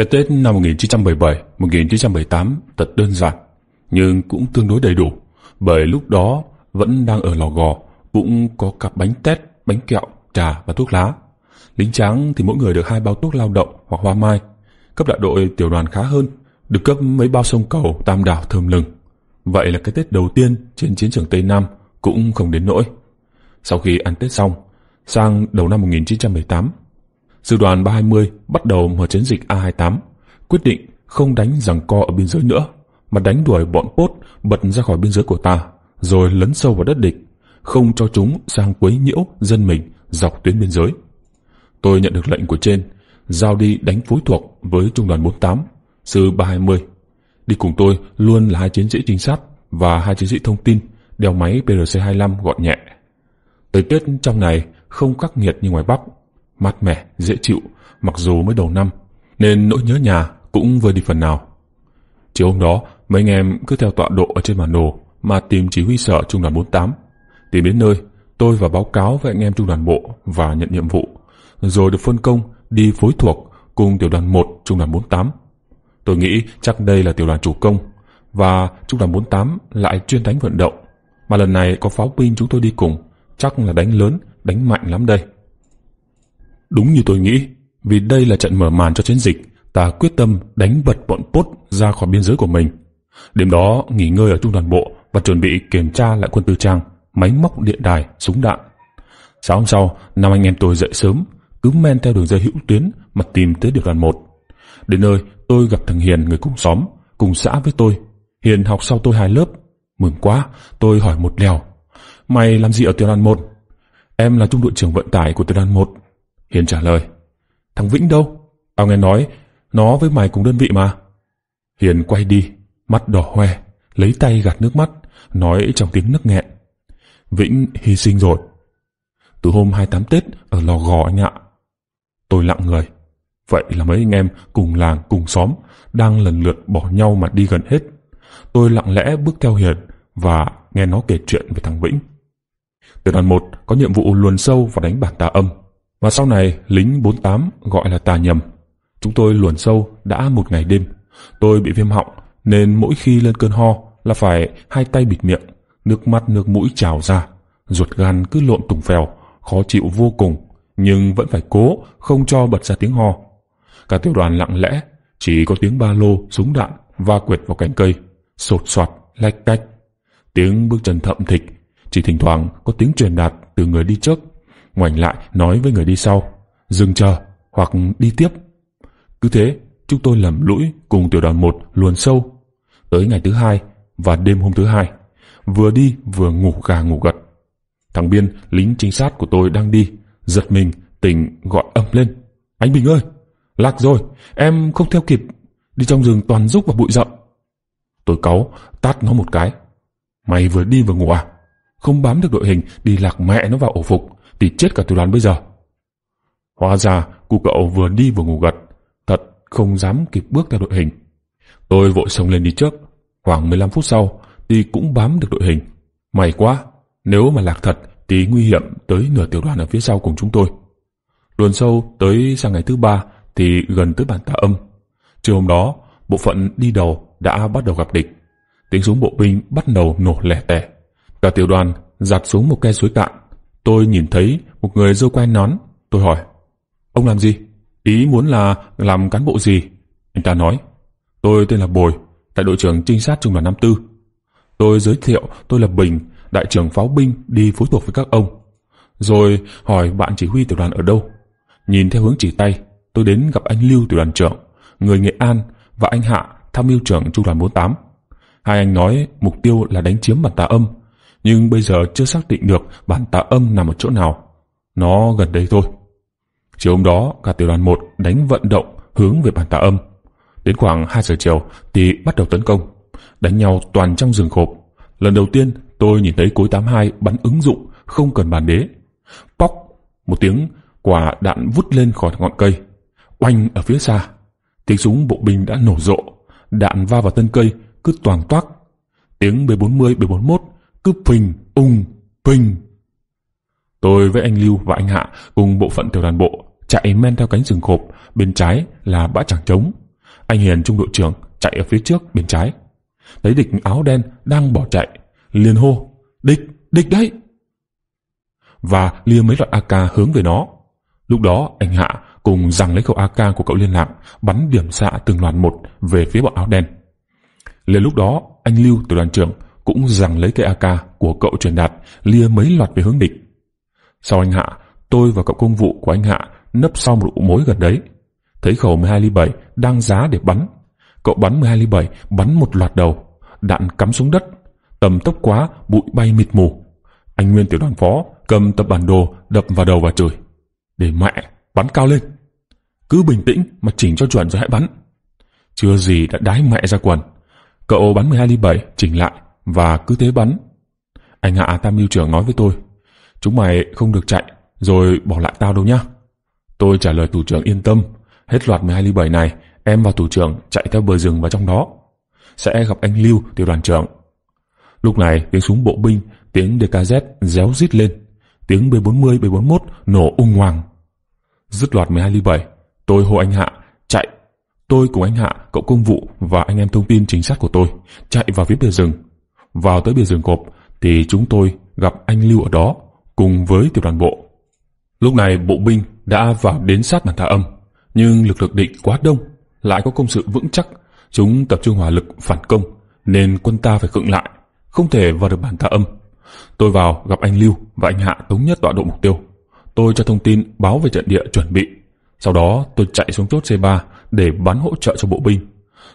Cái Tết năm 1977-1978 thật đơn giản, nhưng cũng tương đối đầy đủ, bởi lúc đó vẫn đang ở lò gò, cũng có cặp bánh tét, bánh kẹo, trà và thuốc lá. Lính tráng thì mỗi người được hai bao thuốc lao động hoặc hoa mai. Cấp đại đội tiểu đoàn khá hơn, được cấp mấy bao sông cầu tam đảo thơm lừng. Vậy là cái Tết đầu tiên trên chiến trường Tây Nam cũng không đến nỗi. Sau khi ăn Tết xong, sang đầu năm 1978, Sư đoàn 320 bắt đầu mở chiến dịch A28, quyết định không đánh giằng co ở biên giới nữa, mà đánh đuổi bọn Pốt bật ra khỏi biên giới của ta, rồi lấn sâu vào đất địch, không cho chúng sang quấy nhiễu dân mình dọc tuyến biên giới. Tôi nhận được lệnh của trên, giao đi đánh phối thuộc với trung đoàn 48, sư 320. Đi cùng tôi luôn là hai chiến sĩ trinh sát và hai chiến sĩ thông tin đeo máy PRC-25 gọn nhẹ. Thời tiết trong này không khắc nghiệt như ngoài Bắc, mát mẻ, dễ chịu, mặc dù mới đầu năm, nên nỗi nhớ nhà cũng vơi đi phần nào. Chiều hôm đó, mấy anh em cứ theo tọa độ ở trên bản đồ mà tìm chỉ huy sở trung đoàn 48. Tìm đến nơi, tôi và báo cáo với anh em trung đoàn bộ và nhận nhiệm vụ, rồi được phân công đi phối thuộc cùng tiểu đoàn 1 trung đoàn 48. Tôi nghĩ chắc đây là tiểu đoàn chủ công và trung đoàn 48 lại chuyên đánh vận động. Mà lần này có pháo binh chúng tôi đi cùng, chắc là đánh lớn, đánh mạnh lắm đây. Đúng như tôi nghĩ, vì đây là trận mở màn cho chiến dịch, ta quyết tâm đánh bật bọn Pốt ra khỏi biên giới của mình. Đêm đó nghỉ ngơi ở trung đoàn bộ và chuẩn bị kiểm tra lại quân tư trang, máy móc điện đài, súng đạn. Sáng hôm sau, năm anh em tôi dậy sớm, cứ men theo đường dây hữu tuyến mà tìm tới địa đoàn 1. Đến nơi, tôi gặp thằng Hiền người cùng xóm, cùng xã với tôi. Hiền học sau tôi hai lớp. Mừng quá, tôi hỏi một lèo. Mày làm gì ở tiểu đoàn 1? Em là trung đội trưởng vận tải của tiểu đoàn 1. Hiền trả lời, thằng Vĩnh đâu? Tao nghe nói, nó với mày cùng đơn vị mà. Hiền quay đi, mắt đỏ hoe, lấy tay gạt nước mắt, nói trong tiếng nấc nghẹn. Vĩnh hy sinh rồi. Từ hôm 28 Tết ở lò gò anh ạ. Tôi lặng người. Vậy là mấy anh em cùng làng cùng xóm đang lần lượt bỏ nhau mà đi gần hết. Tôi lặng lẽ bước theo Hiền và nghe nó kể chuyện về thằng Vĩnh. Từ đoàn 1 có nhiệm vụ luồn sâu và đánh bản tà âm. Và sau này lính 48 gọi là tà nhầm. Chúng tôi luồn sâu đã một ngày đêm. Tôi bị viêm họng nên mỗi khi lên cơn ho là phải hai tay bịt miệng, nước mắt nước mũi trào ra, ruột gan cứ lộn tùng phèo, khó chịu vô cùng, nhưng vẫn phải cố không cho bật ra tiếng ho. Cả tiểu đoàn lặng lẽ, chỉ có tiếng ba lô, súng đạn va quệt vào cành cây, sột soạt, lách cách. Tiếng bước chân thậm thịch, chỉ thỉnh thoảng có tiếng truyền đạt từ người đi trước ngoảnh lại nói với người đi sau dừng chờ hoặc đi tiếp cứ thế chúng tôi lầm lũi cùng tiểu đoàn một luồn sâu tới ngày thứ hai và đêm hôm thứ hai vừa đi vừa ngủ gà ngủ gật thằng biên lính trinh sát của tôi đang đi giật mình tỉnh gọi âm lên anh bình ơi lạc rồi em không theo kịp đi trong rừng toàn rúc và bụi rậm tôi cáu tát nó một cái mày vừa đi vừa ngủ à không bám được đội hình đi lạc mẹ nó vào ổ phục thì chết cả tôi đoán bây giờ. Hóa ra, cụ cậu vừa đi vừa ngủ gật, thật không dám kịp bước theo đội hình. Tôi vội sống lên đi trước, khoảng 15 phút sau thì cũng bám được đội hình. May quá, nếu mà lạc thật thì nguy hiểm tới nửa tiểu đoàn ở phía sau cùng chúng tôi. Luồn sâu tới sang ngày thứ ba thì gần tới bản tà âm. chiều hôm đó, bộ phận đi đầu đã bắt đầu gặp địch. Tiếng súng bộ binh bắt đầu nổ lẻ tẻ. Cả tiểu đoàn giặt xuống một khe suối cạn Tôi nhìn thấy một người dâu quay nón. Tôi hỏi, ông làm gì? Ý muốn là làm cán bộ gì? Anh ta nói, tôi tên là Bồi, tại đội trưởng trinh sát trung đoàn 54. Tôi giới thiệu tôi là Bình, đại trưởng pháo binh đi phối thuộc với các ông. Rồi hỏi bạn chỉ huy tiểu đoàn ở đâu. Nhìn theo hướng chỉ tay, tôi đến gặp anh Lưu tiểu đoàn trưởng, người Nghệ An và anh Hạ tham mưu trưởng trung đoàn 48. Hai anh nói mục tiêu là đánh chiếm mặt tà âm nhưng bây giờ chưa xác định được bản tà âm nằm ở chỗ nào. Nó gần đây thôi. Chiều hôm đó, cả tiểu đoàn 1 đánh vận động hướng về bản tà âm. Đến khoảng 2 giờ chiều thì bắt đầu tấn công, đánh nhau toàn trong rừng khộp. Lần đầu tiên tôi nhìn thấy cối 82 bắn ứng dụng không cần bàn đế. Póc, một tiếng quả đạn vút lên khỏi ngọn cây. Oanh ở phía xa, tiếng súng bộ binh đã nổ rộ, đạn va vào thân cây cứ toàn toác. Tiếng B40, B41 cứ phình ung phình tôi với anh lưu và anh hạ cùng bộ phận tiểu đoàn bộ chạy men theo cánh rừng khộp bên trái là bãi chẳng trống anh hiền trung đội trưởng chạy ở phía trước bên trái thấy địch áo đen đang bỏ chạy liền hô địch địch đấy và lia mấy loại ak hướng về nó lúc đó anh hạ cùng rằng lấy khẩu ak của cậu liên lạc bắn điểm xạ từng loạt một về phía bọn áo đen liền lúc đó anh lưu tiểu đoàn trưởng cũng giằng lấy cây AK của cậu truyền đạt lia mấy loạt về hướng địch. Sau anh Hạ, tôi và cậu công vụ của anh Hạ nấp sau một ụ mối gần đấy. Thấy khẩu 12 ly 7 đang giá để bắn. Cậu bắn 12 ly 7, bắn một loạt đầu. Đạn cắm xuống đất. Tầm tốc quá, bụi bay mịt mù. Anh Nguyên tiểu đoàn phó cầm tập bản đồ đập vào đầu và chửi. Để mẹ, bắn cao lên. Cứ bình tĩnh mà chỉnh cho chuẩn rồi hãy bắn. Chưa gì đã đái mẹ ra quần. Cậu bắn 12 ly 7, chỉnh lại, và cứ thế bắn. Anh hạ tam mưu trưởng nói với tôi, chúng mày không được chạy, rồi bỏ lại tao đâu nhá. Tôi trả lời thủ trưởng yên tâm, hết loạt 12 ly 7 này, em và thủ trưởng chạy theo bờ rừng vào trong đó. Sẽ gặp anh Lưu, tiểu đoàn trưởng. Lúc này tiếng súng bộ binh, tiếng DKZ réo rít lên, tiếng B40, B41 nổ ung hoàng. Dứt loạt 12 ly 7, tôi hô anh Hạ, chạy. Tôi cùng anh Hạ, cậu công vụ và anh em thông tin chính xác của tôi, chạy vào phía bờ rừng vào tới bìa rừng cộp thì chúng tôi gặp anh Lưu ở đó cùng với tiểu đoàn bộ. Lúc này bộ binh đã vào đến sát màn tà âm, nhưng lực lượng địch quá đông, lại có công sự vững chắc, chúng tập trung hỏa lực phản công, nên quân ta phải cưỡng lại, không thể vào được bàn tà âm. Tôi vào gặp anh Lưu và anh Hạ thống nhất tọa độ mục tiêu. Tôi cho thông tin báo về trận địa chuẩn bị. Sau đó tôi chạy xuống chốt C3 để bắn hỗ trợ cho bộ binh.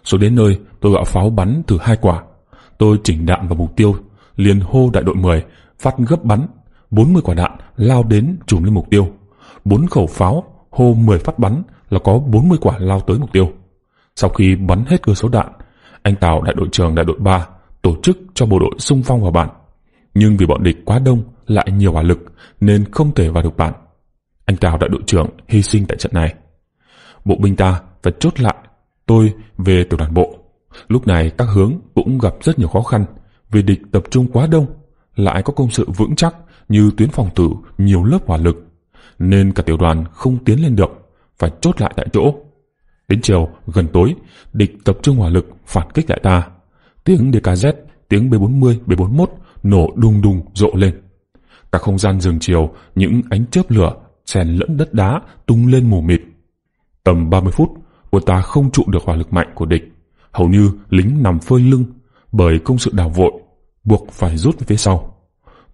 xuống đến nơi tôi gọi pháo bắn từ hai quả Tôi chỉnh đạn vào mục tiêu, liền hô đại đội 10, phát gấp bắn, 40 quả đạn lao đến trùm lên mục tiêu. Bốn khẩu pháo, hô 10 phát bắn là có 40 quả lao tới mục tiêu. Sau khi bắn hết cơ số đạn, anh Tào đại đội trưởng đại đội 3 tổ chức cho bộ đội xung phong vào bản. Nhưng vì bọn địch quá đông lại nhiều hỏa lực nên không thể vào được bản. Anh Tào đại đội trưởng hy sinh tại trận này. Bộ binh ta phải chốt lại, tôi về tiểu đoàn bộ. Lúc này các hướng cũng gặp rất nhiều khó khăn vì địch tập trung quá đông, lại có công sự vững chắc như tuyến phòng tử nhiều lớp hỏa lực, nên cả tiểu đoàn không tiến lên được, phải chốt lại tại chỗ. Đến chiều gần tối, địch tập trung hỏa lực phản kích lại ta. Tiếng DKZ, tiếng B40, B41 nổ đùng đùng rộ lên. Cả không gian rừng chiều, những ánh chớp lửa chèn lẫn đất đá tung lên mù mịt. Tầm 30 phút, quân ta không trụ được hỏa lực mạnh của địch hầu như lính nằm phơi lưng bởi công sự đào vội buộc phải rút về phía sau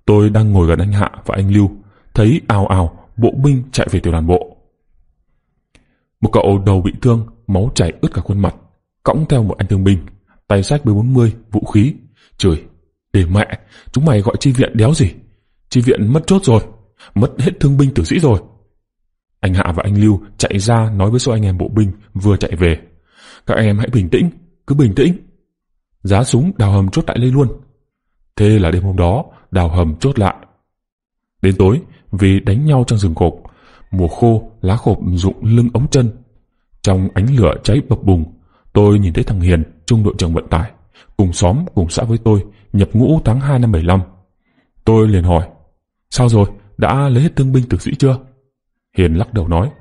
tôi đang ngồi gần anh hạ và anh lưu thấy ào ào bộ binh chạy về tiểu đoàn bộ một cậu đầu bị thương máu chảy ướt cả khuôn mặt cõng theo một anh thương binh tay sách b bốn mươi vũ khí chửi để mẹ chúng mày gọi chi viện đéo gì chi viện mất chốt rồi mất hết thương binh tử sĩ rồi anh hạ và anh lưu chạy ra nói với số anh em bộ binh vừa chạy về các anh em hãy bình tĩnh cứ bình tĩnh. Giá súng đào hầm chốt lại đây luôn. Thế là đêm hôm đó, đào hầm chốt lại. Đến tối, vì đánh nhau trong rừng cột, mùa khô lá khộp rụng lưng ống chân. Trong ánh lửa cháy bập bùng, tôi nhìn thấy thằng Hiền, trung đội trưởng vận tải, cùng xóm, cùng xã với tôi, nhập ngũ tháng 2 năm 75. Tôi liền hỏi, sao rồi, đã lấy hết thương binh tử sĩ chưa? Hiền lắc đầu nói,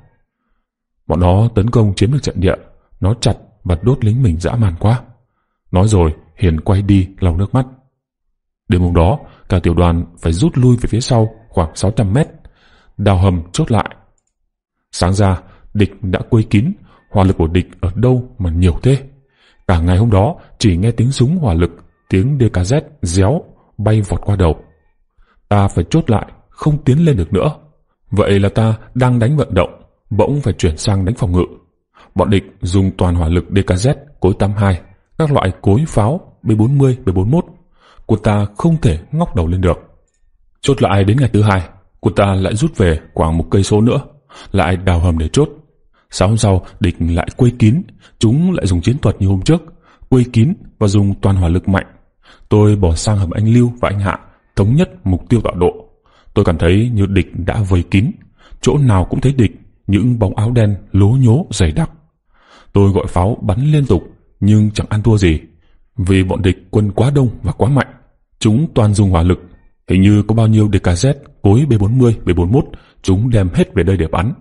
bọn nó tấn công chiếm được trận địa, nó chặt và đốt lính mình dã man quá Nói rồi Hiền quay đi lau nước mắt Đêm hôm đó Cả tiểu đoàn phải rút lui về phía sau Khoảng 600 mét Đào hầm chốt lại Sáng ra địch đã quây kín Hỏa lực của địch ở đâu mà nhiều thế Cả ngày hôm đó chỉ nghe tiếng súng hỏa lực Tiếng DKZ réo bay vọt qua đầu Ta phải chốt lại Không tiến lên được nữa Vậy là ta đang đánh vận động Bỗng phải chuyển sang đánh phòng ngự bọn địch dùng toàn hỏa lực DKZ, cối 82, các loại cối pháo B40, B41. Quân ta không thể ngóc đầu lên được. Chốt lại đến ngày thứ hai, quân ta lại rút về khoảng một cây số nữa, lại đào hầm để chốt. Sáng hôm sau, địch lại quây kín, chúng lại dùng chiến thuật như hôm trước, quây kín và dùng toàn hỏa lực mạnh. Tôi bỏ sang hầm anh Lưu và anh Hạ, thống nhất mục tiêu tọa độ. Tôi cảm thấy như địch đã vây kín, chỗ nào cũng thấy địch, những bóng áo đen lố nhố dày đặc. Tôi gọi pháo bắn liên tục nhưng chẳng ăn thua gì. Vì bọn địch quân quá đông và quá mạnh, chúng toàn dùng hỏa lực. Hình như có bao nhiêu DKZ, cối B40, B41, chúng đem hết về đây để bắn.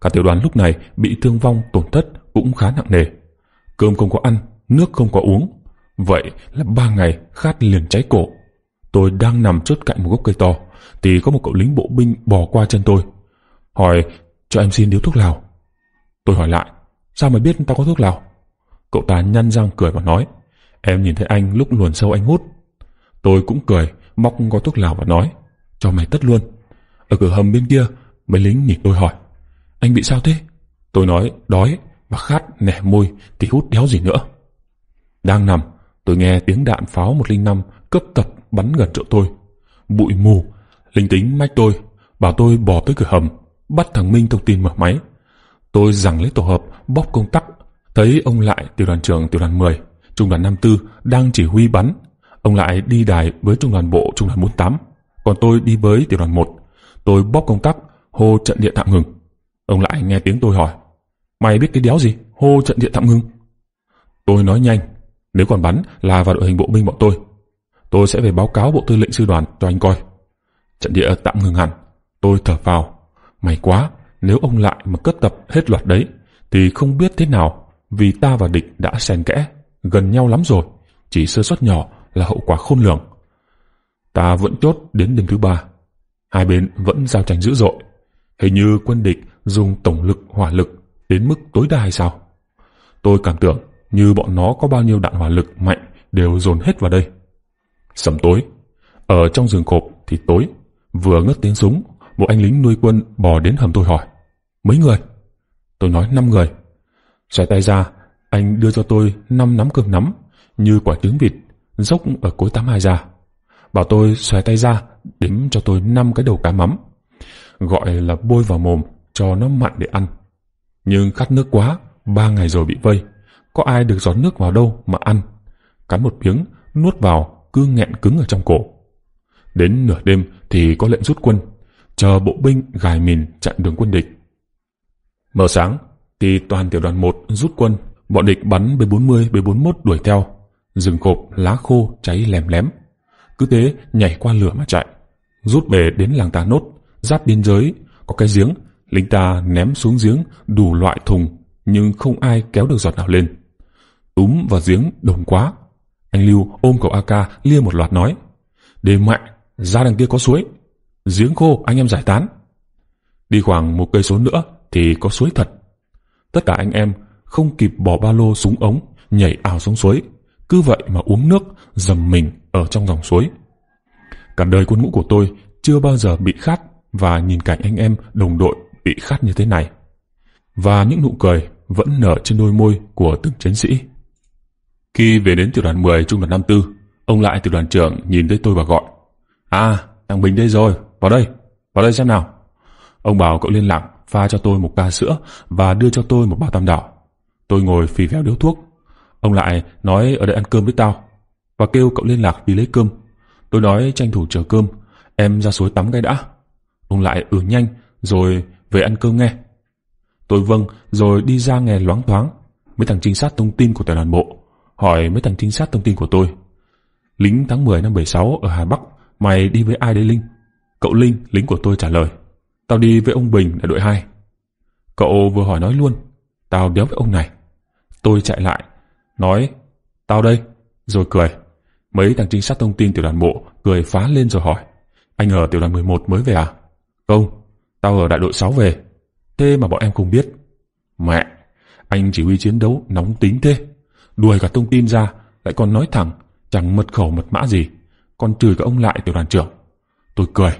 Cả tiểu đoàn lúc này bị thương vong, tổn thất cũng khá nặng nề. Cơm không có ăn, nước không có uống. Vậy là ba ngày khát liền cháy cổ. Tôi đang nằm chốt cạnh một gốc cây to, thì có một cậu lính bộ binh bò qua chân tôi. Hỏi, cho em xin điếu thuốc lào. Tôi hỏi lại, Sao mày biết tao có thuốc lào? Cậu ta nhăn răng cười và nói Em nhìn thấy anh lúc luồn sâu anh hút Tôi cũng cười Móc gói thuốc lào và nói Cho mày tất luôn Ở cửa hầm bên kia Mấy lính nhìn tôi hỏi Anh bị sao thế? Tôi nói đói và khát nẻ môi thì hút đéo gì nữa. Đang nằm, tôi nghe tiếng đạn pháo 105 cấp tập bắn gần chỗ tôi. Bụi mù, linh tính mách tôi, bảo tôi bỏ tới cửa hầm, bắt thằng Minh thông tin mở máy. Tôi giằng lấy tổ hợp, bóp công tắc, thấy ông lại tiểu đoàn trưởng tiểu đoàn 10, trung đoàn 54 đang chỉ huy bắn. Ông lại đi đài với trung đoàn bộ trung đoàn 48, còn tôi đi với tiểu đoàn 1. Tôi bóp công tắc, hô trận điện tạm ngừng. Ông lại nghe tiếng tôi hỏi, mày biết cái đéo gì, hô trận điện tạm ngừng. Tôi nói nhanh, nếu còn bắn là vào đội hình bộ binh bọn tôi. Tôi sẽ về báo cáo bộ tư lệnh sư đoàn cho anh coi. Trận địa tạm ngừng hẳn, tôi thở vào May quá, nếu ông lại mà cất tập hết loạt đấy thì không biết thế nào vì ta và địch đã xen kẽ gần nhau lắm rồi chỉ sơ suất nhỏ là hậu quả khôn lường ta vẫn chốt đến đêm thứ ba hai bên vẫn giao tranh dữ dội hình như quân địch dùng tổng lực hỏa lực đến mức tối đa hay sao tôi cảm tưởng như bọn nó có bao nhiêu đạn hỏa lực mạnh đều dồn hết vào đây sầm tối ở trong rừng cộp thì tối vừa ngất tiếng súng một anh lính nuôi quân bò đến hầm tôi hỏi Mấy người? Tôi nói năm người. Xòe tay ra, anh đưa cho tôi năm nắm cơm nắm, như quả trứng vịt, dốc ở cuối tám hai ra. Bảo tôi xòe tay ra, đếm cho tôi năm cái đầu cá mắm. Gọi là bôi vào mồm, cho nó mặn để ăn. Nhưng khát nước quá, ba ngày rồi bị vây. Có ai được giọt nước vào đâu mà ăn. Cắn một miếng, nuốt vào, cứ nghẹn cứng ở trong cổ. Đến nửa đêm thì có lệnh rút quân, chờ bộ binh gài mìn chặn đường quân địch. Mở sáng thì toàn tiểu đoàn 1 rút quân, bọn địch bắn B40, B41 đuổi theo, rừng khộp lá khô cháy lèm lém. Cứ thế nhảy qua lửa mà chạy. Rút về đến làng ta nốt, giáp biên giới, có cái giếng, lính ta ném xuống giếng đủ loại thùng nhưng không ai kéo được giọt nào lên. Túm vào giếng đồng quá. Anh Lưu ôm cậu AK lia một loạt nói. Đêm mạnh, ra đằng kia có suối. Giếng khô anh em giải tán. Đi khoảng một cây số nữa thì có suối thật. Tất cả anh em không kịp bỏ ba lô xuống ống, nhảy ảo xuống suối, cứ vậy mà uống nước dầm mình ở trong dòng suối. Cả đời quân ngũ của tôi chưa bao giờ bị khát và nhìn cảnh anh em đồng đội bị khát như thế này. Và những nụ cười vẫn nở trên đôi môi của từng chiến sĩ. Khi về đến tiểu đoàn 10 trung đoàn 54, ông lại tiểu đoàn trưởng nhìn thấy tôi và gọi. À, thằng Bình đây rồi, vào đây, vào đây xem nào. Ông bảo cậu liên lạc pha cho tôi một ca sữa và đưa cho tôi một bao tam đảo. Tôi ngồi phì phèo điếu thuốc. Ông lại nói ở đây ăn cơm với tao và kêu cậu liên lạc đi lấy cơm. Tôi nói tranh thủ chờ cơm, em ra suối tắm cái đã. Ông lại ừ nhanh rồi về ăn cơm nghe. Tôi vâng rồi đi ra nghe loáng thoáng mấy thằng trinh sát thông tin của tiểu đoàn bộ hỏi mấy thằng trinh sát thông tin của tôi. Lính tháng 10 năm 76 ở Hà Bắc, mày đi với ai đấy Linh? Cậu Linh, lính của tôi trả lời. Tao đi với ông Bình là đội 2. Cậu vừa hỏi nói luôn. Tao đéo với ông này. Tôi chạy lại, nói Tao đây, rồi cười. Mấy thằng trinh sát thông tin tiểu đoàn bộ cười phá lên rồi hỏi Anh ở tiểu đoàn 11 mới về à? Không, tao ở đại đội 6 về. Thế mà bọn em không biết. Mẹ, anh chỉ huy chiến đấu nóng tính thế. Đuổi cả thông tin ra, lại còn nói thẳng, chẳng mật khẩu mật mã gì. Còn trừ cả ông lại tiểu đoàn trưởng. Tôi cười.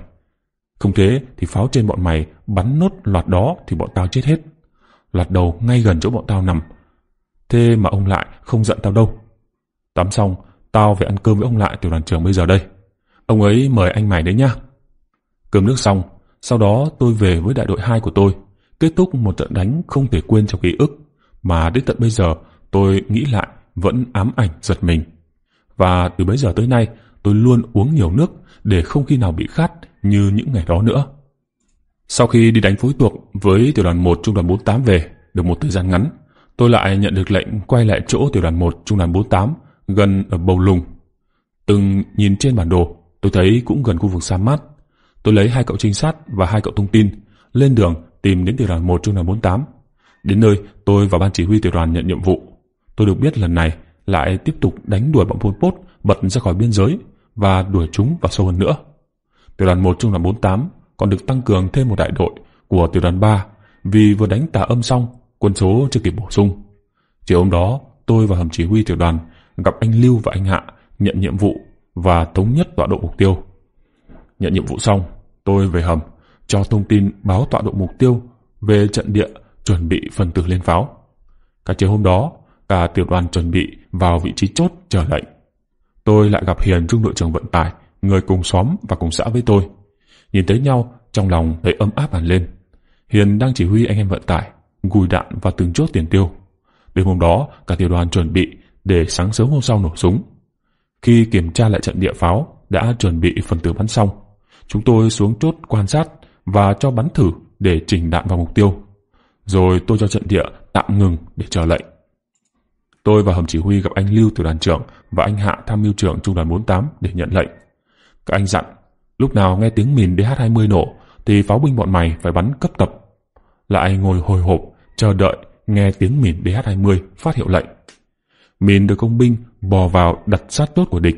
Không thế thì pháo trên bọn mày bắn nốt loạt đó thì bọn tao chết hết. Loạt đầu ngay gần chỗ bọn tao nằm. Thế mà ông lại không giận tao đâu. Tắm xong, tao về ăn cơm với ông lại tiểu đoàn trưởng bây giờ đây. Ông ấy mời anh mày đấy nhá. Cơm nước xong, sau đó tôi về với đại đội 2 của tôi. Kết thúc một trận đánh không thể quên trong ký ức. Mà đến tận bây giờ, tôi nghĩ lại vẫn ám ảnh giật mình. Và từ bấy giờ tới nay, tôi luôn uống nhiều nước để không khi nào bị khát như những ngày đó nữa. Sau khi đi đánh phối tuộc với tiểu đoàn 1 trung đoàn 48 về được một thời gian ngắn, tôi lại nhận được lệnh quay lại chỗ tiểu đoàn 1 trung đoàn 48 gần ở Bầu Lùng. Từng nhìn trên bản đồ, tôi thấy cũng gần khu vực sa mát. Tôi lấy hai cậu trinh sát và hai cậu thông tin lên đường tìm đến tiểu đoàn 1 trung đoàn 48. Đến nơi, tôi và ban chỉ huy tiểu đoàn nhận nhiệm vụ. Tôi được biết lần này lại tiếp tục đánh đuổi bọn Pol Pot bật ra khỏi biên giới và đuổi chúng vào sâu hơn nữa tiểu đoàn 1 trung đoàn 48 còn được tăng cường thêm một đại đội của tiểu đoàn 3 vì vừa đánh tà âm xong, quân số chưa kịp bổ sung. Chiều hôm đó, tôi và hầm chỉ huy tiểu đoàn gặp anh Lưu và anh Hạ nhận nhiệm vụ và thống nhất tọa độ mục tiêu. Nhận nhiệm vụ xong, tôi về hầm cho thông tin báo tọa độ mục tiêu về trận địa chuẩn bị phần tử lên pháo. Cả chiều hôm đó, cả tiểu đoàn chuẩn bị vào vị trí chốt chờ lệnh. Tôi lại gặp Hiền trung đội trưởng vận tải người cùng xóm và cùng xã với tôi. Nhìn thấy nhau, trong lòng thấy ấm áp hẳn lên. Hiền đang chỉ huy anh em vận tải, gùi đạn và từng chốt tiền tiêu. Đêm hôm đó, cả tiểu đoàn chuẩn bị để sáng sớm hôm sau nổ súng. Khi kiểm tra lại trận địa pháo, đã chuẩn bị phần tử bắn xong. Chúng tôi xuống chốt quan sát và cho bắn thử để chỉnh đạn vào mục tiêu. Rồi tôi cho trận địa tạm ngừng để chờ lệnh. Tôi và hầm chỉ huy gặp anh Lưu tiểu đoàn trưởng và anh Hạ tham mưu trưởng trung đoàn 48 để nhận lệnh. Các anh dặn, lúc nào nghe tiếng mìn DH-20 nổ thì pháo binh bọn mày phải bắn cấp tập. Lại ngồi hồi hộp, chờ đợi, nghe tiếng mìn DH-20 phát hiệu lệnh. Mìn được công binh bò vào đặt sát chốt của địch.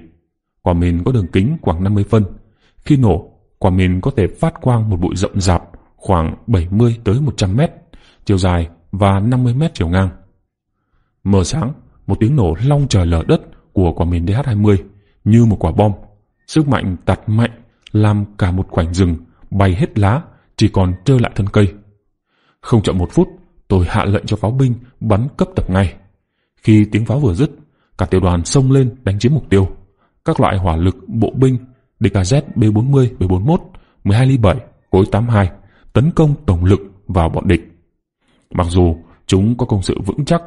Quả mìn có đường kính khoảng 50 phân. Khi nổ, quả mìn có thể phát quang một bụi rộng rạp khoảng 70 tới 100 mét, chiều dài và 50 mét chiều ngang. Mờ sáng, một tiếng nổ long trời lở đất của quả mìn DH-20 như một quả bom Sức mạnh tạt mạnh, làm cả một khoảnh rừng, bay hết lá, chỉ còn trơ lại thân cây. Không chậm một phút, tôi hạ lệnh cho pháo binh bắn cấp tập ngay. Khi tiếng pháo vừa dứt, cả tiểu đoàn xông lên đánh chiếm mục tiêu. Các loại hỏa lực bộ binh DKZ B40, B41, 12 ly 7, khối 82 tấn công tổng lực vào bọn địch. Mặc dù chúng có công sự vững chắc,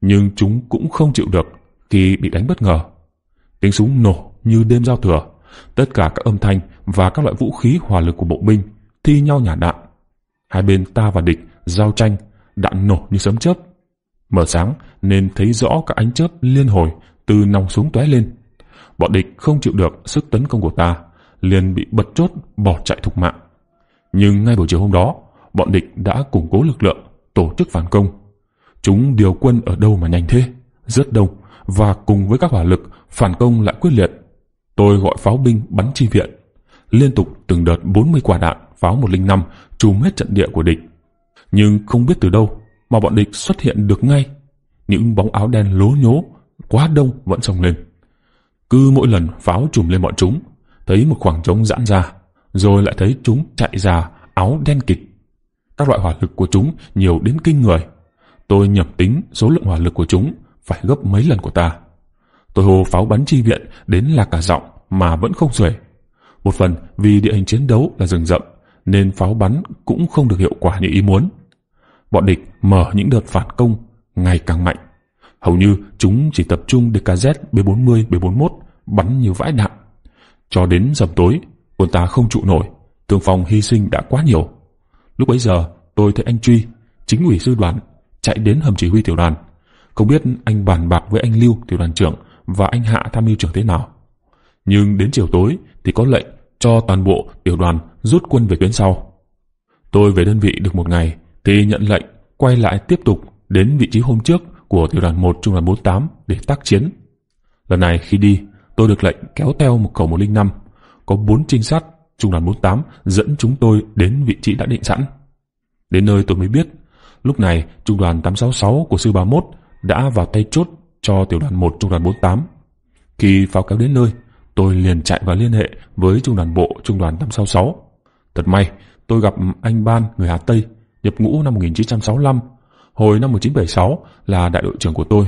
nhưng chúng cũng không chịu được khi bị đánh bất ngờ. Tiếng súng nổ như đêm giao thừa. Tất cả các âm thanh và các loại vũ khí hỏa lực của bộ binh thi nhau nhả đạn. Hai bên ta và địch giao tranh, đạn nổ như sấm chớp. Mở sáng nên thấy rõ các ánh chớp liên hồi từ nòng súng tóe lên. Bọn địch không chịu được sức tấn công của ta, liền bị bật chốt bỏ chạy thục mạng. Nhưng ngay buổi chiều hôm đó, bọn địch đã củng cố lực lượng, tổ chức phản công. Chúng điều quân ở đâu mà nhanh thế? Rất đông và cùng với các hỏa lực phản công lại quyết liệt Tôi gọi pháo binh bắn chi viện. Liên tục từng đợt 40 quả đạn pháo 105 trùm hết trận địa của địch. Nhưng không biết từ đâu mà bọn địch xuất hiện được ngay. Những bóng áo đen lố nhố, quá đông vẫn sông lên. Cứ mỗi lần pháo trùm lên bọn chúng, thấy một khoảng trống giãn ra, rồi lại thấy chúng chạy ra áo đen kịch. Các loại hỏa lực của chúng nhiều đến kinh người. Tôi nhập tính số lượng hỏa lực của chúng phải gấp mấy lần của ta tôi hô pháo bắn chi viện đến là cả giọng mà vẫn không xuể một phần vì địa hình chiến đấu là rừng rậm nên pháo bắn cũng không được hiệu quả như ý muốn bọn địch mở những đợt phản công ngày càng mạnh hầu như chúng chỉ tập trung DKZ B40 B41 bắn như vãi đạn cho đến dầm tối quân ta không trụ nổi thương phòng hy sinh đã quá nhiều lúc bấy giờ tôi thấy anh truy chính ủy sư đoàn chạy đến hầm chỉ huy tiểu đoàn không biết anh bàn bạc với anh lưu tiểu đoàn trưởng và anh Hạ tham mưu trưởng thế nào. Nhưng đến chiều tối thì có lệnh cho toàn bộ tiểu đoàn rút quân về tuyến sau. Tôi về đơn vị được một ngày thì nhận lệnh quay lại tiếp tục đến vị trí hôm trước của tiểu đoàn 1 trung đoàn 48 để tác chiến. Lần này khi đi, tôi được lệnh kéo theo một khẩu 105, có bốn trinh sát trung đoàn 48 dẫn chúng tôi đến vị trí đã định sẵn. Đến nơi tôi mới biết, lúc này trung đoàn 866 của sư 31 đã vào tay chốt cho tiểu đoàn 1 trung đoàn 48. Khi pháo kéo đến nơi, tôi liền chạy vào liên hệ với trung đoàn bộ trung đoàn 566. Thật may, tôi gặp anh Ban người Hà Tây, nhập ngũ năm 1965, hồi năm 1976 là đại đội trưởng của tôi.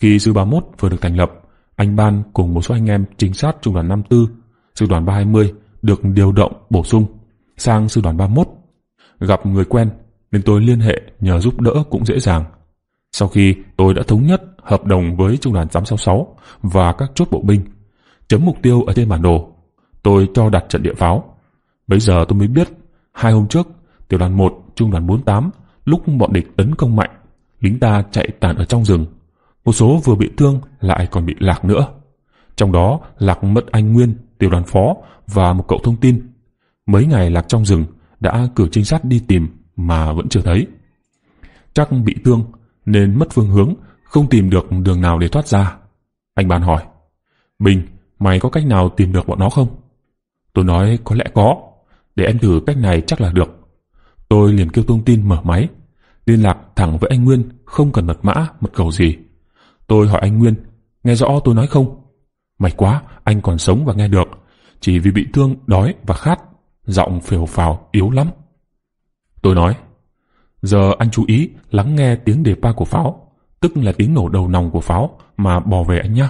Khi sư 31 vừa được thành lập, anh Ban cùng một số anh em trinh sát trung đoàn 54, sư đoàn 320 được điều động bổ sung sang sư đoàn 31. Gặp người quen nên tôi liên hệ nhờ giúp đỡ cũng dễ dàng. Sau khi tôi đã thống nhất hợp đồng với Trung đoàn 866 và các chốt bộ binh, chấm mục tiêu ở trên bản đồ, tôi cho đặt trận địa pháo. Bây giờ tôi mới biết, hai hôm trước, tiểu đoàn 1, trung đoàn 48, lúc bọn địch tấn công mạnh, lính ta chạy tàn ở trong rừng. Một số vừa bị thương lại còn bị lạc nữa. Trong đó, lạc mất anh Nguyên, tiểu đoàn phó và một cậu thông tin. Mấy ngày lạc trong rừng, đã cử trinh sát đi tìm mà vẫn chưa thấy. Chắc bị thương nên mất phương hướng, không tìm được đường nào để thoát ra. Anh bạn hỏi, Bình, mày có cách nào tìm được bọn nó không? Tôi nói có lẽ có, để em thử cách này chắc là được. Tôi liền kêu thông tin mở máy, liên lạc thẳng với anh Nguyên, không cần mật mã, mật cầu gì. Tôi hỏi anh Nguyên, nghe rõ tôi nói không? May quá, anh còn sống và nghe được, chỉ vì bị thương, đói và khát, giọng phều phào yếu lắm. Tôi nói, Giờ anh chú ý lắng nghe tiếng đề pa của pháo, tức là tiếng nổ đầu nòng của pháo mà bò về anh nhé.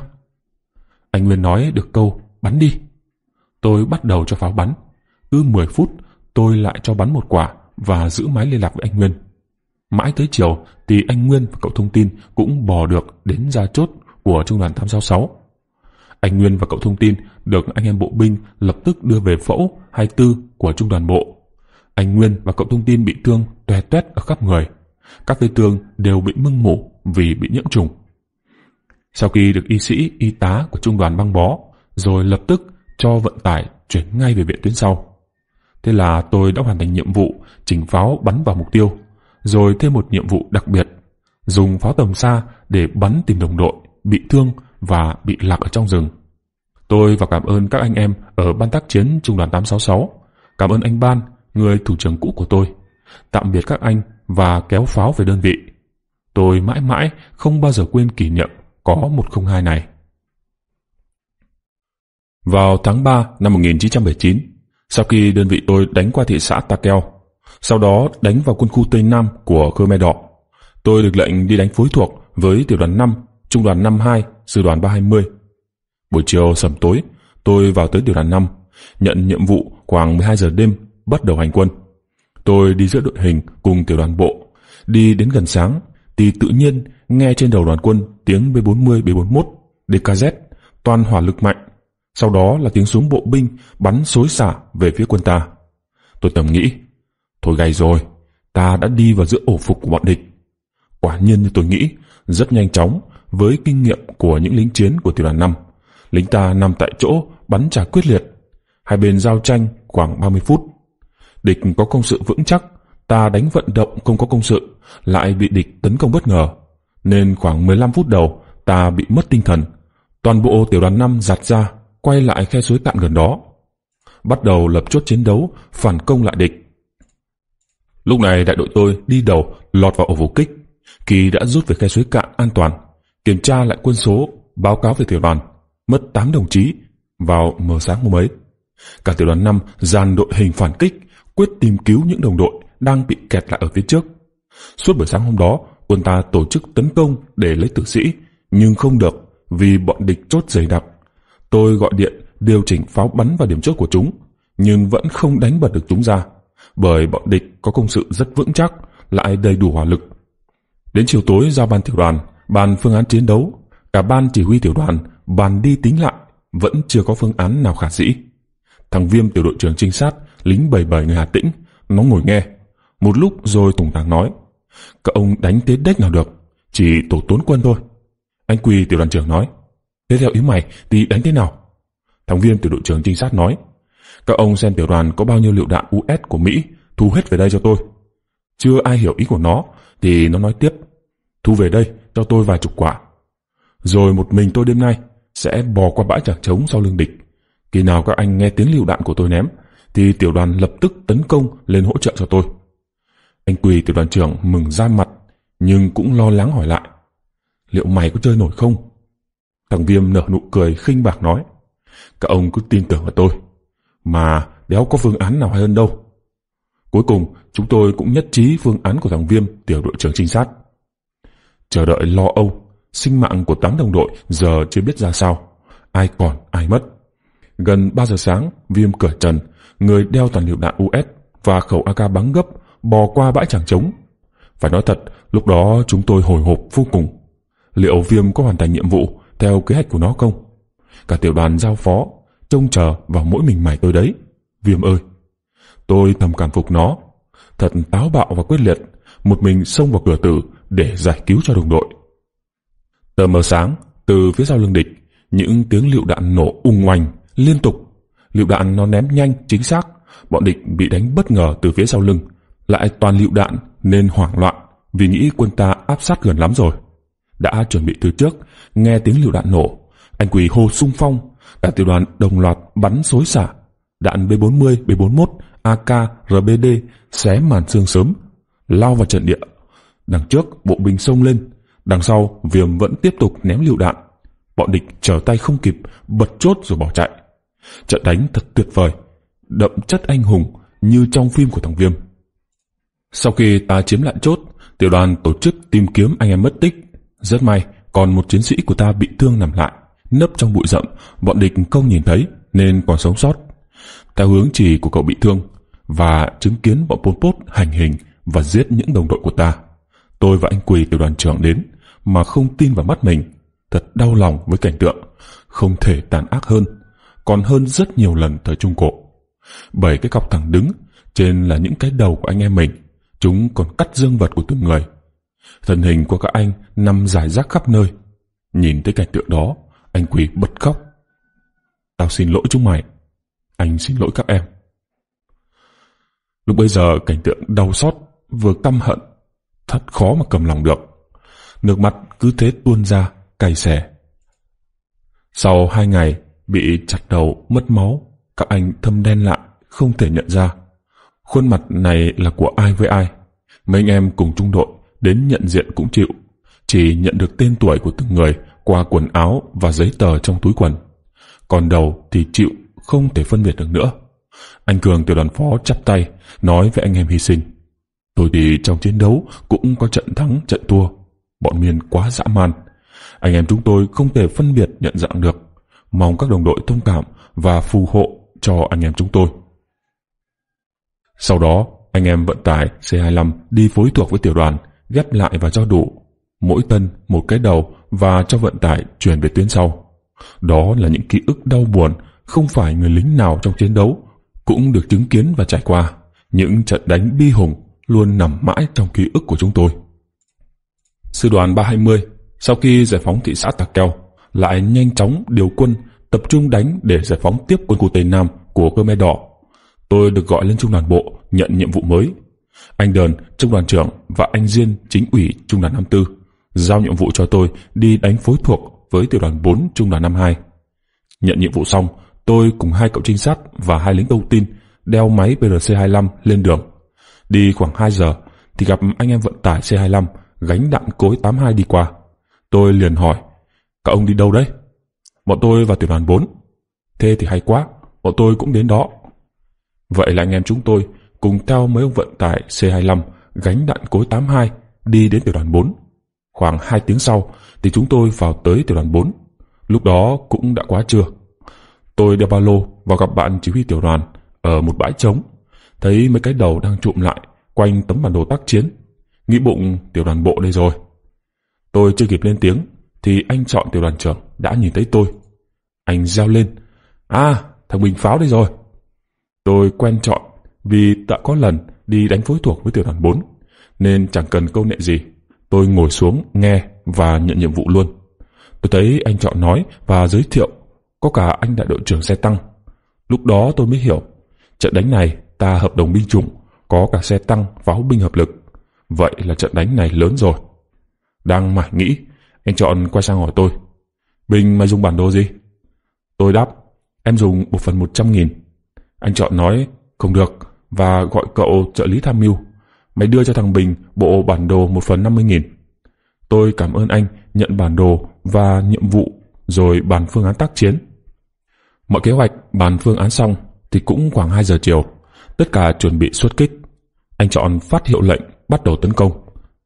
Anh Nguyên nói được câu bắn đi. Tôi bắt đầu cho pháo bắn. Cứ 10 phút tôi lại cho bắn một quả và giữ máy liên lạc với anh Nguyên. Mãi tới chiều thì anh Nguyên và cậu thông tin cũng bò được đến ra chốt của trung đoàn 866. Anh Nguyên và cậu thông tin được anh em bộ binh lập tức đưa về phẫu 24 của trung đoàn bộ anh Nguyên và cậu thông tin bị thương toe toét ở khắp người. Các vết thương đều bị mưng mủ vì bị nhiễm trùng. Sau khi được y sĩ, y tá của trung đoàn băng bó, rồi lập tức cho vận tải chuyển ngay về viện tuyến sau. Thế là tôi đã hoàn thành nhiệm vụ chỉnh pháo bắn vào mục tiêu, rồi thêm một nhiệm vụ đặc biệt, dùng pháo tầm xa để bắn tìm đồng đội, bị thương và bị lạc ở trong rừng. Tôi và cảm ơn các anh em ở ban tác chiến trung đoàn 866, cảm ơn anh Ban người thủ trưởng cũ của tôi. Tạm biệt các anh và kéo pháo về đơn vị. Tôi mãi mãi không bao giờ quên kỷ niệm có 102 này. Vào tháng 3 năm 1979, sau khi đơn vị tôi đánh qua thị xã Takeo, sau đó đánh vào quân khu Tây Nam của Khmer Đỏ, tôi được lệnh đi đánh phối thuộc với tiểu đoàn 5, trung đoàn 52, sư đoàn 320. Buổi chiều sẩm tối, tôi vào tới tiểu đoàn 5, nhận nhiệm vụ khoảng 12 giờ đêm bắt đầu hành quân. Tôi đi giữa đội hình cùng tiểu đoàn bộ, đi đến gần sáng thì tự nhiên nghe trên đầu đoàn quân tiếng B40 B41 DKZ toàn hỏa lực mạnh, sau đó là tiếng súng bộ binh bắn xối xả về phía quân ta. Tôi tầm nghĩ, thôi gay rồi, ta đã đi vào giữa ổ phục của bọn địch. Quả nhiên như tôi nghĩ, rất nhanh chóng với kinh nghiệm của những lính chiến của tiểu đoàn 5. Lính ta nằm tại chỗ bắn trả quyết liệt. Hai bên giao tranh khoảng 30 phút Địch có công sự vững chắc, ta đánh vận động không có công sự, lại bị địch tấn công bất ngờ. Nên khoảng 15 phút đầu, ta bị mất tinh thần. Toàn bộ tiểu đoàn 5 giặt ra, quay lại khe suối cạn gần đó. Bắt đầu lập chốt chiến đấu, phản công lại địch. Lúc này đại đội tôi đi đầu lọt vào ổ vũ kích. Kỳ đã rút về khe suối cạn an toàn, kiểm tra lại quân số, báo cáo về tiểu đoàn. Mất 8 đồng chí vào mờ sáng hôm ấy. Cả tiểu đoàn 5 dàn đội hình phản kích, quyết tìm cứu những đồng đội đang bị kẹt lại ở phía trước. Suốt buổi sáng hôm đó, quân ta tổ chức tấn công để lấy tử sĩ, nhưng không được vì bọn địch chốt dày đặc. Tôi gọi điện điều chỉnh pháo bắn vào điểm chốt của chúng, nhưng vẫn không đánh bật được chúng ra, bởi bọn địch có công sự rất vững chắc, lại đầy đủ hỏa lực. Đến chiều tối giao ban tiểu đoàn, bàn phương án chiến đấu, cả ban chỉ huy tiểu đoàn bàn đi tính lại, vẫn chưa có phương án nào khả dĩ. Thằng Viêm tiểu đội trưởng trinh sát lính bảy bảy người Hà Tĩnh, nó ngồi nghe. Một lúc rồi Tùng Tàng nói, các ông đánh thế đếch nào được, chỉ tổ tốn quân thôi. Anh Quỳ tiểu đoàn trưởng nói, thế theo ý mày thì đánh thế nào? Thằng viên tiểu đội trưởng trinh sát nói, các ông xem tiểu đoàn có bao nhiêu liệu đạn US của Mỹ thu hết về đây cho tôi. Chưa ai hiểu ý của nó thì nó nói tiếp, thu về đây cho tôi vài chục quả. Rồi một mình tôi đêm nay sẽ bò qua bãi chạc trống sau lưng địch. Khi nào các anh nghe tiếng lựu đạn của tôi ném thì tiểu đoàn lập tức tấn công lên hỗ trợ cho tôi. Anh Quỳ tiểu đoàn trưởng mừng ra mặt, nhưng cũng lo lắng hỏi lại. Liệu mày có chơi nổi không? Thằng Viêm nở nụ cười khinh bạc nói. Các ông cứ tin tưởng vào tôi. Mà đéo có phương án nào hay hơn đâu. Cuối cùng, chúng tôi cũng nhất trí phương án của thằng Viêm, tiểu đội trưởng trinh sát. Chờ đợi lo âu, sinh mạng của tám đồng đội giờ chưa biết ra sao. Ai còn, ai mất. Gần 3 giờ sáng, Viêm cởi trần, người đeo toàn liệu đạn US và khẩu AK bắn gấp bò qua bãi chẳng trống. Phải nói thật, lúc đó chúng tôi hồi hộp vô cùng. Liệu Viêm có hoàn thành nhiệm vụ theo kế hoạch của nó không? Cả tiểu đoàn giao phó, trông chờ vào mỗi mình mày tôi đấy. Viêm ơi! Tôi thầm cảm phục nó. Thật táo bạo và quyết liệt, một mình xông vào cửa tử để giải cứu cho đồng đội. Tờ mờ sáng, từ phía sau lưng địch, những tiếng lựu đạn nổ ung oanh liên tục Lựu đạn nó ném nhanh, chính xác. Bọn địch bị đánh bất ngờ từ phía sau lưng. Lại toàn lựu đạn nên hoảng loạn vì nghĩ quân ta áp sát gần lắm rồi. Đã chuẩn bị từ trước, nghe tiếng lựu đạn nổ. Anh Quỳ hô sung phong. Cả tiểu đoàn đồng loạt bắn xối xả. Đạn B-40, B-41, AK, RBD xé màn xương sớm. Lao vào trận địa. Đằng trước bộ binh xông lên. Đằng sau viêm vẫn tiếp tục ném lựu đạn bọn địch trở tay không kịp, bật chốt rồi bỏ chạy. Trận đánh thật tuyệt vời, đậm chất anh hùng như trong phim của thằng Viêm. Sau khi ta chiếm lại chốt, tiểu đoàn tổ chức tìm kiếm anh em mất tích. Rất may, còn một chiến sĩ của ta bị thương nằm lại, nấp trong bụi rậm, bọn địch không nhìn thấy nên còn sống sót. Ta hướng chỉ của cậu bị thương và chứng kiến bọn Pol Pot hành hình và giết những đồng đội của ta. Tôi và anh Quỳ tiểu đoàn trưởng đến mà không tin vào mắt mình, thật đau lòng với cảnh tượng, không thể tàn ác hơn còn hơn rất nhiều lần thời Trung Cổ. Bảy cái cọc thẳng đứng, trên là những cái đầu của anh em mình, chúng còn cắt dương vật của từng người. Thân hình của các anh nằm rải rác khắp nơi. Nhìn thấy cảnh tượng đó, anh Quỳ bật khóc. Tao xin lỗi chúng mày. Anh xin lỗi các em. Lúc bây giờ cảnh tượng đau xót, vừa căm hận, thật khó mà cầm lòng được. Nước mắt cứ thế tuôn ra, cay xẻ. Sau hai ngày, bị chặt đầu, mất máu, các anh thâm đen lại, không thể nhận ra. Khuôn mặt này là của ai với ai? Mấy anh em cùng trung đội, đến nhận diện cũng chịu. Chỉ nhận được tên tuổi của từng người qua quần áo và giấy tờ trong túi quần. Còn đầu thì chịu, không thể phân biệt được nữa. Anh Cường tiểu đoàn phó chắp tay, nói với anh em hy sinh. Tôi thì trong chiến đấu cũng có trận thắng, trận thua. Bọn miền quá dã man. Anh em chúng tôi không thể phân biệt nhận dạng được mong các đồng đội thông cảm và phù hộ cho anh em chúng tôi. Sau đó, anh em vận tải C25 đi phối thuộc với tiểu đoàn, ghép lại và cho đủ, mỗi tân một cái đầu và cho vận tải chuyển về tuyến sau. Đó là những ký ức đau buồn không phải người lính nào trong chiến đấu cũng được chứng kiến và trải qua. Những trận đánh bi hùng luôn nằm mãi trong ký ức của chúng tôi. Sư đoàn 320 sau khi giải phóng thị xã Tạc Keo lại nhanh chóng điều quân tập trung đánh để giải phóng tiếp quân khu Tây Nam của Khmer Đỏ. Tôi được gọi lên trung đoàn bộ nhận nhiệm vụ mới. Anh Đờn, trung đoàn trưởng và anh Diên, chính ủy trung đoàn 54, giao nhiệm vụ cho tôi đi đánh phối thuộc với tiểu đoàn 4 trung đoàn 52. Nhận nhiệm vụ xong, tôi cùng hai cậu trinh sát và hai lính âu tin đeo máy BRC-25 lên đường. Đi khoảng 2 giờ thì gặp anh em vận tải C-25 gánh đạn cối 82 đi qua. Tôi liền hỏi cả ông đi đâu đấy? Bọn tôi vào tiểu đoàn 4. Thế thì hay quá, bọn tôi cũng đến đó. Vậy là anh em chúng tôi cùng theo mấy ông vận tải C25 gánh đạn cối 82 đi đến tiểu đoàn 4. Khoảng 2 tiếng sau thì chúng tôi vào tới tiểu đoàn 4. Lúc đó cũng đã quá trưa. Tôi đeo ba lô và gặp bạn chỉ huy tiểu đoàn ở một bãi trống. Thấy mấy cái đầu đang trụm lại quanh tấm bản đồ tác chiến. Nghĩ bụng tiểu đoàn bộ đây rồi. Tôi chưa kịp lên tiếng thì anh chọn tiểu đoàn trưởng đã nhìn thấy tôi. Anh reo lên. À, thằng Bình Pháo đây rồi. Tôi quen chọn vì đã có lần đi đánh phối thuộc với tiểu đoàn 4 nên chẳng cần câu nệ gì. Tôi ngồi xuống nghe và nhận nhiệm vụ luôn. Tôi thấy anh chọn nói và giới thiệu có cả anh đại đội trưởng xe tăng. Lúc đó tôi mới hiểu trận đánh này ta hợp đồng binh chủng có cả xe tăng pháo binh hợp lực. Vậy là trận đánh này lớn rồi. Đang mải nghĩ anh chọn quay sang hỏi tôi. Bình mày dùng bản đồ gì? Tôi đáp, em dùng một phần một trăm nghìn. Anh chọn nói, không được, và gọi cậu trợ lý tham mưu. Mày đưa cho thằng Bình bộ bản đồ một phần năm mươi nghìn. Tôi cảm ơn anh nhận bản đồ và nhiệm vụ rồi bàn phương án tác chiến. Mọi kế hoạch bàn phương án xong thì cũng khoảng 2 giờ chiều, tất cả chuẩn bị xuất kích. Anh chọn phát hiệu lệnh bắt đầu tấn công.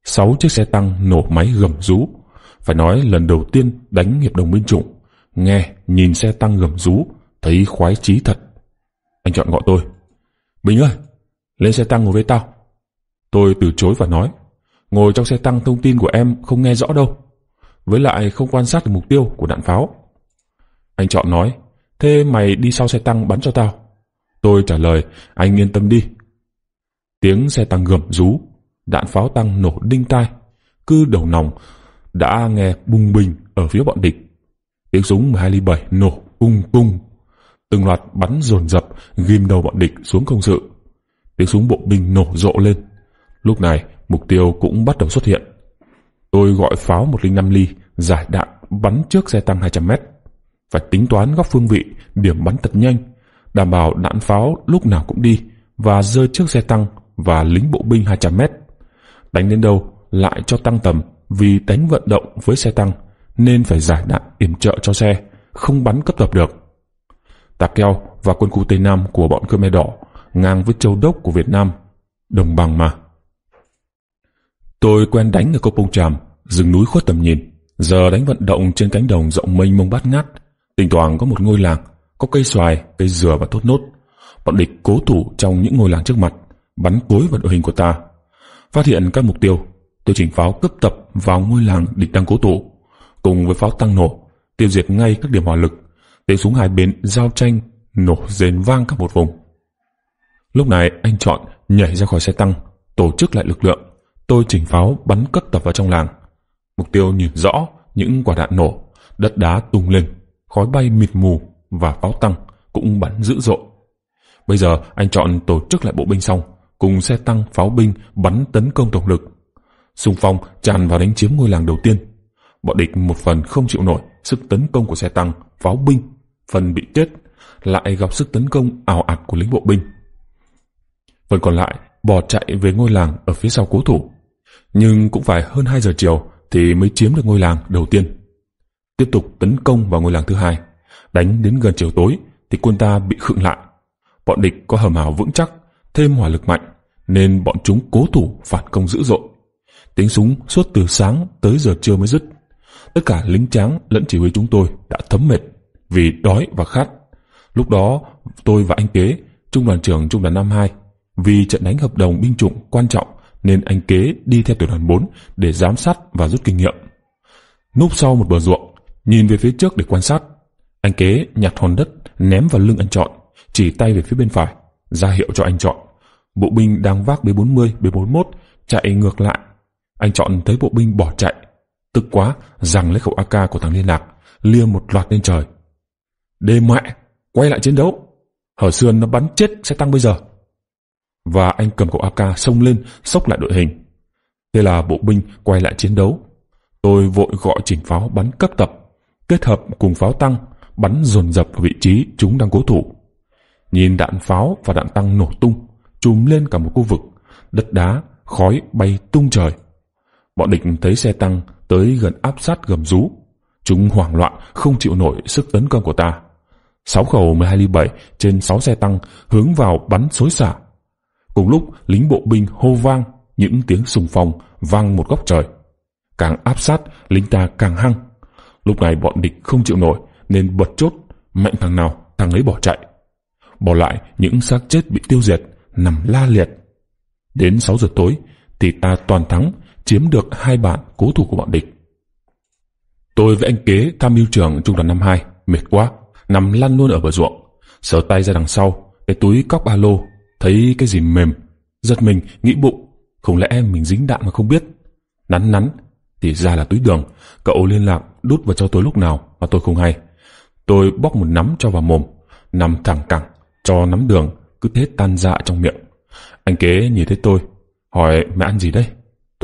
6 chiếc xe tăng nổ máy gầm rú, phải nói lần đầu tiên đánh hiệp đồng binh chủng, nghe, nhìn xe tăng gầm rú, thấy khoái chí thật. Anh chọn gọi tôi. Bình ơi, lên xe tăng ngồi với tao. Tôi từ chối và nói, ngồi trong xe tăng thông tin của em không nghe rõ đâu. Với lại không quan sát được mục tiêu của đạn pháo. Anh chọn nói, thế mày đi sau xe tăng bắn cho tao. Tôi trả lời, anh yên tâm đi. Tiếng xe tăng gầm rú, đạn pháo tăng nổ đinh tai, cứ đầu nòng, đã nghe bung binh ở phía bọn địch. Tiếng súng 207 nổ cung cung, từng loạt bắn dồn dập ghim đầu bọn địch xuống công sự. Tiếng súng bộ binh nổ rộ lên. Lúc này, mục tiêu cũng bắt đầu xuất hiện. Tôi gọi pháo 105 ly, giải đạn bắn trước xe tăng 200 mét. Phải tính toán góc phương vị, điểm bắn thật nhanh, đảm bảo đạn pháo lúc nào cũng đi và rơi trước xe tăng và lính bộ binh 200 mét. Đánh đến đâu lại cho tăng tầm vì đánh vận động với xe tăng nên phải giải đạn yểm trợ cho xe, không bắn cấp tập được. Tạc Keo và quân khu Tây Nam của bọn Khmer Đỏ ngang với châu đốc của Việt Nam, đồng bằng mà. Tôi quen đánh ở Cô Pông Tràm, rừng núi khuất tầm nhìn. Giờ đánh vận động trên cánh đồng rộng mênh mông bát ngát, tỉnh toàn có một ngôi làng, có cây xoài, cây dừa và thốt nốt. Bọn địch cố thủ trong những ngôi làng trước mặt, bắn cối vào đội hình của ta. Phát hiện các mục tiêu, tôi chỉnh pháo cấp tập vào ngôi làng địch đang cố thủ. Cùng với pháo tăng nổ, tiêu diệt ngay các điểm hỏa lực, tiếng súng hai bên giao tranh nổ rền vang cả một vùng. Lúc này anh chọn nhảy ra khỏi xe tăng, tổ chức lại lực lượng. Tôi chỉnh pháo bắn cất tập vào trong làng. Mục tiêu nhìn rõ những quả đạn nổ, đất đá tung lên, khói bay mịt mù và pháo tăng cũng bắn dữ dội. Bây giờ anh chọn tổ chức lại bộ binh xong, cùng xe tăng pháo binh bắn tấn công tổng lực xung phong tràn vào đánh chiếm ngôi làng đầu tiên. Bọn địch một phần không chịu nổi sức tấn công của xe tăng, pháo binh, phần bị chết, lại gặp sức tấn công ảo ạt của lính bộ binh. Phần còn lại bỏ chạy về ngôi làng ở phía sau cố thủ. Nhưng cũng phải hơn 2 giờ chiều thì mới chiếm được ngôi làng đầu tiên. Tiếp tục tấn công vào ngôi làng thứ hai. Đánh đến gần chiều tối thì quân ta bị khựng lại. Bọn địch có hầm hào vững chắc, thêm hỏa lực mạnh nên bọn chúng cố thủ phản công dữ dội. Tiếng súng suốt từ sáng tới giờ trưa mới dứt. Tất cả lính tráng lẫn chỉ huy chúng tôi đã thấm mệt vì đói và khát. Lúc đó tôi và anh Kế, trung đoàn trưởng trung đoàn 52, vì trận đánh hợp đồng binh chủng quan trọng nên anh Kế đi theo tiểu đoàn 4 để giám sát và rút kinh nghiệm. Núp sau một bờ ruộng, nhìn về phía trước để quan sát. Anh Kế nhặt hòn đất ném vào lưng anh chọn chỉ tay về phía bên phải, ra hiệu cho anh chọn Bộ binh đang vác B40, B41 chạy ngược lại anh chọn thấy bộ binh bỏ chạy, tức quá, rằng lấy khẩu AK của thằng liên lạc, lia một loạt lên trời. Đê mẹ, quay lại chiến đấu. Hở xương nó bắn chết xe tăng bây giờ. Và anh cầm khẩu AK xông lên, sốc lại đội hình. Thế là bộ binh quay lại chiến đấu. Tôi vội gọi chỉnh pháo bắn cấp tập, kết hợp cùng pháo tăng, bắn dồn dập vào vị trí chúng đang cố thủ. Nhìn đạn pháo và đạn tăng nổ tung, trùm lên cả một khu vực, đất đá, khói bay tung trời. Bọn địch thấy xe tăng tới gần áp sát gầm rú. Chúng hoảng loạn, không chịu nổi sức tấn công của ta. Sáu khẩu 12 ly 7 trên sáu xe tăng hướng vào bắn xối xả. Cùng lúc, lính bộ binh hô vang, những tiếng sùng phong vang một góc trời. Càng áp sát, lính ta càng hăng. Lúc này bọn địch không chịu nổi nên bật chốt, mạnh thằng nào thằng ấy bỏ chạy. Bỏ lại những xác chết bị tiêu diệt, nằm la liệt. Đến 6 giờ tối thì ta toàn thắng chiếm được hai bạn cố thủ của bọn địch. Tôi với anh kế tham mưu trưởng trung đoàn năm hai mệt quá, nằm lăn luôn ở bờ ruộng, sờ tay ra đằng sau, cái túi cóc ba lô, thấy cái gì mềm, giật mình, nghĩ bụng, không lẽ em mình dính đạn mà không biết. Nắn nắn, thì ra là túi đường, cậu liên lạc đút vào cho tôi lúc nào mà tôi không hay. Tôi bóc một nắm cho vào mồm, nằm thẳng cẳng, cho nắm đường, cứ thế tan dạ trong miệng. Anh kế nhìn thấy tôi, hỏi mẹ ăn gì đây?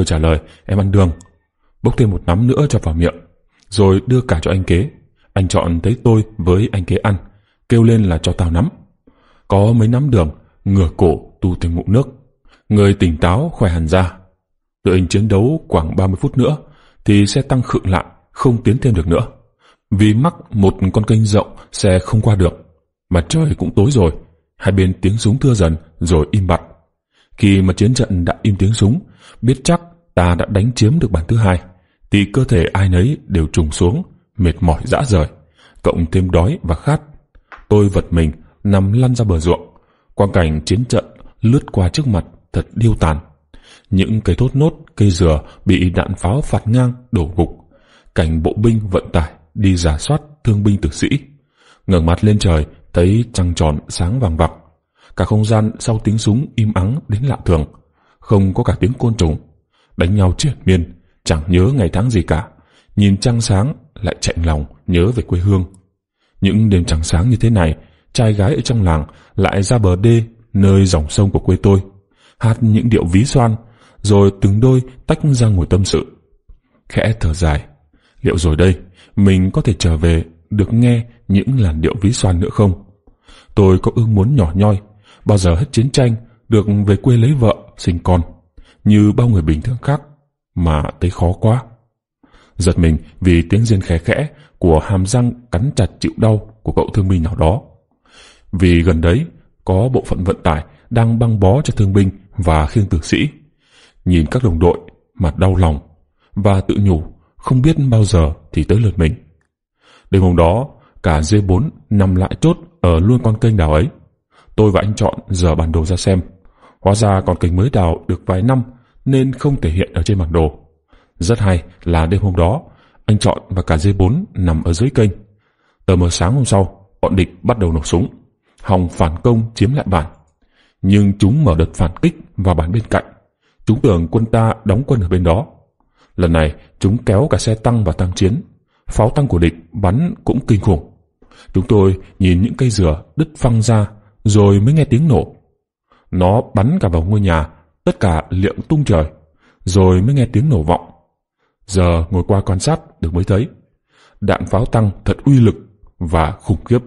Tôi trả lời, em ăn đường. Bốc thêm một nắm nữa cho vào miệng, rồi đưa cả cho anh kế. Anh chọn thấy tôi với anh kế ăn, kêu lên là cho tao nắm. Có mấy nắm đường, ngửa cổ tu thêm ngụm nước. Người tỉnh táo khỏe hẳn ra. Đội hình chiến đấu khoảng 30 phút nữa thì xe tăng khựng lại, không tiến thêm được nữa. Vì mắc một con kênh rộng xe không qua được. Mặt trời cũng tối rồi, hai bên tiếng súng thưa dần rồi im bặt. Khi mà chiến trận đã im tiếng súng, biết chắc ta đã đánh chiếm được bàn thứ hai, thì cơ thể ai nấy đều trùng xuống, mệt mỏi dã rời, cộng thêm đói và khát. Tôi vật mình, nằm lăn ra bờ ruộng. Quang cảnh chiến trận lướt qua trước mặt thật điêu tàn. Những cây thốt nốt, cây dừa bị đạn pháo phạt ngang, đổ gục. Cảnh bộ binh vận tải đi giả soát thương binh tử sĩ. ngẩng mặt lên trời, thấy trăng tròn sáng vàng vặc. Cả không gian sau tiếng súng im ắng đến lạ thường. Không có cả tiếng côn trùng đánh nhau triền miên chẳng nhớ ngày tháng gì cả nhìn trăng sáng lại chạy lòng nhớ về quê hương những đêm trăng sáng như thế này trai gái ở trong làng lại ra bờ đê nơi dòng sông của quê tôi hát những điệu ví xoan rồi từng đôi tách ra ngồi tâm sự khẽ thở dài liệu rồi đây mình có thể trở về được nghe những làn điệu ví xoan nữa không tôi có ước muốn nhỏ nhoi bao giờ hết chiến tranh được về quê lấy vợ sinh con như bao người bình thường khác mà thấy khó quá giật mình vì tiếng rên khẽ khẽ của hàm răng cắn chặt chịu đau của cậu thương binh nào đó vì gần đấy có bộ phận vận tải đang băng bó cho thương binh và khiêng tử sĩ nhìn các đồng đội mặt đau lòng và tự nhủ không biết bao giờ thì tới lượt mình đêm hôm đó cả d 4 nằm lại chốt ở luôn con kênh đảo ấy tôi và anh chọn giờ bản đồ ra xem Hóa ra còn kính mới đào được vài năm nên không thể hiện ở trên bản đồ. Rất hay là đêm hôm đó, anh chọn và cả dê bốn nằm ở dưới kênh. Tờ mờ sáng hôm sau, bọn địch bắt đầu nổ súng. Hòng phản công chiếm lại bản. Nhưng chúng mở đợt phản kích vào bản bên cạnh. Chúng tưởng quân ta đóng quân ở bên đó. Lần này, chúng kéo cả xe tăng và tăng chiến. Pháo tăng của địch bắn cũng kinh khủng. Chúng tôi nhìn những cây dừa đứt phăng ra rồi mới nghe tiếng nổ. Nó bắn cả vào ngôi nhà, tất cả liệng tung trời, rồi mới nghe tiếng nổ vọng. Giờ ngồi qua quan sát được mới thấy. Đạn pháo tăng thật uy lực và khủng khiếp.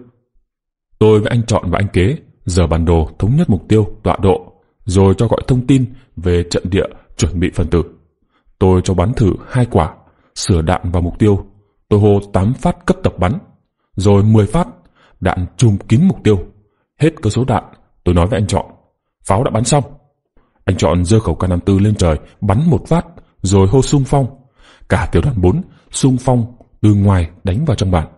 Tôi với anh Chọn và anh Kế giờ bản đồ thống nhất mục tiêu, tọa độ, rồi cho gọi thông tin về trận địa chuẩn bị phần tử. Tôi cho bắn thử hai quả, sửa đạn vào mục tiêu. Tôi hô tám phát cấp tập bắn, rồi mười phát, đạn chùm kín mục tiêu. Hết cơ số đạn, tôi nói với anh Chọn. Pháo đã bắn xong. Anh chọn giơ khẩu K54 lên trời, bắn một phát, rồi hô sung phong. Cả tiểu đoàn 4 sung phong từ ngoài đánh vào trong bản.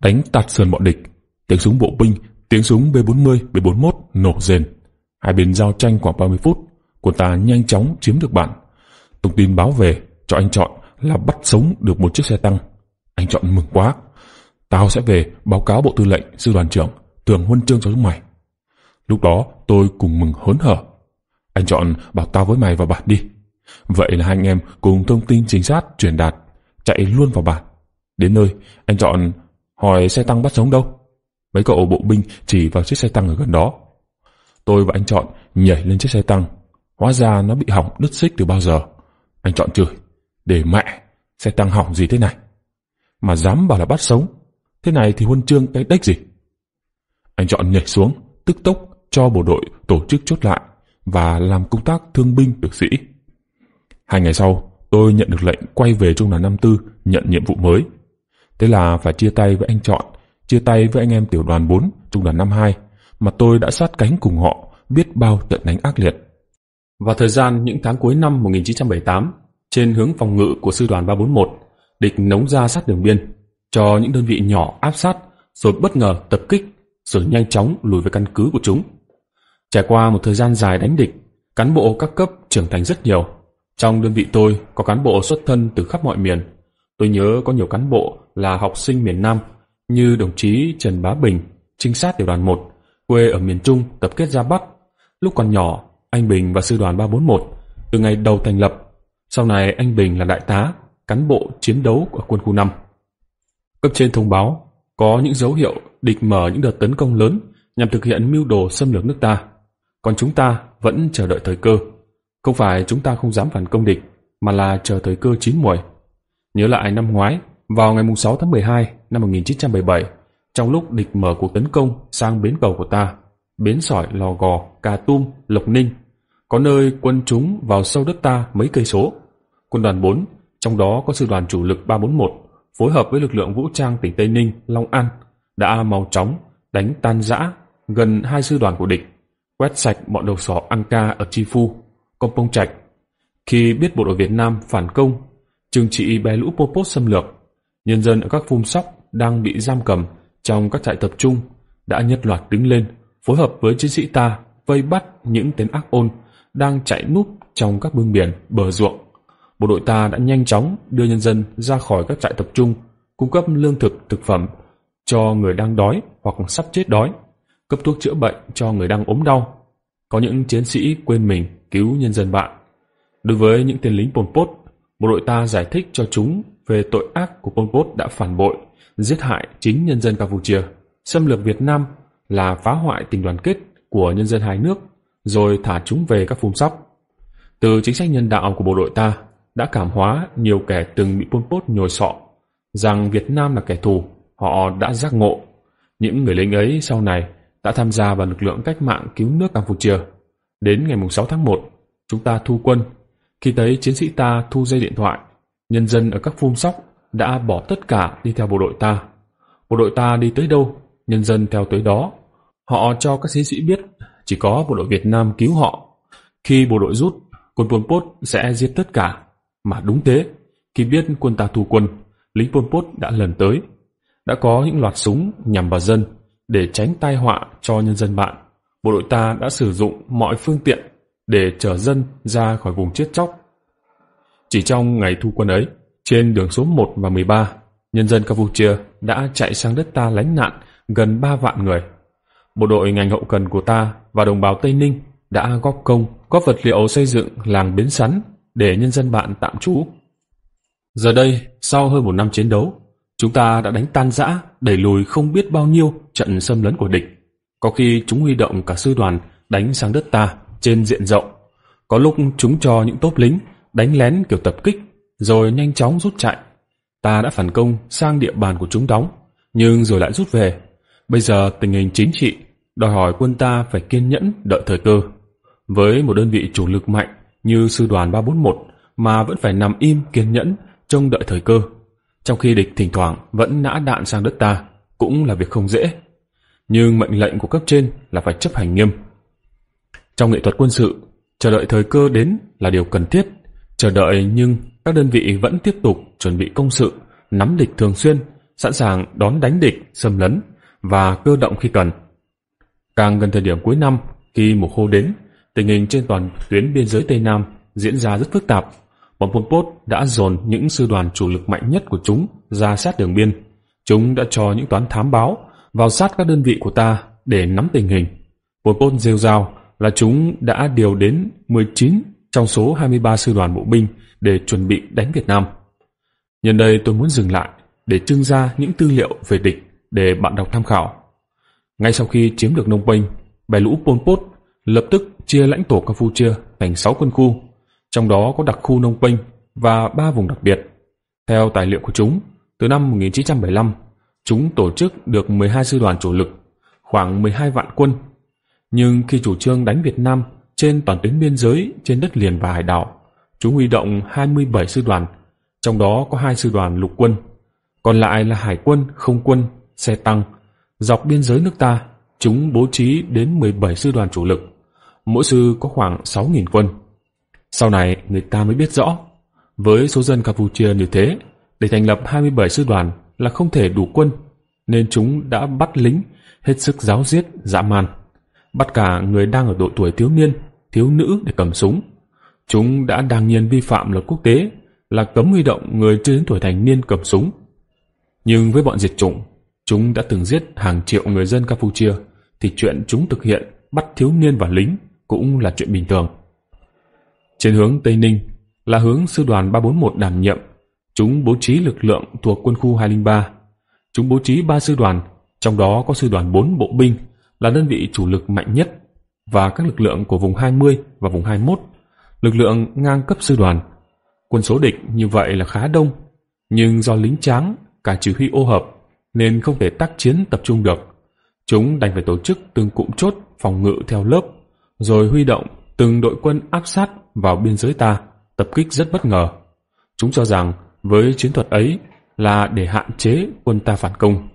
Đánh tạt sườn bọn địch, tiếng súng bộ binh, tiếng súng B40, B41 nổ rền. Hai bên giao tranh khoảng 30 phút, quân ta nhanh chóng chiếm được bản. Thông tin báo về cho anh chọn là bắt sống được một chiếc xe tăng. Anh chọn mừng quá. Tao sẽ về báo cáo bộ tư lệnh, sư đoàn trưởng, thường huân chương cho chúng mày. Lúc đó tôi cùng mừng hớn hở. Anh chọn bảo tao với mày vào bản đi. Vậy là hai anh em cùng thông tin chính xác truyền đạt, chạy luôn vào bản. Đến nơi, anh chọn hỏi xe tăng bắt sống đâu. Mấy cậu bộ binh chỉ vào chiếc xe tăng ở gần đó. Tôi và anh chọn nhảy lên chiếc xe tăng. Hóa ra nó bị hỏng đứt xích từ bao giờ. Anh chọn chửi. Để mẹ, xe tăng hỏng gì thế này? Mà dám bảo là bắt sống. Thế này thì huân chương cái đếch gì? Anh chọn nhảy xuống, tức tốc cho bộ đội tổ chức chốt lại và làm công tác thương binh được sĩ. Hai ngày sau, tôi nhận được lệnh quay về trung đoàn 54 nhận nhiệm vụ mới. Thế là phải chia tay với anh Chọn, chia tay với anh em tiểu đoàn 4, trung đoàn 52 mà tôi đã sát cánh cùng họ biết bao trận đánh ác liệt. Vào thời gian những tháng cuối năm 1978, trên hướng phòng ngự của sư đoàn 341, địch nóng ra sát đường biên, cho những đơn vị nhỏ áp sát rồi bất ngờ tập kích rồi nhanh chóng lùi về căn cứ của chúng. Trải qua một thời gian dài đánh địch, cán bộ các cấp trưởng thành rất nhiều. Trong đơn vị tôi có cán bộ xuất thân từ khắp mọi miền. Tôi nhớ có nhiều cán bộ là học sinh miền Nam như đồng chí Trần Bá Bình, trinh sát tiểu đoàn 1, quê ở miền Trung tập kết ra Bắc. Lúc còn nhỏ, anh Bình và sư đoàn 341 từ ngày đầu thành lập. Sau này anh Bình là đại tá, cán bộ chiến đấu của quân khu 5. Cấp trên thông báo có những dấu hiệu địch mở những đợt tấn công lớn nhằm thực hiện mưu đồ xâm lược nước ta. Còn chúng ta vẫn chờ đợi thời cơ. Không phải chúng ta không dám phản công địch, mà là chờ thời cơ chín muồi. Nhớ lại năm ngoái, vào ngày 6 tháng 12 năm 1977, trong lúc địch mở cuộc tấn công sang bến cầu của ta, bến sỏi Lò Gò, Cà Tum, Lộc Ninh, có nơi quân chúng vào sâu đất ta mấy cây số. Quân đoàn 4, trong đó có sư đoàn chủ lực 341, phối hợp với lực lượng vũ trang tỉnh Tây Ninh, Long An, đã mau chóng đánh tan rã gần hai sư đoàn của địch quét sạch bọn đầu sỏ Anka ở Chifu, pông Trạch. Khi biết bộ đội Việt Nam phản công, trừng trị bè lũ Pol xâm lược, nhân dân ở các phun sóc đang bị giam cầm trong các trại tập trung đã nhất loạt đứng lên, phối hợp với chiến sĩ ta vây bắt những tên ác ôn đang chạy núp trong các bương biển, bờ ruộng. Bộ đội ta đã nhanh chóng đưa nhân dân ra khỏi các trại tập trung, cung cấp lương thực, thực phẩm cho người đang đói hoặc sắp chết đói cấp thuốc chữa bệnh cho người đang ốm đau. Có những chiến sĩ quên mình cứu nhân dân bạn. Đối với những tên lính Pol Pot, bộ đội ta giải thích cho chúng về tội ác của Pol Pot đã phản bội, giết hại chính nhân dân Campuchia, xâm lược Việt Nam là phá hoại tình đoàn kết của nhân dân hai nước, rồi thả chúng về các phung sóc. Từ chính sách nhân đạo của bộ đội ta đã cảm hóa nhiều kẻ từng bị Pol Pot nhồi sọ, rằng Việt Nam là kẻ thù, họ đã giác ngộ. Những người lính ấy sau này đã tham gia vào lực lượng cách mạng cứu nước Campuchia. Đến ngày 6 tháng 1, chúng ta thu quân. Khi thấy chiến sĩ ta thu dây điện thoại, nhân dân ở các phun sóc đã bỏ tất cả đi theo bộ đội ta. Bộ đội ta đi tới đâu, nhân dân theo tới đó. Họ cho các chiến sĩ biết chỉ có bộ đội Việt Nam cứu họ. Khi bộ đội rút, quân Pol Pot sẽ giết tất cả. Mà đúng thế, khi biết quân ta thu quân, lính Pol Pot đã lần tới. Đã có những loạt súng nhằm vào dân để tránh tai họa cho nhân dân bạn, bộ đội ta đã sử dụng mọi phương tiện để chở dân ra khỏi vùng chết chóc. Chỉ trong ngày thu quân ấy, trên đường số 1 và 13, nhân dân Campuchia đã chạy sang đất ta lánh nạn gần 3 vạn người. Bộ đội ngành hậu cần của ta và đồng bào Tây Ninh đã góp công, góp vật liệu xây dựng làng Bến Sắn để nhân dân bạn tạm trú. Giờ đây, sau hơn một năm chiến đấu, Chúng ta đã đánh tan rã, đẩy lùi không biết bao nhiêu trận xâm lấn của địch. Có khi chúng huy động cả sư đoàn đánh sang đất ta trên diện rộng. Có lúc chúng cho những tốp lính đánh lén kiểu tập kích rồi nhanh chóng rút chạy. Ta đã phản công sang địa bàn của chúng đóng nhưng rồi lại rút về. Bây giờ tình hình chính trị đòi hỏi quân ta phải kiên nhẫn đợi thời cơ. Với một đơn vị chủ lực mạnh như sư đoàn 341 mà vẫn phải nằm im kiên nhẫn trông đợi thời cơ trong khi địch thỉnh thoảng vẫn nã đạn sang đất ta, cũng là việc không dễ. Nhưng mệnh lệnh của cấp trên là phải chấp hành nghiêm. Trong nghệ thuật quân sự, chờ đợi thời cơ đến là điều cần thiết. Chờ đợi nhưng các đơn vị vẫn tiếp tục chuẩn bị công sự, nắm địch thường xuyên, sẵn sàng đón đánh địch, xâm lấn và cơ động khi cần. Càng gần thời điểm cuối năm, khi mùa khô đến, tình hình trên toàn tuyến biên giới Tây Nam diễn ra rất phức tạp bọn Pol Pot đã dồn những sư đoàn chủ lực mạnh nhất của chúng ra sát đường biên. Chúng đã cho những toán thám báo vào sát các đơn vị của ta để nắm tình hình. Pol Pot rêu rao là chúng đã điều đến 19 trong số 23 sư đoàn bộ binh để chuẩn bị đánh Việt Nam. Nhân đây tôi muốn dừng lại để trưng ra những tư liệu về địch để bạn đọc tham khảo. Ngay sau khi chiếm được Nông Penh, bè lũ Pol Pot lập tức chia lãnh thổ Campuchia thành 6 quân khu trong đó có đặc khu Nông Quênh và ba vùng đặc biệt. Theo tài liệu của chúng, từ năm 1975, chúng tổ chức được 12 sư đoàn chủ lực, khoảng 12 vạn quân. Nhưng khi chủ trương đánh Việt Nam trên toàn tuyến biên giới trên đất liền và hải đảo, chúng huy động 27 sư đoàn, trong đó có hai sư đoàn lục quân, còn lại là hải quân, không quân, xe tăng. Dọc biên giới nước ta, chúng bố trí đến 17 sư đoàn chủ lực, mỗi sư có khoảng 6.000 quân. Sau này người ta mới biết rõ, với số dân Campuchia như thế, để thành lập 27 sư đoàn là không thể đủ quân, nên chúng đã bắt lính hết sức giáo giết, dã man. Bắt cả người đang ở độ tuổi thiếu niên, thiếu nữ để cầm súng. Chúng đã đương nhiên vi phạm luật quốc tế là cấm huy động người chưa đến tuổi thành niên cầm súng. Nhưng với bọn diệt chủng, chúng đã từng giết hàng triệu người dân Campuchia, thì chuyện chúng thực hiện bắt thiếu niên và lính cũng là chuyện bình thường. Trên hướng Tây Ninh là hướng sư đoàn 341 đảm nhiệm. Chúng bố trí lực lượng thuộc quân khu 203. Chúng bố trí 3 sư đoàn, trong đó có sư đoàn 4 bộ binh là đơn vị chủ lực mạnh nhất và các lực lượng của vùng 20 và vùng 21, lực lượng ngang cấp sư đoàn. Quân số địch như vậy là khá đông, nhưng do lính tráng, cả chỉ huy ô hợp nên không thể tác chiến tập trung được. Chúng đành phải tổ chức từng cụm chốt phòng ngự theo lớp, rồi huy động từng đội quân áp sát vào biên giới ta, tập kích rất bất ngờ. Chúng cho rằng với chiến thuật ấy là để hạn chế quân ta phản công.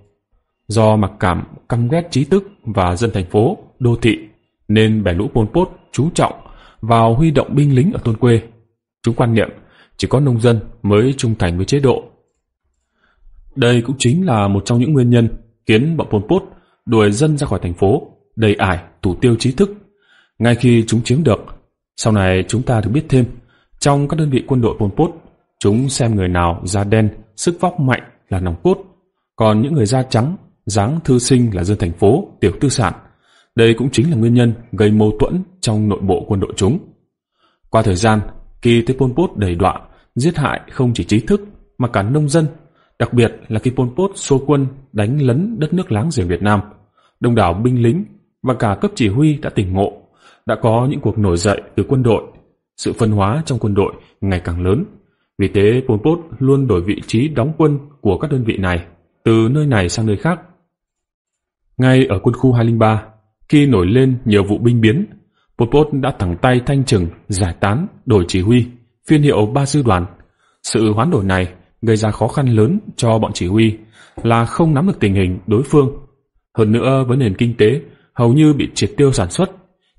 Do mặc cảm căm ghét trí tức và dân thành phố, đô thị, nên bè lũ Pol Pot chú trọng vào huy động binh lính ở thôn quê. Chúng quan niệm chỉ có nông dân mới trung thành với chế độ. Đây cũng chính là một trong những nguyên nhân khiến bọn Pol Pot đuổi dân ra khỏi thành phố, đầy ải, tủ tiêu trí thức. Ngay khi chúng chiếm được, sau này chúng ta được biết thêm, trong các đơn vị quân đội Pol Pot, chúng xem người nào da đen, sức vóc mạnh là nòng cốt, còn những người da trắng, dáng thư sinh là dân thành phố, tiểu tư sản. Đây cũng chính là nguyên nhân gây mâu thuẫn trong nội bộ quân đội chúng. Qua thời gian, khi tới Pol Pot đầy đoạn, giết hại không chỉ trí thức mà cả nông dân, đặc biệt là khi Pol Pot xô quân đánh lấn đất nước láng giềng Việt Nam. Đông đảo binh lính và cả cấp chỉ huy đã tỉnh ngộ đã có những cuộc nổi dậy từ quân đội. Sự phân hóa trong quân đội ngày càng lớn. Vì thế Pol Pot luôn đổi vị trí đóng quân của các đơn vị này từ nơi này sang nơi khác. Ngay ở quân khu 203, khi nổi lên nhiều vụ binh biến, Pol Pot đã thẳng tay thanh trừng, giải tán, đổi chỉ huy, phiên hiệu ba sư đoàn. Sự hoán đổi này gây ra khó khăn lớn cho bọn chỉ huy là không nắm được tình hình đối phương. Hơn nữa với nền kinh tế hầu như bị triệt tiêu sản xuất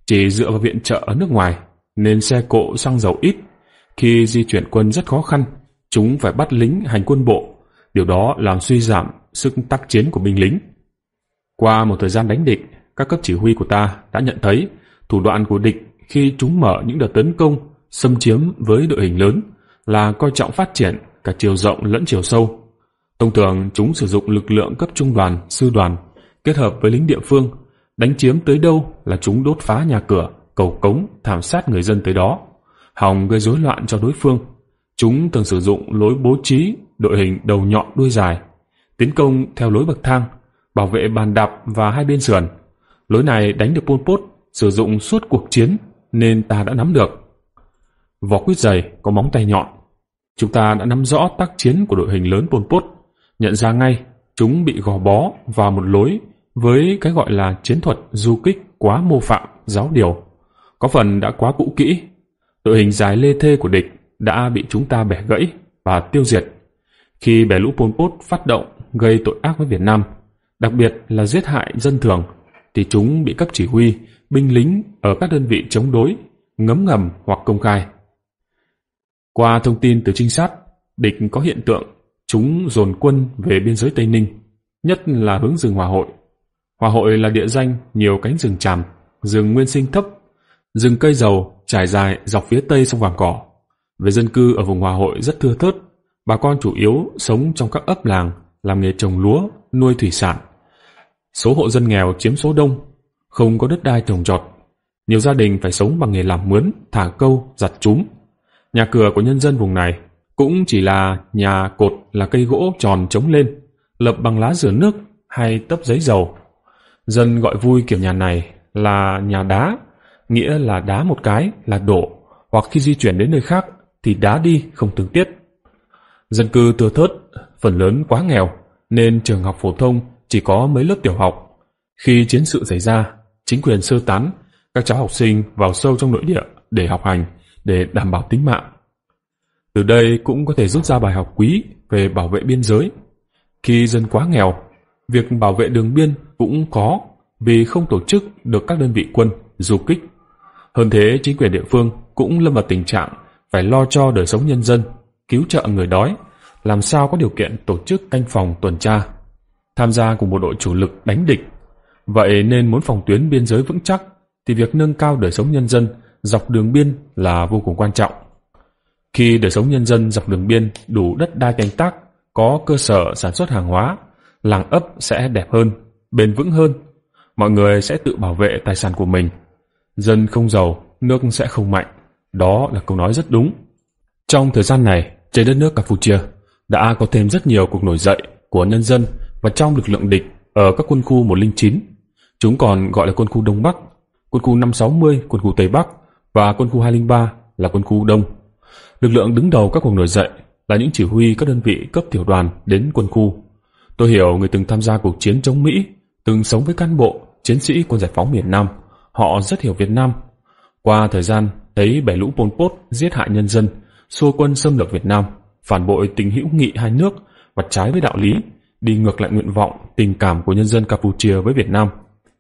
chỉ dựa vào viện trợ ở nước ngoài, nên xe cộ xăng dầu ít. Khi di chuyển quân rất khó khăn, chúng phải bắt lính hành quân bộ. Điều đó làm suy giảm sức tác chiến của binh lính. Qua một thời gian đánh địch, các cấp chỉ huy của ta đã nhận thấy thủ đoạn của địch khi chúng mở những đợt tấn công, xâm chiếm với đội hình lớn là coi trọng phát triển cả chiều rộng lẫn chiều sâu. Thông thường chúng sử dụng lực lượng cấp trung đoàn, sư đoàn kết hợp với lính địa phương đánh chiếm tới đâu là chúng đốt phá nhà cửa, cầu cống, thảm sát người dân tới đó. Hòng gây rối loạn cho đối phương. Chúng thường sử dụng lối bố trí, đội hình đầu nhọn đuôi dài, tiến công theo lối bậc thang, bảo vệ bàn đạp và hai bên sườn. Lối này đánh được Pol Pot sử dụng suốt cuộc chiến nên ta đã nắm được. Vỏ quýt dày có móng tay nhọn. Chúng ta đã nắm rõ tác chiến của đội hình lớn Pol Pot, nhận ra ngay chúng bị gò bó vào một lối với cái gọi là chiến thuật du kích quá mô phạm, giáo điều, có phần đã quá cũ kỹ. Đội hình dài lê thê của địch đã bị chúng ta bẻ gãy và tiêu diệt. Khi bè lũ Pol Pot phát động gây tội ác với Việt Nam, đặc biệt là giết hại dân thường, thì chúng bị cấp chỉ huy, binh lính ở các đơn vị chống đối, ngấm ngầm hoặc công khai. Qua thông tin từ trinh sát, địch có hiện tượng chúng dồn quân về biên giới Tây Ninh, nhất là hướng rừng Hòa Hội Hòa hội là địa danh nhiều cánh rừng tràm, rừng nguyên sinh thấp, rừng cây dầu trải dài dọc phía tây sông Vàm Cỏ. Về dân cư ở vùng Hòa hội rất thưa thớt, bà con chủ yếu sống trong các ấp làng, làm nghề trồng lúa, nuôi thủy sản. Số hộ dân nghèo chiếm số đông, không có đất đai trồng trọt. Nhiều gia đình phải sống bằng nghề làm mướn, thả câu, giặt trúm. Nhà cửa của nhân dân vùng này cũng chỉ là nhà cột là cây gỗ tròn trống lên, lập bằng lá rửa nước hay tấp giấy dầu Dân gọi vui kiểu nhà này là nhà đá, nghĩa là đá một cái là đổ, hoặc khi di chuyển đến nơi khác thì đá đi không tương tiết. Dân cư thừa thớt, phần lớn quá nghèo, nên trường học phổ thông chỉ có mấy lớp tiểu học. Khi chiến sự xảy ra, chính quyền sơ tán, các cháu học sinh vào sâu trong nội địa để học hành, để đảm bảo tính mạng. Từ đây cũng có thể rút ra bài học quý về bảo vệ biên giới. Khi dân quá nghèo Việc bảo vệ đường biên cũng khó vì không tổ chức được các đơn vị quân du kích. Hơn thế, chính quyền địa phương cũng lâm vào tình trạng phải lo cho đời sống nhân dân, cứu trợ người đói, làm sao có điều kiện tổ chức canh phòng tuần tra, tham gia cùng một đội chủ lực đánh địch. Vậy nên muốn phòng tuyến biên giới vững chắc thì việc nâng cao đời sống nhân dân dọc đường biên là vô cùng quan trọng. Khi đời sống nhân dân dọc đường biên đủ đất đai canh tác, có cơ sở sản xuất hàng hóa, làng ấp sẽ đẹp hơn, bền vững hơn. Mọi người sẽ tự bảo vệ tài sản của mình. Dân không giàu, nước sẽ không mạnh. Đó là câu nói rất đúng. Trong thời gian này, trên đất nước Campuchia đã có thêm rất nhiều cuộc nổi dậy của nhân dân và trong lực lượng địch ở các quân khu 109. Chúng còn gọi là quân khu Đông Bắc, quân khu 560, quân khu Tây Bắc và quân khu 203 là quân khu Đông. Lực lượng đứng đầu các cuộc nổi dậy là những chỉ huy các đơn vị cấp tiểu đoàn đến quân khu Tôi hiểu người từng tham gia cuộc chiến chống Mỹ, từng sống với cán bộ, chiến sĩ quân giải phóng miền Nam. Họ rất hiểu Việt Nam. Qua thời gian, thấy bẻ lũ Pol Pot giết hại nhân dân, xua quân xâm lược Việt Nam, phản bội tình hữu nghị hai nước mặt trái với đạo lý, đi ngược lại nguyện vọng, tình cảm của nhân dân Campuchia với Việt Nam.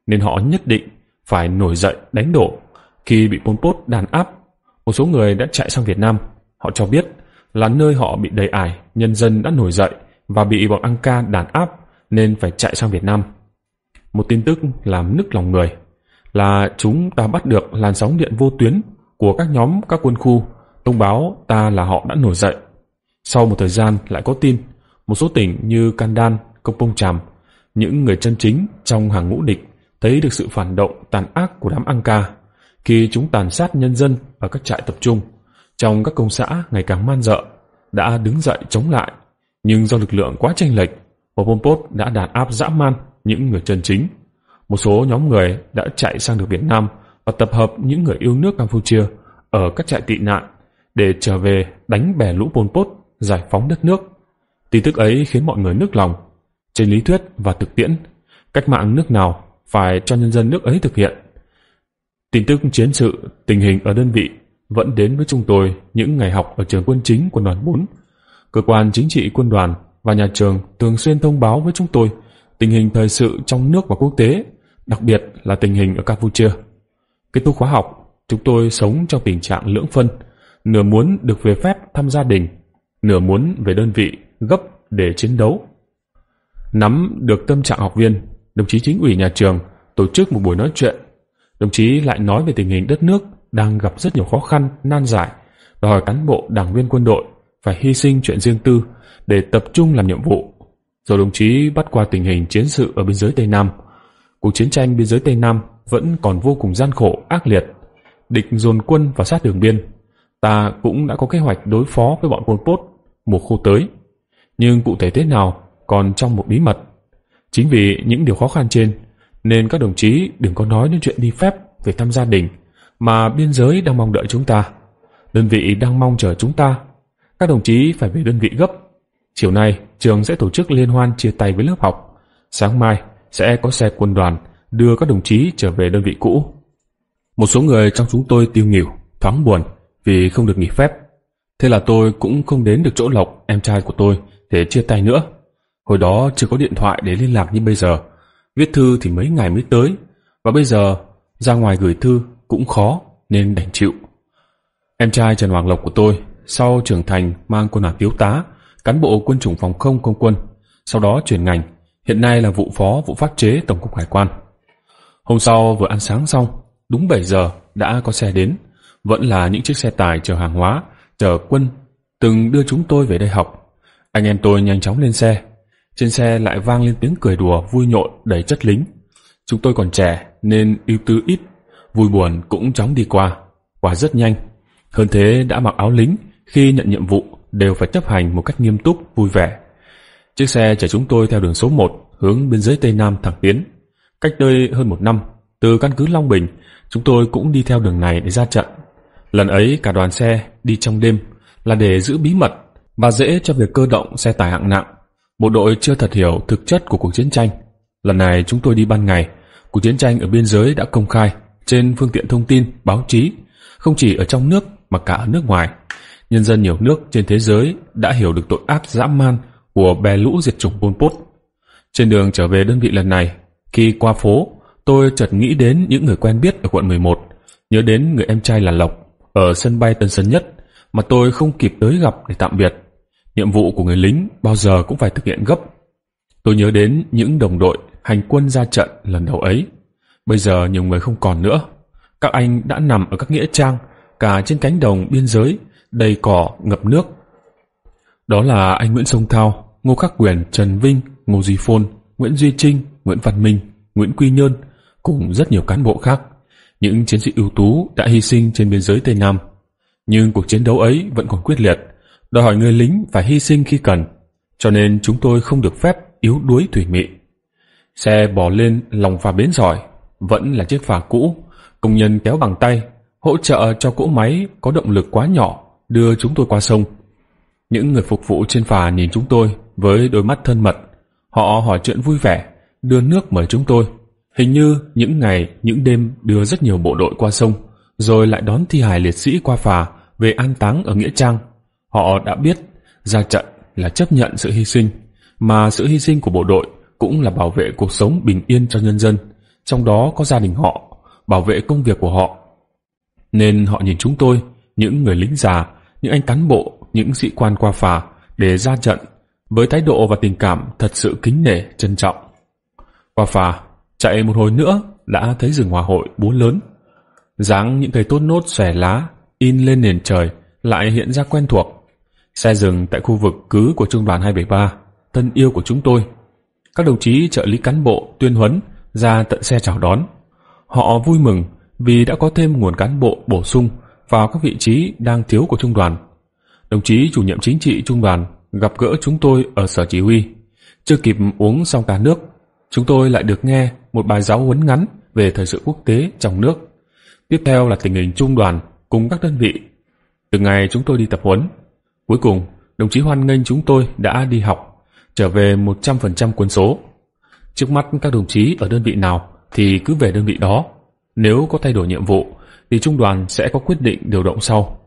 Nên họ nhất định phải nổi dậy đánh đổ. Khi bị Pol Pot đàn áp, một số người đã chạy sang Việt Nam. Họ cho biết là nơi họ bị đầy ải, nhân dân đã nổi dậy, và bị bọn Anka đàn áp nên phải chạy sang Việt Nam. Một tin tức làm nức lòng người là chúng ta bắt được làn sóng điện vô tuyến của các nhóm các quân khu thông báo ta là họ đã nổi dậy. Sau một thời gian lại có tin một số tỉnh như Kandan, Công Pông Tràm, những người chân chính trong hàng ngũ địch thấy được sự phản động tàn ác của đám Anka khi chúng tàn sát nhân dân ở các trại tập trung trong các công xã ngày càng man dợ đã đứng dậy chống lại nhưng do lực lượng quá chênh lệch, Pol Pot đã đàn áp dã man những người chân chính. Một số nhóm người đã chạy sang được Việt Nam và tập hợp những người yêu nước Campuchia ở các trại tị nạn để trở về đánh bè lũ Pol Pot giải phóng đất nước. Tin tức ấy khiến mọi người nước lòng. Trên lý thuyết và thực tiễn, cách mạng nước nào phải cho nhân dân nước ấy thực hiện. Tin tức chiến sự, tình hình ở đơn vị vẫn đến với chúng tôi những ngày học ở trường quân chính của đoàn 4 Cơ quan chính trị quân đoàn và nhà trường thường xuyên thông báo với chúng tôi tình hình thời sự trong nước và quốc tế, đặc biệt là tình hình ở Campuchia. Kết thúc khóa học, chúng tôi sống trong tình trạng lưỡng phân, nửa muốn được về phép thăm gia đình, nửa muốn về đơn vị gấp để chiến đấu. Nắm được tâm trạng học viên, đồng chí chính ủy nhà trường tổ chức một buổi nói chuyện. Đồng chí lại nói về tình hình đất nước đang gặp rất nhiều khó khăn, nan giải và hỏi cán bộ đảng viên quân đội phải hy sinh chuyện riêng tư để tập trung làm nhiệm vụ. Rồi đồng chí bắt qua tình hình chiến sự ở biên giới Tây Nam. Cuộc chiến tranh biên giới Tây Nam vẫn còn vô cùng gian khổ, ác liệt. Địch dồn quân vào sát đường biên. Ta cũng đã có kế hoạch đối phó với bọn Pol Pot mùa khô tới. Nhưng cụ thể thế nào còn trong một bí mật. Chính vì những điều khó khăn trên nên các đồng chí đừng có nói những chuyện đi phép về thăm gia đình mà biên giới đang mong đợi chúng ta. Đơn vị đang mong chờ chúng ta các đồng chí phải về đơn vị gấp. Chiều nay, trường sẽ tổ chức liên hoan chia tay với lớp học. Sáng mai, sẽ có xe quân đoàn đưa các đồng chí trở về đơn vị cũ. Một số người trong chúng tôi tiêu nghỉu, thoáng buồn vì không được nghỉ phép. Thế là tôi cũng không đến được chỗ Lộc, em trai của tôi, để chia tay nữa. Hồi đó chưa có điện thoại để liên lạc như bây giờ. Viết thư thì mấy ngày mới tới. Và bây giờ, ra ngoài gửi thư cũng khó nên đành chịu. Em trai Trần Hoàng Lộc của tôi sau trưởng thành mang quân hàm thiếu tá, cán bộ quân chủng phòng không công quân, sau đó chuyển ngành, hiện nay là vụ phó vụ pháp chế Tổng cục Hải quan. Hôm sau vừa ăn sáng xong, đúng 7 giờ đã có xe đến, vẫn là những chiếc xe tải chở hàng hóa, chở quân, từng đưa chúng tôi về đây học. Anh em tôi nhanh chóng lên xe, trên xe lại vang lên tiếng cười đùa vui nhộn đầy chất lính. Chúng tôi còn trẻ nên ưu tư ít, vui buồn cũng chóng đi qua, qua rất nhanh. Hơn thế đã mặc áo lính, khi nhận nhiệm vụ đều phải chấp hành một cách nghiêm túc, vui vẻ. Chiếc xe chở chúng tôi theo đường số 1 hướng biên giới Tây Nam thẳng tiến. Cách đây hơn một năm, từ căn cứ Long Bình, chúng tôi cũng đi theo đường này để ra trận. Lần ấy cả đoàn xe đi trong đêm là để giữ bí mật và dễ cho việc cơ động xe tải hạng nặng. Bộ đội chưa thật hiểu thực chất của cuộc chiến tranh. Lần này chúng tôi đi ban ngày, cuộc chiến tranh ở biên giới đã công khai trên phương tiện thông tin, báo chí, không chỉ ở trong nước mà cả ở nước ngoài nhân dân nhiều nước trên thế giới đã hiểu được tội ác dã man của bè lũ diệt chủng Pol Pot. Trên đường trở về đơn vị lần này, khi qua phố, tôi chợt nghĩ đến những người quen biết ở quận 11, nhớ đến người em trai là Lộc ở sân bay Tân Sơn Nhất mà tôi không kịp tới gặp để tạm biệt. Nhiệm vụ của người lính bao giờ cũng phải thực hiện gấp. Tôi nhớ đến những đồng đội hành quân ra trận lần đầu ấy. Bây giờ nhiều người không còn nữa. Các anh đã nằm ở các nghĩa trang, cả trên cánh đồng biên giới đầy cỏ, ngập nước. Đó là anh Nguyễn Sông Thao, Ngô Khắc Quyền, Trần Vinh, Ngô Duy Phôn, Nguyễn Duy Trinh, Nguyễn Văn Minh, Nguyễn Quy Nhơn cùng rất nhiều cán bộ khác. Những chiến sĩ ưu tú đã hy sinh trên biên giới Tây Nam. Nhưng cuộc chiến đấu ấy vẫn còn quyết liệt, đòi hỏi người lính phải hy sinh khi cần, cho nên chúng tôi không được phép yếu đuối thủy mị. Xe bò lên lòng phà bến giỏi, vẫn là chiếc phà cũ, công nhân kéo bằng tay, hỗ trợ cho cỗ máy có động lực quá nhỏ đưa chúng tôi qua sông. Những người phục vụ trên phà nhìn chúng tôi với đôi mắt thân mật. Họ hỏi chuyện vui vẻ, đưa nước mời chúng tôi. Hình như những ngày, những đêm đưa rất nhiều bộ đội qua sông, rồi lại đón thi hài liệt sĩ qua phà về an táng ở Nghĩa Trang. Họ đã biết ra trận là chấp nhận sự hy sinh, mà sự hy sinh của bộ đội cũng là bảo vệ cuộc sống bình yên cho nhân dân, trong đó có gia đình họ, bảo vệ công việc của họ. Nên họ nhìn chúng tôi, những người lính già, những anh cán bộ, những sĩ quan qua phà để ra trận với thái độ và tình cảm thật sự kính nể, trân trọng. Qua phà, chạy một hồi nữa đã thấy rừng hòa hội búa lớn. dáng những cây tốt nốt xòe lá in lên nền trời lại hiện ra quen thuộc. Xe dừng tại khu vực cứ của trung đoàn 273, thân yêu của chúng tôi. Các đồng chí trợ lý cán bộ tuyên huấn ra tận xe chào đón. Họ vui mừng vì đã có thêm nguồn cán bộ bổ sung vào các vị trí đang thiếu của trung đoàn. Đồng chí chủ nhiệm chính trị trung đoàn gặp gỡ chúng tôi ở sở chỉ huy. Chưa kịp uống xong cả nước, chúng tôi lại được nghe một bài giáo huấn ngắn về thời sự quốc tế trong nước. Tiếp theo là tình hình trung đoàn cùng các đơn vị. Từ ngày chúng tôi đi tập huấn, cuối cùng đồng chí hoan nghênh chúng tôi đã đi học, trở về 100% quân số. Trước mắt các đồng chí ở đơn vị nào thì cứ về đơn vị đó. Nếu có thay đổi nhiệm vụ thì trung đoàn sẽ có quyết định điều động sau.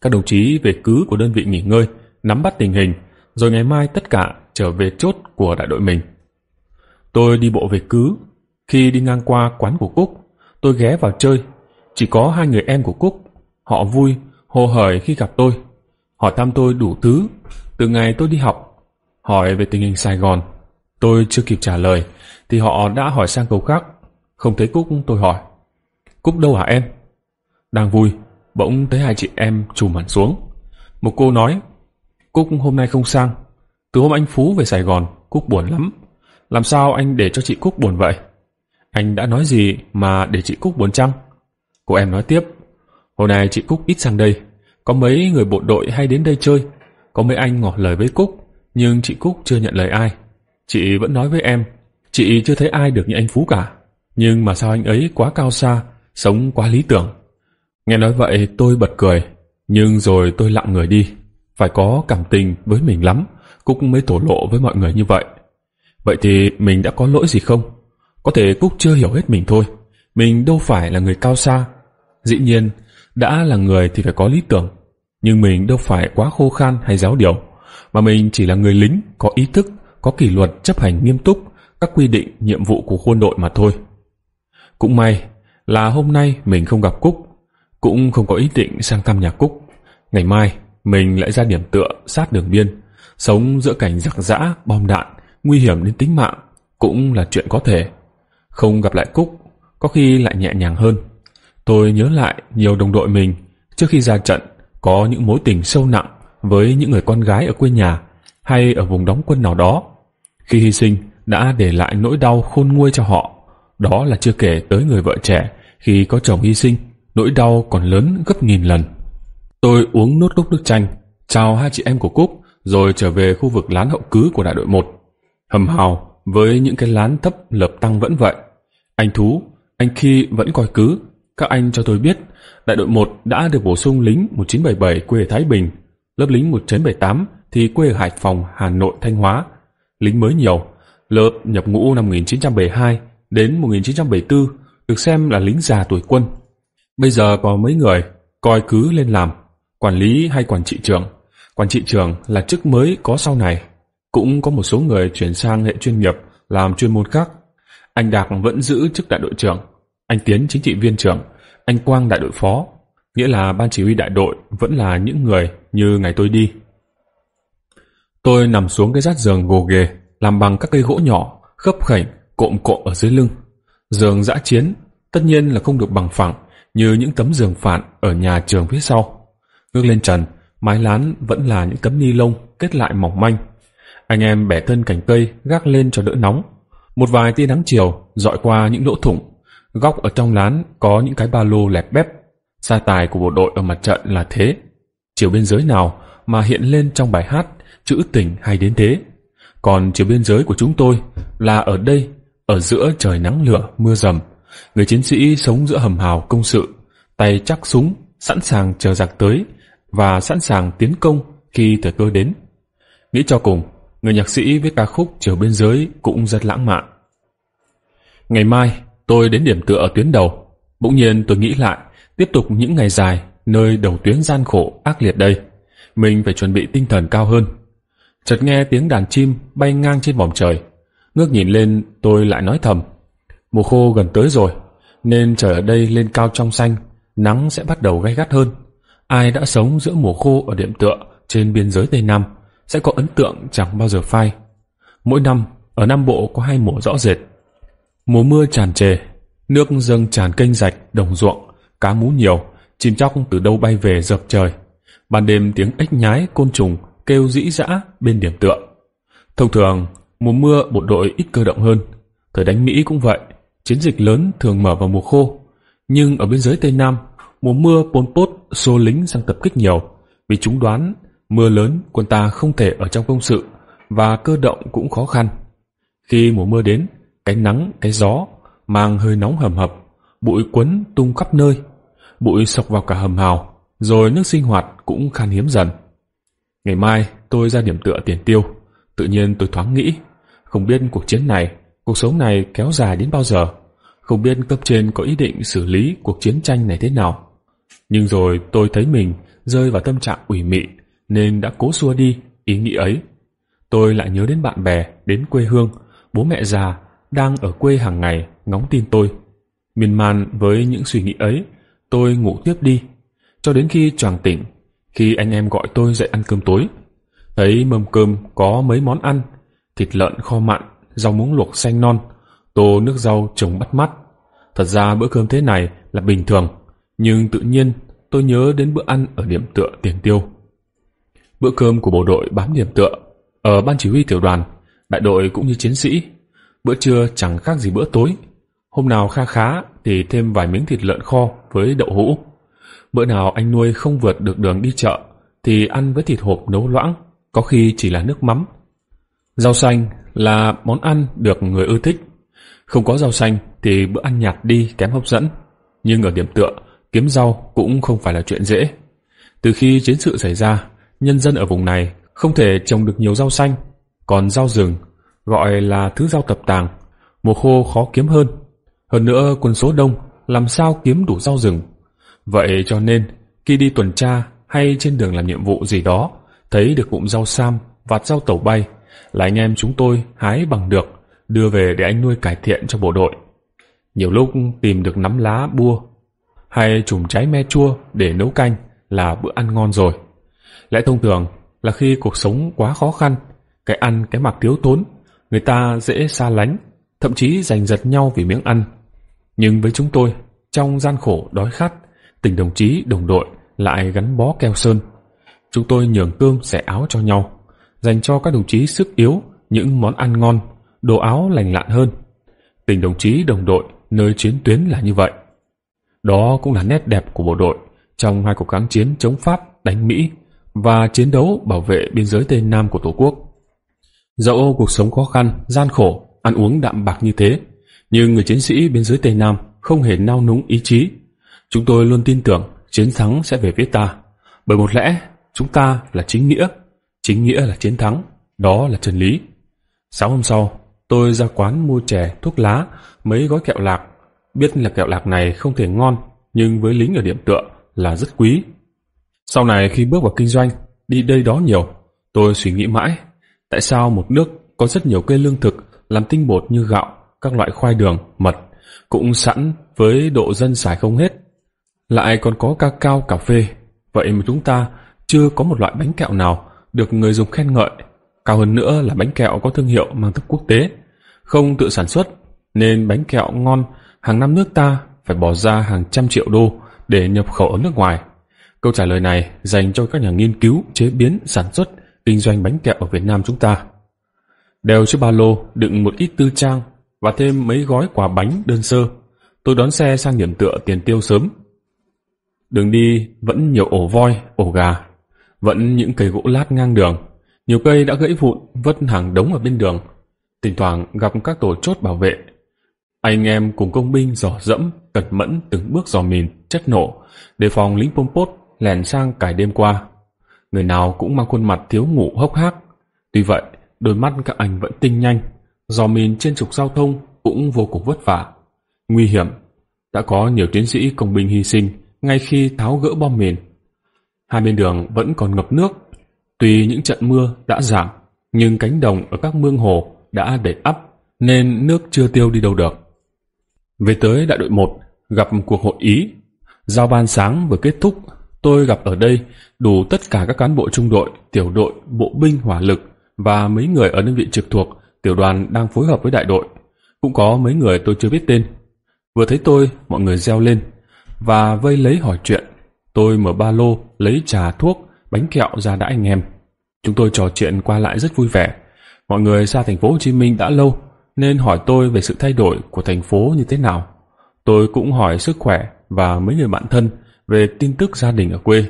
Các đồng chí về cứ của đơn vị nghỉ ngơi, nắm bắt tình hình, rồi ngày mai tất cả trở về chốt của đại đội mình. Tôi đi bộ về cứ. Khi đi ngang qua quán của Cúc, tôi ghé vào chơi. Chỉ có hai người em của Cúc. Họ vui, hồ hởi khi gặp tôi. họ thăm tôi đủ thứ. Từ ngày tôi đi học, hỏi về tình hình Sài Gòn. Tôi chưa kịp trả lời, thì họ đã hỏi sang câu khác. Không thấy Cúc tôi hỏi. Cúc đâu hả em? Đang vui, bỗng thấy hai chị em trùm hẳn xuống. Một cô nói, Cúc hôm nay không sang. Từ hôm anh Phú về Sài Gòn, Cúc buồn lắm. Làm sao anh để cho chị Cúc buồn vậy? Anh đã nói gì mà để chị Cúc buồn chăng? Cô em nói tiếp, hôm nay chị Cúc ít sang đây. Có mấy người bộ đội hay đến đây chơi. Có mấy anh ngỏ lời với Cúc, nhưng chị Cúc chưa nhận lời ai. Chị vẫn nói với em, chị chưa thấy ai được như anh Phú cả. Nhưng mà sao anh ấy quá cao xa, sống quá lý tưởng. Nghe nói vậy tôi bật cười, nhưng rồi tôi lặng người đi. Phải có cảm tình với mình lắm, Cúc mới thổ lộ với mọi người như vậy. Vậy thì mình đã có lỗi gì không? Có thể Cúc chưa hiểu hết mình thôi. Mình đâu phải là người cao xa. Dĩ nhiên, đã là người thì phải có lý tưởng. Nhưng mình đâu phải quá khô khan hay giáo điều. Mà mình chỉ là người lính, có ý thức, có kỷ luật chấp hành nghiêm túc các quy định nhiệm vụ của quân đội mà thôi. Cũng may là hôm nay mình không gặp Cúc, cũng không có ý định sang thăm nhà Cúc. Ngày mai, mình lại ra điểm tựa sát đường biên, sống giữa cảnh giặc giã, bom đạn, nguy hiểm đến tính mạng, cũng là chuyện có thể. Không gặp lại Cúc, có khi lại nhẹ nhàng hơn. Tôi nhớ lại nhiều đồng đội mình, trước khi ra trận, có những mối tình sâu nặng với những người con gái ở quê nhà hay ở vùng đóng quân nào đó. Khi hy sinh, đã để lại nỗi đau khôn nguôi cho họ. Đó là chưa kể tới người vợ trẻ, khi có chồng hy sinh, nỗi đau còn lớn gấp nghìn lần. Tôi uống nốt lúc nước chanh, chào hai chị em của Cúc, rồi trở về khu vực lán hậu cứ của đại đội một Hầm hào với những cái lán thấp lợp tăng vẫn vậy. Anh Thú, anh Khi vẫn coi cứ. Các anh cho tôi biết, đại đội một đã được bổ sung lính một chín bảy bảy quê ở Thái Bình, lớp lính một chín bảy tám thì quê ở Hải Phòng, Hà Nội, Thanh Hóa. Lính mới nhiều, lớp nhập ngũ năm một nghìn chín trăm bảy hai đến 1974 được xem là lính già tuổi quân. Bây giờ có mấy người coi cứ lên làm quản lý hay quản trị trưởng. Quản trị trưởng là chức mới có sau này. Cũng có một số người chuyển sang hệ chuyên nghiệp làm chuyên môn khác. Anh Đạc vẫn giữ chức đại đội trưởng, anh Tiến chính trị viên trưởng, anh Quang đại đội phó, nghĩa là ban chỉ huy đại đội vẫn là những người như ngày tôi đi. Tôi nằm xuống cái rát giường gồ ghề, làm bằng các cây gỗ nhỏ, khớp khảnh cộm cộm ở dưới lưng. Giường giã chiến, tất nhiên là không được bằng phẳng như những tấm giường phản ở nhà trường phía sau. Ngước lên trần, mái lán vẫn là những tấm ni lông kết lại mỏng manh. Anh em bẻ thân cành cây gác lên cho đỡ nóng. Một vài tia nắng chiều dọi qua những lỗ thủng. Góc ở trong lán có những cái ba lô lẹp bép. Sa tài của bộ đội ở mặt trận là thế. Chiều biên giới nào mà hiện lên trong bài hát chữ tình hay đến thế. Còn chiều biên giới của chúng tôi là ở đây ở giữa trời nắng lửa, mưa rầm, người chiến sĩ sống giữa hầm hào công sự, tay chắc súng, sẵn sàng chờ giặc tới và sẵn sàng tiến công khi thời cơ đến. Nghĩ cho cùng, người nhạc sĩ viết ca khúc Chiều biên giới cũng rất lãng mạn. Ngày mai, tôi đến điểm tựa ở tuyến đầu. Bỗng nhiên tôi nghĩ lại, tiếp tục những ngày dài nơi đầu tuyến gian khổ ác liệt đây. Mình phải chuẩn bị tinh thần cao hơn. Chợt nghe tiếng đàn chim bay ngang trên vòng trời, Ngước nhìn lên tôi lại nói thầm Mùa khô gần tới rồi Nên trời ở đây lên cao trong xanh Nắng sẽ bắt đầu gay gắt hơn Ai đã sống giữa mùa khô ở điểm tựa Trên biên giới Tây Nam Sẽ có ấn tượng chẳng bao giờ phai Mỗi năm ở Nam Bộ có hai mùa rõ rệt Mùa mưa tràn trề Nước dâng tràn kênh rạch, đồng ruộng Cá mú nhiều Chim chóc từ đâu bay về dập trời Ban đêm tiếng ếch nhái, côn trùng Kêu dĩ dã bên điểm tựa Thông thường Mùa mưa bộ đội ít cơ động hơn. Thời đánh Mỹ cũng vậy, chiến dịch lớn thường mở vào mùa khô. Nhưng ở biên giới Tây Nam, mùa mưa Pol Pot xô lính sang tập kích nhiều vì chúng đoán mưa lớn quân ta không thể ở trong công sự và cơ động cũng khó khăn. Khi mùa mưa đến, cái nắng, cái gió mang hơi nóng hầm hập, bụi quấn tung khắp nơi, bụi sọc vào cả hầm hào, rồi nước sinh hoạt cũng khan hiếm dần. Ngày mai tôi ra điểm tựa tiền tiêu, tự nhiên tôi thoáng nghĩ không biết cuộc chiến này, cuộc sống này kéo dài đến bao giờ. Không biết cấp trên có ý định xử lý cuộc chiến tranh này thế nào. Nhưng rồi tôi thấy mình rơi vào tâm trạng ủy mị nên đã cố xua đi ý nghĩ ấy. Tôi lại nhớ đến bạn bè, đến quê hương, bố mẹ già đang ở quê hàng ngày ngóng tin tôi. miền man với những suy nghĩ ấy, tôi ngủ tiếp đi cho đến khi choàng tỉnh khi anh em gọi tôi dậy ăn cơm tối. Thấy mâm cơm có mấy món ăn thịt lợn kho mặn, rau muống luộc xanh non, tô nước rau trồng bắt mắt. Thật ra bữa cơm thế này là bình thường, nhưng tự nhiên tôi nhớ đến bữa ăn ở điểm tựa tiền tiêu. Bữa cơm của bộ đội bám điểm tựa, ở ban chỉ huy tiểu đoàn, đại đội cũng như chiến sĩ. Bữa trưa chẳng khác gì bữa tối. Hôm nào kha khá thì thêm vài miếng thịt lợn kho với đậu hũ. Bữa nào anh nuôi không vượt được đường đi chợ thì ăn với thịt hộp nấu loãng, có khi chỉ là nước mắm Rau xanh là món ăn được người ưa thích. Không có rau xanh thì bữa ăn nhạt đi kém hấp dẫn. Nhưng ở điểm tựa, kiếm rau cũng không phải là chuyện dễ. Từ khi chiến sự xảy ra, nhân dân ở vùng này không thể trồng được nhiều rau xanh. Còn rau rừng, gọi là thứ rau tập tàng, mùa khô khó kiếm hơn. Hơn nữa quân số đông, làm sao kiếm đủ rau rừng. Vậy cho nên, khi đi tuần tra hay trên đường làm nhiệm vụ gì đó, thấy được cụm rau sam vạt rau tẩu bay là anh em chúng tôi hái bằng được, đưa về để anh nuôi cải thiện cho bộ đội. Nhiều lúc tìm được nắm lá bua hay chùm trái me chua để nấu canh là bữa ăn ngon rồi. Lẽ thông thường là khi cuộc sống quá khó khăn, cái ăn cái mặc thiếu thốn, người ta dễ xa lánh, thậm chí giành giật nhau vì miếng ăn. Nhưng với chúng tôi, trong gian khổ đói khát, tình đồng chí đồng đội lại gắn bó keo sơn. Chúng tôi nhường cơm xẻ áo cho nhau, dành cho các đồng chí sức yếu những món ăn ngon, đồ áo lành lặn hơn. Tình đồng chí đồng đội nơi chiến tuyến là như vậy. Đó cũng là nét đẹp của bộ đội trong hai cuộc kháng chiến chống Pháp đánh Mỹ và chiến đấu bảo vệ biên giới Tây Nam của Tổ quốc. Dẫu cuộc sống khó khăn, gian khổ, ăn uống đạm bạc như thế, nhưng người chiến sĩ biên giới Tây Nam không hề nao núng ý chí. Chúng tôi luôn tin tưởng chiến thắng sẽ về phía ta, bởi một lẽ chúng ta là chính nghĩa Chính nghĩa là chiến thắng, đó là chân lý. Sáng hôm sau, tôi ra quán mua chè, thuốc lá, mấy gói kẹo lạc. Biết là kẹo lạc này không thể ngon, nhưng với lính ở điểm tựa là rất quý. Sau này khi bước vào kinh doanh, đi đây đó nhiều, tôi suy nghĩ mãi, tại sao một nước có rất nhiều cây lương thực làm tinh bột như gạo, các loại khoai đường, mật, cũng sẵn với độ dân xài không hết. Lại còn có ca cao, cà phê. Vậy mà chúng ta chưa có một loại bánh kẹo nào được người dùng khen ngợi cao hơn nữa là bánh kẹo có thương hiệu mang tầm quốc tế không tự sản xuất nên bánh kẹo ngon hàng năm nước ta phải bỏ ra hàng trăm triệu đô để nhập khẩu ở nước ngoài câu trả lời này dành cho các nhà nghiên cứu chế biến sản xuất kinh doanh bánh kẹo ở việt nam chúng ta đeo chiếc ba lô đựng một ít tư trang và thêm mấy gói quà bánh đơn sơ tôi đón xe sang điểm tựa tiền tiêu sớm đường đi vẫn nhiều ổ voi ổ gà vẫn những cây gỗ lát ngang đường, nhiều cây đã gãy vụn vất hàng đống ở bên đường. Thỉnh thoảng gặp các tổ chốt bảo vệ. Anh em cùng công binh dò dẫm, cẩn mẫn từng bước dò mìn, chất nổ, đề phòng lính Pol Pot lèn sang cải đêm qua. Người nào cũng mang khuôn mặt thiếu ngủ hốc hác. Tuy vậy, đôi mắt các anh vẫn tinh nhanh, dò mìn trên trục giao thông cũng vô cùng vất vả. Nguy hiểm, đã có nhiều chiến sĩ công binh hy sinh ngay khi tháo gỡ bom mìn hai bên đường vẫn còn ngập nước. Tuy những trận mưa đã giảm, nhưng cánh đồng ở các mương hồ đã đầy ắp nên nước chưa tiêu đi đâu được. Về tới đại đội 1, gặp cuộc hội ý. Giao ban sáng vừa kết thúc, tôi gặp ở đây đủ tất cả các cán bộ trung đội, tiểu đội, bộ binh hỏa lực và mấy người ở đơn vị trực thuộc tiểu đoàn đang phối hợp với đại đội. Cũng có mấy người tôi chưa biết tên. Vừa thấy tôi, mọi người reo lên và vây lấy hỏi chuyện tôi mở ba lô lấy trà thuốc bánh kẹo ra đã anh em chúng tôi trò chuyện qua lại rất vui vẻ mọi người xa thành phố hồ chí minh đã lâu nên hỏi tôi về sự thay đổi của thành phố như thế nào tôi cũng hỏi sức khỏe và mấy người bạn thân về tin tức gia đình ở quê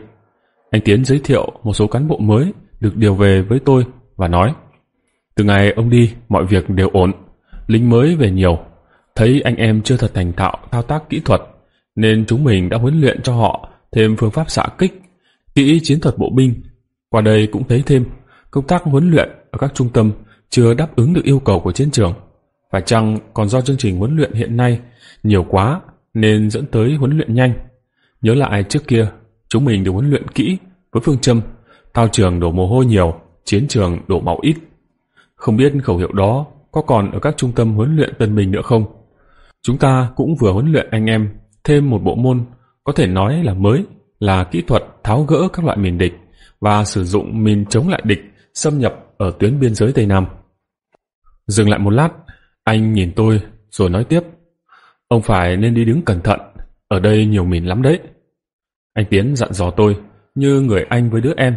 anh tiến giới thiệu một số cán bộ mới được điều về với tôi và nói từ ngày ông đi mọi việc đều ổn lính mới về nhiều thấy anh em chưa thật thành thạo thao tác kỹ thuật nên chúng mình đã huấn luyện cho họ thêm phương pháp xạ kích, kỹ chiến thuật bộ binh. Qua đây cũng thấy thêm, công tác huấn luyện ở các trung tâm chưa đáp ứng được yêu cầu của chiến trường. Phải chăng còn do chương trình huấn luyện hiện nay nhiều quá nên dẫn tới huấn luyện nhanh. Nhớ lại trước kia, chúng mình được huấn luyện kỹ với phương châm thao trường đổ mồ hôi nhiều, chiến trường đổ máu ít. Không biết khẩu hiệu đó có còn ở các trung tâm huấn luyện tân binh nữa không? Chúng ta cũng vừa huấn luyện anh em thêm một bộ môn có thể nói là mới, là kỹ thuật tháo gỡ các loại mìn địch và sử dụng mìn chống lại địch xâm nhập ở tuyến biên giới Tây Nam. Dừng lại một lát, anh nhìn tôi rồi nói tiếp. Ông phải nên đi đứng cẩn thận, ở đây nhiều mìn lắm đấy. Anh Tiến dặn dò tôi, như người anh với đứa em.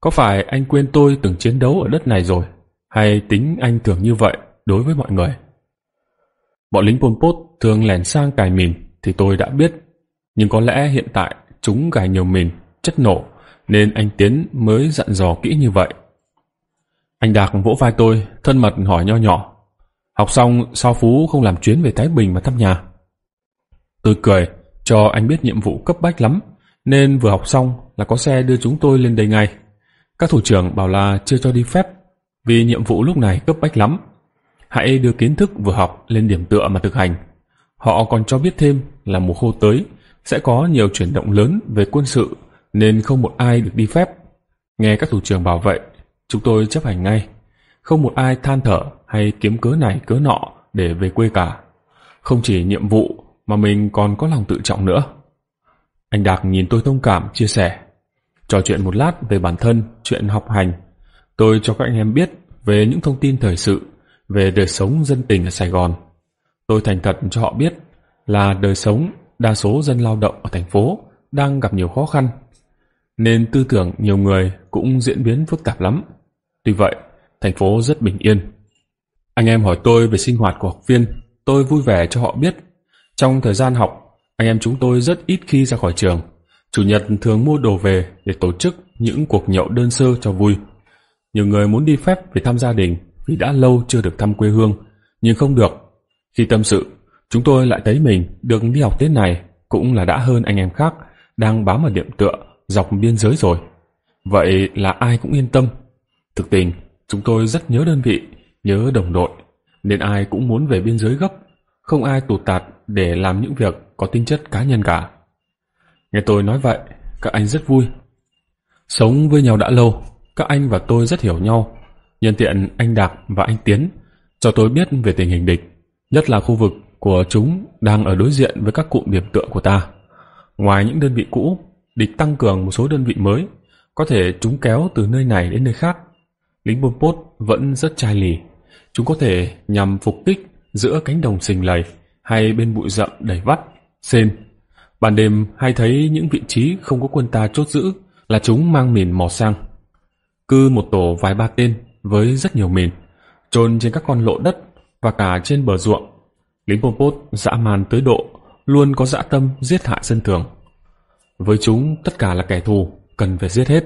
Có phải anh quên tôi từng chiến đấu ở đất này rồi, hay tính anh thường như vậy đối với mọi người? Bọn lính Pol Pot thường lèn sang cài mìn thì tôi đã biết nhưng có lẽ hiện tại chúng gài nhiều mìn, chất nổ nên anh tiến mới dặn dò kỹ như vậy anh đạc vỗ vai tôi thân mật hỏi nho nhỏ học xong sao phú không làm chuyến về thái bình mà thăm nhà tôi cười cho anh biết nhiệm vụ cấp bách lắm nên vừa học xong là có xe đưa chúng tôi lên đây ngay các thủ trưởng bảo là chưa cho đi phép vì nhiệm vụ lúc này cấp bách lắm hãy đưa kiến thức vừa học lên điểm tựa mà thực hành họ còn cho biết thêm là mùa khô tới sẽ có nhiều chuyển động lớn về quân sự nên không một ai được đi phép. Nghe các thủ trưởng bảo vậy, chúng tôi chấp hành ngay. Không một ai than thở hay kiếm cớ này cớ nọ để về quê cả. Không chỉ nhiệm vụ mà mình còn có lòng tự trọng nữa. Anh Đạc nhìn tôi thông cảm, chia sẻ. Trò chuyện một lát về bản thân, chuyện học hành. Tôi cho các anh em biết về những thông tin thời sự, về đời sống dân tình ở Sài Gòn. Tôi thành thật cho họ biết là đời sống đa số dân lao động ở thành phố đang gặp nhiều khó khăn, nên tư tưởng nhiều người cũng diễn biến phức tạp lắm. Tuy vậy, thành phố rất bình yên. Anh em hỏi tôi về sinh hoạt của học viên, tôi vui vẻ cho họ biết. Trong thời gian học, anh em chúng tôi rất ít khi ra khỏi trường. Chủ nhật thường mua đồ về để tổ chức những cuộc nhậu đơn sơ cho vui. Nhiều người muốn đi phép về thăm gia đình vì đã lâu chưa được thăm quê hương, nhưng không được. Khi tâm sự, Chúng tôi lại thấy mình được đi học Tết này cũng là đã hơn anh em khác đang bám ở điểm tựa dọc biên giới rồi. Vậy là ai cũng yên tâm. Thực tình, chúng tôi rất nhớ đơn vị, nhớ đồng đội, nên ai cũng muốn về biên giới gấp, không ai tụt tạt để làm những việc có tính chất cá nhân cả. Nghe tôi nói vậy, các anh rất vui. Sống với nhau đã lâu, các anh và tôi rất hiểu nhau. Nhân tiện anh Đạc và anh Tiến cho tôi biết về tình hình địch, nhất là khu vực của chúng đang ở đối diện với các cụm điểm tựa của ta. Ngoài những đơn vị cũ, địch tăng cường một số đơn vị mới, có thể chúng kéo từ nơi này đến nơi khác. Lính bôn Pot vẫn rất chai lì. Chúng có thể nhằm phục kích giữa cánh đồng sình lầy hay bên bụi rậm đầy vắt, sên. Ban đêm hay thấy những vị trí không có quân ta chốt giữ là chúng mang mìn mò sang. Cứ một tổ vài ba tên với rất nhiều mìn, trôn trên các con lộ đất và cả trên bờ ruộng Lính Pol Pot dã man tới độ, luôn có dã tâm giết hại dân thường. Với chúng, tất cả là kẻ thù, cần phải giết hết.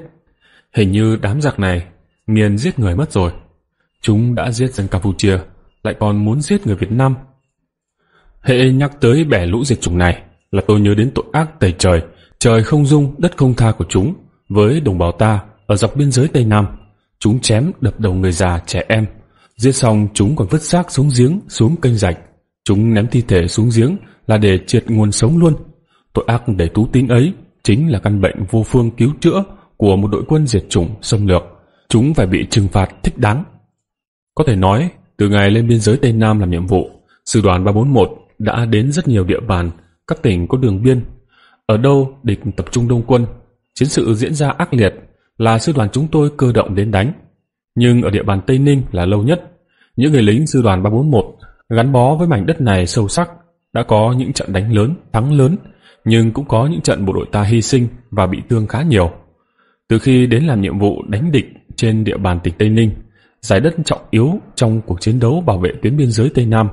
Hình như đám giặc này nghiền giết người mất rồi. Chúng đã giết dân Campuchia, lại còn muốn giết người Việt Nam. Hệ nhắc tới bẻ lũ diệt chủng này là tôi nhớ đến tội ác tày trời, trời không dung, đất không tha của chúng với đồng bào ta ở dọc biên giới Tây Nam. Chúng chém đập đầu người già, trẻ em. Giết xong chúng còn vứt xác xuống giếng, xuống kênh rạch Chúng ném thi thể xuống giếng là để triệt nguồn sống luôn. Tội ác để tú tín ấy chính là căn bệnh vô phương cứu chữa của một đội quân diệt chủng xâm lược. Chúng phải bị trừng phạt thích đáng. Có thể nói, từ ngày lên biên giới Tây Nam làm nhiệm vụ, sư đoàn 341 đã đến rất nhiều địa bàn, các tỉnh có đường biên. Ở đâu địch tập trung đông quân, chiến sự diễn ra ác liệt là sư đoàn chúng tôi cơ động đến đánh. Nhưng ở địa bàn Tây Ninh là lâu nhất. Những người lính sư đoàn 341 Gắn bó với mảnh đất này sâu sắc, đã có những trận đánh lớn, thắng lớn, nhưng cũng có những trận bộ đội ta hy sinh và bị thương khá nhiều. Từ khi đến làm nhiệm vụ đánh địch trên địa bàn tỉnh Tây Ninh, giải đất trọng yếu trong cuộc chiến đấu bảo vệ tuyến biên giới Tây Nam,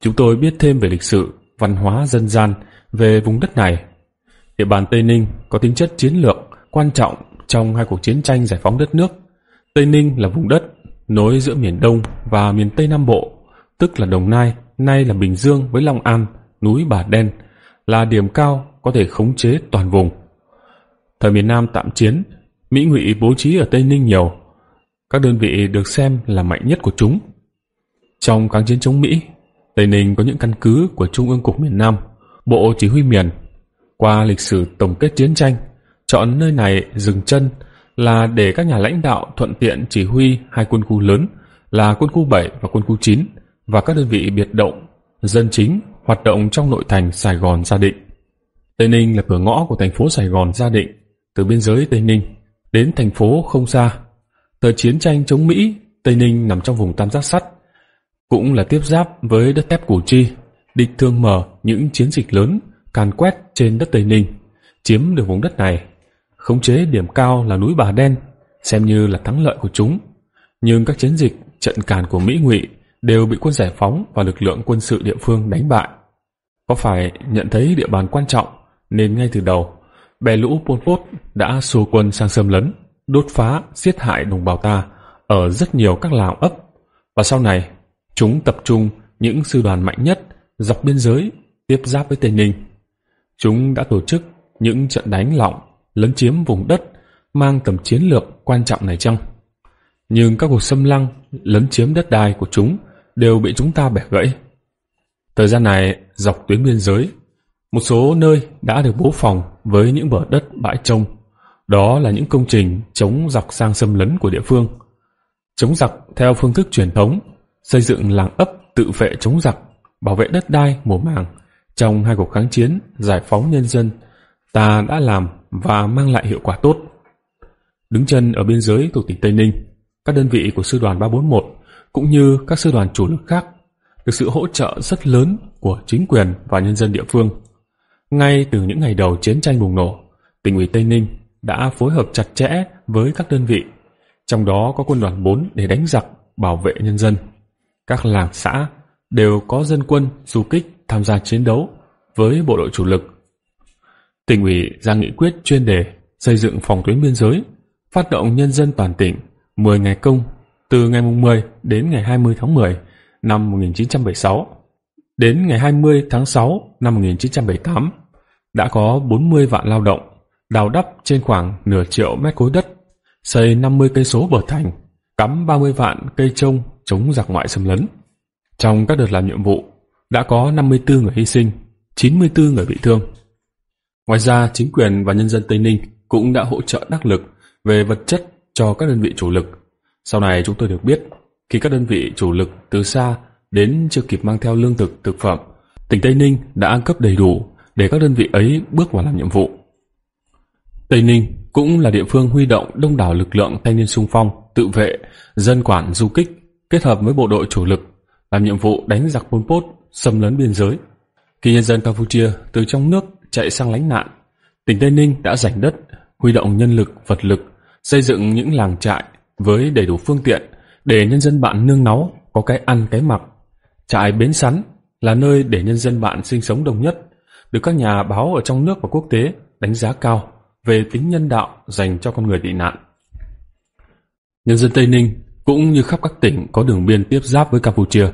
chúng tôi biết thêm về lịch sử, văn hóa dân gian về vùng đất này. Địa bàn Tây Ninh có tính chất chiến lược quan trọng trong hai cuộc chiến tranh giải phóng đất nước. Tây Ninh là vùng đất nối giữa miền Đông và miền Tây Nam Bộ tức là Đồng Nai, nay là Bình Dương với Long An, núi Bà Đen, là điểm cao có thể khống chế toàn vùng. Thời miền Nam tạm chiến, Mỹ ngụy bố trí ở Tây Ninh nhiều. Các đơn vị được xem là mạnh nhất của chúng. Trong kháng chiến chống Mỹ, Tây Ninh có những căn cứ của Trung ương Cục miền Nam, Bộ Chỉ huy miền. Qua lịch sử tổng kết chiến tranh, chọn nơi này dừng chân là để các nhà lãnh đạo thuận tiện chỉ huy hai quân khu lớn là quân khu 7 và quân khu 9 và các đơn vị biệt động, dân chính hoạt động trong nội thành Sài Gòn Gia Định. Tây Ninh là cửa ngõ của thành phố Sài Gòn Gia Định, từ biên giới Tây Ninh đến thành phố không xa. Thời chiến tranh chống Mỹ, Tây Ninh nằm trong vùng tam giác sắt, cũng là tiếp giáp với đất thép Củ Chi. Địch thường mở những chiến dịch lớn càn quét trên đất Tây Ninh, chiếm được vùng đất này, khống chế điểm cao là núi Bà Đen, xem như là thắng lợi của chúng. Nhưng các chiến dịch trận càn của Mỹ Ngụy đều bị quân giải phóng và lực lượng quân sự địa phương đánh bại. Có phải nhận thấy địa bàn quan trọng nên ngay từ đầu, bè lũ Pol Pot đã xô quân sang xâm lấn, đốt phá, giết hại đồng bào ta ở rất nhiều các làng ấp và sau này chúng tập trung những sư đoàn mạnh nhất dọc biên giới tiếp giáp với Tây Ninh. Chúng đã tổ chức những trận đánh lọng lấn chiếm vùng đất mang tầm chiến lược quan trọng này chăng? Nhưng các cuộc xâm lăng lấn chiếm đất đai của chúng đều bị chúng ta bẻ gãy. Thời gian này, dọc tuyến biên giới, một số nơi đã được bố phòng với những bờ đất bãi trông. Đó là những công trình chống dọc sang xâm lấn của địa phương. Chống giặc theo phương thức truyền thống, xây dựng làng ấp tự vệ chống giặc, bảo vệ đất đai mùa màng. Trong hai cuộc kháng chiến, giải phóng nhân dân, ta đã làm và mang lại hiệu quả tốt. Đứng chân ở biên giới thuộc tỉnh Tây Ninh, các đơn vị của sư đoàn 341 cũng như các sư đoàn chủ lực khác được sự hỗ trợ rất lớn của chính quyền và nhân dân địa phương. Ngay từ những ngày đầu chiến tranh bùng nổ, tỉnh ủy Tây Ninh đã phối hợp chặt chẽ với các đơn vị, trong đó có quân đoàn 4 để đánh giặc, bảo vệ nhân dân. Các làng xã đều có dân quân du kích tham gia chiến đấu với bộ đội chủ lực. Tỉnh ủy ra nghị quyết chuyên đề xây dựng phòng tuyến biên giới, phát động nhân dân toàn tỉnh 10 ngày công từ ngày 10 đến ngày 20 tháng 10 năm 1976 đến ngày 20 tháng 6 năm 1978 đã có 40 vạn lao động đào đắp trên khoảng nửa triệu mét khối đất, xây 50 cây số bờ thành, cắm 30 vạn cây trông chống giặc ngoại xâm lấn. Trong các đợt làm nhiệm vụ, đã có 54 người hy sinh, 94 người bị thương. Ngoài ra, chính quyền và nhân dân Tây Ninh cũng đã hỗ trợ đắc lực về vật chất cho các đơn vị chủ lực sau này chúng tôi được biết, khi các đơn vị chủ lực từ xa đến chưa kịp mang theo lương thực, thực phẩm, tỉnh Tây Ninh đã cấp đầy đủ để các đơn vị ấy bước vào làm nhiệm vụ. Tây Ninh cũng là địa phương huy động đông đảo lực lượng thanh niên sung phong, tự vệ, dân quản du kích kết hợp với bộ đội chủ lực làm nhiệm vụ đánh giặc Pol Pot xâm lấn biên giới. Khi nhân dân Campuchia từ trong nước chạy sang lánh nạn, tỉnh Tây Ninh đã giành đất, huy động nhân lực, vật lực, xây dựng những làng trại, với đầy đủ phương tiện để nhân dân bạn nương náu, có cái ăn cái mặc. Trại Bến Sắn là nơi để nhân dân bạn sinh sống đông nhất, được các nhà báo ở trong nước và quốc tế đánh giá cao về tính nhân đạo dành cho con người tị nạn. Nhân dân Tây Ninh cũng như khắp các tỉnh có đường biên tiếp giáp với Campuchia,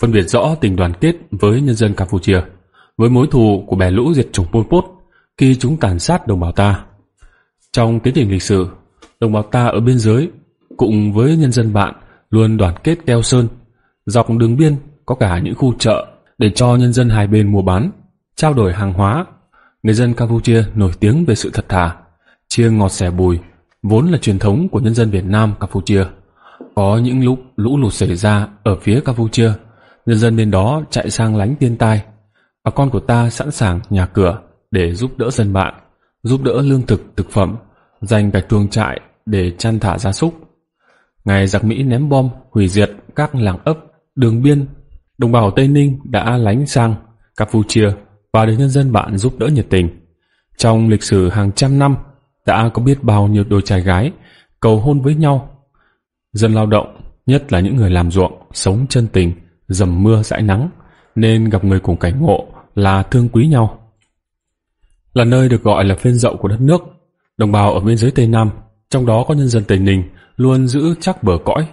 phân biệt rõ tình đoàn kết với nhân dân Campuchia, với mối thù của bè lũ diệt chủng Pol Pot khi chúng tàn sát đồng bào ta. Trong tiến trình lịch sử, đồng bào ta ở biên giới cùng với nhân dân bạn luôn đoàn kết keo sơn. Dọc đường biên có cả những khu chợ để cho nhân dân hai bên mua bán, trao đổi hàng hóa. Người dân Campuchia nổi tiếng về sự thật thà, chia ngọt sẻ bùi, vốn là truyền thống của nhân dân Việt Nam Campuchia. Có những lúc lũ lụt xảy ra ở phía Campuchia, nhân dân bên đó chạy sang lánh thiên tai. Bà con của ta sẵn sàng nhà cửa để giúp đỡ dân bạn, giúp đỡ lương thực, thực phẩm, dành cả chuồng trại để chăn thả gia súc Ngày giặc Mỹ ném bom, hủy diệt các làng ấp, đường biên, đồng bào Tây Ninh đã lánh sang Campuchia và được nhân dân bạn giúp đỡ nhiệt tình. Trong lịch sử hàng trăm năm, đã có biết bao nhiêu đôi trai gái cầu hôn với nhau. Dân lao động, nhất là những người làm ruộng, sống chân tình, dầm mưa dãi nắng, nên gặp người cùng cảnh ngộ là thương quý nhau. Là nơi được gọi là phiên dậu của đất nước, đồng bào ở biên giới Tây Nam, trong đó có nhân dân Tây Ninh luôn giữ chắc bờ cõi.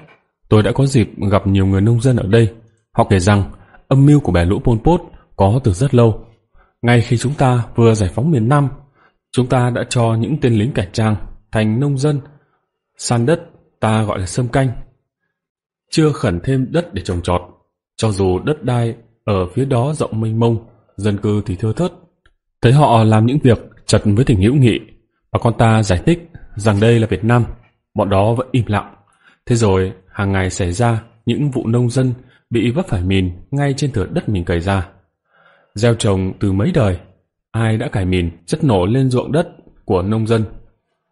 Tôi đã có dịp gặp nhiều người nông dân ở đây. Họ kể rằng âm mưu của bè lũ Pol Pot có từ rất lâu. Ngay khi chúng ta vừa giải phóng miền Nam, chúng ta đã cho những tên lính cải trang thành nông dân. San đất ta gọi là sâm canh. Chưa khẩn thêm đất để trồng trọt, cho dù đất đai ở phía đó rộng mênh mông, dân cư thì thưa thớt. Thấy họ làm những việc chật với tình hữu nghị, bà con ta giải thích rằng đây là Việt Nam – bọn đó vẫn im lặng. Thế rồi, hàng ngày xảy ra những vụ nông dân bị vấp phải mìn ngay trên thửa đất mình cày ra. Gieo trồng từ mấy đời, ai đã cày mìn chất nổ lên ruộng đất của nông dân?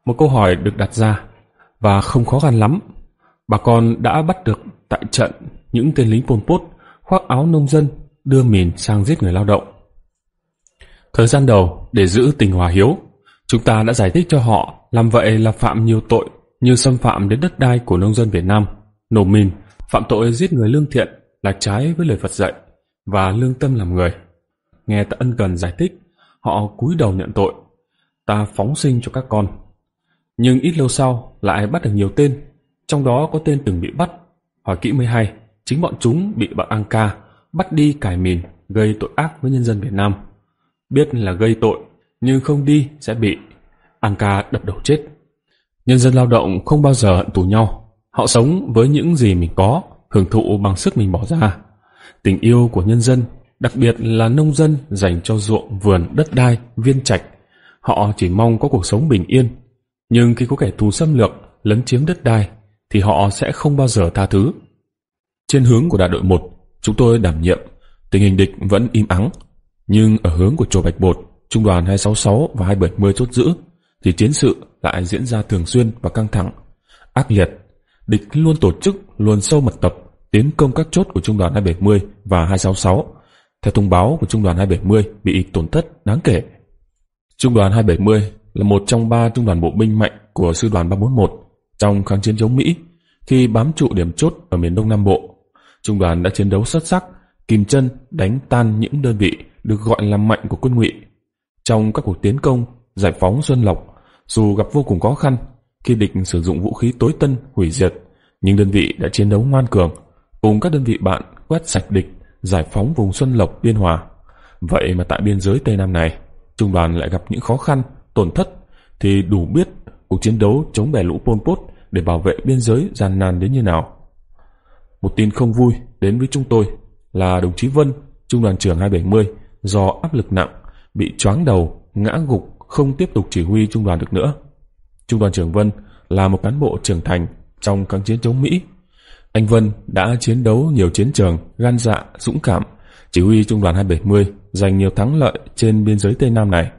Một câu hỏi được đặt ra, và không khó khăn lắm. Bà con đã bắt được tại trận những tên lính Pol Pot khoác áo nông dân đưa mìn sang giết người lao động. Thời gian đầu, để giữ tình hòa hiếu, chúng ta đã giải thích cho họ làm vậy là phạm nhiều tội như xâm phạm đến đất đai của nông dân Việt Nam, nổ mìn, phạm tội giết người lương thiện là trái với lời Phật dạy và lương tâm làm người. Nghe ta ân cần giải thích, họ cúi đầu nhận tội. Ta phóng sinh cho các con. Nhưng ít lâu sau lại bắt được nhiều tên, trong đó có tên từng bị bắt. Hỏi kỹ mới hay, chính bọn chúng bị bọn Anka bắt đi cải mìn gây tội ác với nhân dân Việt Nam. Biết là gây tội, nhưng không đi sẽ bị Anka đập đầu chết. Nhân dân lao động không bao giờ hận tù nhau. Họ sống với những gì mình có, hưởng thụ bằng sức mình bỏ ra. Tình yêu của nhân dân, đặc biệt là nông dân dành cho ruộng, vườn, đất đai, viên trạch. Họ chỉ mong có cuộc sống bình yên. Nhưng khi có kẻ thù xâm lược, lấn chiếm đất đai, thì họ sẽ không bao giờ tha thứ. Trên hướng của đại đội 1, chúng tôi đảm nhiệm, tình hình địch vẫn im ắng. Nhưng ở hướng của chùa Bạch Bột, Trung đoàn 266 và 270 chốt giữ, thì chiến sự lại diễn ra thường xuyên và căng thẳng, ác liệt. Địch luôn tổ chức luôn sâu mật tập tiến công các chốt của Trung đoàn 270 và 266. Theo thông báo của Trung đoàn 270 bị tổn thất đáng kể. Trung đoàn 270 là một trong ba trung đoàn bộ binh mạnh của sư đoàn 341 trong kháng chiến chống Mỹ khi bám trụ điểm chốt ở miền Đông Nam Bộ. Trung đoàn đã chiến đấu xuất sắc, kìm chân đánh tan những đơn vị được gọi là mạnh của quân ngụy. Trong các cuộc tiến công, giải phóng Xuân Lộc dù gặp vô cùng khó khăn khi địch sử dụng vũ khí tối tân hủy diệt, nhưng đơn vị đã chiến đấu ngoan cường, cùng các đơn vị bạn quét sạch địch, giải phóng vùng Xuân Lộc Biên Hòa. Vậy mà tại biên giới Tây Nam này, trung đoàn lại gặp những khó khăn, tổn thất thì đủ biết cuộc chiến đấu chống bè lũ Pol Pot để bảo vệ biên giới gian nan đến như nào. Một tin không vui đến với chúng tôi là đồng chí Vân, trung đoàn trưởng 270, do áp lực nặng, bị choáng đầu, ngã gục không tiếp tục chỉ huy trung đoàn được nữa. Trung đoàn trưởng Vân là một cán bộ trưởng thành trong kháng chiến chống Mỹ. Anh Vân đã chiến đấu nhiều chiến trường, gan dạ, dũng cảm, chỉ huy trung đoàn 270 giành nhiều thắng lợi trên biên giới Tây Nam này.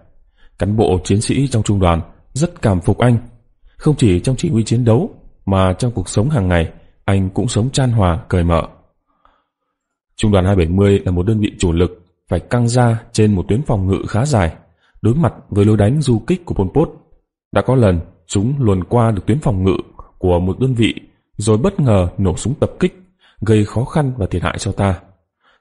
Cán bộ chiến sĩ trong trung đoàn rất cảm phục anh. Không chỉ trong chỉ huy chiến đấu mà trong cuộc sống hàng ngày, anh cũng sống chan hòa, cởi mở. Trung đoàn 270 là một đơn vị chủ lực phải căng ra trên một tuyến phòng ngự khá dài đối mặt với lối đánh du kích của Pol Pot. Đã có lần chúng luồn qua được tuyến phòng ngự của một đơn vị rồi bất ngờ nổ súng tập kích, gây khó khăn và thiệt hại cho ta.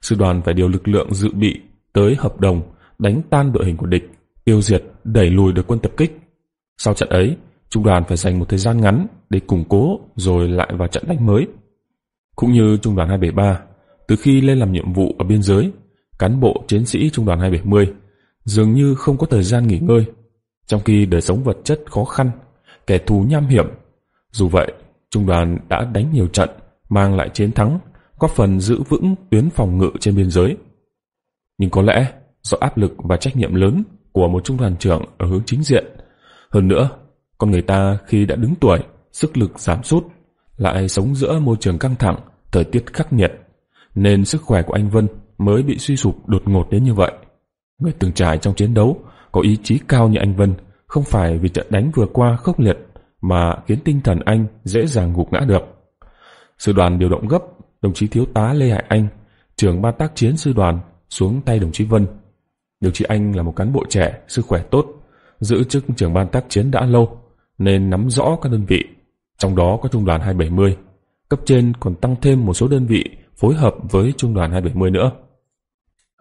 Sư đoàn phải điều lực lượng dự bị tới hợp đồng đánh tan đội hình của địch, tiêu diệt, đẩy lùi được quân tập kích. Sau trận ấy, trung đoàn phải dành một thời gian ngắn để củng cố rồi lại vào trận đánh mới. Cũng như trung đoàn 273, từ khi lên làm nhiệm vụ ở biên giới, cán bộ chiến sĩ trung đoàn 270 dường như không có thời gian nghỉ ngơi. Trong khi đời sống vật chất khó khăn, kẻ thù nham hiểm. Dù vậy, trung đoàn đã đánh nhiều trận, mang lại chiến thắng, góp phần giữ vững tuyến phòng ngự trên biên giới. Nhưng có lẽ do áp lực và trách nhiệm lớn của một trung đoàn trưởng ở hướng chính diện. Hơn nữa, con người ta khi đã đứng tuổi, sức lực giảm sút, lại sống giữa môi trường căng thẳng, thời tiết khắc nghiệt, nên sức khỏe của anh Vân mới bị suy sụp đột ngột đến như vậy. Người từng trải trong chiến đấu, có ý chí cao như anh Vân, không phải vì trận đánh vừa qua khốc liệt mà khiến tinh thần anh dễ dàng gục ngã được. Sư đoàn điều động gấp, đồng chí thiếu tá Lê Hải Anh, trưởng ban tác chiến sư đoàn, xuống tay đồng chí Vân. Đồng chí Anh là một cán bộ trẻ, sức khỏe tốt, giữ chức trưởng ban tác chiến đã lâu, nên nắm rõ các đơn vị, trong đó có trung đoàn 270. Cấp trên còn tăng thêm một số đơn vị phối hợp với trung đoàn 270 nữa.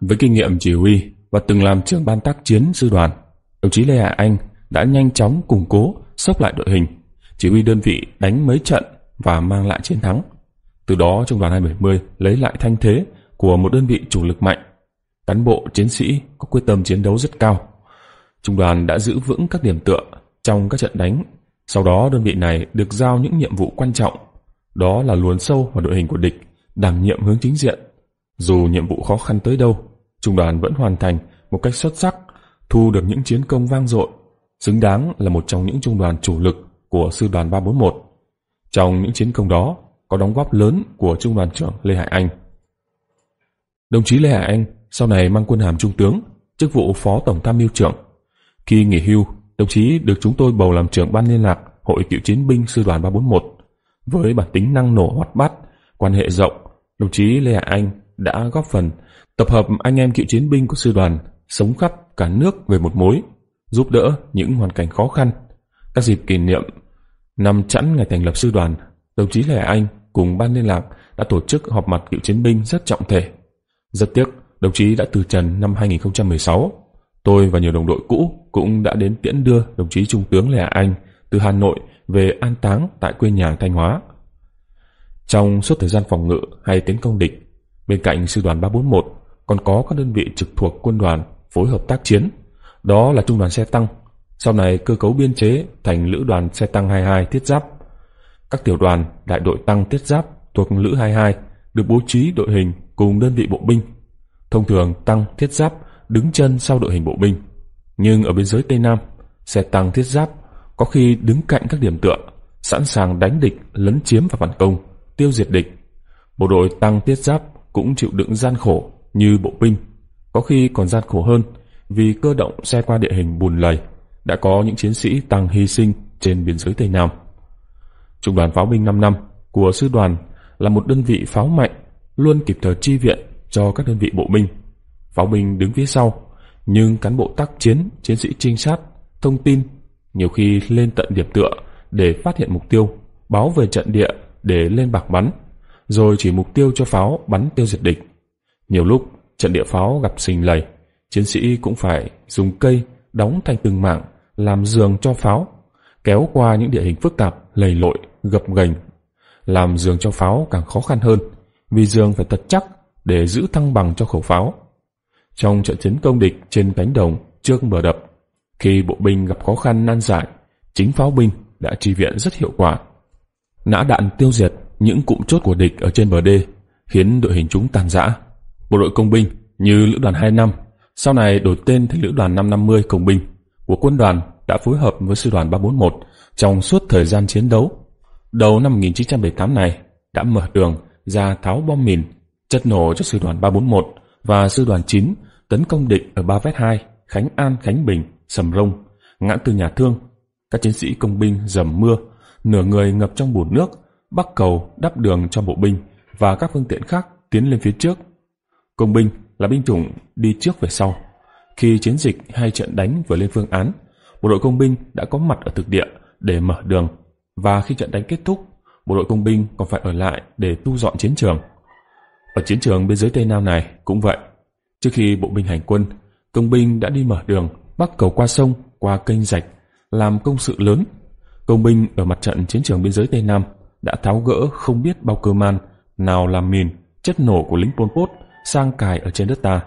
Với kinh nghiệm chỉ huy, và từng làm trưởng ban tác chiến sư đoàn, đồng chí Lê Hà Anh đã nhanh chóng củng cố, sốc lại đội hình, chỉ huy đơn vị đánh mấy trận và mang lại chiến thắng. Từ đó trung đoàn 270 lấy lại thanh thế của một đơn vị chủ lực mạnh. Cán bộ chiến sĩ có quyết tâm chiến đấu rất cao. Trung đoàn đã giữ vững các điểm tựa trong các trận đánh. Sau đó đơn vị này được giao những nhiệm vụ quan trọng, đó là luồn sâu vào đội hình của địch, đảm nhiệm hướng chính diện. Dù nhiệm vụ khó khăn tới đâu, trung đoàn vẫn hoàn thành một cách xuất sắc, thu được những chiến công vang dội, xứng đáng là một trong những trung đoàn chủ lực của sư đoàn 341. Trong những chiến công đó có đóng góp lớn của trung đoàn trưởng Lê Hải Anh. Đồng chí Lê Hải Anh sau này mang quân hàm trung tướng, chức vụ phó tổng tham mưu trưởng. Khi nghỉ hưu, đồng chí được chúng tôi bầu làm trưởng ban liên lạc Hội Cựu chiến binh sư đoàn 341. Với bản tính năng nổ hoạt bát, quan hệ rộng, đồng chí Lê Hải Anh đã góp phần Tập hợp anh em cựu chiến binh của sư đoàn sống khắp cả nước về một mối, giúp đỡ những hoàn cảnh khó khăn. Các dịp kỷ niệm năm chẵn ngày thành lập sư đoàn, đồng chí Lê Anh cùng ban liên lạc đã tổ chức họp mặt cựu chiến binh rất trọng thể. Rất tiếc, đồng chí đã từ trần năm 2016. Tôi và nhiều đồng đội cũ cũng đã đến tiễn đưa đồng chí Trung tướng Lê Anh từ Hà Nội về an táng tại quê nhà Thanh Hóa. Trong suốt thời gian phòng ngự hay tiến công địch, bên cạnh sư đoàn 341 còn có các đơn vị trực thuộc quân đoàn phối hợp tác chiến. Đó là trung đoàn xe tăng, sau này cơ cấu biên chế thành lữ đoàn xe tăng 22 thiết giáp. Các tiểu đoàn, đại đội tăng thiết giáp thuộc lữ 22 được bố trí đội hình cùng đơn vị bộ binh. Thông thường tăng thiết giáp đứng chân sau đội hình bộ binh. Nhưng ở biên giới Tây Nam, xe tăng thiết giáp có khi đứng cạnh các điểm tựa, sẵn sàng đánh địch, lấn chiếm và phản công, tiêu diệt địch. Bộ đội tăng thiết giáp cũng chịu đựng gian khổ như bộ binh, có khi còn gian khổ hơn vì cơ động xe qua địa hình bùn lầy đã có những chiến sĩ tăng hy sinh trên biên giới Tây Nam. Trung đoàn pháo binh 5 năm của sư đoàn là một đơn vị pháo mạnh luôn kịp thời chi viện cho các đơn vị bộ binh. Pháo binh đứng phía sau, nhưng cán bộ tác chiến, chiến sĩ trinh sát, thông tin nhiều khi lên tận điểm tựa để phát hiện mục tiêu, báo về trận địa để lên bạc bắn, rồi chỉ mục tiêu cho pháo bắn tiêu diệt địch. Nhiều lúc, trận địa pháo gặp sinh lầy, chiến sĩ cũng phải dùng cây đóng thành từng mạng làm giường cho pháo, kéo qua những địa hình phức tạp, lầy lội, gập ghềnh. Làm giường cho pháo càng khó khăn hơn, vì giường phải thật chắc để giữ thăng bằng cho khẩu pháo. Trong trận chiến công địch trên cánh đồng trước bờ đập, khi bộ binh gặp khó khăn nan giải, chính pháo binh đã tri viện rất hiệu quả. Nã đạn tiêu diệt những cụm chốt của địch ở trên bờ đê, khiến đội hình chúng tàn rã. Bộ đội công binh như Lữ đoàn 25, sau này đổi tên thành Lữ đoàn 550 công binh của quân đoàn đã phối hợp với sư đoàn 341 trong suốt thời gian chiến đấu. Đầu năm 1978 này đã mở đường ra tháo bom mìn, chất nổ cho sư đoàn 341 và sư đoàn 9 tấn công địch ở Ba Vét 2, Khánh An, Khánh Bình, Sầm Rông, ngã tư nhà thương. Các chiến sĩ công binh dầm mưa, nửa người ngập trong bùn nước, bắc cầu đắp đường cho bộ binh và các phương tiện khác tiến lên phía trước Công binh là binh chủng đi trước về sau. Khi chiến dịch hai trận đánh vừa lên phương án, bộ đội công binh đã có mặt ở thực địa để mở đường và khi trận đánh kết thúc, bộ đội công binh còn phải ở lại để tu dọn chiến trường. Ở chiến trường biên giới Tây Nam này cũng vậy. Trước khi bộ binh hành quân, công binh đã đi mở đường, bắc cầu qua sông, qua kênh rạch, làm công sự lớn. Công binh ở mặt trận chiến trường biên giới Tây Nam đã tháo gỡ không biết bao cơ man, nào là mìn, chất nổ của lính Pol Pot, sang cài ở trên đất ta.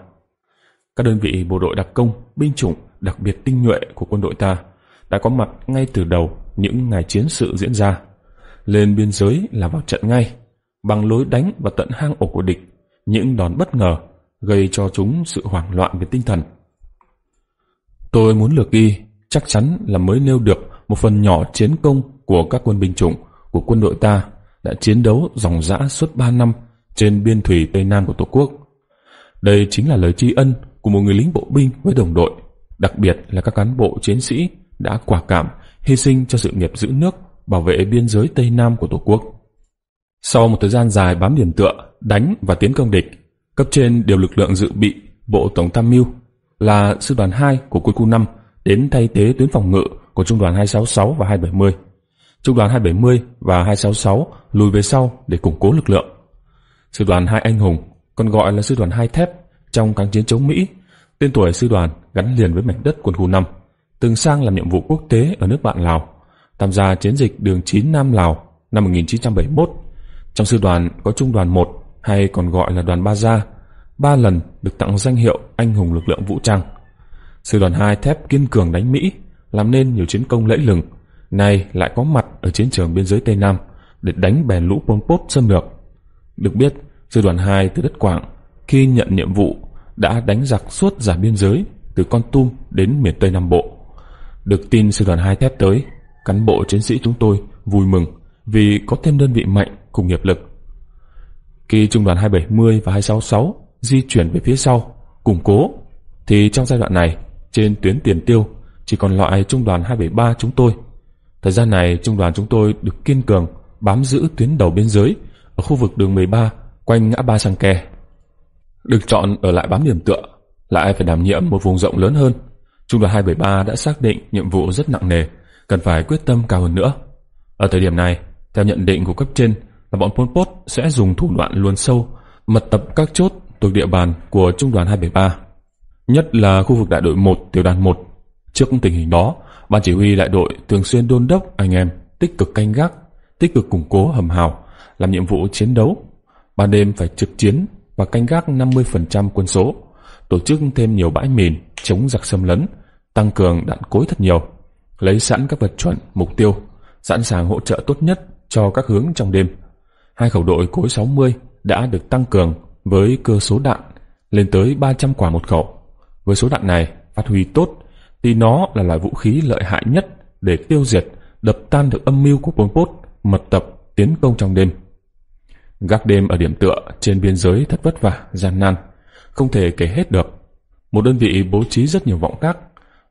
Các đơn vị bộ đội đặc công, binh chủng đặc biệt tinh nhuệ của quân đội ta đã có mặt ngay từ đầu những ngày chiến sự diễn ra. Lên biên giới là vào trận ngay, bằng lối đánh và tận hang ổ của địch, những đòn bất ngờ gây cho chúng sự hoảng loạn về tinh thần. Tôi muốn lược ghi, chắc chắn là mới nêu được một phần nhỏ chiến công của các quân binh chủng của quân đội ta đã chiến đấu dòng dã suốt 3 năm trên biên thủy Tây Nam của Tổ quốc. Đây chính là lời tri ân của một người lính bộ binh với đồng đội, đặc biệt là các cán bộ chiến sĩ đã quả cảm hy sinh cho sự nghiệp giữ nước, bảo vệ biên giới Tây Nam của Tổ quốc. Sau một thời gian dài bám điểm tựa, đánh và tiến công địch, cấp trên điều lực lượng dự bị Bộ Tổng Tham mưu là sư đoàn 2 của quân khu 5 đến thay thế tuyến phòng ngự của trung đoàn 266 và 270. Trung đoàn 270 và 266 lùi về sau để củng cố lực lượng. Sư đoàn 2 Anh Hùng còn gọi là sư đoàn hai thép trong kháng chiến chống Mỹ. Tên tuổi sư đoàn gắn liền với mảnh đất quân khu 5, từng sang làm nhiệm vụ quốc tế ở nước bạn Lào, tham gia chiến dịch đường 9 Nam Lào năm 1971. Trong sư đoàn có trung đoàn 1 hay còn gọi là đoàn Ba Gia, ba lần được tặng danh hiệu anh hùng lực lượng vũ trang. Sư đoàn 2 thép kiên cường đánh Mỹ, làm nên nhiều chiến công lẫy lừng, nay lại có mặt ở chiến trường biên giới Tây Nam để đánh bèn lũ Pol Pot xâm lược. Được biết, Sư đoàn 2 từ đất Quảng khi nhận nhiệm vụ đã đánh giặc suốt giả biên giới từ Con Tum đến miền Tây Nam Bộ. Được tin sư đoàn 2 thép tới, cán bộ chiến sĩ chúng tôi vui mừng vì có thêm đơn vị mạnh cùng nghiệp lực. Khi trung đoàn 270 và 266 di chuyển về phía sau, củng cố, thì trong giai đoạn này, trên tuyến tiền tiêu chỉ còn loại trung đoàn 273 chúng tôi. Thời gian này, trung đoàn chúng tôi được kiên cường bám giữ tuyến đầu biên giới ở khu vực đường 13 quanh ngã ba sang kè. Được chọn ở lại bám điểm tựa, lại phải đảm nhiệm một vùng rộng lớn hơn. Trung đoàn 273 đã xác định nhiệm vụ rất nặng nề, cần phải quyết tâm cao hơn nữa. Ở thời điểm này, theo nhận định của cấp trên là bọn Pol Pot sẽ dùng thủ đoạn luồn sâu, mật tập các chốt thuộc địa bàn của Trung đoàn 273, nhất là khu vực đại đội 1, tiểu đoàn 1. Trước tình hình đó, ban chỉ huy đại đội thường xuyên đôn đốc anh em tích cực canh gác, tích cực củng cố hầm hào, làm nhiệm vụ chiến đấu ban đêm phải trực chiến và canh gác 50% quân số, tổ chức thêm nhiều bãi mìn chống giặc xâm lấn, tăng cường đạn cối thật nhiều, lấy sẵn các vật chuẩn, mục tiêu, sẵn sàng hỗ trợ tốt nhất cho các hướng trong đêm. Hai khẩu đội cối 60 đã được tăng cường với cơ số đạn lên tới 300 quả một khẩu. Với số đạn này phát huy tốt thì nó là loại vũ khí lợi hại nhất để tiêu diệt, đập tan được âm mưu của Pol Pot mật tập tiến công trong đêm. Gác đêm ở điểm tựa trên biên giới thật vất vả, gian nan, không thể kể hết được. Một đơn vị bố trí rất nhiều vọng gác.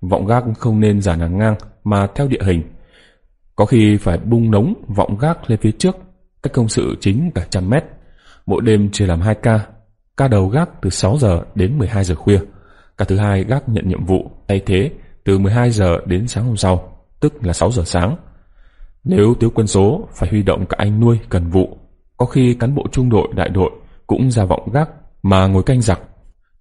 Vọng gác không nên giả ngang ngang mà theo địa hình. Có khi phải bung nóng vọng gác lên phía trước, cách công sự chính cả trăm mét. Mỗi đêm chia làm 2 ca, ca đầu gác từ 6 giờ đến 12 giờ khuya. ca thứ hai gác nhận nhiệm vụ thay thế từ 12 giờ đến sáng hôm sau, tức là 6 giờ sáng. Nếu thiếu quân số, phải huy động cả anh nuôi cần vụ có khi cán bộ trung đội đại đội cũng ra vọng gác mà ngồi canh giặc.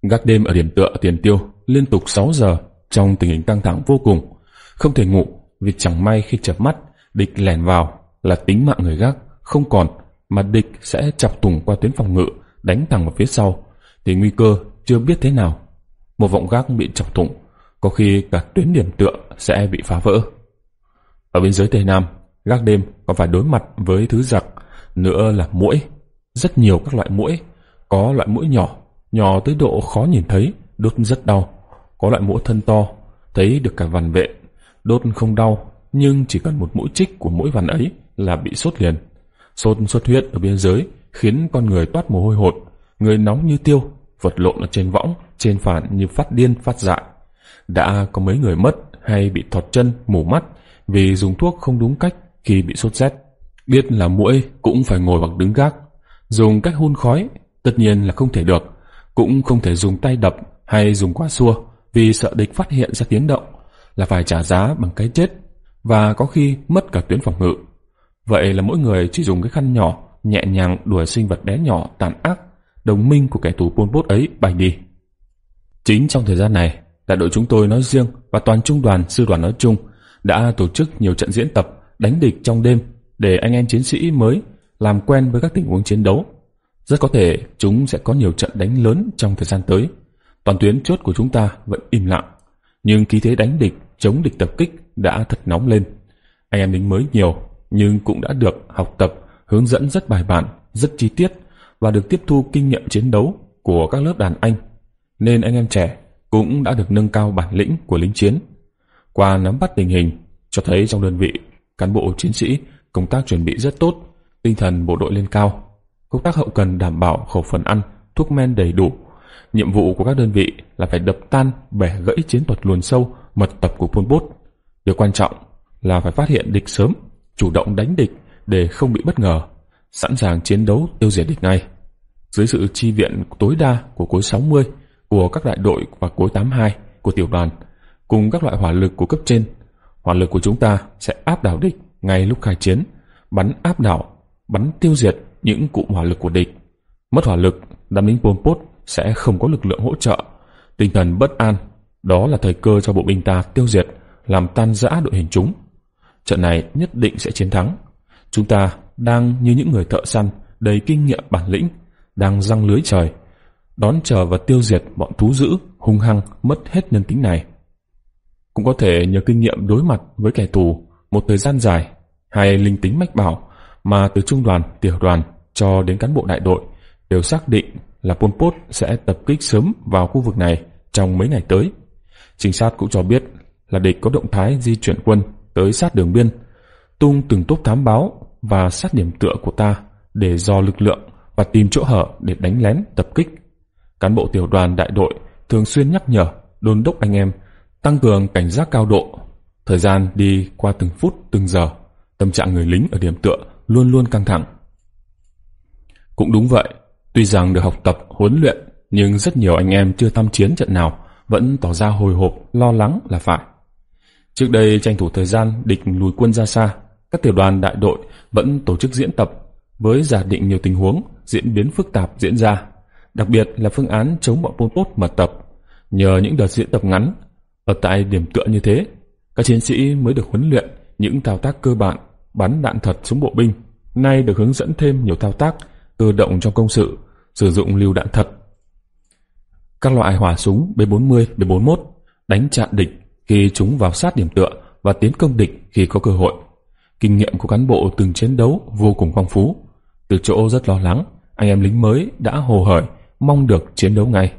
Gác đêm ở điểm tựa tiền tiêu liên tục 6 giờ trong tình hình căng thẳng vô cùng. Không thể ngủ vì chẳng may khi chập mắt địch lẻn vào là tính mạng người gác không còn mà địch sẽ chọc tùng qua tuyến phòng ngự đánh thẳng vào phía sau thì nguy cơ chưa biết thế nào. Một vọng gác bị chọc thủng, có khi cả tuyến điểm tựa sẽ bị phá vỡ. Ở biên giới Tây Nam, gác đêm còn phải đối mặt với thứ giặc nữa là muỗi rất nhiều các loại muỗi có loại muỗi nhỏ nhỏ tới độ khó nhìn thấy đốt rất đau có loại muỗi thân to thấy được cả vằn vện đốt không đau nhưng chỉ cần một mũi chích của mũi vằn ấy là bị sốt liền sốt xuất huyết ở biên giới khiến con người toát mồ hôi hột người nóng như tiêu vật lộn ở trên võng trên phản như phát điên phát dại đã có mấy người mất hay bị thọt chân mù mắt vì dùng thuốc không đúng cách khi bị sốt rét Biết là muỗi cũng phải ngồi hoặc đứng gác, dùng cách hun khói, tất nhiên là không thể được, cũng không thể dùng tay đập hay dùng quá xua vì sợ địch phát hiện ra tiếng động là phải trả giá bằng cái chết và có khi mất cả tuyến phòng ngự. Vậy là mỗi người chỉ dùng cái khăn nhỏ nhẹ nhàng đuổi sinh vật bé nhỏ tàn ác, đồng minh của kẻ thù Pol Pot ấy bay đi. Chính trong thời gian này, đại đội chúng tôi nói riêng và toàn trung đoàn sư đoàn nói chung đã tổ chức nhiều trận diễn tập đánh địch trong đêm để anh em chiến sĩ mới làm quen với các tình huống chiến đấu. Rất có thể chúng sẽ có nhiều trận đánh lớn trong thời gian tới. Toàn tuyến chốt của chúng ta vẫn im lặng, nhưng khí thế đánh địch, chống địch tập kích đã thật nóng lên. Anh em lính mới nhiều, nhưng cũng đã được học tập, hướng dẫn rất bài bản, rất chi tiết và được tiếp thu kinh nghiệm chiến đấu của các lớp đàn anh. Nên anh em trẻ cũng đã được nâng cao bản lĩnh của lính chiến. Qua nắm bắt tình hình, cho thấy trong đơn vị, cán bộ chiến sĩ công tác chuẩn bị rất tốt, tinh thần bộ đội lên cao. Công tác hậu cần đảm bảo khẩu phần ăn, thuốc men đầy đủ. Nhiệm vụ của các đơn vị là phải đập tan, bẻ gãy chiến thuật luồn sâu, mật tập của Pol Pot. Điều quan trọng là phải phát hiện địch sớm, chủ động đánh địch để không bị bất ngờ, sẵn sàng chiến đấu tiêu diệt địch ngay. Dưới sự chi viện tối đa của khối 60, của các đại đội và khối 82 của tiểu đoàn, cùng các loại hỏa lực của cấp trên, hỏa lực của chúng ta sẽ áp đảo địch ngay lúc khai chiến, bắn áp đảo, bắn tiêu diệt những cụm hỏa lực của địch. Mất hỏa lực, đám lính Pol Pot sẽ không có lực lượng hỗ trợ. Tinh thần bất an, đó là thời cơ cho bộ binh ta tiêu diệt, làm tan rã đội hình chúng. Trận này nhất định sẽ chiến thắng. Chúng ta đang như những người thợ săn đầy kinh nghiệm bản lĩnh, đang răng lưới trời, đón chờ và tiêu diệt bọn thú dữ hung hăng mất hết nhân tính này. Cũng có thể nhờ kinh nghiệm đối mặt với kẻ thù một thời gian dài, hay linh tính mách bảo mà từ trung đoàn, tiểu đoàn cho đến cán bộ đại đội đều xác định là Pol Pot sẽ tập kích sớm vào khu vực này trong mấy ngày tới. Trinh sát cũng cho biết là địch có động thái di chuyển quân tới sát đường biên, tung từng tốp thám báo và sát điểm tựa của ta để dò lực lượng và tìm chỗ hở để đánh lén tập kích. Cán bộ tiểu đoàn đại đội thường xuyên nhắc nhở, đôn đốc anh em tăng cường cảnh giác cao độ Thời gian đi qua từng phút từng giờ, tâm trạng người lính ở điểm tựa luôn luôn căng thẳng. Cũng đúng vậy, tuy rằng được học tập, huấn luyện, nhưng rất nhiều anh em chưa tham chiến trận nào vẫn tỏ ra hồi hộp, lo lắng là phải. Trước đây tranh thủ thời gian địch lùi quân ra xa, các tiểu đoàn đại đội vẫn tổ chức diễn tập với giả định nhiều tình huống diễn biến phức tạp diễn ra, đặc biệt là phương án chống bọn Pol Pot mật tập. Nhờ những đợt diễn tập ngắn ở tại điểm tựa như thế, các chiến sĩ mới được huấn luyện những thao tác cơ bản bắn đạn thật xuống bộ binh, nay được hướng dẫn thêm nhiều thao tác cơ động trong công sự, sử dụng lưu đạn thật. Các loại hỏa súng B40, B41 đánh chặn địch khi chúng vào sát điểm tựa và tiến công địch khi có cơ hội. Kinh nghiệm của cán bộ từng chiến đấu vô cùng phong phú. Từ chỗ rất lo lắng, anh em lính mới đã hồ hởi, mong được chiến đấu ngay.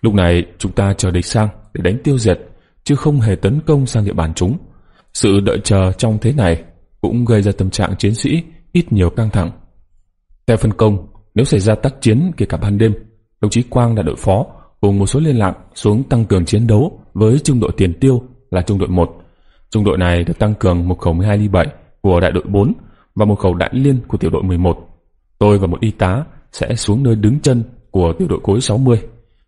Lúc này chúng ta chờ địch sang để đánh tiêu diệt chứ không hề tấn công sang địa bàn chúng. Sự đợi chờ trong thế này cũng gây ra tâm trạng chiến sĩ ít nhiều căng thẳng. Theo phân công, nếu xảy ra tác chiến kể cả ban đêm, đồng chí Quang là đội phó cùng một số liên lạc xuống tăng cường chiến đấu với trung đội tiền tiêu là trung đội 1. Trung đội này được tăng cường một khẩu 12 ly 7 của đại đội 4 và một khẩu đại liên của tiểu đội 11. Tôi và một y tá sẽ xuống nơi đứng chân của tiểu đội cối 60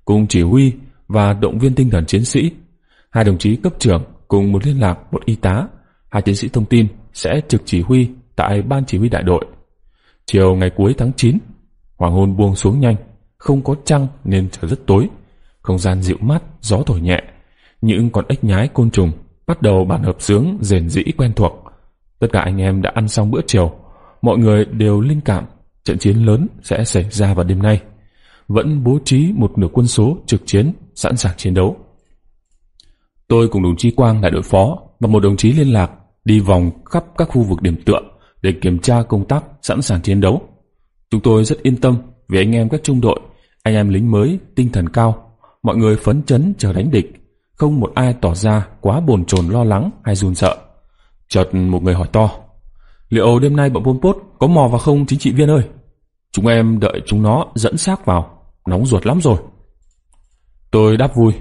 cùng chỉ huy và động viên tinh thần chiến sĩ Hai đồng chí cấp trưởng cùng một liên lạc, một y tá, hai chiến sĩ thông tin sẽ trực chỉ huy tại ban chỉ huy đại đội. Chiều ngày cuối tháng 9, hoàng hôn buông xuống nhanh, không có trăng nên trở rất tối. Không gian dịu mát, gió thổi nhẹ. Những con ếch nhái côn trùng bắt đầu bản hợp sướng rền rĩ quen thuộc. Tất cả anh em đã ăn xong bữa chiều. Mọi người đều linh cảm trận chiến lớn sẽ xảy ra vào đêm nay. Vẫn bố trí một nửa quân số trực chiến, sẵn sàng chiến đấu. Tôi cùng đồng chí Quang là đội phó và một đồng chí liên lạc đi vòng khắp các khu vực điểm tựa để kiểm tra công tác sẵn sàng chiến đấu. Chúng tôi rất yên tâm vì anh em các trung đội, anh em lính mới, tinh thần cao. Mọi người phấn chấn chờ đánh địch, không một ai tỏ ra quá bồn chồn lo lắng hay run sợ. Chợt một người hỏi to, liệu đêm nay bọn Pol Pot có mò vào không chính trị viên ơi? Chúng em đợi chúng nó dẫn xác vào, nóng ruột lắm rồi. Tôi đáp vui,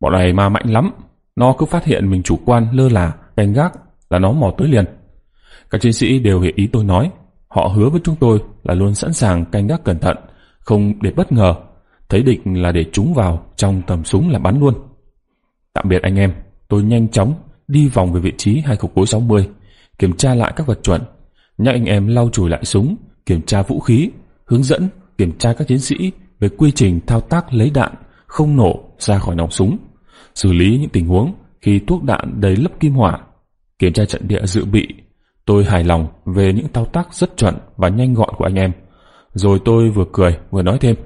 bọn này ma mạnh lắm, nó cứ phát hiện mình chủ quan, lơ là, canh gác là nó mò tới liền. Các chiến sĩ đều hiểu ý tôi nói. Họ hứa với chúng tôi là luôn sẵn sàng canh gác cẩn thận, không để bất ngờ. Thấy địch là để chúng vào trong tầm súng là bắn luôn. Tạm biệt anh em, tôi nhanh chóng đi vòng về vị trí hai khúc cối 60, kiểm tra lại các vật chuẩn. Nhắc anh em lau chùi lại súng, kiểm tra vũ khí, hướng dẫn, kiểm tra các chiến sĩ về quy trình thao tác lấy đạn, không nổ ra khỏi nòng súng xử lý những tình huống khi thuốc đạn đầy lấp kim hỏa, kiểm tra trận địa dự bị. Tôi hài lòng về những thao tác rất chuẩn và nhanh gọn của anh em. Rồi tôi vừa cười vừa nói thêm.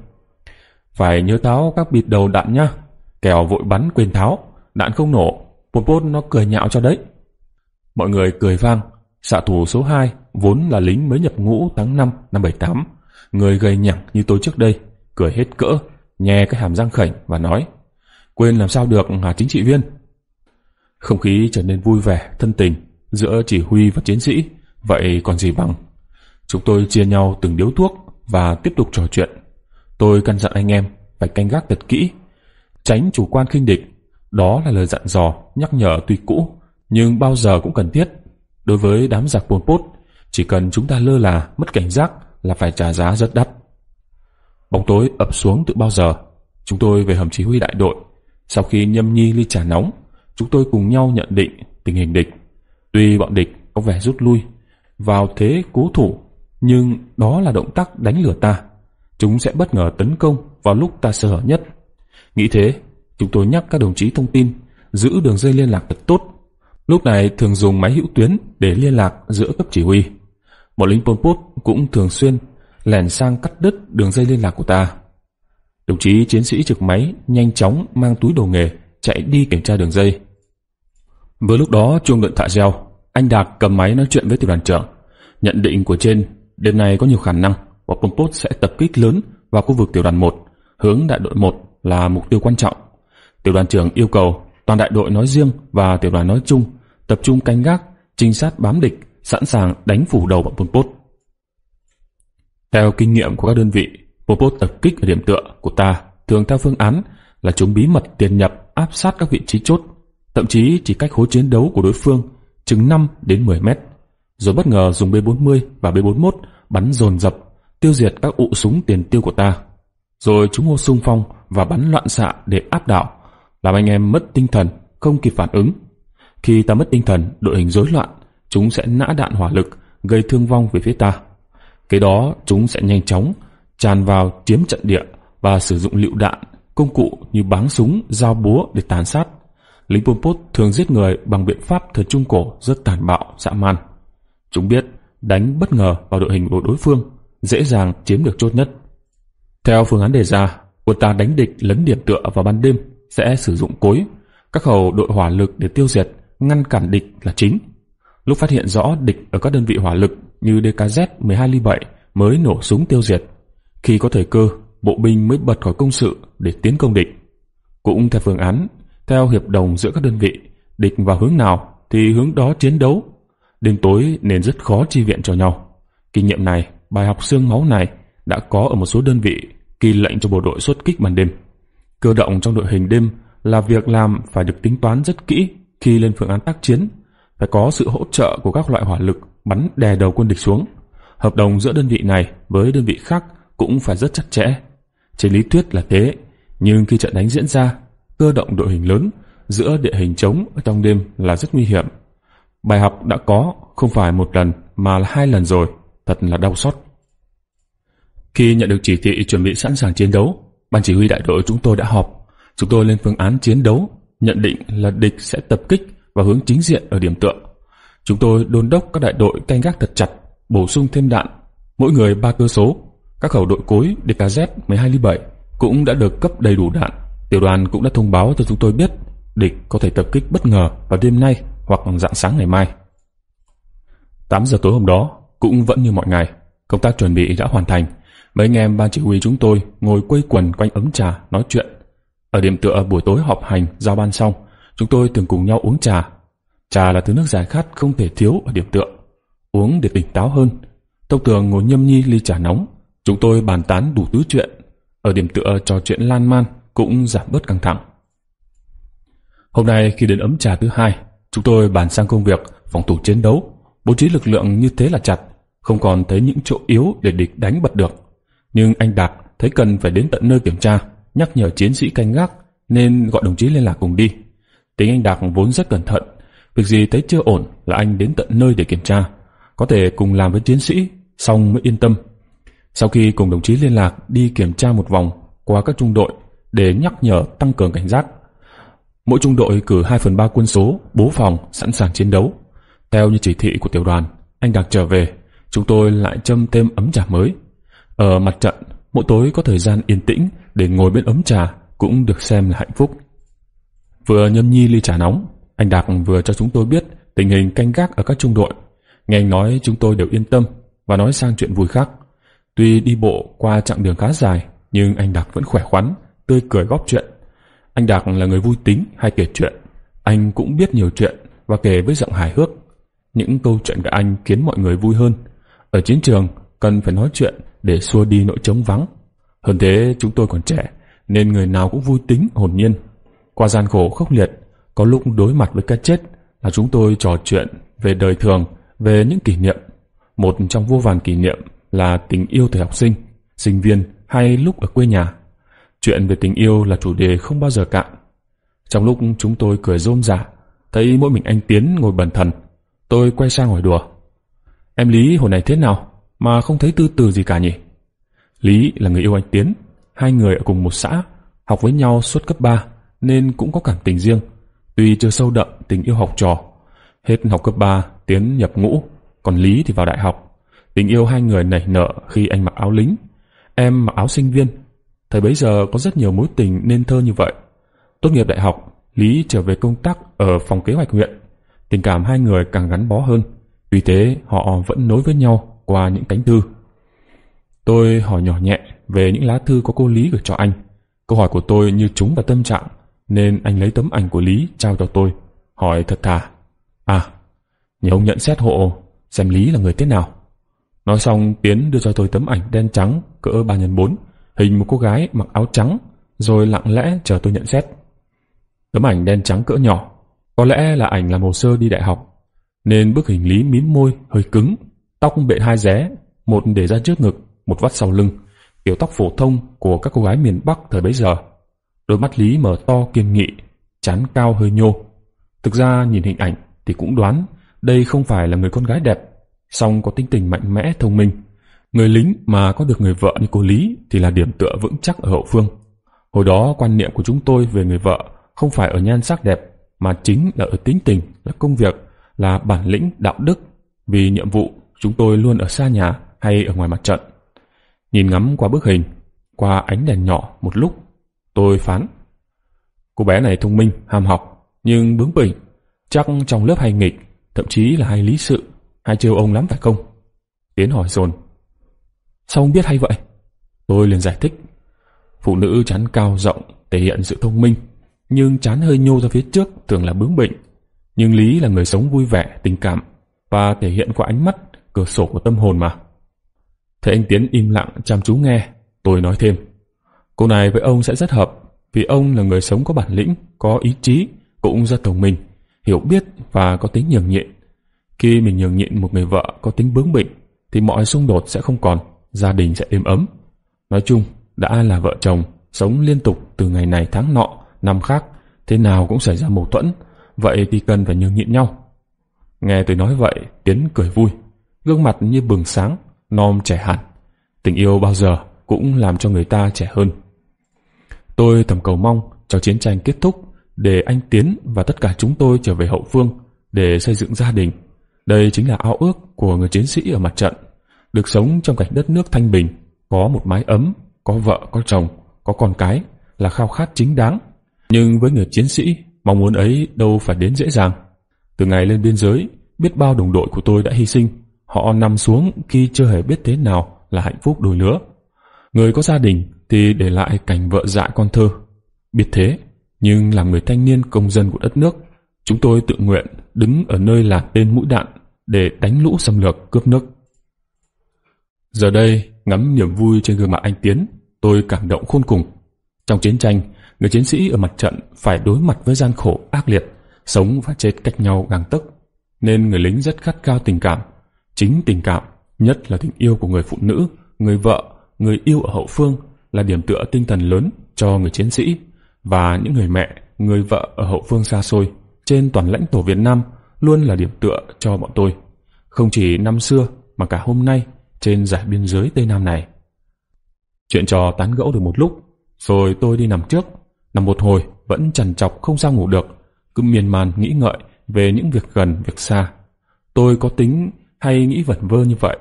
Phải nhớ tháo các bịt đầu đạn nhá, kẻo vội bắn quên tháo, đạn không nổ, một bốt nó cười nhạo cho đấy. Mọi người cười vang, xạ thủ số 2 vốn là lính mới nhập ngũ tháng 5 năm 78, người gầy nhẳng như tôi trước đây, cười hết cỡ, nhè cái hàm răng khảnh và nói quên làm sao được hả chính trị viên? Không khí trở nên vui vẻ, thân tình giữa chỉ huy và chiến sĩ, vậy còn gì bằng. Chúng tôi chia nhau từng điếu thuốc và tiếp tục trò chuyện. Tôi căn dặn anh em phải canh gác thật kỹ, tránh chủ quan khinh địch. Đó là lời dặn dò, nhắc nhở tuy cũ, nhưng bao giờ cũng cần thiết. Đối với đám giặc Pol Pot, chỉ cần chúng ta lơ là, mất cảnh giác là phải trả giá rất đắt. Bóng tối ập xuống từ bao giờ, chúng tôi về hầm chỉ huy đại đội sau khi nhâm nhi ly trà nóng, chúng tôi cùng nhau nhận định tình hình địch. Tuy bọn địch có vẻ rút lui, vào thế cố thủ, nhưng đó là động tác đánh lừa ta. Chúng sẽ bất ngờ tấn công vào lúc ta sơ hở nhất. Nghĩ thế, chúng tôi nhắc các đồng chí thông tin, giữ đường dây liên lạc thật tốt. Lúc này thường dùng máy hữu tuyến để liên lạc giữa cấp chỉ huy. Bọn lính Pol Pot cũng thường xuyên lẻn sang cắt đứt đường dây liên lạc của ta. Đồng chí chiến sĩ trực máy nhanh chóng mang túi đồ nghề chạy đi kiểm tra đường dây. Vừa lúc đó chuông điện thả reo, anh đạt cầm máy nói chuyện với tiểu đoàn trưởng. Nhận định của trên, đêm nay có nhiều khả năng bọn Pompot sẽ tập kích lớn vào khu vực tiểu đoàn 1, hướng đại đội 1 là mục tiêu quan trọng. Tiểu đoàn trưởng yêu cầu toàn đại đội nói riêng và tiểu đoàn nói chung tập trung canh gác, trinh sát bám địch, sẵn sàng đánh phủ đầu bọn Pol Pot. Theo kinh nghiệm của các đơn vị Popot tập kích ở điểm tựa của ta thường theo phương án là chúng bí mật tiền nhập áp sát các vị trí chốt, thậm chí chỉ cách hố chiến đấu của đối phương chừng 5 đến 10 mét, rồi bất ngờ dùng B40 và B41 bắn dồn dập, tiêu diệt các ụ súng tiền tiêu của ta. Rồi chúng hô xung phong và bắn loạn xạ để áp đảo, làm anh em mất tinh thần, không kịp phản ứng. Khi ta mất tinh thần, đội hình rối loạn, chúng sẽ nã đạn hỏa lực, gây thương vong về phía ta. Kế đó chúng sẽ nhanh chóng tràn vào chiếm trận địa và sử dụng lựu đạn, công cụ như báng súng, dao búa để tàn sát. Lính Pol Pot thường giết người bằng biện pháp thời Trung Cổ rất tàn bạo, dã man. Chúng biết đánh bất ngờ vào đội hình của đối phương, dễ dàng chiếm được chốt nhất. Theo phương án đề ra, quân ta đánh địch lấn điểm tựa vào ban đêm sẽ sử dụng cối, các khẩu đội hỏa lực để tiêu diệt, ngăn cản địch là chính. Lúc phát hiện rõ địch ở các đơn vị hỏa lực như DKZ 12 ly 7 mới nổ súng tiêu diệt, khi có thời cơ, bộ binh mới bật khỏi công sự để tiến công địch. Cũng theo phương án, theo hiệp đồng giữa các đơn vị, địch vào hướng nào thì hướng đó chiến đấu. Đêm tối nên rất khó chi viện cho nhau. Kinh nghiệm này, bài học xương máu này đã có ở một số đơn vị kỳ lệnh cho bộ đội xuất kích ban đêm. Cơ động trong đội hình đêm là việc làm phải được tính toán rất kỹ khi lên phương án tác chiến, phải có sự hỗ trợ của các loại hỏa lực bắn đè đầu quân địch xuống. Hợp đồng giữa đơn vị này với đơn vị khác cũng phải rất chặt chẽ. Trên lý thuyết là thế, nhưng khi trận đánh diễn ra, cơ động đội hình lớn giữa địa hình trống ở trong đêm là rất nguy hiểm. Bài học đã có không phải một lần mà là hai lần rồi, thật là đau xót. Khi nhận được chỉ thị chuẩn bị sẵn sàng chiến đấu, ban chỉ huy đại đội chúng tôi đã họp. Chúng tôi lên phương án chiến đấu, nhận định là địch sẽ tập kích và hướng chính diện ở điểm tượng. Chúng tôi đôn đốc các đại đội canh gác thật chặt, bổ sung thêm đạn, mỗi người ba cơ số các khẩu đội cối DKZ-1207 cũng đã được cấp đầy đủ đạn. Tiểu đoàn cũng đã thông báo cho chúng tôi biết địch có thể tập kích bất ngờ vào đêm nay hoặc dạng sáng ngày mai. 8 giờ tối hôm đó cũng vẫn như mọi ngày, công tác chuẩn bị đã hoàn thành. Mấy anh em ban chỉ huy chúng tôi ngồi quây quần quanh ấm trà nói chuyện. Ở điểm tựa buổi tối họp hành giao ban xong, chúng tôi thường cùng nhau uống trà. Trà là thứ nước giải khát không thể thiếu ở điểm tựa. Uống để tỉnh táo hơn. thông thường ngồi nhâm nhi ly trà nóng, Chúng tôi bàn tán đủ tứ chuyện, ở điểm tựa trò chuyện lan man cũng giảm bớt căng thẳng. Hôm nay khi đến ấm trà thứ hai, chúng tôi bàn sang công việc phòng thủ chiến đấu, bố trí lực lượng như thế là chặt, không còn thấy những chỗ yếu để địch đánh bật được. Nhưng anh Đạt thấy cần phải đến tận nơi kiểm tra, nhắc nhở chiến sĩ canh gác nên gọi đồng chí liên lạc cùng đi. Tính anh Đạt vốn rất cẩn thận, việc gì thấy chưa ổn là anh đến tận nơi để kiểm tra, có thể cùng làm với chiến sĩ, xong mới yên tâm sau khi cùng đồng chí liên lạc đi kiểm tra một vòng qua các trung đội để nhắc nhở tăng cường cảnh giác. Mỗi trung đội cử 2 phần 3 quân số, bố phòng, sẵn sàng chiến đấu. Theo như chỉ thị của tiểu đoàn, anh đạt trở về, chúng tôi lại châm thêm ấm trà mới. Ở mặt trận, mỗi tối có thời gian yên tĩnh để ngồi bên ấm trà cũng được xem là hạnh phúc. Vừa nhâm nhi ly trà nóng, anh đạt vừa cho chúng tôi biết tình hình canh gác ở các trung đội. Nghe anh nói chúng tôi đều yên tâm và nói sang chuyện vui khác. Tuy đi bộ qua chặng đường khá dài, nhưng anh Đạc vẫn khỏe khoắn, tươi cười góp chuyện. Anh Đạc là người vui tính hay kể chuyện. Anh cũng biết nhiều chuyện và kể với giọng hài hước. Những câu chuyện của anh khiến mọi người vui hơn. Ở chiến trường, cần phải nói chuyện để xua đi nỗi trống vắng. Hơn thế, chúng tôi còn trẻ, nên người nào cũng vui tính, hồn nhiên. Qua gian khổ khốc liệt, có lúc đối mặt với cái chết là chúng tôi trò chuyện về đời thường, về những kỷ niệm. Một trong vô vàn kỷ niệm là tình yêu thời học sinh, sinh viên hay lúc ở quê nhà. Chuyện về tình yêu là chủ đề không bao giờ cạn. Trong lúc chúng tôi cười rôm rả, thấy mỗi mình anh Tiến ngồi bần thần, tôi quay sang hỏi đùa. Em Lý hồi này thế nào mà không thấy tư từ gì cả nhỉ? Lý là người yêu anh Tiến, hai người ở cùng một xã, học với nhau suốt cấp 3 nên cũng có cảm tình riêng. Tuy chưa sâu đậm tình yêu học trò, hết học cấp 3 Tiến nhập ngũ, còn Lý thì vào đại học. Tình yêu hai người nảy nở khi anh mặc áo lính, em mặc áo sinh viên. Thời bấy giờ có rất nhiều mối tình nên thơ như vậy. Tốt nghiệp đại học, Lý trở về công tác ở phòng kế hoạch huyện. Tình cảm hai người càng gắn bó hơn. Vì thế họ vẫn nối với nhau qua những cánh thư. Tôi hỏi nhỏ nhẹ về những lá thư có cô Lý gửi cho anh. Câu hỏi của tôi như trúng vào tâm trạng nên anh lấy tấm ảnh của Lý trao cho tôi. Hỏi thật thà. À, nhờ ông nhận xét hộ xem Lý là người thế nào. Nói xong Tiến đưa cho tôi tấm ảnh đen trắng cỡ 3x4, hình một cô gái mặc áo trắng, rồi lặng lẽ chờ tôi nhận xét. Tấm ảnh đen trắng cỡ nhỏ, có lẽ là ảnh làm hồ sơ đi đại học, nên bức hình Lý mím môi hơi cứng, tóc bệ hai ré, một để ra trước ngực, một vắt sau lưng, kiểu tóc phổ thông của các cô gái miền Bắc thời bấy giờ. Đôi mắt Lý mở to kiên nghị, chán cao hơi nhô. Thực ra nhìn hình ảnh thì cũng đoán đây không phải là người con gái đẹp song có tinh tình mạnh mẽ thông minh. Người lính mà có được người vợ như cô Lý thì là điểm tựa vững chắc ở hậu phương. Hồi đó quan niệm của chúng tôi về người vợ không phải ở nhan sắc đẹp mà chính là ở tính tình, là công việc, là bản lĩnh đạo đức. Vì nhiệm vụ chúng tôi luôn ở xa nhà hay ở ngoài mặt trận. Nhìn ngắm qua bức hình, qua ánh đèn nhỏ một lúc, tôi phán. Cô bé này thông minh, ham học, nhưng bướng bỉnh, chắc trong lớp hay nghịch, thậm chí là hay lý sự hai trêu ông lắm phải không? Tiến hỏi dồn Sao ông biết hay vậy? Tôi liền giải thích. Phụ nữ chán cao rộng thể hiện sự thông minh, nhưng chán hơi nhô ra phía trước thường là bướng bỉnh. Nhưng Lý là người sống vui vẻ, tình cảm và thể hiện qua ánh mắt, cửa sổ của tâm hồn mà. thấy anh Tiến im lặng chăm chú nghe, tôi nói thêm. Cô này với ông sẽ rất hợp, vì ông là người sống có bản lĩnh, có ý chí, cũng rất thông minh, hiểu biết và có tính nhường nhịn. Khi mình nhường nhịn một người vợ có tính bướng bỉnh thì mọi xung đột sẽ không còn, gia đình sẽ êm ấm. Nói chung, đã là vợ chồng, sống liên tục từ ngày này tháng nọ, năm khác, thế nào cũng xảy ra mâu thuẫn, vậy thì cần phải nhường nhịn nhau. Nghe tôi nói vậy, Tiến cười vui, gương mặt như bừng sáng, non trẻ hẳn. Tình yêu bao giờ cũng làm cho người ta trẻ hơn. Tôi thầm cầu mong cho chiến tranh kết thúc để anh Tiến và tất cả chúng tôi trở về hậu phương để xây dựng gia đình đây chính là ao ước của người chiến sĩ ở mặt trận, được sống trong cảnh đất nước thanh bình, có một mái ấm, có vợ, có chồng, có con cái là khao khát chính đáng. Nhưng với người chiến sĩ, mong muốn ấy đâu phải đến dễ dàng. Từ ngày lên biên giới, biết bao đồng đội của tôi đã hy sinh, họ nằm xuống khi chưa hề biết thế nào là hạnh phúc đôi lứa. Người có gia đình thì để lại cảnh vợ dại con thơ. Biết thế, nhưng làm người thanh niên công dân của đất nước, Chúng tôi tự nguyện đứng ở nơi lạc tên mũi đạn để đánh lũ xâm lược cướp nước. Giờ đây, ngắm niềm vui trên gương mặt anh Tiến, tôi cảm động khôn cùng. Trong chiến tranh, người chiến sĩ ở mặt trận phải đối mặt với gian khổ ác liệt, sống và chết cách nhau gang tức nên người lính rất khát cao tình cảm. Chính tình cảm, nhất là tình yêu của người phụ nữ, người vợ, người yêu ở hậu phương là điểm tựa tinh thần lớn cho người chiến sĩ và những người mẹ, người vợ ở hậu phương xa xôi trên toàn lãnh thổ Việt Nam luôn là điểm tựa cho bọn tôi. Không chỉ năm xưa mà cả hôm nay trên giải biên giới Tây Nam này. Chuyện trò tán gẫu được một lúc, rồi tôi đi nằm trước. Nằm một hồi vẫn trằn trọc không sao ngủ được, cứ miên man nghĩ ngợi về những việc gần việc xa. Tôi có tính hay nghĩ vẩn vơ như vậy.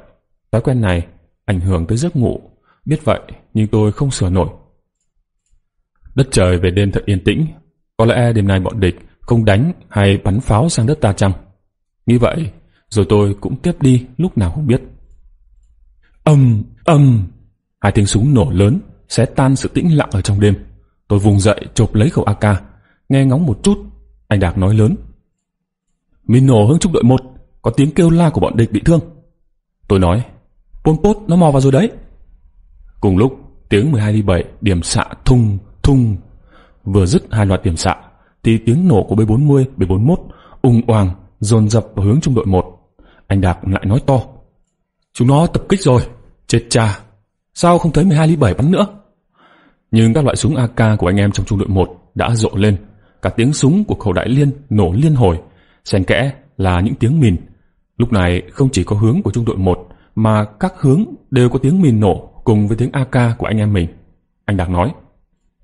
Thói quen này ảnh hưởng tới giấc ngủ. Biết vậy nhưng tôi không sửa nổi. Đất trời về đêm thật yên tĩnh. Có lẽ đêm nay bọn địch không đánh hay bắn pháo sang đất ta chăng? Nghĩ vậy, rồi tôi cũng tiếp đi lúc nào không biết. Âm, âm, hai tiếng súng nổ lớn, xé tan sự tĩnh lặng ở trong đêm. Tôi vùng dậy chộp lấy khẩu AK, nghe ngóng một chút, anh đạt nói lớn. Mình nổ hướng trúc đội một, có tiếng kêu la của bọn địch bị thương. Tôi nói, Pol Pot nó mò vào rồi đấy. Cùng lúc, tiếng 12 đi 7 điểm xạ thung, thung, vừa dứt hai loạt điểm xạ thì tiếng nổ của B40, B41 ùng oàng dồn dập vào hướng trung đội 1. Anh Đạt lại nói to. Chúng nó tập kích rồi, chết cha. Sao không thấy 12 ly 7 bắn nữa? Nhưng các loại súng AK của anh em trong trung đội 1 đã rộ lên. Cả tiếng súng của khẩu đại liên nổ liên hồi, xen kẽ là những tiếng mìn. Lúc này không chỉ có hướng của trung đội 1 mà các hướng đều có tiếng mìn nổ cùng với tiếng AK của anh em mình. Anh Đạt nói,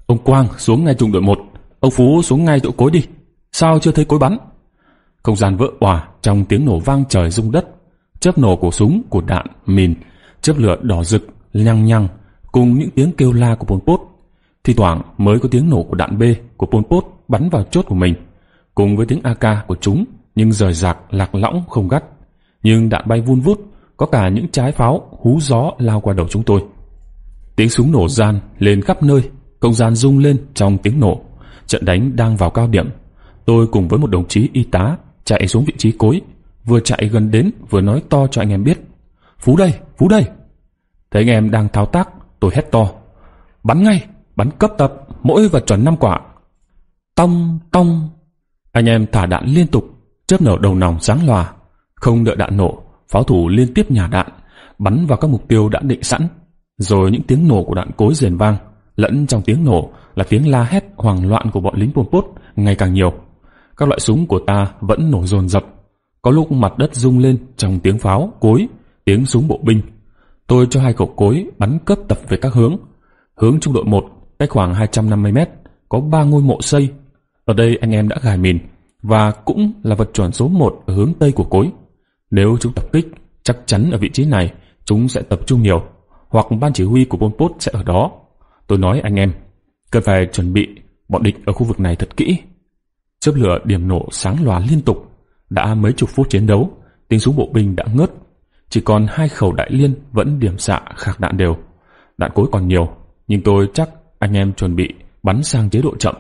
ông Quang xuống ngay trung đội 1, Ông Phú xuống ngay chỗ cối đi Sao chưa thấy cối bắn Không gian vỡ òa trong tiếng nổ vang trời rung đất Chớp nổ của súng, của đạn, mìn Chớp lửa đỏ rực, nhăng nhăng Cùng những tiếng kêu la của Pol Pot Thì thoảng mới có tiếng nổ của đạn B Của Pol Pot bắn vào chốt của mình Cùng với tiếng AK của chúng Nhưng rời rạc, lạc lõng, không gắt Nhưng đạn bay vun vút Có cả những trái pháo hú gió lao qua đầu chúng tôi Tiếng súng nổ gian lên khắp nơi Không gian rung lên trong tiếng nổ Trận đánh đang vào cao điểm. Tôi cùng với một đồng chí y tá chạy xuống vị trí cối, vừa chạy gần đến vừa nói to cho anh em biết. Phú đây, Phú đây. Thấy anh em đang thao tác, tôi hét to. Bắn ngay, bắn cấp tập, mỗi vật chuẩn năm quả. Tông, tông. Anh em thả đạn liên tục, chớp nở đầu nòng sáng lòa. Không đợi đạn nổ, pháo thủ liên tiếp nhả đạn, bắn vào các mục tiêu đã định sẵn. Rồi những tiếng nổ của đạn cối rền vang, lẫn trong tiếng nổ là tiếng la hét hoảng loạn của bọn lính Pol Pot ngày càng nhiều. Các loại súng của ta vẫn nổ dồn dập. Có lúc mặt đất rung lên trong tiếng pháo, cối, tiếng súng bộ binh. Tôi cho hai khẩu cối bắn cấp tập về các hướng. Hướng trung đội 1, cách khoảng 250 mét, có ba ngôi mộ xây. Ở đây anh em đã gài mìn, và cũng là vật chuẩn số 1 ở hướng tây của cối. Nếu chúng tập kích, chắc chắn ở vị trí này chúng sẽ tập trung nhiều, hoặc ban chỉ huy của Pol Pot sẽ ở đó. Tôi nói anh em, Cần phải chuẩn bị bọn địch ở khu vực này thật kỹ. Chớp lửa điểm nổ sáng loà liên tục. Đã mấy chục phút chiến đấu, tiếng súng bộ binh đã ngớt. Chỉ còn hai khẩu đại liên vẫn điểm xạ khạc đạn đều. Đạn cối còn nhiều, nhưng tôi chắc anh em chuẩn bị bắn sang chế độ chậm,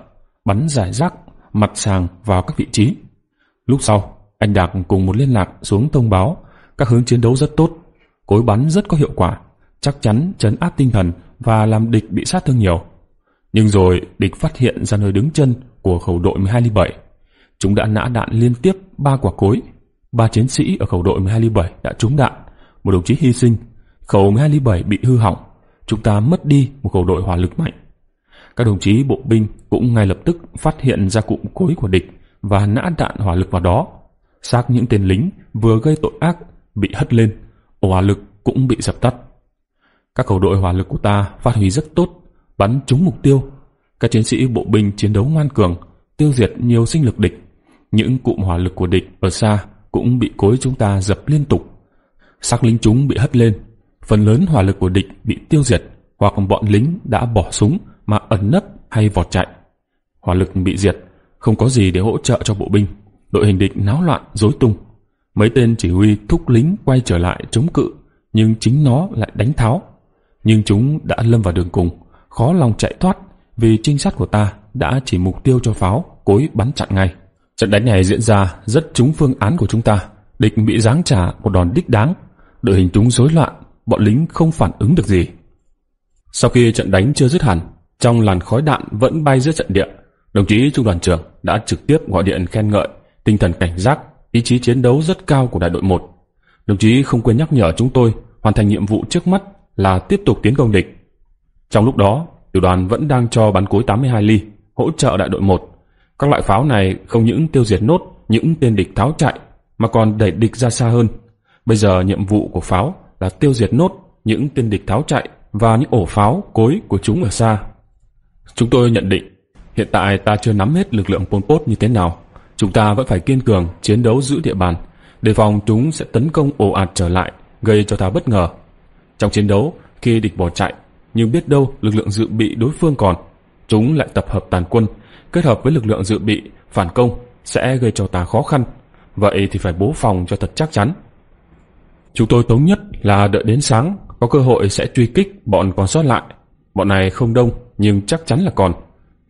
bắn giải rác, mặt sàng vào các vị trí. Lúc sau, anh Đạc cùng một liên lạc xuống thông báo các hướng chiến đấu rất tốt, cối bắn rất có hiệu quả, chắc chắn chấn áp tinh thần và làm địch bị sát thương nhiều. Nhưng rồi địch phát hiện ra nơi đứng chân của khẩu đội 1207. Chúng đã nã đạn liên tiếp ba quả cối. Ba chiến sĩ ở khẩu đội 1207 đã trúng đạn. Một đồng chí hy sinh. Khẩu 1207 bị hư hỏng. Chúng ta mất đi một khẩu đội hỏa lực mạnh. Các đồng chí bộ binh cũng ngay lập tức phát hiện ra cụm cối của địch và nã đạn hỏa lực vào đó. Xác những tên lính vừa gây tội ác bị hất lên, hỏa lực cũng bị dập tắt. Các khẩu đội hỏa lực của ta phát huy rất tốt bắn trúng mục tiêu. Các chiến sĩ bộ binh chiến đấu ngoan cường, tiêu diệt nhiều sinh lực địch. Những cụm hỏa lực của địch ở xa cũng bị cối chúng ta dập liên tục. Sắc lính chúng bị hất lên, phần lớn hỏa lực của địch bị tiêu diệt hoặc bọn lính đã bỏ súng mà ẩn nấp hay vọt chạy. Hỏa lực bị diệt, không có gì để hỗ trợ cho bộ binh. Đội hình địch náo loạn, rối tung. Mấy tên chỉ huy thúc lính quay trở lại chống cự, nhưng chính nó lại đánh tháo. Nhưng chúng đã lâm vào đường cùng, khó lòng chạy thoát vì trinh sát của ta đã chỉ mục tiêu cho pháo, cối bắn chặn ngay. Trận đánh này diễn ra rất trúng phương án của chúng ta. Địch bị giáng trả một đòn đích đáng. Đội hình chúng rối loạn, bọn lính không phản ứng được gì. Sau khi trận đánh chưa dứt hẳn, trong làn khói đạn vẫn bay giữa trận địa, đồng chí trung đoàn trưởng đã trực tiếp gọi điện khen ngợi tinh thần cảnh giác, ý chí chiến đấu rất cao của đại đội 1. Đồng chí không quên nhắc nhở chúng tôi hoàn thành nhiệm vụ trước mắt là tiếp tục tiến công địch trong lúc đó, tiểu đoàn vẫn đang cho bắn cối 82 ly, hỗ trợ đại đội 1. Các loại pháo này không những tiêu diệt nốt những tên địch tháo chạy, mà còn đẩy địch ra xa hơn. Bây giờ nhiệm vụ của pháo là tiêu diệt nốt những tên địch tháo chạy và những ổ pháo cối của chúng ở xa. Chúng tôi nhận định, hiện tại ta chưa nắm hết lực lượng Pol Pot như thế nào. Chúng ta vẫn phải kiên cường chiến đấu giữ địa bàn, đề phòng chúng sẽ tấn công ồ ạt trở lại, gây cho ta bất ngờ. Trong chiến đấu, khi địch bỏ chạy, nhưng biết đâu lực lượng dự bị đối phương còn. Chúng lại tập hợp tàn quân, kết hợp với lực lượng dự bị, phản công sẽ gây cho ta khó khăn. Vậy thì phải bố phòng cho thật chắc chắn. Chúng tôi thống nhất là đợi đến sáng, có cơ hội sẽ truy kích bọn còn sót lại. Bọn này không đông, nhưng chắc chắn là còn.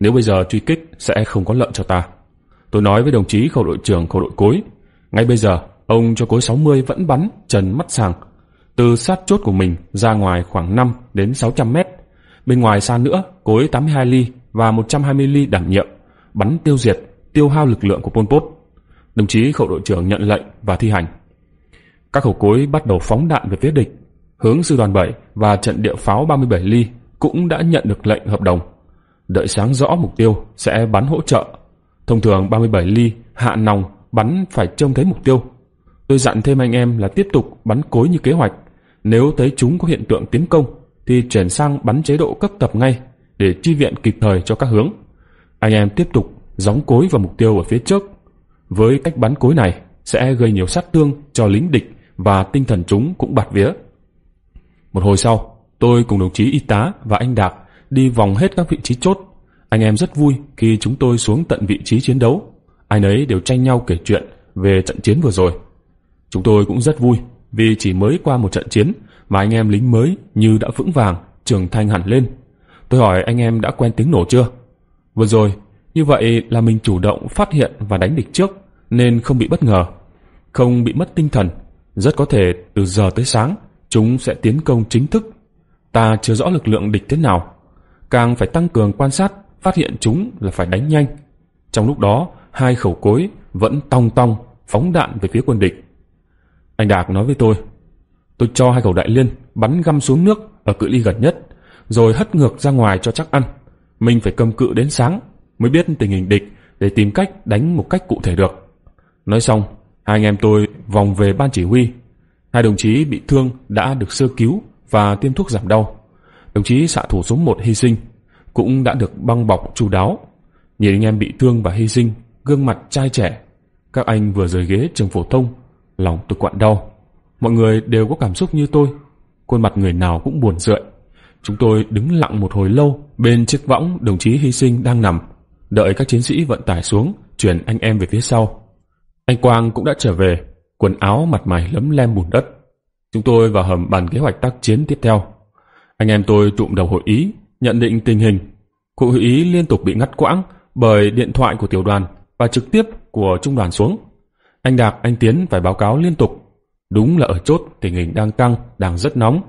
Nếu bây giờ truy kích sẽ không có lợi cho ta. Tôi nói với đồng chí khẩu đội trưởng khẩu đội cối. Ngay bây giờ, ông cho cối 60 vẫn bắn, trần mắt sàng, từ sát chốt của mình ra ngoài khoảng 5 đến 600 mét. Bên ngoài xa nữa, cối 82 ly và 120 ly đảm nhiệm, bắn tiêu diệt, tiêu hao lực lượng của Pol Pot. Đồng chí khẩu đội trưởng nhận lệnh và thi hành. Các khẩu cối bắt đầu phóng đạn về phía địch. Hướng sư đoàn 7 và trận địa pháo 37 ly cũng đã nhận được lệnh hợp đồng. Đợi sáng rõ mục tiêu sẽ bắn hỗ trợ. Thông thường 37 ly hạ nòng bắn phải trông thấy mục tiêu. Tôi dặn thêm anh em là tiếp tục bắn cối như kế hoạch nếu thấy chúng có hiện tượng tiến công, thì chuyển sang bắn chế độ cấp tập ngay để chi viện kịp thời cho các hướng. Anh em tiếp tục gióng cối vào mục tiêu ở phía trước. Với cách bắn cối này sẽ gây nhiều sát thương cho lính địch và tinh thần chúng cũng bạt vía. Một hồi sau, tôi cùng đồng chí y tá và anh Đạt đi vòng hết các vị trí chốt. Anh em rất vui khi chúng tôi xuống tận vị trí chiến đấu. Ai nấy đều tranh nhau kể chuyện về trận chiến vừa rồi. Chúng tôi cũng rất vui vì chỉ mới qua một trận chiến mà anh em lính mới như đã vững vàng, trưởng thành hẳn lên. Tôi hỏi anh em đã quen tiếng nổ chưa? Vừa rồi, như vậy là mình chủ động phát hiện và đánh địch trước, nên không bị bất ngờ, không bị mất tinh thần. Rất có thể từ giờ tới sáng, chúng sẽ tiến công chính thức. Ta chưa rõ lực lượng địch thế nào, càng phải tăng cường quan sát, phát hiện chúng là phải đánh nhanh. Trong lúc đó, hai khẩu cối vẫn tong tong phóng đạn về phía quân địch. Anh Đạc nói với tôi, tôi cho hai khẩu đại liên bắn găm xuống nước ở cự ly gần nhất, rồi hất ngược ra ngoài cho chắc ăn. Mình phải cầm cự đến sáng mới biết tình hình địch để tìm cách đánh một cách cụ thể được. Nói xong, hai anh em tôi vòng về ban chỉ huy. Hai đồng chí bị thương đã được sơ cứu và tiêm thuốc giảm đau. Đồng chí xạ thủ số 1 hy sinh cũng đã được băng bọc chú đáo. Nhìn anh em bị thương và hy sinh, gương mặt trai trẻ. Các anh vừa rời ghế trường phổ thông Lòng tôi quặn đau. Mọi người đều có cảm xúc như tôi. Khuôn mặt người nào cũng buồn rượi. Chúng tôi đứng lặng một hồi lâu bên chiếc võng đồng chí hy sinh đang nằm, đợi các chiến sĩ vận tải xuống, chuyển anh em về phía sau. Anh Quang cũng đã trở về, quần áo mặt mày lấm lem bùn đất. Chúng tôi vào hầm bàn kế hoạch tác chiến tiếp theo. Anh em tôi tụm đầu hội ý, nhận định tình hình. Cụ hội ý liên tục bị ngắt quãng bởi điện thoại của tiểu đoàn và trực tiếp của trung đoàn xuống. Anh Đạt, anh Tiến phải báo cáo liên tục. Đúng là ở chốt tình hình đang căng, đang rất nóng.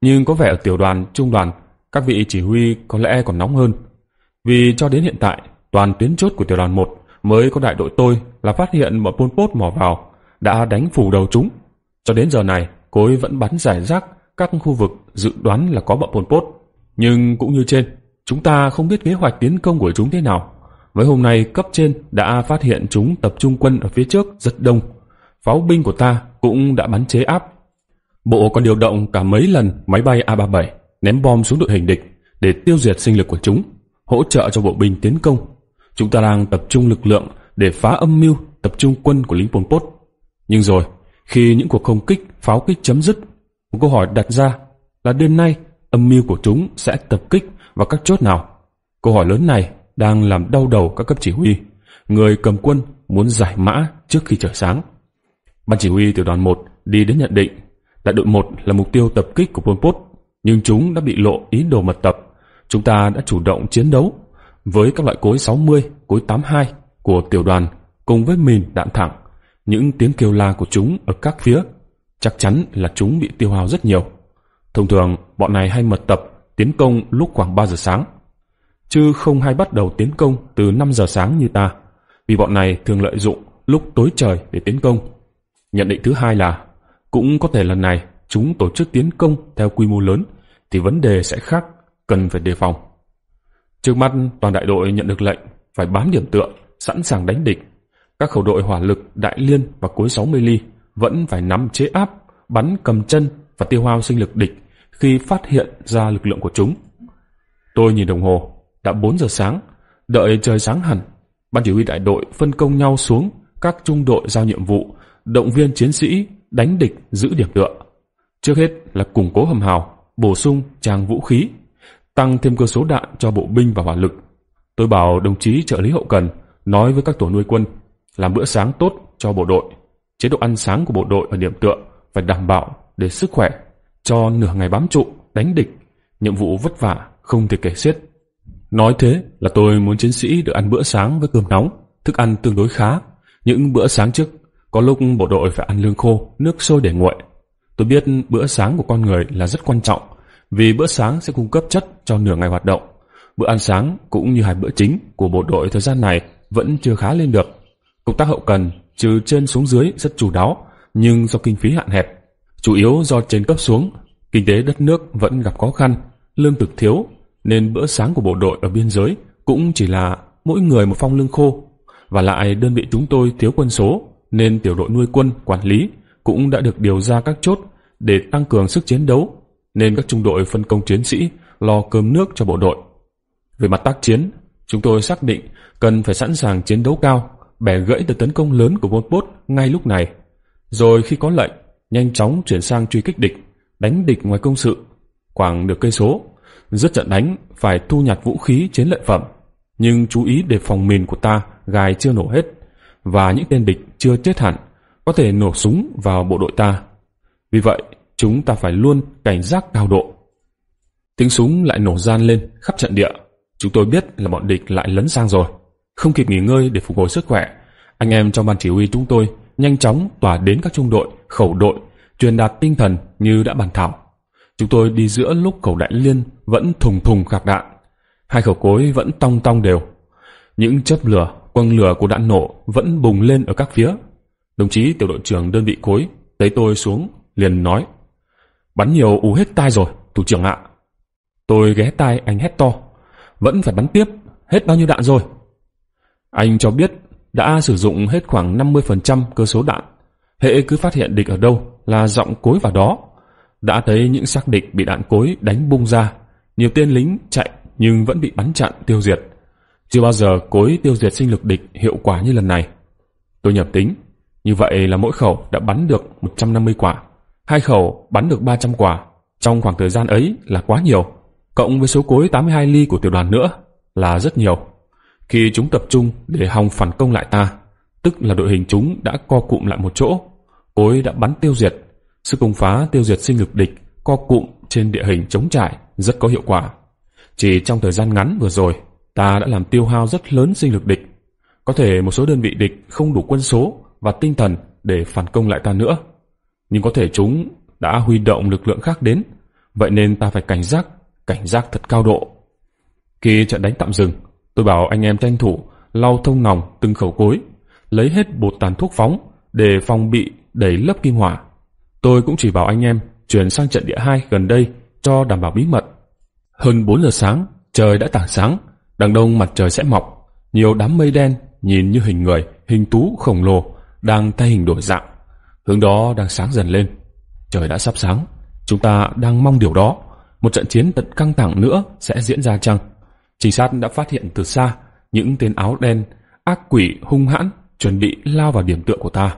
Nhưng có vẻ ở tiểu đoàn, trung đoàn, các vị chỉ huy có lẽ còn nóng hơn. Vì cho đến hiện tại, toàn tuyến chốt của tiểu đoàn 1 mới có đại đội tôi là phát hiện bọn Pol Pot mò vào, đã đánh phủ đầu chúng. Cho đến giờ này, cối vẫn bắn giải rác các khu vực dự đoán là có bọn Pol Pot. Nhưng cũng như trên, chúng ta không biết kế hoạch tiến công của chúng thế nào. Mấy hôm nay cấp trên đã phát hiện chúng tập trung quân ở phía trước rất đông. Pháo binh của ta cũng đã bắn chế áp. Bộ còn điều động cả mấy lần máy bay A-37 ném bom xuống đội hình địch để tiêu diệt sinh lực của chúng, hỗ trợ cho bộ binh tiến công. Chúng ta đang tập trung lực lượng để phá âm mưu tập trung quân của lính Pol Pot. Nhưng rồi, khi những cuộc không kích, pháo kích chấm dứt, một câu hỏi đặt ra là đêm nay âm mưu của chúng sẽ tập kích vào các chốt nào? Câu hỏi lớn này đang làm đau đầu các cấp chỉ huy, người cầm quân muốn giải mã trước khi trời sáng. Ban chỉ huy tiểu đoàn 1 đi đến nhận định đại đội 1 là mục tiêu tập kích của Pol Pot, nhưng chúng đã bị lộ ý đồ mật tập. Chúng ta đã chủ động chiến đấu với các loại cối 60, cối 82 của tiểu đoàn cùng với mìn đạn thẳng. Những tiếng kêu la của chúng ở các phía chắc chắn là chúng bị tiêu hao rất nhiều. Thông thường, bọn này hay mật tập tiến công lúc khoảng 3 giờ sáng chứ không hay bắt đầu tiến công từ 5 giờ sáng như ta, vì bọn này thường lợi dụng lúc tối trời để tiến công. Nhận định thứ hai là, cũng có thể lần này chúng tổ chức tiến công theo quy mô lớn thì vấn đề sẽ khác, cần phải đề phòng. Trước mắt toàn đại đội nhận được lệnh phải bám điểm tựa, sẵn sàng đánh địch. Các khẩu đội hỏa lực Đại Liên và cuối 60 ly vẫn phải nắm chế áp, bắn cầm chân và tiêu hao sinh lực địch khi phát hiện ra lực lượng của chúng. Tôi nhìn đồng hồ, đã 4 giờ sáng, đợi trời sáng hẳn, ban chỉ huy đại đội phân công nhau xuống các trung đội giao nhiệm vụ, động viên chiến sĩ đánh địch giữ điểm tựa. Trước hết là củng cố hầm hào, bổ sung trang vũ khí, tăng thêm cơ số đạn cho bộ binh và hỏa lực. Tôi bảo đồng chí trợ lý hậu cần nói với các tổ nuôi quân làm bữa sáng tốt cho bộ đội. Chế độ ăn sáng của bộ đội ở điểm tựa phải đảm bảo để sức khỏe cho nửa ngày bám trụ, đánh địch. Nhiệm vụ vất vả, không thể kể xiết. Nói thế là tôi muốn chiến sĩ được ăn bữa sáng với cơm nóng, thức ăn tương đối khá. Những bữa sáng trước, có lúc bộ đội phải ăn lương khô, nước sôi để nguội. Tôi biết bữa sáng của con người là rất quan trọng, vì bữa sáng sẽ cung cấp chất cho nửa ngày hoạt động. Bữa ăn sáng cũng như hai bữa chính của bộ đội thời gian này vẫn chưa khá lên được. Công tác hậu cần trừ trên xuống dưới rất chủ đáo, nhưng do kinh phí hạn hẹp, chủ yếu do trên cấp xuống, kinh tế đất nước vẫn gặp khó khăn, lương thực thiếu nên bữa sáng của bộ đội ở biên giới cũng chỉ là mỗi người một phong lương khô. Và lại đơn vị chúng tôi thiếu quân số, nên tiểu đội nuôi quân, quản lý cũng đã được điều ra các chốt để tăng cường sức chiến đấu, nên các trung đội phân công chiến sĩ lo cơm nước cho bộ đội. Về mặt tác chiến, chúng tôi xác định cần phải sẵn sàng chiến đấu cao, bẻ gãy được tấn công lớn của Pol ngay lúc này. Rồi khi có lệnh, nhanh chóng chuyển sang truy kích địch, đánh địch ngoài công sự, khoảng được cây số rất trận đánh, phải thu nhặt vũ khí chiến lợi phẩm. Nhưng chú ý để phòng mìn của ta gài chưa nổ hết và những tên địch chưa chết hẳn có thể nổ súng vào bộ đội ta. Vì vậy, chúng ta phải luôn cảnh giác cao độ. Tiếng súng lại nổ gian lên khắp trận địa. Chúng tôi biết là bọn địch lại lấn sang rồi. Không kịp nghỉ ngơi để phục hồi sức khỏe, anh em trong ban chỉ huy chúng tôi nhanh chóng tỏa đến các trung đội, khẩu đội, truyền đạt tinh thần như đã bàn thảo. Chúng tôi đi giữa lúc khẩu đại liên vẫn thùng thùng khạc đạn. Hai khẩu cối vẫn tong tong đều. Những chớp lửa, quăng lửa của đạn nổ vẫn bùng lên ở các phía. Đồng chí tiểu đội trưởng đơn vị cối thấy tôi xuống liền nói Bắn nhiều ú hết tai rồi, thủ trưởng ạ. Tôi ghé tai anh hét to. Vẫn phải bắn tiếp, hết bao nhiêu đạn rồi? Anh cho biết đã sử dụng hết khoảng 50% cơ số đạn. Hệ cứ phát hiện địch ở đâu là giọng cối vào đó đã thấy những xác địch bị đạn cối đánh bung ra. Nhiều tên lính chạy nhưng vẫn bị bắn chặn tiêu diệt. Chưa bao giờ cối tiêu diệt sinh lực địch hiệu quả như lần này. Tôi nhập tính, như vậy là mỗi khẩu đã bắn được 150 quả, hai khẩu bắn được 300 quả. Trong khoảng thời gian ấy là quá nhiều, cộng với số cối 82 ly của tiểu đoàn nữa là rất nhiều. Khi chúng tập trung để hòng phản công lại ta, tức là đội hình chúng đã co cụm lại một chỗ, cối đã bắn tiêu diệt Sức công phá tiêu diệt sinh lực địch co cụm trên địa hình chống trải rất có hiệu quả. Chỉ trong thời gian ngắn vừa rồi, ta đã làm tiêu hao rất lớn sinh lực địch. Có thể một số đơn vị địch không đủ quân số và tinh thần để phản công lại ta nữa. Nhưng có thể chúng đã huy động lực lượng khác đến, vậy nên ta phải cảnh giác, cảnh giác thật cao độ. Khi trận đánh tạm dừng, tôi bảo anh em tranh thủ lau thông nòng từng khẩu cối, lấy hết bột tàn thuốc phóng để phòng bị đẩy lớp kim hỏa Tôi cũng chỉ bảo anh em chuyển sang trận địa 2 gần đây cho đảm bảo bí mật. Hơn 4 giờ sáng, trời đã tảng sáng, đằng đông mặt trời sẽ mọc, nhiều đám mây đen nhìn như hình người, hình tú khổng lồ đang thay hình đổi dạng. Hướng đó đang sáng dần lên. Trời đã sắp sáng, chúng ta đang mong điều đó. Một trận chiến tận căng thẳng nữa sẽ diễn ra chăng? Trinh sát đã phát hiện từ xa những tên áo đen, ác quỷ hung hãn chuẩn bị lao vào điểm tựa của ta.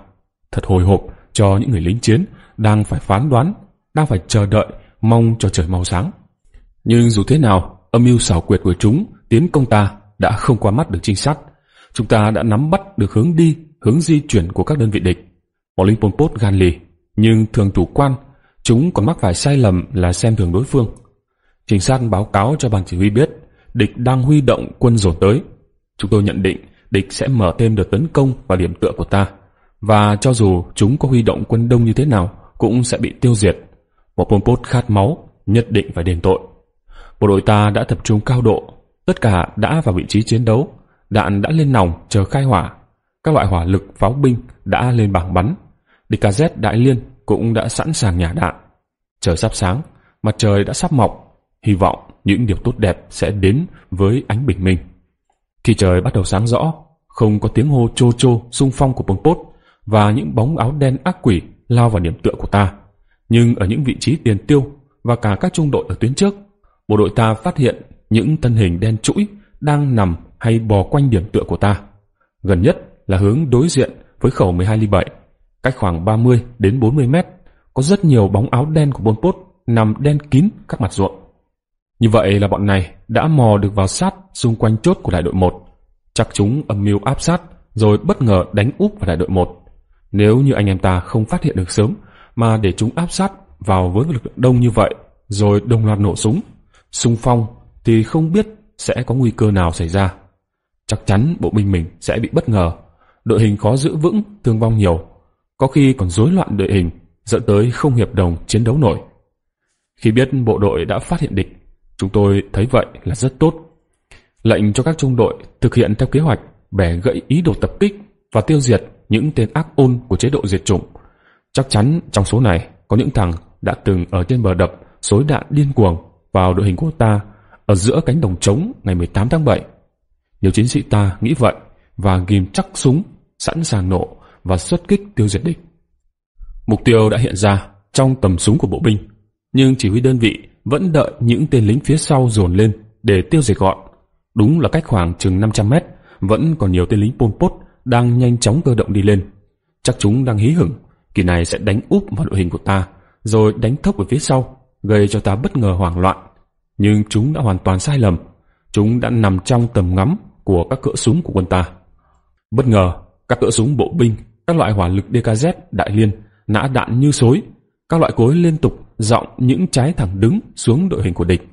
Thật hồi hộp cho những người lính chiến đang phải phán đoán, đang phải chờ đợi, mong cho trời mau sáng. Nhưng dù thế nào, âm mưu xảo quyệt của chúng tiến công ta đã không qua mắt được trinh sát. Chúng ta đã nắm bắt được hướng đi, hướng di chuyển của các đơn vị địch. Bọn linh Pol Pot gan lì, nhưng thường chủ quan, chúng còn mắc phải sai lầm là xem thường đối phương. Trinh sát báo cáo cho ban chỉ huy biết địch đang huy động quân dồn tới. Chúng tôi nhận định địch sẽ mở thêm đợt tấn công vào điểm tựa của ta. Và cho dù chúng có huy động quân đông như thế nào, cũng sẽ bị tiêu diệt. Một Pol Pot khát máu nhất định phải đền tội. Bộ đội ta đã tập trung cao độ, tất cả đã vào vị trí chiến đấu, đạn đã lên nòng chờ khai hỏa, các loại hỏa lực pháo binh đã lên bảng bắn. Địch Đại Liên cũng đã sẵn sàng nhả đạn. Trời sắp sáng, mặt trời đã sắp mọc, hy vọng những điều tốt đẹp sẽ đến với ánh bình minh. Khi trời bắt đầu sáng rõ, không có tiếng hô chô chô xung phong của Pol Pot và những bóng áo đen ác quỷ lao vào điểm tựa của ta. Nhưng ở những vị trí tiền tiêu và cả các trung đội ở tuyến trước, bộ đội ta phát hiện những thân hình đen trũi đang nằm hay bò quanh điểm tựa của ta. Gần nhất là hướng đối diện với khẩu 12 ly 7, cách khoảng 30 đến 40 mét, có rất nhiều bóng áo đen của Pol nằm đen kín các mặt ruộng. Như vậy là bọn này đã mò được vào sát xung quanh chốt của đại đội 1. Chắc chúng âm mưu áp sát rồi bất ngờ đánh úp vào đại đội 1. Nếu như anh em ta không phát hiện được sớm mà để chúng áp sát vào với lực lượng đông như vậy rồi đồng loạt nổ súng, xung phong thì không biết sẽ có nguy cơ nào xảy ra. Chắc chắn bộ binh mình sẽ bị bất ngờ, đội hình khó giữ vững, thương vong nhiều, có khi còn rối loạn đội hình, dẫn tới không hiệp đồng chiến đấu nổi. Khi biết bộ đội đã phát hiện địch, chúng tôi thấy vậy là rất tốt. Lệnh cho các trung đội thực hiện theo kế hoạch bẻ gãy ý đồ tập kích và tiêu diệt những tên ác ôn của chế độ diệt chủng. Chắc chắn trong số này có những thằng đã từng ở trên bờ đập xối đạn điên cuồng vào đội hình của ta ở giữa cánh đồng trống ngày 18 tháng 7. Nhiều chiến sĩ ta nghĩ vậy và ghim chắc súng, sẵn sàng nổ và xuất kích tiêu diệt địch. Mục tiêu đã hiện ra trong tầm súng của bộ binh, nhưng chỉ huy đơn vị vẫn đợi những tên lính phía sau dồn lên để tiêu diệt gọn. Đúng là cách khoảng chừng 500 mét vẫn còn nhiều tên lính Pol Pot đang nhanh chóng cơ động đi lên. Chắc chúng đang hí hửng, kỳ này sẽ đánh úp vào đội hình của ta, rồi đánh thốc ở phía sau, gây cho ta bất ngờ hoảng loạn. Nhưng chúng đã hoàn toàn sai lầm. Chúng đã nằm trong tầm ngắm của các cỡ súng của quân ta. Bất ngờ, các cỡ súng bộ binh, các loại hỏa lực DKZ, đại liên, nã đạn như sối, các loại cối liên tục dọng những trái thẳng đứng xuống đội hình của địch.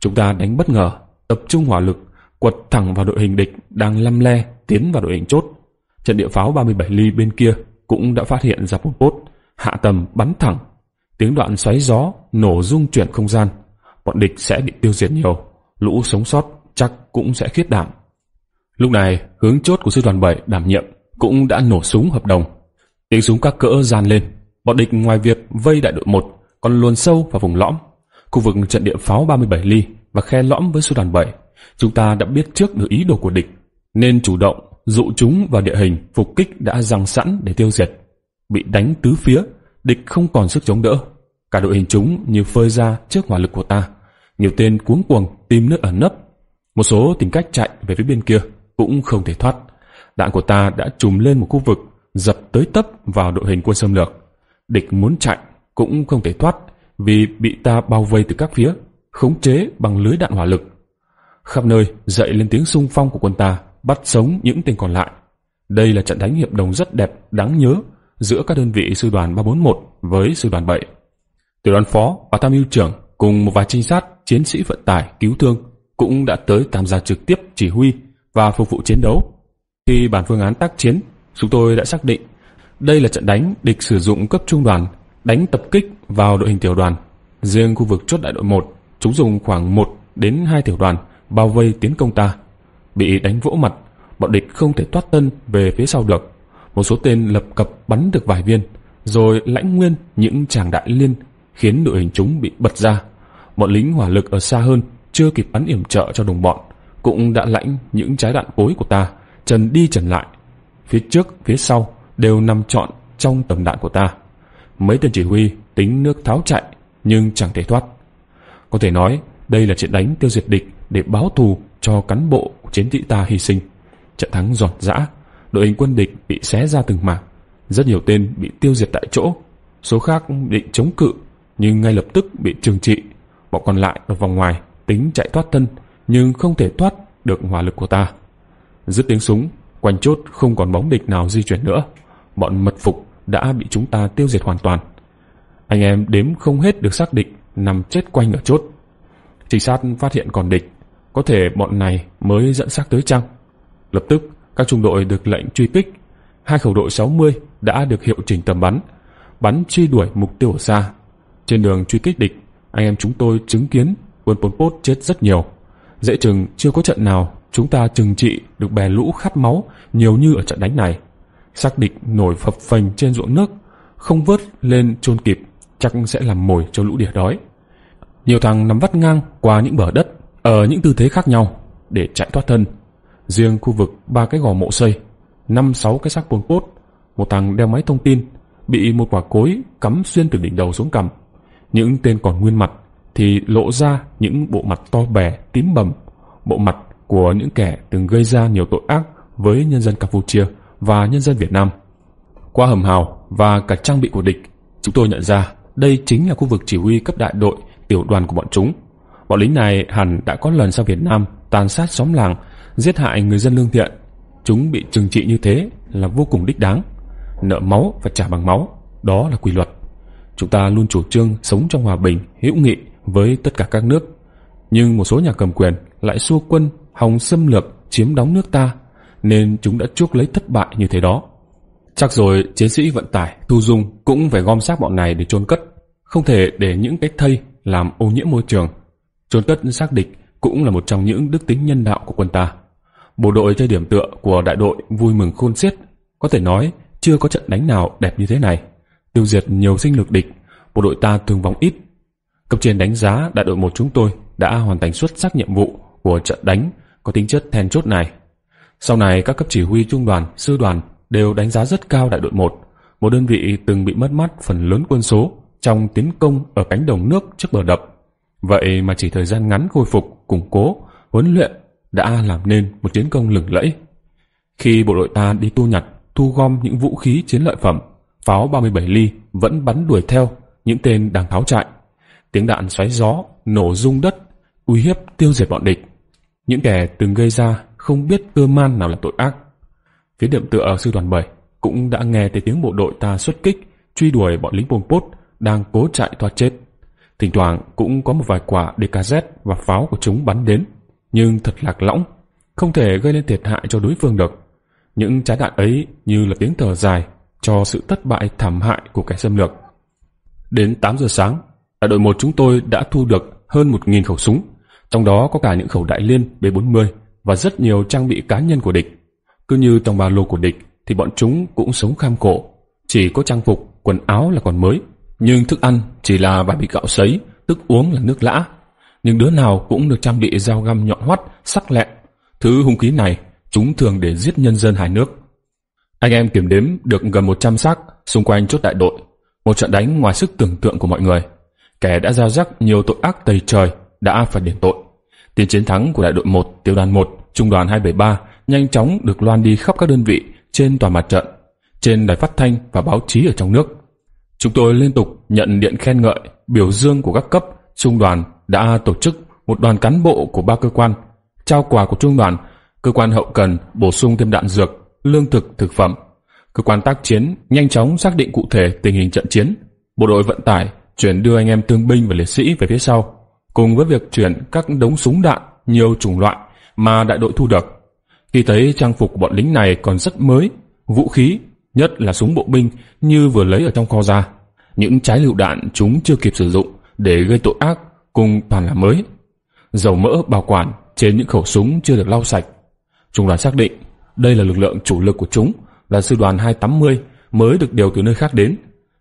Chúng ta đánh bất ngờ, tập trung hỏa lực, quật thẳng vào đội hình địch đang lăm le tiến vào đội hình chốt. Trận địa pháo 37 ly bên kia cũng đã phát hiện ra Pol Pot, hạ tầm bắn thẳng. Tiếng đoạn xoáy gió, nổ rung chuyển không gian. Bọn địch sẽ bị tiêu diệt nhiều, lũ sống sót chắc cũng sẽ khiết đảm. Lúc này, hướng chốt của sư đoàn 7 đảm nhiệm cũng đã nổ súng hợp đồng. Tiếng súng các cỡ gian lên, bọn địch ngoài việc vây đại đội 1 còn luồn sâu vào vùng lõm. Khu vực trận địa pháo 37 ly và khe lõm với sư đoàn 7, chúng ta đã biết trước được ý đồ của địch, nên chủ động dụ chúng vào địa hình phục kích đã răng sẵn để tiêu diệt. Bị đánh tứ phía, địch không còn sức chống đỡ. Cả đội hình chúng như phơi ra trước hỏa lực của ta. Nhiều tên cuống cuồng tìm nước ẩn nấp. Một số tìm cách chạy về phía bên kia, cũng không thể thoát. Đạn của ta đã trùm lên một khu vực, dập tới tấp vào đội hình quân xâm lược. Địch muốn chạy cũng không thể thoát vì bị ta bao vây từ các phía, khống chế bằng lưới đạn hỏa lực. Khắp nơi dậy lên tiếng sung phong của quân ta bắt sống những tên còn lại. Đây là trận đánh hiệp đồng rất đẹp, đáng nhớ giữa các đơn vị sư đoàn 341 với sư đoàn 7. Tiểu đoàn phó và tham mưu trưởng cùng một vài trinh sát, chiến sĩ vận tải, cứu thương cũng đã tới tham gia trực tiếp chỉ huy và phục vụ chiến đấu. Khi bản phương án tác chiến, chúng tôi đã xác định đây là trận đánh địch sử dụng cấp trung đoàn đánh tập kích vào đội hình tiểu đoàn. Riêng khu vực chốt đại đội 1, chúng dùng khoảng 1 đến 2 tiểu đoàn bao vây tiến công ta. Bị đánh vỗ mặt, bọn địch không thể thoát tân về phía sau được. Một số tên lập cập bắn được vài viên, rồi lãnh nguyên những chàng đại liên khiến đội hình chúng bị bật ra. Bọn lính hỏa lực ở xa hơn chưa kịp bắn yểm trợ cho đồng bọn, cũng đã lãnh những trái đạn cối của ta, trần đi trần lại. Phía trước, phía sau đều nằm trọn trong tầm đạn của ta. Mấy tên chỉ huy tính nước tháo chạy nhưng chẳng thể thoát. Có thể nói đây là trận đánh tiêu diệt địch để báo thù cho cán bộ chiến sĩ ta hy sinh. Trận thắng giọt giã, đội hình quân địch bị xé ra từng mảng, rất nhiều tên bị tiêu diệt tại chỗ, số khác định chống cự nhưng ngay lập tức bị trừng trị. Bọn còn lại ở vòng ngoài tính chạy thoát thân nhưng không thể thoát được hỏa lực của ta. Dứt tiếng súng, quanh chốt không còn bóng địch nào di chuyển nữa. Bọn mật phục đã bị chúng ta tiêu diệt hoàn toàn. Anh em đếm không hết được xác định nằm chết quanh ở chốt. Trinh sát phát hiện còn địch có thể bọn này mới dẫn xác tới chăng? Lập tức, các trung đội được lệnh truy kích. Hai khẩu đội 60 đã được hiệu chỉnh tầm bắn, bắn truy đuổi mục tiêu ở xa. Trên đường truy kích địch, anh em chúng tôi chứng kiến quân Pol Pot chết rất nhiều. Dễ chừng chưa có trận nào chúng ta trừng trị được bè lũ khát máu nhiều như ở trận đánh này. Xác địch nổi phập phành trên ruộng nước, không vớt lên chôn kịp chắc sẽ làm mồi cho lũ đỉa đói. Nhiều thằng nằm vắt ngang qua những bờ đất ở những tư thế khác nhau để chạy thoát thân. Riêng khu vực ba cái gò mộ xây, năm sáu cái xác pol cốt, một thằng đeo máy thông tin bị một quả cối cắm xuyên từ đỉnh đầu xuống cằm. Những tên còn nguyên mặt thì lộ ra những bộ mặt to bè tím bầm, bộ mặt của những kẻ từng gây ra nhiều tội ác với nhân dân Campuchia và nhân dân Việt Nam. Qua hầm hào và cả trang bị của địch, chúng tôi nhận ra đây chính là khu vực chỉ huy cấp đại đội tiểu đoàn của bọn chúng. Bọn lính này hẳn đã có lần sang Việt Nam tàn sát xóm làng, giết hại người dân lương thiện. Chúng bị trừng trị như thế là vô cùng đích đáng. Nợ máu và trả bằng máu, đó là quy luật. Chúng ta luôn chủ trương sống trong hòa bình, hữu nghị với tất cả các nước. Nhưng một số nhà cầm quyền lại xua quân, hòng xâm lược, chiếm đóng nước ta, nên chúng đã chuốc lấy thất bại như thế đó. Chắc rồi chiến sĩ vận tải, thu dung cũng phải gom xác bọn này để chôn cất. Không thể để những cái thây làm ô nhiễm môi trường Trôn cất xác địch cũng là một trong những đức tính nhân đạo của quân ta. Bộ đội chơi điểm tựa của đại đội vui mừng khôn xiết, có thể nói chưa có trận đánh nào đẹp như thế này. Tiêu diệt nhiều sinh lực địch, bộ đội ta thương vong ít. Cấp trên đánh giá đại đội một chúng tôi đã hoàn thành xuất sắc nhiệm vụ của trận đánh có tính chất then chốt này. Sau này các cấp chỉ huy trung đoàn, sư đoàn đều đánh giá rất cao đại đội 1, một đơn vị từng bị mất mát phần lớn quân số trong tiến công ở cánh đồng nước trước bờ đập Vậy mà chỉ thời gian ngắn khôi phục, củng cố, huấn luyện đã làm nên một chiến công lừng lẫy. Khi bộ đội ta đi tu nhặt, thu gom những vũ khí chiến lợi phẩm, pháo 37 ly vẫn bắn đuổi theo những tên đang tháo chạy. Tiếng đạn xoáy gió, nổ rung đất, uy hiếp tiêu diệt bọn địch. Những kẻ từng gây ra không biết cơ man nào là tội ác. Phía đệm tựa ở sư đoàn 7 cũng đã nghe thấy tiếng bộ đội ta xuất kích, truy đuổi bọn lính Pol Pot đang cố chạy thoát chết. Thỉnh thoảng cũng có một vài quả DKZ và pháo của chúng bắn đến, nhưng thật lạc lõng, không thể gây nên thiệt hại cho đối phương được. Những trái đạn ấy như là tiếng thở dài cho sự thất bại thảm hại của kẻ xâm lược. Đến 8 giờ sáng, đại đội 1 chúng tôi đã thu được hơn 1.000 khẩu súng, trong đó có cả những khẩu đại liên B40 và rất nhiều trang bị cá nhân của địch. Cứ như trong ba lô của địch thì bọn chúng cũng sống kham khổ, chỉ có trang phục, quần áo là còn mới – nhưng thức ăn chỉ là vài bịch gạo sấy, thức uống là nước lã. Nhưng đứa nào cũng được trang bị dao găm nhọn hoắt, sắc lẹ, Thứ hung khí này chúng thường để giết nhân dân hai nước. Anh em kiểm đếm được gần 100 xác xung quanh chốt đại đội. Một trận đánh ngoài sức tưởng tượng của mọi người. Kẻ đã giao rắc nhiều tội ác tày trời đã phải đền tội. Tin chiến thắng của đại đội 1, tiểu đoàn 1, trung đoàn 273 nhanh chóng được loan đi khắp các đơn vị trên toàn mặt trận, trên đài phát thanh và báo chí ở trong nước. Chúng tôi liên tục nhận điện khen ngợi, biểu dương của các cấp, trung đoàn đã tổ chức một đoàn cán bộ của ba cơ quan, trao quà của trung đoàn, cơ quan hậu cần bổ sung thêm đạn dược, lương thực, thực phẩm. Cơ quan tác chiến nhanh chóng xác định cụ thể tình hình trận chiến. Bộ đội vận tải chuyển đưa anh em thương binh và liệt sĩ về phía sau, cùng với việc chuyển các đống súng đạn nhiều chủng loại mà đại đội thu được. Khi thấy trang phục của bọn lính này còn rất mới, vũ khí, nhất là súng bộ binh như vừa lấy ở trong kho ra những trái lựu đạn chúng chưa kịp sử dụng để gây tội ác cùng toàn là mới. Dầu mỡ bảo quản trên những khẩu súng chưa được lau sạch. Trung đoàn xác định đây là lực lượng chủ lực của chúng là sư đoàn 280 mới được điều từ nơi khác đến.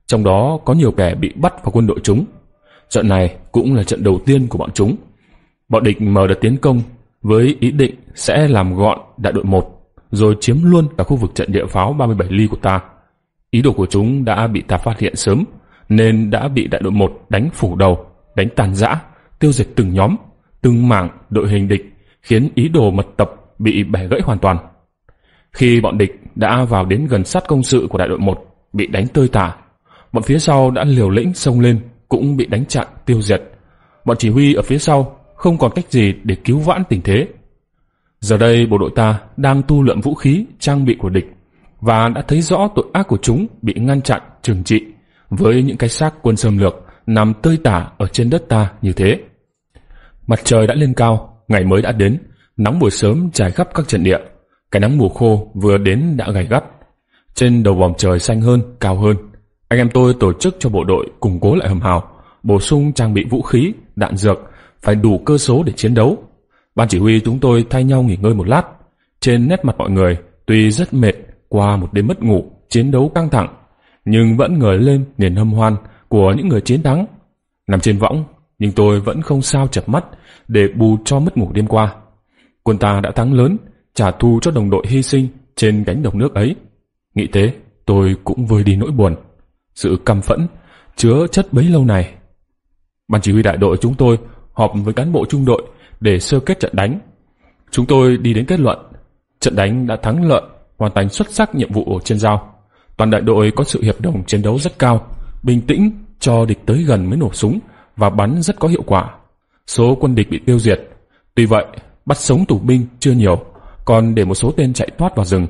Trong đó có nhiều kẻ bị bắt vào quân đội chúng. Trận này cũng là trận đầu tiên của bọn chúng. Bọn địch mở đợt tiến công với ý định sẽ làm gọn đại đội 1 rồi chiếm luôn cả khu vực trận địa pháo 37 ly của ta. Ý đồ của chúng đã bị ta phát hiện sớm nên đã bị đại đội 1 đánh phủ đầu, đánh tàn dã, tiêu diệt từng nhóm, từng mảng đội hình địch, khiến ý đồ mật tập bị bẻ gãy hoàn toàn. Khi bọn địch đã vào đến gần sát công sự của đại đội 1, bị đánh tơi tả, bọn phía sau đã liều lĩnh xông lên cũng bị đánh chặn tiêu diệt. Bọn chỉ huy ở phía sau không còn cách gì để cứu vãn tình thế. Giờ đây bộ đội ta đang tu luyện vũ khí, trang bị của địch và đã thấy rõ tội ác của chúng bị ngăn chặn, trừng trị với những cái xác quân xâm lược nằm tơi tả ở trên đất ta như thế. Mặt trời đã lên cao, ngày mới đã đến, nắng buổi sớm trải khắp các trận địa. Cái nắng mùa khô vừa đến đã gay gắt. Trên đầu vòng trời xanh hơn, cao hơn, anh em tôi tổ chức cho bộ đội củng cố lại hầm hào, bổ sung trang bị vũ khí, đạn dược, phải đủ cơ số để chiến đấu. Ban chỉ huy chúng tôi thay nhau nghỉ ngơi một lát. Trên nét mặt mọi người, tuy rất mệt qua một đêm mất ngủ, chiến đấu căng thẳng, nhưng vẫn ngời lên niềm hâm hoan của những người chiến thắng. Nằm trên võng, nhưng tôi vẫn không sao chập mắt để bù cho mất ngủ đêm qua. Quân ta đã thắng lớn, trả thù cho đồng đội hy sinh trên cánh đồng nước ấy. Nghĩ thế, tôi cũng vơi đi nỗi buồn. Sự căm phẫn, chứa chất bấy lâu này. Ban chỉ huy đại đội chúng tôi họp với cán bộ trung đội để sơ kết trận đánh. Chúng tôi đi đến kết luận, trận đánh đã thắng lợi, hoàn thành xuất sắc nhiệm vụ trên giao. Toàn đại đội có sự hiệp đồng chiến đấu rất cao, bình tĩnh cho địch tới gần mới nổ súng và bắn rất có hiệu quả. Số quân địch bị tiêu diệt. Tuy vậy, bắt sống tù binh chưa nhiều, còn để một số tên chạy thoát vào rừng.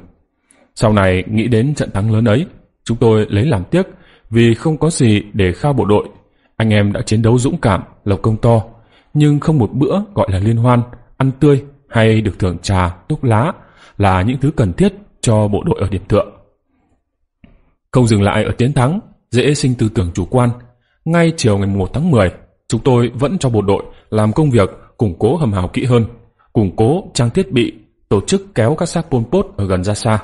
Sau này nghĩ đến trận thắng lớn ấy, chúng tôi lấy làm tiếc vì không có gì để khao bộ đội. Anh em đã chiến đấu dũng cảm, lập công to, nhưng không một bữa gọi là liên hoan, ăn tươi hay được thưởng trà, túc lá là những thứ cần thiết cho bộ đội ở điểm tựa. Không dừng lại ở tiến thắng, dễ sinh tư tưởng chủ quan. Ngay chiều ngày 1 tháng 10, chúng tôi vẫn cho bộ đội làm công việc củng cố hầm hào kỹ hơn, củng cố trang thiết bị, tổ chức kéo các xác Pol Pot ở gần ra xa,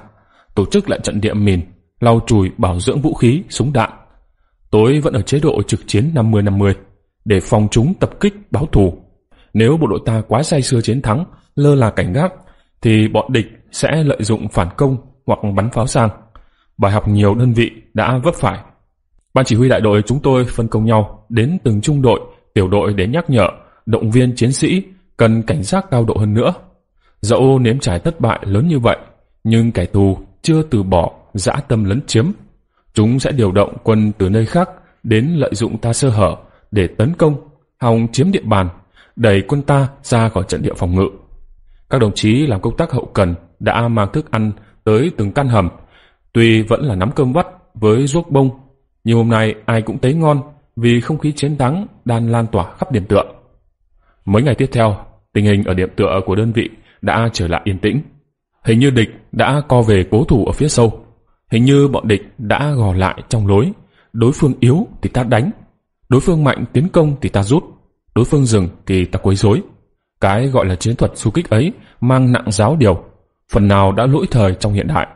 tổ chức lại trận địa mìn, lau chùi bảo dưỡng vũ khí, súng đạn. Tối vẫn ở chế độ trực chiến 50-50 để phòng chúng tập kích báo thù. Nếu bộ đội ta quá say sưa chiến thắng, lơ là cảnh gác, thì bọn địch sẽ lợi dụng phản công hoặc bắn pháo sang bài học nhiều đơn vị đã vấp phải. Ban chỉ huy đại đội chúng tôi phân công nhau đến từng trung đội, tiểu đội để nhắc nhở, động viên chiến sĩ cần cảnh giác cao độ hơn nữa. Dẫu nếm trải thất bại lớn như vậy, nhưng kẻ thù chưa từ bỏ dã tâm lấn chiếm. Chúng sẽ điều động quân từ nơi khác đến lợi dụng ta sơ hở để tấn công, hòng chiếm địa bàn, đẩy quân ta ra khỏi trận địa phòng ngự. Các đồng chí làm công tác hậu cần đã mang thức ăn tới từng căn hầm Tuy vẫn là nắm cơm vắt với ruốc bông, nhưng hôm nay ai cũng thấy ngon vì không khí chiến thắng đang lan tỏa khắp điểm tựa. Mấy ngày tiếp theo, tình hình ở điểm tựa của đơn vị đã trở lại yên tĩnh. Hình như địch đã co về cố thủ ở phía sâu. Hình như bọn địch đã gò lại trong lối. Đối phương yếu thì ta đánh. Đối phương mạnh tiến công thì ta rút. Đối phương dừng thì ta quấy rối. Cái gọi là chiến thuật du kích ấy mang nặng giáo điều. Phần nào đã lỗi thời trong hiện đại.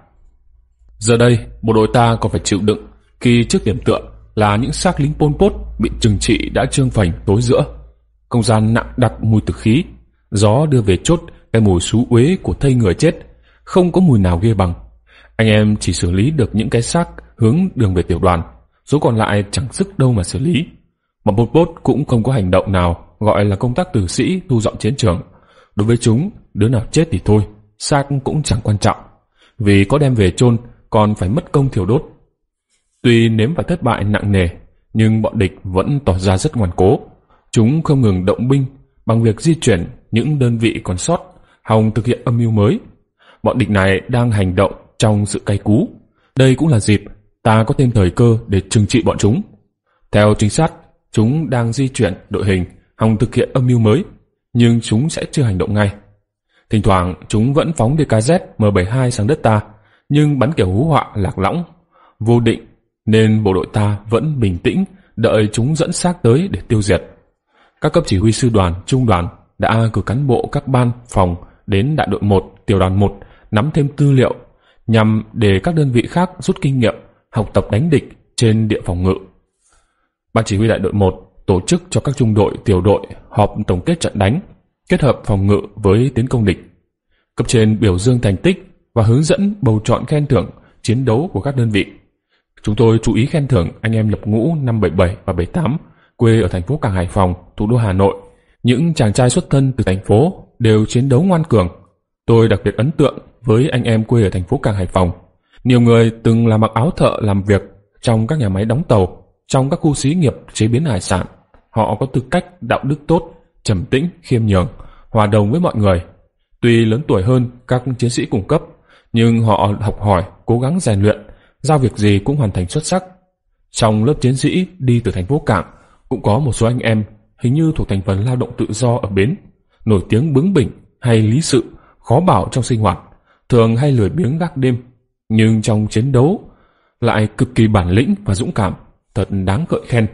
Giờ đây, bộ đội ta còn phải chịu đựng khi trước điểm tựa là những xác lính Pol Pot bị trừng trị đã trương phành tối giữa. Không gian nặng đặc mùi tử khí, gió đưa về chốt cái mùi xú uế của thây người chết, không có mùi nào ghê bằng. Anh em chỉ xử lý được những cái xác hướng đường về tiểu đoàn, số còn lại chẳng sức đâu mà xử lý. Mà Pol Pot cũng không có hành động nào gọi là công tác tử sĩ thu dọn chiến trường. Đối với chúng, đứa nào chết thì thôi, xác cũng chẳng quan trọng. Vì có đem về chôn còn phải mất công thiêu đốt. Tuy nếm phải thất bại nặng nề, nhưng bọn địch vẫn tỏ ra rất ngoan cố. Chúng không ngừng động binh bằng việc di chuyển những đơn vị còn sót, hòng thực hiện âm mưu mới. Bọn địch này đang hành động trong sự cay cú. Đây cũng là dịp ta có thêm thời cơ để trừng trị bọn chúng. Theo trinh sát, chúng đang di chuyển đội hình hòng thực hiện âm mưu mới, nhưng chúng sẽ chưa hành động ngay. Thỉnh thoảng, chúng vẫn phóng DKZ M72 sang đất ta, nhưng bắn kẻ hú họa lạc lõng, vô định, nên bộ đội ta vẫn bình tĩnh đợi chúng dẫn xác tới để tiêu diệt. Các cấp chỉ huy sư đoàn, trung đoàn đã cử cán bộ các ban, phòng đến đại đội 1, tiểu đoàn 1 nắm thêm tư liệu nhằm để các đơn vị khác rút kinh nghiệm học tập đánh địch trên địa phòng ngự. Ban chỉ huy đại đội 1 tổ chức cho các trung đội, tiểu đội họp tổng kết trận đánh, kết hợp phòng ngự với tiến công địch. Cấp trên biểu dương thành tích và hướng dẫn bầu chọn khen thưởng chiến đấu của các đơn vị. Chúng tôi chú ý khen thưởng anh em lập ngũ năm 77 và 78 quê ở thành phố Cảng Hải Phòng, thủ đô Hà Nội. Những chàng trai xuất thân từ thành phố đều chiến đấu ngoan cường. Tôi đặc biệt ấn tượng với anh em quê ở thành phố Cảng Hải Phòng. Nhiều người từng là mặc áo thợ làm việc trong các nhà máy đóng tàu, trong các khu xí nghiệp chế biến hải sản. Họ có tư cách đạo đức tốt, trầm tĩnh, khiêm nhường, hòa đồng với mọi người. Tuy lớn tuổi hơn các chiến sĩ cung cấp, nhưng họ học hỏi, cố gắng rèn luyện, giao việc gì cũng hoàn thành xuất sắc. Trong lớp chiến sĩ đi từ thành phố Cảng, cũng có một số anh em hình như thuộc thành phần lao động tự do ở bến, nổi tiếng bướng bỉnh hay lý sự, khó bảo trong sinh hoạt, thường hay lười biếng gác đêm, nhưng trong chiến đấu lại cực kỳ bản lĩnh và dũng cảm, thật đáng cợi khen.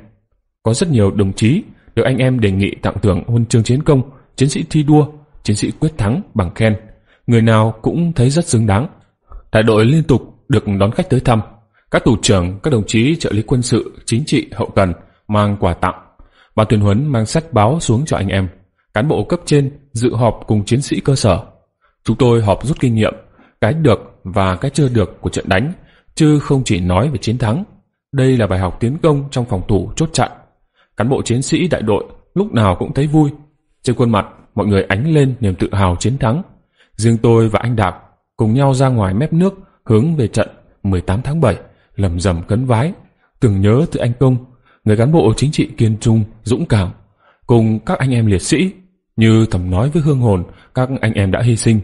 Có rất nhiều đồng chí được anh em đề nghị tặng thưởng huân chương chiến công, chiến sĩ thi đua, chiến sĩ quyết thắng bằng khen người nào cũng thấy rất xứng đáng. Đại đội liên tục được đón khách tới thăm. Các tù trưởng, các đồng chí trợ lý quân sự, chính trị, hậu cần mang quà tặng. bà tuyên huấn mang sách báo xuống cho anh em. Cán bộ cấp trên dự họp cùng chiến sĩ cơ sở. Chúng tôi họp rút kinh nghiệm, cái được và cái chưa được của trận đánh, chứ không chỉ nói về chiến thắng. Đây là bài học tiến công trong phòng thủ chốt chặn. Cán bộ chiến sĩ đại đội lúc nào cũng thấy vui. Trên khuôn mặt, mọi người ánh lên niềm tự hào chiến thắng. Riêng tôi và anh Đạp cùng nhau ra ngoài mép nước hướng về trận 18 tháng 7 lầm rầm cấn vái. Tưởng nhớ tới anh Công, người cán bộ chính trị kiên trung, dũng cảm, cùng các anh em liệt sĩ, như thầm nói với hương hồn các anh em đã hy sinh.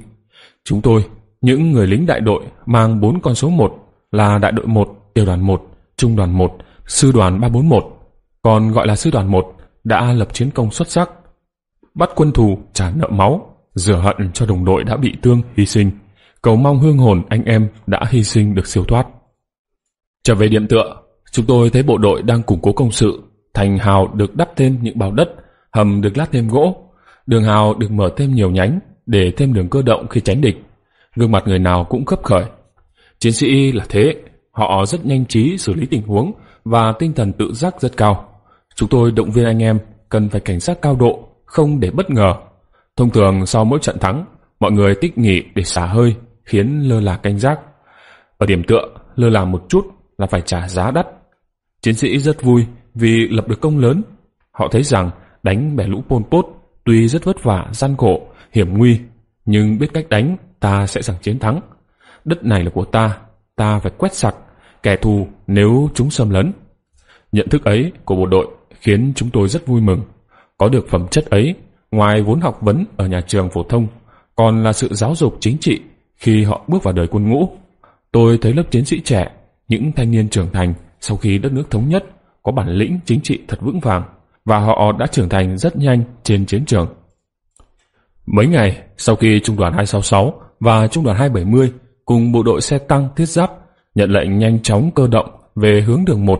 Chúng tôi, những người lính đại đội mang bốn con số 1 là đại đội 1, tiểu đoàn 1, trung đoàn 1, sư đoàn 341, còn gọi là sư đoàn 1, đã lập chiến công xuất sắc, bắt quân thù trả nợ máu, rửa hận cho đồng đội đã bị thương, hy sinh, cầu mong hương hồn anh em đã hy sinh được siêu thoát. Trở về điểm tựa, chúng tôi thấy bộ đội đang củng cố công sự, thành hào được đắp thêm những bao đất, hầm được lát thêm gỗ, đường hào được mở thêm nhiều nhánh để thêm đường cơ động khi tránh địch. Gương mặt người nào cũng khấp khởi. Chiến sĩ là thế, họ rất nhanh trí xử lý tình huống và tinh thần tự giác rất cao. Chúng tôi động viên anh em cần phải cảnh giác cao độ, không để bất ngờ Thông thường sau mỗi trận thắng, mọi người tích nghỉ để xả hơi, khiến lơ là canh giác. Ở điểm tựa, lơ là một chút là phải trả giá đắt. Chiến sĩ rất vui vì lập được công lớn. Họ thấy rằng đánh bẻ lũ Pol Pot tuy rất vất vả, gian khổ, hiểm nguy, nhưng biết cách đánh, ta sẽ giành chiến thắng. Đất này là của ta, ta phải quét sạch kẻ thù nếu chúng xâm lấn. Nhận thức ấy của bộ đội khiến chúng tôi rất vui mừng. Có được phẩm chất ấy ngoài vốn học vấn ở nhà trường phổ thông, còn là sự giáo dục chính trị khi họ bước vào đời quân ngũ. Tôi thấy lớp chiến sĩ trẻ, những thanh niên trưởng thành sau khi đất nước thống nhất có bản lĩnh chính trị thật vững vàng và họ đã trưởng thành rất nhanh trên chiến trường. Mấy ngày sau khi Trung đoàn 266 và Trung đoàn 270 cùng bộ đội xe tăng thiết giáp nhận lệnh nhanh chóng cơ động về hướng đường 1,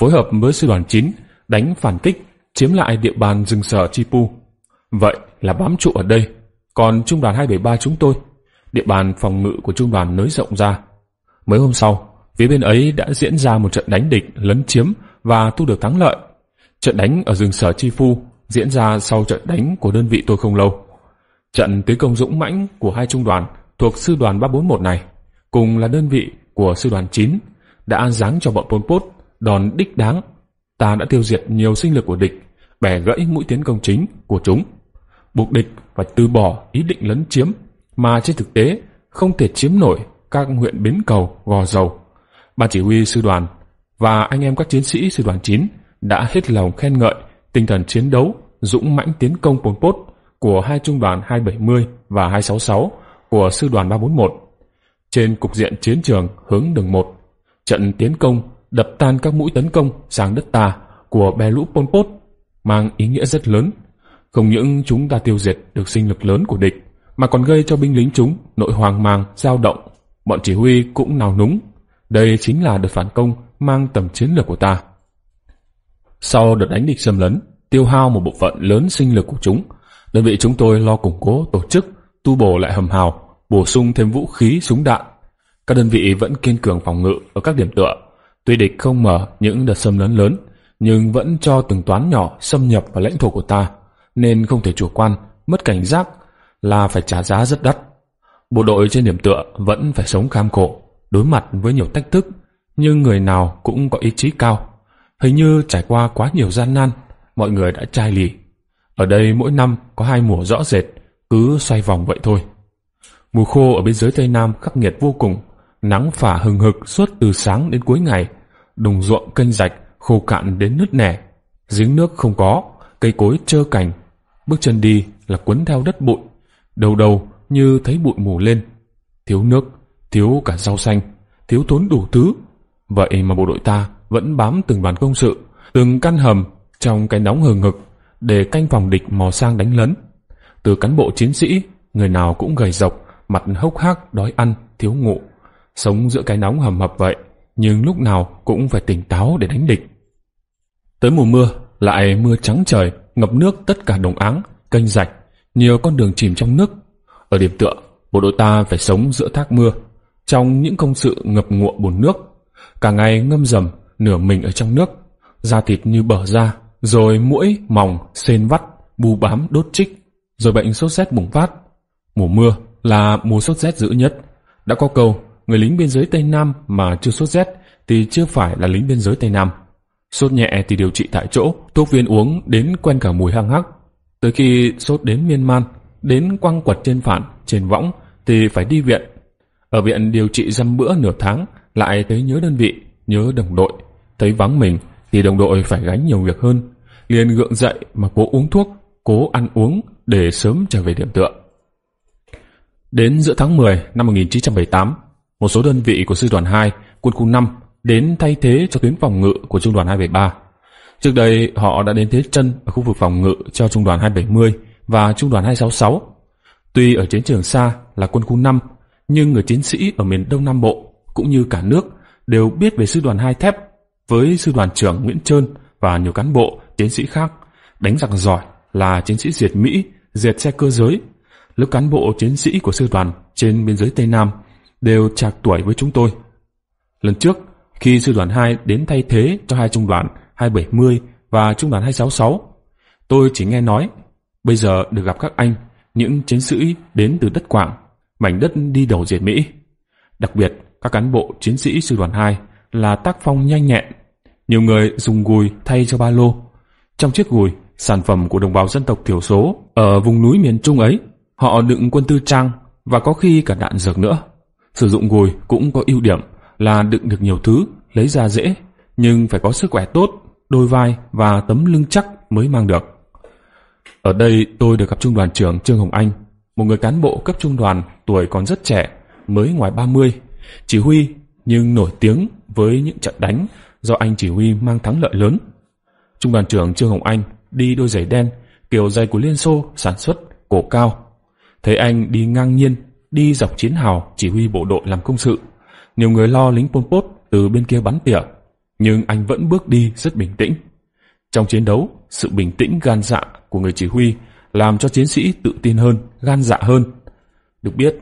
phối hợp với sư đoàn 9 đánh phản kích chiếm lại địa bàn rừng sở Chipu Vậy là bám trụ ở đây. Còn trung đoàn 273 chúng tôi, địa bàn phòng ngự của trung đoàn nới rộng ra. Mấy hôm sau, phía bên ấy đã diễn ra một trận đánh địch lấn chiếm và thu được thắng lợi. Trận đánh ở rừng sở Chi Phu diễn ra sau trận đánh của đơn vị tôi không lâu. Trận tiến công dũng mãnh của hai trung đoàn thuộc sư đoàn 341 này, cùng là đơn vị của sư đoàn 9, đã giáng cho bọn Pol Pot đòn đích đáng. Ta đã tiêu diệt nhiều sinh lực của địch, bẻ gãy mũi tiến công chính của chúng buộc địch phải từ bỏ ý định lấn chiếm mà trên thực tế không thể chiếm nổi các huyện Bến Cầu, Gò Dầu. Ban chỉ huy sư đoàn và anh em các chiến sĩ sư đoàn 9 đã hết lòng khen ngợi tinh thần chiến đấu, dũng mãnh tiến công Pol Pot của hai trung đoàn 270 và 266 của sư đoàn 341. Trên cục diện chiến trường hướng đường 1, trận tiến công đập tan các mũi tấn công sang đất ta của bè lũ Pol Pot mang ý nghĩa rất lớn không những chúng ta tiêu diệt được sinh lực lớn của địch, mà còn gây cho binh lính chúng nội hoang mang, dao động. Bọn chỉ huy cũng nào núng. Đây chính là đợt phản công mang tầm chiến lược của ta. Sau đợt đánh địch xâm lấn, tiêu hao một bộ phận lớn sinh lực của chúng, đơn vị chúng tôi lo củng cố tổ chức, tu bổ lại hầm hào, bổ sung thêm vũ khí, súng đạn. Các đơn vị vẫn kiên cường phòng ngự ở các điểm tựa. Tuy địch không mở những đợt xâm lấn lớn, nhưng vẫn cho từng toán nhỏ xâm nhập vào lãnh thổ của ta nên không thể chủ quan, mất cảnh giác là phải trả giá rất đắt. Bộ đội trên điểm tựa vẫn phải sống kham khổ, đối mặt với nhiều thách thức, nhưng người nào cũng có ý chí cao. Hình như trải qua quá nhiều gian nan, mọi người đã chai lì. Ở đây mỗi năm có hai mùa rõ rệt, cứ xoay vòng vậy thôi. Mùa khô ở biên giới Tây Nam khắc nghiệt vô cùng, nắng phả hừng hực suốt từ sáng đến cuối ngày, đồng ruộng kênh rạch khô cạn đến nứt nẻ, giếng nước không có, cây cối trơ cành, bước chân đi là quấn theo đất bụi, đầu đầu như thấy bụi mù lên. Thiếu nước, thiếu cả rau xanh, thiếu tốn đủ thứ. Vậy mà bộ đội ta vẫn bám từng đoàn công sự, từng căn hầm trong cái nóng hừng hực để canh phòng địch mò sang đánh lấn. Từ cán bộ chiến sĩ, người nào cũng gầy dọc, mặt hốc hác, đói ăn, thiếu ngủ. Sống giữa cái nóng hầm hập vậy, nhưng lúc nào cũng phải tỉnh táo để đánh địch. Tới mùa mưa, lại mưa trắng trời, ngập nước tất cả đồng áng, kênh rạch, nhiều con đường chìm trong nước. Ở điểm tựa, bộ đội ta phải sống giữa thác mưa, trong những công sự ngập ngụa bùn nước. Cả ngày ngâm dầm, nửa mình ở trong nước, da thịt như bở ra, rồi mũi, mỏng, sên vắt, bù bám đốt trích, rồi bệnh sốt rét bùng phát. Mùa mưa là mùa sốt rét dữ nhất. Đã có câu, người lính biên giới Tây Nam mà chưa sốt rét thì chưa phải là lính biên giới Tây Nam. Sốt nhẹ thì điều trị tại chỗ, thuốc viên uống đến quen cả mùi hăng hắc. Tới khi sốt đến miên man, đến quăng quật trên phản, trên võng thì phải đi viện. Ở viện điều trị dăm bữa nửa tháng, lại thấy nhớ đơn vị, nhớ đồng đội. Thấy vắng mình thì đồng đội phải gánh nhiều việc hơn. Liền gượng dậy mà cố uống thuốc, cố ăn uống để sớm trở về điểm tựa. Đến giữa tháng 10 năm 1978, một số đơn vị của sư đoàn 2, quân khu 5 đến thay thế cho tuyến phòng ngự của trung đoàn 273. Trước đây họ đã đến thế chân ở khu vực phòng ngự cho trung đoàn 270 và trung đoàn 266. Tuy ở chiến trường xa là quân khu 5, nhưng người chiến sĩ ở miền Đông Nam Bộ cũng như cả nước đều biết về sư đoàn 2 thép với sư đoàn trưởng Nguyễn Trơn và nhiều cán bộ, chiến sĩ khác đánh giặc giỏi là chiến sĩ diệt Mỹ, diệt xe cơ giới. Lớp cán bộ chiến sĩ của sư đoàn trên biên giới Tây Nam đều trạc tuổi với chúng tôi. Lần trước, khi sư đoàn 2 đến thay thế cho hai trung đoàn 270 và trung đoàn 266. Tôi chỉ nghe nói, bây giờ được gặp các anh, những chiến sĩ đến từ đất Quảng, mảnh đất đi đầu diệt Mỹ. Đặc biệt, các cán bộ chiến sĩ sư đoàn 2 là tác phong nhanh nhẹn. Nhiều người dùng gùi thay cho ba lô. Trong chiếc gùi, sản phẩm của đồng bào dân tộc thiểu số ở vùng núi miền Trung ấy, họ đựng quân tư trang và có khi cả đạn dược nữa. Sử dụng gùi cũng có ưu điểm là đựng được nhiều thứ, lấy ra dễ, nhưng phải có sức khỏe tốt, đôi vai và tấm lưng chắc mới mang được. Ở đây tôi được gặp trung đoàn trưởng Trương Hồng Anh, một người cán bộ cấp trung đoàn tuổi còn rất trẻ, mới ngoài 30, chỉ huy nhưng nổi tiếng với những trận đánh do anh chỉ huy mang thắng lợi lớn. Trung đoàn trưởng Trương Hồng Anh đi đôi giày đen, kiểu giày của Liên Xô sản xuất cổ cao. Thấy anh đi ngang nhiên, đi dọc chiến hào chỉ huy bộ đội làm công sự, nhiều người lo lính Pol Pot từ bên kia bắn tỉa, nhưng anh vẫn bước đi rất bình tĩnh. Trong chiến đấu, sự bình tĩnh gan dạ của người chỉ huy làm cho chiến sĩ tự tin hơn, gan dạ hơn. Được biết,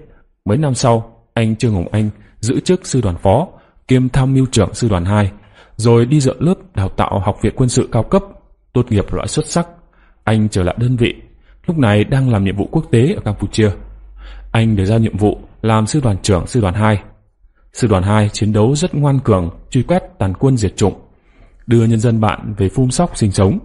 mấy năm sau, anh Trương Hồng Anh giữ chức sư đoàn phó kiêm tham mưu trưởng sư đoàn 2, rồi đi dựa lớp đào tạo học viện quân sự cao cấp, tốt nghiệp loại xuất sắc. Anh trở lại đơn vị, lúc này đang làm nhiệm vụ quốc tế ở Campuchia. Anh được giao nhiệm vụ làm sư đoàn trưởng sư đoàn 2. Sư đoàn 2 chiến đấu rất ngoan cường, truy quét tàn quân diệt chủng, đưa nhân dân bạn về phun sóc sinh sống.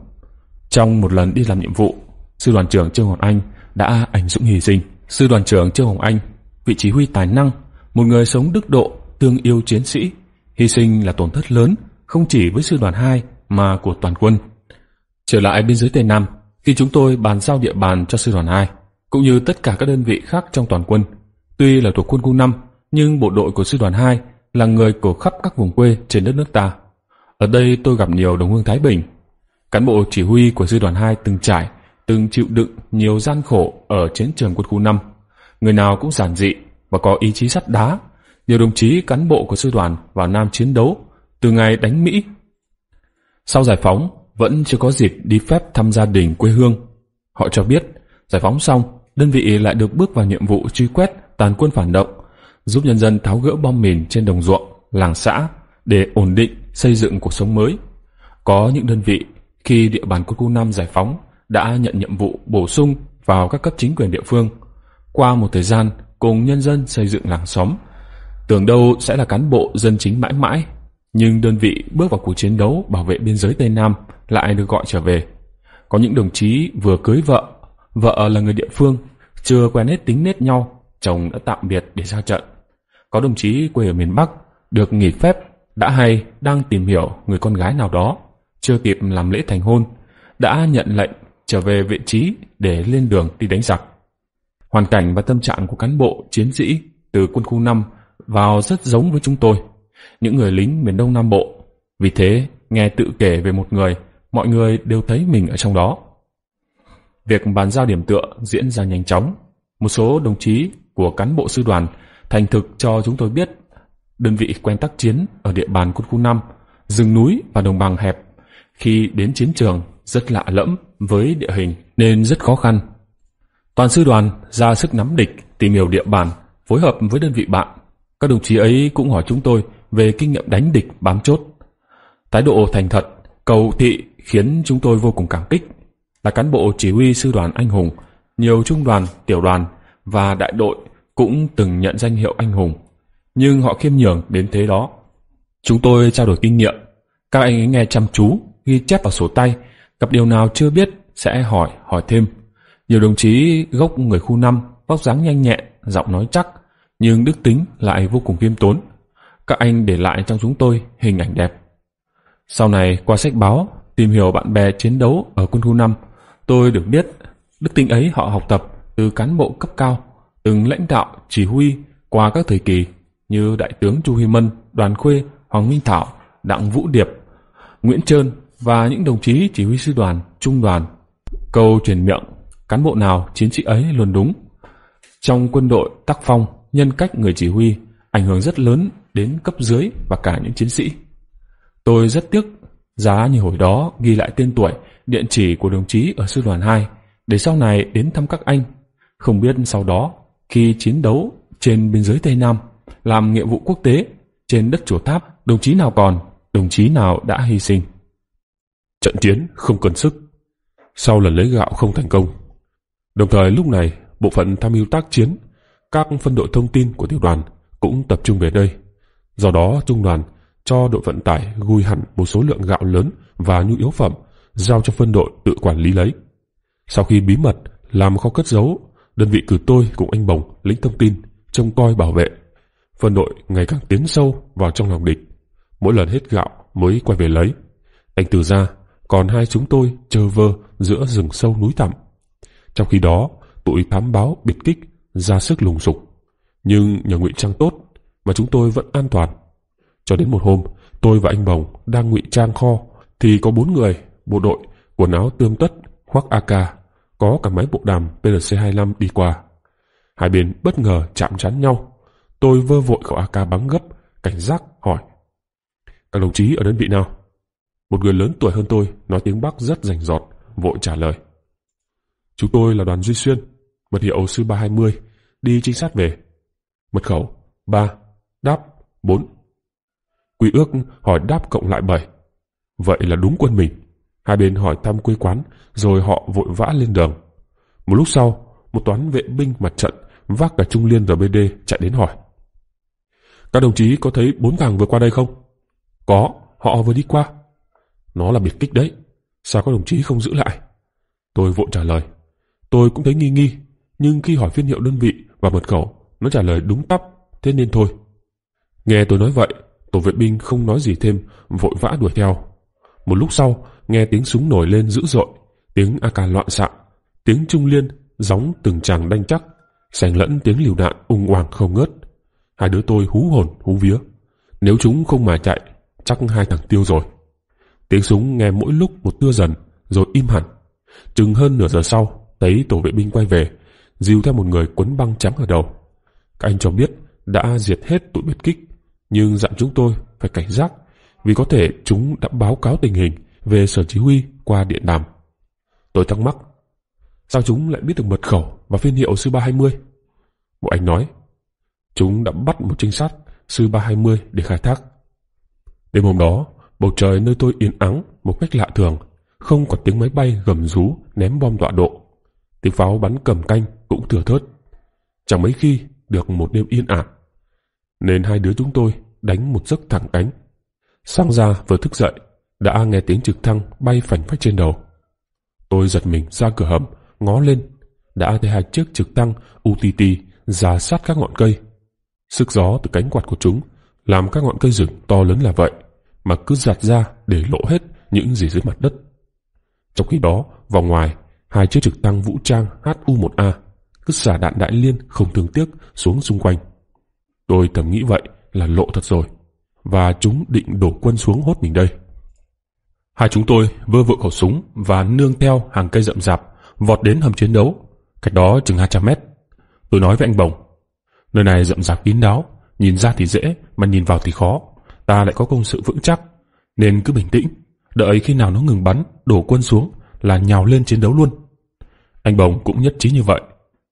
Trong một lần đi làm nhiệm vụ, sư đoàn trưởng Trương Hồng Anh đã ảnh dũng hy sinh. Sư đoàn trưởng Trương Hồng Anh, vị chỉ huy tài năng, một người sống đức độ, tương yêu chiến sĩ, hy sinh là tổn thất lớn, không chỉ với sư đoàn 2 mà của toàn quân. Trở lại biên giới Tây Nam, khi chúng tôi bàn giao địa bàn cho sư đoàn 2, cũng như tất cả các đơn vị khác trong toàn quân, tuy là thuộc quân khu 5 nhưng bộ đội của sư đoàn 2 là người của khắp các vùng quê trên đất nước ta. Ở đây tôi gặp nhiều đồng hương Thái Bình. Cán bộ chỉ huy của sư đoàn 2 từng trải, từng chịu đựng nhiều gian khổ ở chiến trường quân khu 5. Người nào cũng giản dị và có ý chí sắt đá. Nhiều đồng chí cán bộ của sư đoàn vào Nam chiến đấu từ ngày đánh Mỹ. Sau giải phóng, vẫn chưa có dịp đi phép thăm gia đình quê hương. Họ cho biết, giải phóng xong, đơn vị lại được bước vào nhiệm vụ truy quét tàn quân phản động giúp nhân dân tháo gỡ bom mìn trên đồng ruộng, làng xã để ổn định, xây dựng cuộc sống mới. Có những đơn vị khi địa bàn quân khu 5 giải phóng đã nhận nhiệm vụ bổ sung vào các cấp chính quyền địa phương. Qua một thời gian cùng nhân dân xây dựng làng xóm, tưởng đâu sẽ là cán bộ dân chính mãi mãi, nhưng đơn vị bước vào cuộc chiến đấu bảo vệ biên giới Tây Nam lại được gọi trở về. Có những đồng chí vừa cưới vợ, vợ là người địa phương, chưa quen hết tính nết nhau, chồng đã tạm biệt để ra trận có đồng chí quê ở miền Bắc được nghỉ phép đã hay đang tìm hiểu người con gái nào đó chưa kịp làm lễ thành hôn đã nhận lệnh trở về vị trí để lên đường đi đánh giặc. Hoàn cảnh và tâm trạng của cán bộ chiến sĩ từ quân khu 5 vào rất giống với chúng tôi, những người lính miền Đông Nam Bộ. Vì thế, nghe tự kể về một người, mọi người đều thấy mình ở trong đó. Việc bàn giao điểm tựa diễn ra nhanh chóng. Một số đồng chí của cán bộ sư đoàn thành thực cho chúng tôi biết đơn vị quen tác chiến ở địa bàn quân khu 5, rừng núi và đồng bằng hẹp. Khi đến chiến trường, rất lạ lẫm với địa hình nên rất khó khăn. Toàn sư đoàn ra sức nắm địch, tìm hiểu địa bàn, phối hợp với đơn vị bạn. Các đồng chí ấy cũng hỏi chúng tôi về kinh nghiệm đánh địch bám chốt. Thái độ thành thật, cầu thị khiến chúng tôi vô cùng cảm kích. Là cán bộ chỉ huy sư đoàn anh hùng, nhiều trung đoàn, tiểu đoàn và đại đội cũng từng nhận danh hiệu anh hùng, nhưng họ khiêm nhường đến thế đó. Chúng tôi trao đổi kinh nghiệm, các anh ấy nghe chăm chú, ghi chép vào sổ tay, gặp điều nào chưa biết sẽ hỏi, hỏi thêm. Nhiều đồng chí gốc người khu năm vóc dáng nhanh nhẹn, giọng nói chắc, nhưng đức tính lại vô cùng khiêm tốn. Các anh để lại trong chúng tôi hình ảnh đẹp. Sau này qua sách báo, tìm hiểu bạn bè chiến đấu ở quân khu năm tôi được biết đức tính ấy họ học tập từ cán bộ cấp cao từng lãnh đạo chỉ huy qua các thời kỳ như đại tướng Chu Huy Mân, Đoàn Khuê, Hoàng Minh Thảo, Đặng Vũ Điệp, Nguyễn Trơn và những đồng chí chỉ huy sư đoàn, trung đoàn. Câu truyền miệng, cán bộ nào chiến sĩ ấy luôn đúng. Trong quân đội tác phong, nhân cách người chỉ huy ảnh hưởng rất lớn đến cấp dưới và cả những chiến sĩ. Tôi rất tiếc giá như hồi đó ghi lại tên tuổi, địa chỉ của đồng chí ở sư đoàn 2 để sau này đến thăm các anh. Không biết sau đó khi chiến đấu trên biên giới Tây Nam, làm nhiệm vụ quốc tế, trên đất chùa tháp, đồng chí nào còn, đồng chí nào đã hy sinh. Trận chiến không cần sức. Sau lần lấy gạo không thành công. Đồng thời lúc này, bộ phận tham mưu tác chiến, các phân đội thông tin của tiểu đoàn cũng tập trung về đây. Do đó, trung đoàn cho đội vận tải gùi hẳn một số lượng gạo lớn và nhu yếu phẩm giao cho phân đội tự quản lý lấy. Sau khi bí mật làm kho cất giấu đơn vị cử tôi cùng anh Bồng lính thông tin, trông coi bảo vệ. phân đội ngày càng tiến sâu vào trong lòng địch. Mỗi lần hết gạo mới quay về lấy. Anh từ ra, còn hai chúng tôi chờ vơ giữa rừng sâu núi thẳm. Trong khi đó, tụi thám báo biệt kích ra sức lùng sục. Nhưng nhờ ngụy trang tốt mà chúng tôi vẫn an toàn. Cho đến một hôm, tôi và anh Bồng đang ngụy trang kho thì có bốn người, bộ đội, quần áo tươm tất, khoác AK có cả máy bộ đàm PLC-25 đi qua. Hai bên bất ngờ chạm chán nhau. Tôi vơ vội khẩu AK bắn gấp, cảnh giác hỏi. Các đồng chí ở đơn vị nào? Một người lớn tuổi hơn tôi nói tiếng Bắc rất rành rọt, vội trả lời. Chúng tôi là đoàn Duy Xuyên, mật hiệu sư 320, đi trinh sát về. Mật khẩu 3, đáp 4. Quy ước hỏi đáp cộng lại 7. Vậy là đúng quân mình. Hai bên hỏi thăm quê quán, rồi họ vội vã lên đường. Một lúc sau, một toán vệ binh mặt trận vác cả trung liên và RBD chạy đến hỏi. Các đồng chí có thấy bốn thằng vừa qua đây không? Có, họ vừa đi qua. Nó là biệt kích đấy, sao các đồng chí không giữ lại? Tôi vội trả lời. Tôi cũng thấy nghi nghi, nhưng khi hỏi phiên hiệu đơn vị và mật khẩu, nó trả lời đúng tắp, thế nên thôi. Nghe tôi nói vậy, tổ vệ binh không nói gì thêm, vội vã đuổi theo. Một lúc sau, nghe tiếng súng nổi lên dữ dội tiếng ak loạn xạ tiếng trung liên gióng từng tràng đanh chắc xen lẫn tiếng lựu đạn ung oàng không ngớt hai đứa tôi hú hồn hú vía nếu chúng không mà chạy chắc hai thằng tiêu rồi tiếng súng nghe mỗi lúc một tưa dần rồi im hẳn chừng hơn nửa giờ sau thấy tổ vệ binh quay về dìu theo một người quấn băng trắng ở đầu các anh cho biết đã diệt hết tụi biệt kích nhưng dặn chúng tôi phải cảnh giác vì có thể chúng đã báo cáo tình hình về sở chỉ huy qua điện đàm. Tôi thắc mắc, sao chúng lại biết được mật khẩu và phiên hiệu sư 320? Bộ anh nói, chúng đã bắt một trinh sát sư 320 để khai thác. Đêm hôm đó, bầu trời nơi tôi yên ắng một cách lạ thường, không có tiếng máy bay gầm rú ném bom tọa độ. Tiếng pháo bắn cầm canh cũng thừa thớt. Chẳng mấy khi được một đêm yên ả. Nên hai đứa chúng tôi đánh một giấc thẳng cánh. Sáng ra vừa thức dậy đã nghe tiếng trực thăng bay phành phách trên đầu tôi giật mình ra cửa hầm ngó lên đã thấy hai chiếc trực thăng utt ra sát các ngọn cây sức gió từ cánh quạt của chúng làm các ngọn cây rừng to lớn là vậy mà cứ giạt ra để lộ hết những gì dưới mặt đất trong khi đó vào ngoài hai chiếc trực thăng vũ trang hu 1 a cứ xả đạn đại liên không thương tiếc xuống xung quanh tôi thầm nghĩ vậy là lộ thật rồi và chúng định đổ quân xuống hốt mình đây Hai chúng tôi vơ vội khẩu súng và nương theo hàng cây rậm rạp, vọt đến hầm chiến đấu, cách đó chừng 200 mét. Tôi nói với anh Bồng, nơi này rậm rạp kín đáo, nhìn ra thì dễ, mà nhìn vào thì khó. Ta lại có công sự vững chắc, nên cứ bình tĩnh, đợi khi nào nó ngừng bắn, đổ quân xuống là nhào lên chiến đấu luôn. Anh Bồng cũng nhất trí như vậy,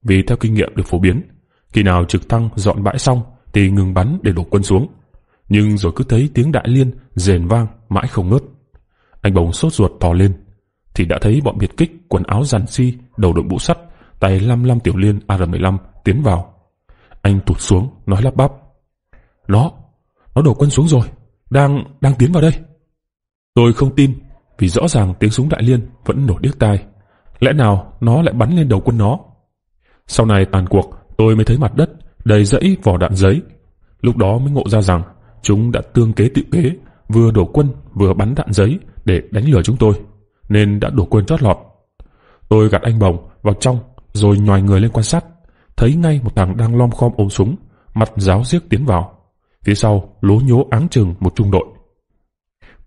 vì theo kinh nghiệm được phổ biến, khi nào trực thăng dọn bãi xong thì ngừng bắn để đổ quân xuống. Nhưng rồi cứ thấy tiếng đại liên rền vang mãi không ngớt. Anh bồng sốt ruột thò lên Thì đã thấy bọn biệt kích Quần áo rằn si, đầu đội mũ sắt Tay lăm lăm tiểu liên AR-15 tiến vào Anh tụt xuống, nói lắp bắp Nó, nó đổ quân xuống rồi Đang, đang tiến vào đây Tôi không tin Vì rõ ràng tiếng súng đại liên vẫn nổ điếc tai Lẽ nào nó lại bắn lên đầu quân nó Sau này tàn cuộc Tôi mới thấy mặt đất đầy rẫy vỏ đạn giấy Lúc đó mới ngộ ra rằng Chúng đã tương kế tự kế Vừa đổ quân vừa bắn đạn giấy để đánh lừa chúng tôi nên đã đổ quên chót lọt. Tôi gạt anh Bồng vào trong rồi nhòi người lên quan sát, thấy ngay một thằng đang lom khom ôm súng, mặt giáo giếc tiến vào. Phía sau lố nhố áng chừng một trung đội.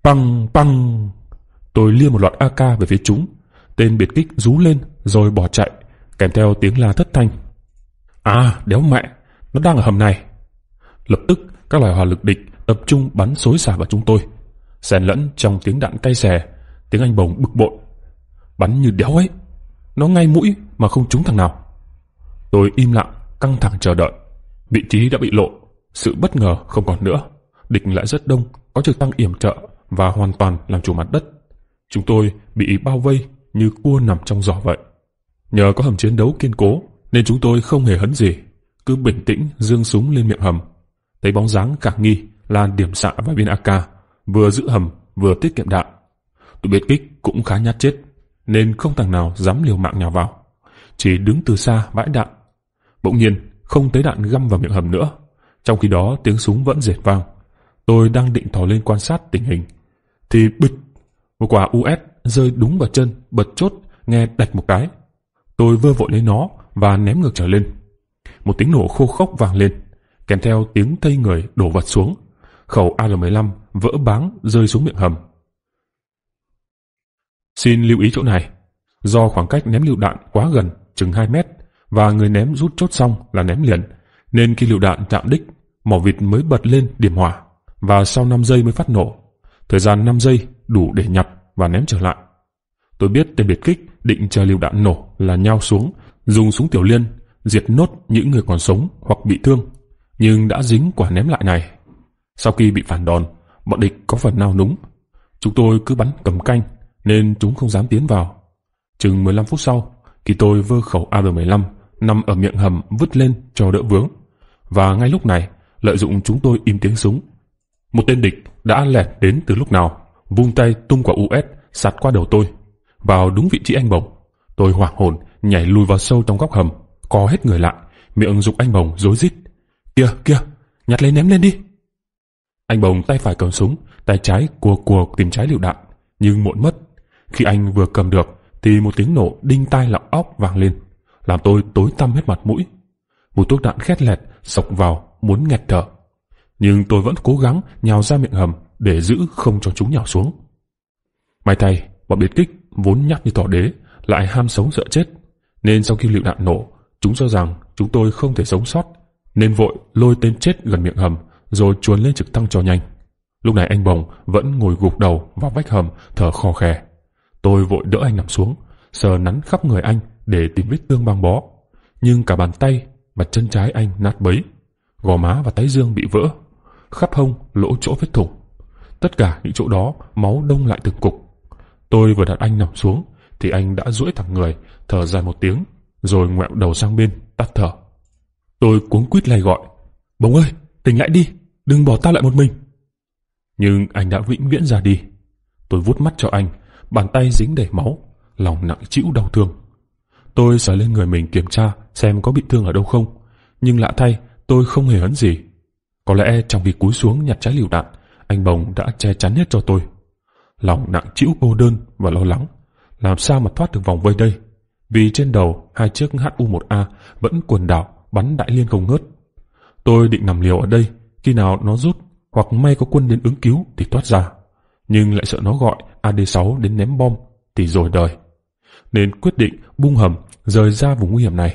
Păng păng! Tôi lia một loạt AK về phía chúng. Tên biệt kích rú lên rồi bỏ chạy, kèm theo tiếng la thất thanh. À, đéo mẹ, nó đang ở hầm này. Lập tức, các loài hỏa lực địch tập trung bắn xối xả vào chúng tôi xen lẫn trong tiếng đạn cay xè tiếng anh bồng bực bội bắn như đéo ấy nó ngay mũi mà không trúng thằng nào tôi im lặng căng thẳng chờ đợi vị trí đã bị lộ sự bất ngờ không còn nữa địch lại rất đông có trực tăng yểm trợ và hoàn toàn làm chủ mặt đất chúng tôi bị bao vây như cua nằm trong giỏ vậy nhờ có hầm chiến đấu kiên cố nên chúng tôi không hề hấn gì cứ bình tĩnh dương súng lên miệng hầm thấy bóng dáng khả nghi là điểm xạ và viên ak vừa giữ hầm vừa tiết kiệm đạn. Tụi biệt kích cũng khá nhát chết, nên không thằng nào dám liều mạng nhào vào. Chỉ đứng từ xa bãi đạn. Bỗng nhiên, không thấy đạn găm vào miệng hầm nữa. Trong khi đó tiếng súng vẫn rệt vang. Tôi đang định thò lên quan sát tình hình. Thì bịch, một quả US rơi đúng vào chân, bật chốt, nghe đạch một cái. Tôi vơ vội lấy nó và ném ngược trở lên. Một tiếng nổ khô khốc vang lên, kèm theo tiếng thây người đổ vật xuống khẩu AR-15 vỡ báng rơi xuống miệng hầm. Xin lưu ý chỗ này. Do khoảng cách ném lựu đạn quá gần, chừng 2 mét, và người ném rút chốt xong là ném liền, nên khi lựu đạn chạm đích, mỏ vịt mới bật lên điểm hỏa, và sau 5 giây mới phát nổ. Thời gian 5 giây đủ để nhặt và ném trở lại. Tôi biết tên biệt kích định chờ lựu đạn nổ là nhau xuống, dùng súng tiểu liên, diệt nốt những người còn sống hoặc bị thương, nhưng đã dính quả ném lại này sau khi bị phản đòn, bọn địch có phần nao núng. Chúng tôi cứ bắn cầm canh, nên chúng không dám tiến vào. Chừng 15 phút sau, khi tôi vơ khẩu AR-15 nằm ở miệng hầm vứt lên cho đỡ vướng. Và ngay lúc này, lợi dụng chúng tôi im tiếng súng. Một tên địch đã lẹt đến từ lúc nào, vung tay tung quả US sạt qua đầu tôi, vào đúng vị trí anh bồng. Tôi hoảng hồn, nhảy lùi vào sâu trong góc hầm, co hết người lại, miệng dục anh bồng rối rít. "Kìa, kìa, nhặt lấy ném lên đi." Anh Bồng tay phải cầm súng, tay trái cua cua tìm trái lựu đạn, nhưng muộn mất. Khi anh vừa cầm được, thì một tiếng nổ đinh tai lọc óc vang lên, làm tôi tối tăm hết mặt mũi. Một thuốc đạn khét lẹt, sọc vào, muốn nghẹt thở. Nhưng tôi vẫn cố gắng nhào ra miệng hầm để giữ không cho chúng nhào xuống. May thay, bọn biệt kích vốn nhát như thỏ đế, lại ham sống sợ chết. Nên sau khi lựu đạn nổ, chúng cho rằng chúng tôi không thể sống sót, nên vội lôi tên chết gần miệng hầm rồi chuồn lên trực thăng cho nhanh. Lúc này anh Bồng vẫn ngồi gục đầu vào vách hầm thở khò khè. Tôi vội đỡ anh nằm xuống, sờ nắn khắp người anh để tìm vết thương băng bó. Nhưng cả bàn tay và chân trái anh nát bấy, gò má và thái dương bị vỡ, khắp hông lỗ chỗ vết thủng. Tất cả những chỗ đó máu đông lại từng cục. Tôi vừa đặt anh nằm xuống thì anh đã duỗi thẳng người, thở dài một tiếng, rồi ngoẹo đầu sang bên, tắt thở. Tôi cuống quýt lay gọi, "Bồng ơi, Tỉnh lại đi, đừng bỏ ta lại một mình. Nhưng anh đã vĩnh viễn ra đi. Tôi vuốt mắt cho anh, bàn tay dính đầy máu, lòng nặng chịu đau thương. Tôi sờ lên người mình kiểm tra xem có bị thương ở đâu không, nhưng lạ thay tôi không hề hấn gì. Có lẽ trong việc cúi xuống nhặt trái liều đạn, anh Bồng đã che chắn hết cho tôi. Lòng nặng chịu cô đơn và lo lắng, làm sao mà thoát được vòng vây đây? Vì trên đầu hai chiếc HU-1A vẫn quần đảo bắn đại liên không ngớt. Tôi định nằm liều ở đây, khi nào nó rút hoặc may có quân đến ứng cứu thì thoát ra. Nhưng lại sợ nó gọi AD6 đến ném bom thì rồi đời. Nên quyết định bung hầm rời ra vùng nguy hiểm này.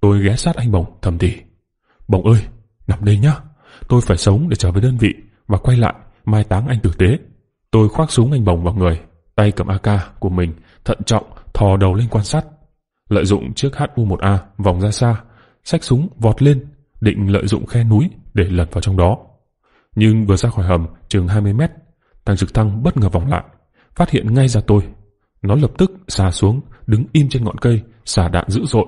Tôi ghé sát anh Bồng thầm thì. Bồng ơi, nằm đây nhá. Tôi phải sống để trở về đơn vị và quay lại mai táng anh tử tế. Tôi khoác súng anh Bồng vào người, tay cầm AK của mình thận trọng thò đầu lên quan sát. Lợi dụng chiếc HU-1A vòng ra xa, xách súng vọt lên định lợi dụng khe núi để lẩn vào trong đó. Nhưng vừa ra khỏi hầm chừng 20 mét, thằng trực thăng bất ngờ vòng lại, phát hiện ngay ra tôi. Nó lập tức xà xuống, đứng im trên ngọn cây, xả đạn dữ dội.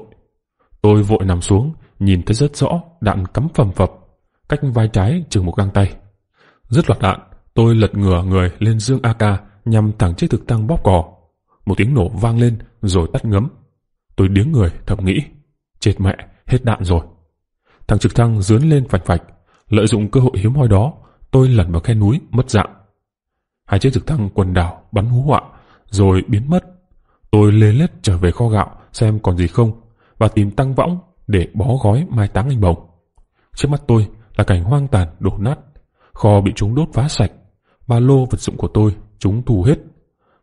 Tôi vội nằm xuống, nhìn thấy rất rõ đạn cắm phầm phập, cách vai trái chừng một găng tay. Rất loạt đạn, tôi lật ngửa người lên dương AK nhằm thẳng chiếc thực tăng bóp cò. Một tiếng nổ vang lên rồi tắt ngấm. Tôi điếng người thầm nghĩ, chết mẹ, hết đạn rồi. Thằng trực thăng dướn lên vạch vạch, lợi dụng cơ hội hiếm hoi đó, tôi lẩn vào khe núi mất dạng. Hai chiếc trực thăng quần đảo bắn hú họa, rồi biến mất. Tôi lê lết trở về kho gạo xem còn gì không và tìm tăng võng để bó gói mai táng anh bồng. Trước mắt tôi là cảnh hoang tàn đổ nát, kho bị chúng đốt phá sạch, ba lô vật dụng của tôi chúng thu hết.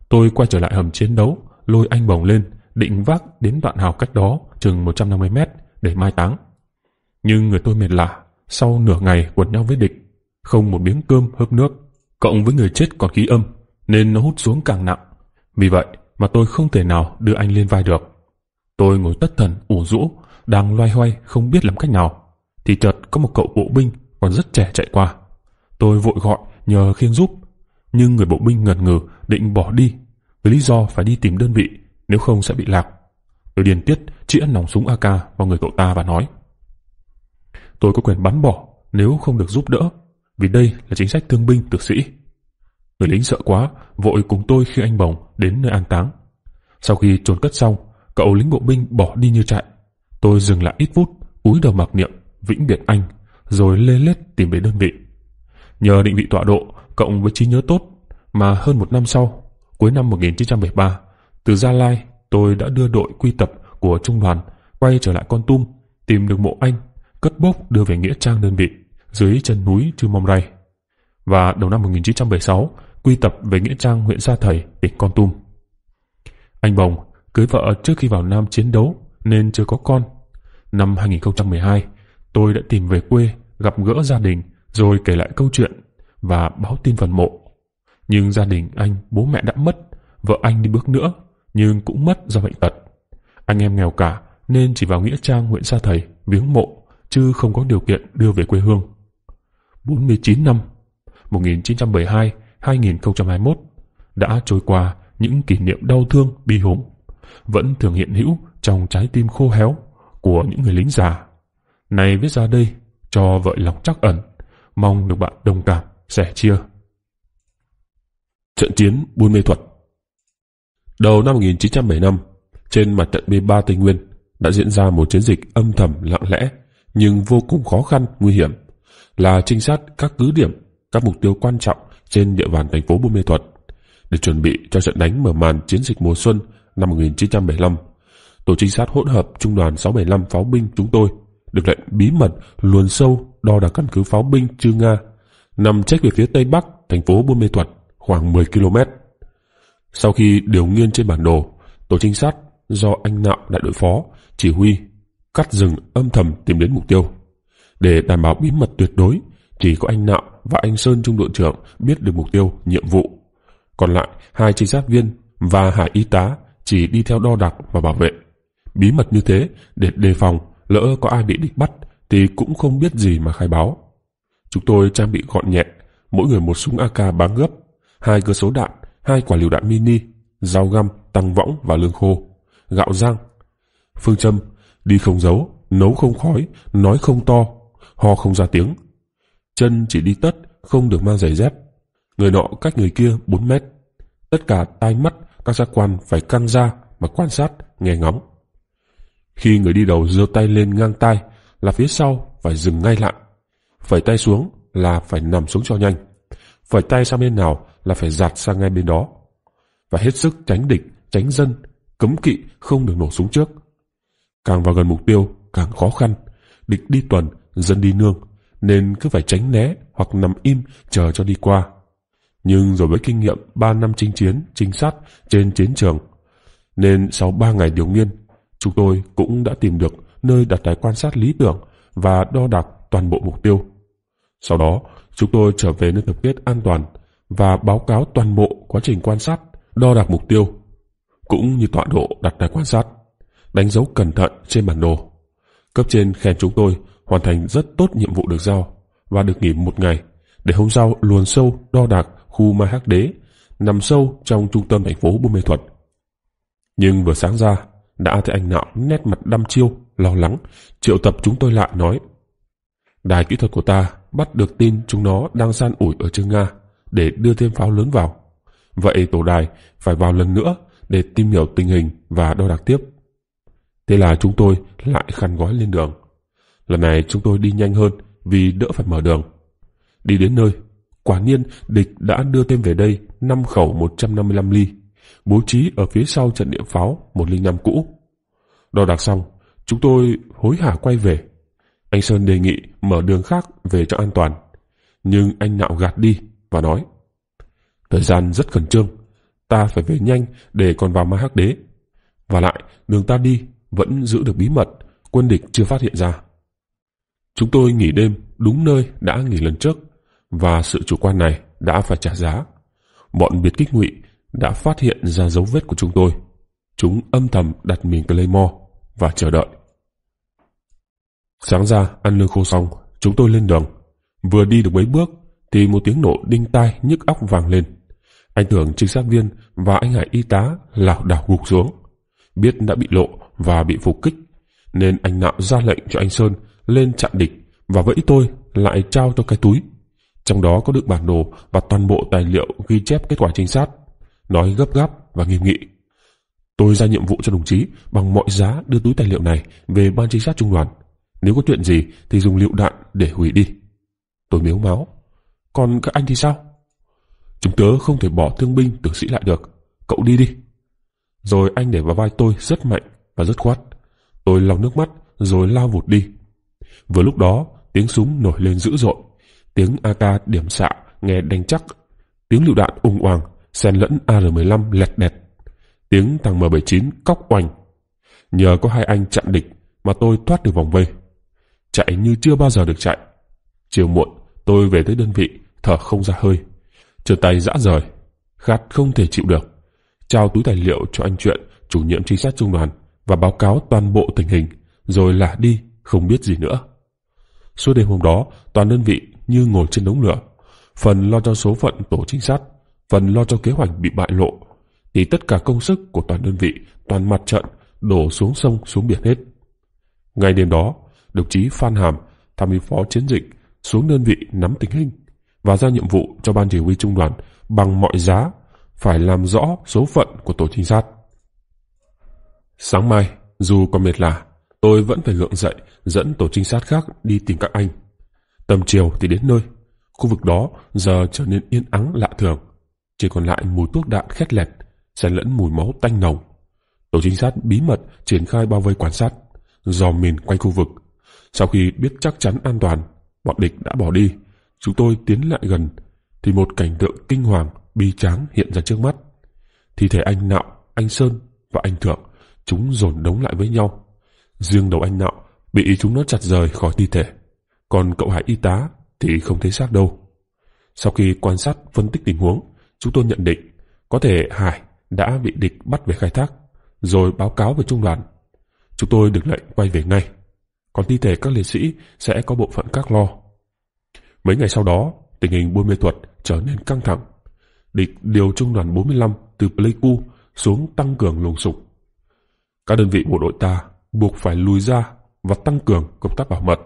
Tôi quay trở lại hầm chiến đấu, lôi anh bồng lên, định vác đến đoạn hào cách đó chừng 150 mét để mai táng. Nhưng người tôi mệt lạ, sau nửa ngày quật nhau với địch, không một miếng cơm hớp nước, cộng với người chết còn khí âm, nên nó hút xuống càng nặng. Vì vậy mà tôi không thể nào đưa anh lên vai được. Tôi ngồi tất thần ủ rũ, đang loay hoay không biết làm cách nào. Thì chợt có một cậu bộ binh còn rất trẻ chạy qua. Tôi vội gọi nhờ khiêng giúp, nhưng người bộ binh ngần ngừ định bỏ đi với lý do phải đi tìm đơn vị nếu không sẽ bị lạc. Tôi điền tiết chĩa nòng súng AK vào người cậu ta và nói Tôi có quyền bắn bỏ nếu không được giúp đỡ, vì đây là chính sách thương binh tử sĩ. Người lính sợ quá, vội cùng tôi khi anh Bồng đến nơi an táng. Sau khi chôn cất xong, cậu lính bộ binh bỏ đi như chạy. Tôi dừng lại ít phút, cúi đầu mặc niệm, vĩnh biệt anh, rồi lê lết tìm về đơn vị. Nhờ định vị tọa độ, cộng với trí nhớ tốt, mà hơn một năm sau, cuối năm 1973, từ Gia Lai, tôi đã đưa đội quy tập của trung đoàn quay trở lại Con Tum, tìm được mộ anh cất bốc đưa về nghĩa trang đơn vị dưới chân núi Chư Mông Ray và đầu năm 1976 quy tập về nghĩa trang huyện Sa Thầy, tỉnh Con Tum. Anh Bồng cưới vợ trước khi vào Nam chiến đấu nên chưa có con. Năm 2012, tôi đã tìm về quê, gặp gỡ gia đình rồi kể lại câu chuyện và báo tin phần mộ. Nhưng gia đình anh bố mẹ đã mất, vợ anh đi bước nữa nhưng cũng mất do bệnh tật. Anh em nghèo cả nên chỉ vào nghĩa trang huyện Sa Thầy viếng mộ chứ không có điều kiện đưa về quê hương. 49 năm 1972-2021 đã trôi qua những kỷ niệm đau thương bi hùng vẫn thường hiện hữu trong trái tim khô héo của những người lính già. Này viết ra đây cho vợ lòng chắc ẩn, mong được bạn đồng cảm, sẻ chia. Trận chiến Buôn Mê Thuật Đầu năm 1975, trên mặt trận B3 Tây Nguyên đã diễn ra một chiến dịch âm thầm lặng lẽ nhưng vô cùng khó khăn, nguy hiểm, là trinh sát các cứ điểm, các mục tiêu quan trọng trên địa bàn thành phố Buôn Mê Thuật để chuẩn bị cho trận đánh mở màn chiến dịch mùa xuân năm 1975. Tổ trinh sát hỗn hợp Trung đoàn 675 pháo binh chúng tôi được lệnh bí mật luồn sâu đo đạc căn cứ pháo binh Chư Nga nằm trách về phía tây bắc thành phố Buôn Mê Thuật khoảng 10 km. Sau khi điều nghiên trên bản đồ, tổ trinh sát do anh Nạo đại đội phó chỉ huy cắt rừng âm thầm tìm đến mục tiêu để đảm bảo bí mật tuyệt đối chỉ có anh nạo và anh sơn trung đội trưởng biết được mục tiêu nhiệm vụ còn lại hai trinh sát viên và hải y tá chỉ đi theo đo đạc và bảo vệ bí mật như thế để đề phòng lỡ có ai bị địch bắt thì cũng không biết gì mà khai báo chúng tôi trang bị gọn nhẹ mỗi người một súng ak bán gấp hai cơ số đạn hai quả liều đạn mini dao găm tăng võng và lương khô gạo rang phương châm đi không giấu nấu không khói nói không to ho không ra tiếng chân chỉ đi tất không được mang giày dép người nọ cách người kia bốn mét tất cả tai mắt các giác quan phải căng ra mà quan sát nghe ngóng khi người đi đầu giơ tay lên ngang tay là phía sau phải dừng ngay lại phải tay xuống là phải nằm xuống cho nhanh phải tay sang bên nào là phải giặt sang ngay bên đó và hết sức tránh địch tránh dân cấm kỵ không được nổ súng trước Càng vào gần mục tiêu, càng khó khăn. Địch đi tuần, dân đi nương, nên cứ phải tránh né hoặc nằm im chờ cho đi qua. Nhưng rồi với kinh nghiệm 3 năm chinh chiến, trinh sát trên chiến trường, nên sau 3 ngày điều nghiên, chúng tôi cũng đã tìm được nơi đặt đài quan sát lý tưởng và đo đạc toàn bộ mục tiêu. Sau đó, chúng tôi trở về nơi tập kết an toàn và báo cáo toàn bộ quá trình quan sát, đo đạc mục tiêu, cũng như tọa độ đặt đài quan sát đánh dấu cẩn thận trên bản đồ. Cấp trên khen chúng tôi hoàn thành rất tốt nhiệm vụ được giao và được nghỉ một ngày để hôm sau luồn sâu đo đạc khu Mai Hắc Đế nằm sâu trong trung tâm thành phố Buôn Mê Thuật. Nhưng vừa sáng ra, đã thấy anh Nạo nét mặt đăm chiêu, lo lắng, triệu tập chúng tôi lại nói. Đài kỹ thuật của ta bắt được tin chúng nó đang san ủi ở Trương Nga để đưa thêm pháo lớn vào. Vậy tổ đài phải vào lần nữa để tìm hiểu tình hình và đo đạc tiếp. Thế là chúng tôi lại khăn gói lên đường. Lần này chúng tôi đi nhanh hơn vì đỡ phải mở đường. Đi đến nơi, quả nhiên địch đã đưa thêm về đây 5 khẩu 155 ly, bố trí ở phía sau trận địa pháo 105 cũ. Đo đạc xong, chúng tôi hối hả quay về. Anh Sơn đề nghị mở đường khác về cho an toàn. Nhưng anh nạo gạt đi và nói Thời gian rất khẩn trương, ta phải về nhanh để còn vào Ma Hắc Đế. Và lại, đường ta đi vẫn giữ được bí mật quân địch chưa phát hiện ra chúng tôi nghỉ đêm đúng nơi đã nghỉ lần trước và sự chủ quan này đã phải trả giá bọn biệt kích ngụy đã phát hiện ra dấu vết của chúng tôi chúng âm thầm đặt mình claymore và chờ đợi sáng ra ăn lương khô xong chúng tôi lên đường vừa đi được mấy bước thì một tiếng nổ đinh tai nhức óc vang lên anh tưởng trinh sát viên và anh hải y tá lảo đảo gục xuống biết đã bị lộ và bị phục kích nên anh nạo ra lệnh cho anh sơn lên chặn địch và vẫy tôi lại trao cho cái túi trong đó có đựng bản đồ và toàn bộ tài liệu ghi chép kết quả trinh sát nói gấp gáp và nghiêm nghị tôi ra nhiệm vụ cho đồng chí bằng mọi giá đưa túi tài liệu này về ban trinh sát trung đoàn nếu có chuyện gì thì dùng lựu đạn để hủy đi tôi miếu máu còn các anh thì sao chúng tớ không thể bỏ thương binh tử sĩ lại được cậu đi đi rồi anh để vào vai tôi rất mạnh và rất khoát tôi lau nước mắt rồi lao vụt đi vừa lúc đó tiếng súng nổi lên dữ dội tiếng ak điểm xạ nghe đánh chắc tiếng lựu đạn ung hoàng xen lẫn ar 15 lẹt đẹt tiếng thằng m 79 cóc oành nhờ có hai anh chặn địch mà tôi thoát được vòng vây chạy như chưa bao giờ được chạy chiều muộn tôi về tới đơn vị thở không ra hơi chân tay rã rời khát không thể chịu được trao túi tài liệu cho anh chuyện chủ nhiệm trinh sát trung đoàn và báo cáo toàn bộ tình hình, rồi lả đi, không biết gì nữa. Suốt đêm hôm đó, toàn đơn vị như ngồi trên đống lửa. Phần lo cho số phận tổ trinh sát, phần lo cho kế hoạch bị bại lộ, thì tất cả công sức của toàn đơn vị, toàn mặt trận đổ xuống sông, xuống biển hết. Ngay đêm đó, đồng chí Phan Hàm, tham mưu phó chiến dịch, xuống đơn vị nắm tình hình và giao nhiệm vụ cho ban chỉ huy trung đoàn bằng mọi giá phải làm rõ số phận của tổ trinh sát. Sáng mai, dù còn mệt lả, tôi vẫn phải lượng dậy dẫn tổ trinh sát khác đi tìm các anh. Tầm chiều thì đến nơi. Khu vực đó giờ trở nên yên ắng lạ thường. Chỉ còn lại mùi thuốc đạn khét lẹt, xen lẫn mùi máu tanh nồng. Tổ trinh sát bí mật triển khai bao vây quan sát, dò mìn quanh khu vực. Sau khi biết chắc chắn an toàn, bọn địch đã bỏ đi. Chúng tôi tiến lại gần, thì một cảnh tượng kinh hoàng, bi tráng hiện ra trước mắt. Thi thể anh Nạo, anh Sơn và anh Thượng chúng dồn đống lại với nhau riêng đầu anh nạo bị chúng nó chặt rời khỏi thi thể còn cậu hải y tá thì không thấy xác đâu sau khi quan sát phân tích tình huống chúng tôi nhận định có thể hải đã bị địch bắt về khai thác rồi báo cáo về trung đoàn chúng tôi được lệnh quay về ngay còn thi thể các liệt sĩ sẽ có bộ phận các lo mấy ngày sau đó tình hình buôn mê thuật trở nên căng thẳng địch điều trung đoàn 45 từ pleiku xuống tăng cường luồng sục các đơn vị bộ đội ta buộc phải lùi ra và tăng cường công tác bảo mật.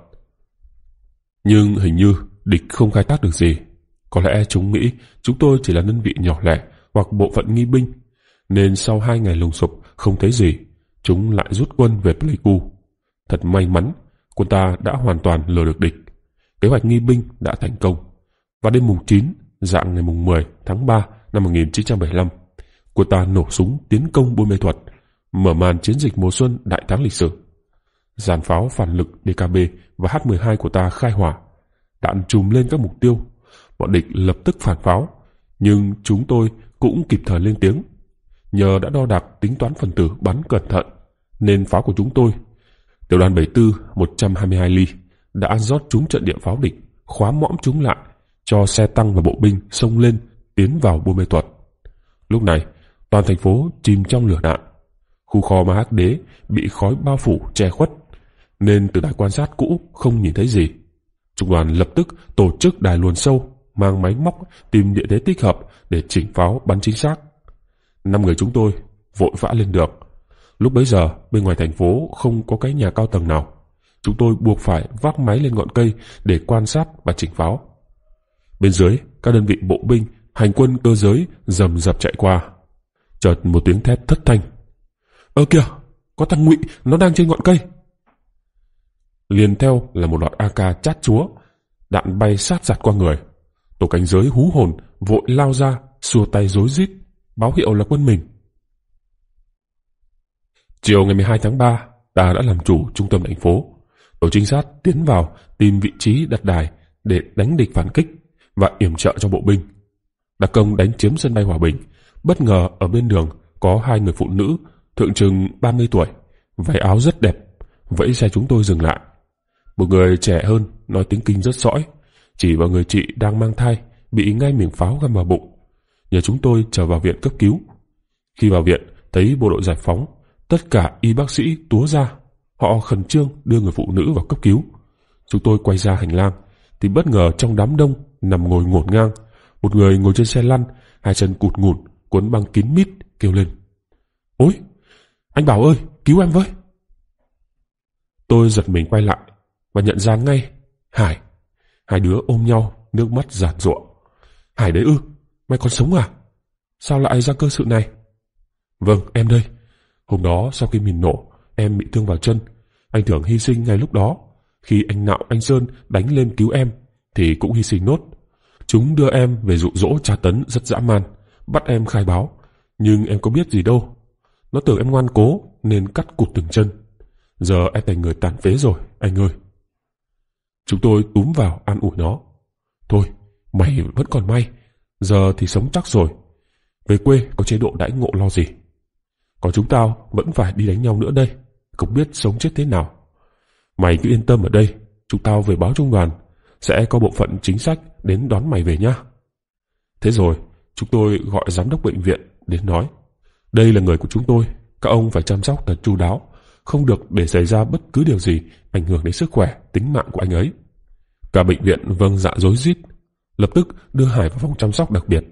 Nhưng hình như địch không khai thác được gì. Có lẽ chúng nghĩ chúng tôi chỉ là đơn vị nhỏ lẻ hoặc bộ phận nghi binh, nên sau hai ngày lùng sục không thấy gì, chúng lại rút quân về Pleiku. Thật may mắn, quân ta đã hoàn toàn lừa được địch. Kế hoạch nghi binh đã thành công. Và đêm mùng 9, dạng ngày mùng 10 tháng 3 năm 1975, quân ta nổ súng tiến công Buôn Mê Thuật – mở màn chiến dịch mùa xuân đại thắng lịch sử. Giàn pháo phản lực DKB và H-12 của ta khai hỏa, đạn trùm lên các mục tiêu. Bọn địch lập tức phản pháo, nhưng chúng tôi cũng kịp thời lên tiếng. Nhờ đã đo đạc tính toán phần tử bắn cẩn thận, nên pháo của chúng tôi, tiểu đoàn 74 122 ly, đã rót trúng trận địa pháo địch, khóa mõm chúng lại, cho xe tăng và bộ binh xông lên, tiến vào Buôn Mê Thuật. Lúc này, toàn thành phố chìm trong lửa đạn Khu kho ma hắc đế bị khói bao phủ che khuất, nên từ đài quan sát cũ không nhìn thấy gì. Trung đoàn lập tức tổ chức đài luồn sâu, mang máy móc tìm địa thế tích hợp để chỉnh pháo bắn chính xác. Năm người chúng tôi vội vã lên được. Lúc bấy giờ, bên ngoài thành phố không có cái nhà cao tầng nào. Chúng tôi buộc phải vác máy lên ngọn cây để quan sát và chỉnh pháo. Bên dưới, các đơn vị bộ binh, hành quân cơ giới rầm rập chạy qua. Chợt một tiếng thép thất thanh Ơ kìa, có thằng ngụy nó đang trên ngọn cây. Liền theo là một loạt AK chát chúa, đạn bay sát giặt qua người. Tổ cảnh giới hú hồn vội lao ra, xua tay rối rít, báo hiệu là quân mình. Chiều ngày 12 tháng 3, ta đã làm chủ trung tâm thành phố. Tổ trinh sát tiến vào tìm vị trí đặt đài để đánh địch phản kích và yểm trợ cho bộ binh. Đặc công đánh chiếm sân bay Hòa Bình, bất ngờ ở bên đường có hai người phụ nữ thượng trừng 30 tuổi, váy áo rất đẹp, vẫy xe chúng tôi dừng lại. Một người trẻ hơn, nói tiếng kinh rất sõi, chỉ vào người chị đang mang thai, bị ngay miệng pháo găm vào bụng. nhờ chúng tôi trở vào viện cấp cứu. Khi vào viện, thấy bộ đội giải phóng, tất cả y bác sĩ túa ra, họ khẩn trương đưa người phụ nữ vào cấp cứu. Chúng tôi quay ra hành lang, thì bất ngờ trong đám đông nằm ngồi ngổn ngang, một người ngồi trên xe lăn, hai chân cụt ngủn, cuốn băng kín mít, kêu lên. Ôi, anh Bảo ơi, cứu em với. Tôi giật mình quay lại và nhận ra ngay Hải. Hai đứa ôm nhau, nước mắt giạt ruộng. Hải đấy ư, mày còn sống à? Sao lại ra cơ sự này? Vâng, em đây. Hôm đó sau khi mình nổ, em bị thương vào chân. Anh Thưởng hy sinh ngay lúc đó. Khi anh Nạo anh Sơn đánh lên cứu em, thì cũng hy sinh nốt. Chúng đưa em về dụ dỗ tra tấn rất dã man, bắt em khai báo. Nhưng em có biết gì đâu. Nó tưởng em ngoan cố nên cắt cụt từng chân. Giờ em thành người tàn phế rồi, anh ơi. Chúng tôi túm vào an ủi nó. Thôi, mày vẫn còn may. Giờ thì sống chắc rồi. Về quê có chế độ đãi ngộ lo gì. Còn chúng tao vẫn phải đi đánh nhau nữa đây. Không biết sống chết thế nào. Mày cứ yên tâm ở đây. Chúng tao về báo trung đoàn. Sẽ có bộ phận chính sách đến đón mày về nhá. Thế rồi, chúng tôi gọi giám đốc bệnh viện đến nói đây là người của chúng tôi, các ông phải chăm sóc thật chu đáo, không được để xảy ra bất cứ điều gì ảnh hưởng đến sức khỏe, tính mạng của anh ấy. Cả bệnh viện vâng dạ rối rít, lập tức đưa Hải vào phòng chăm sóc đặc biệt.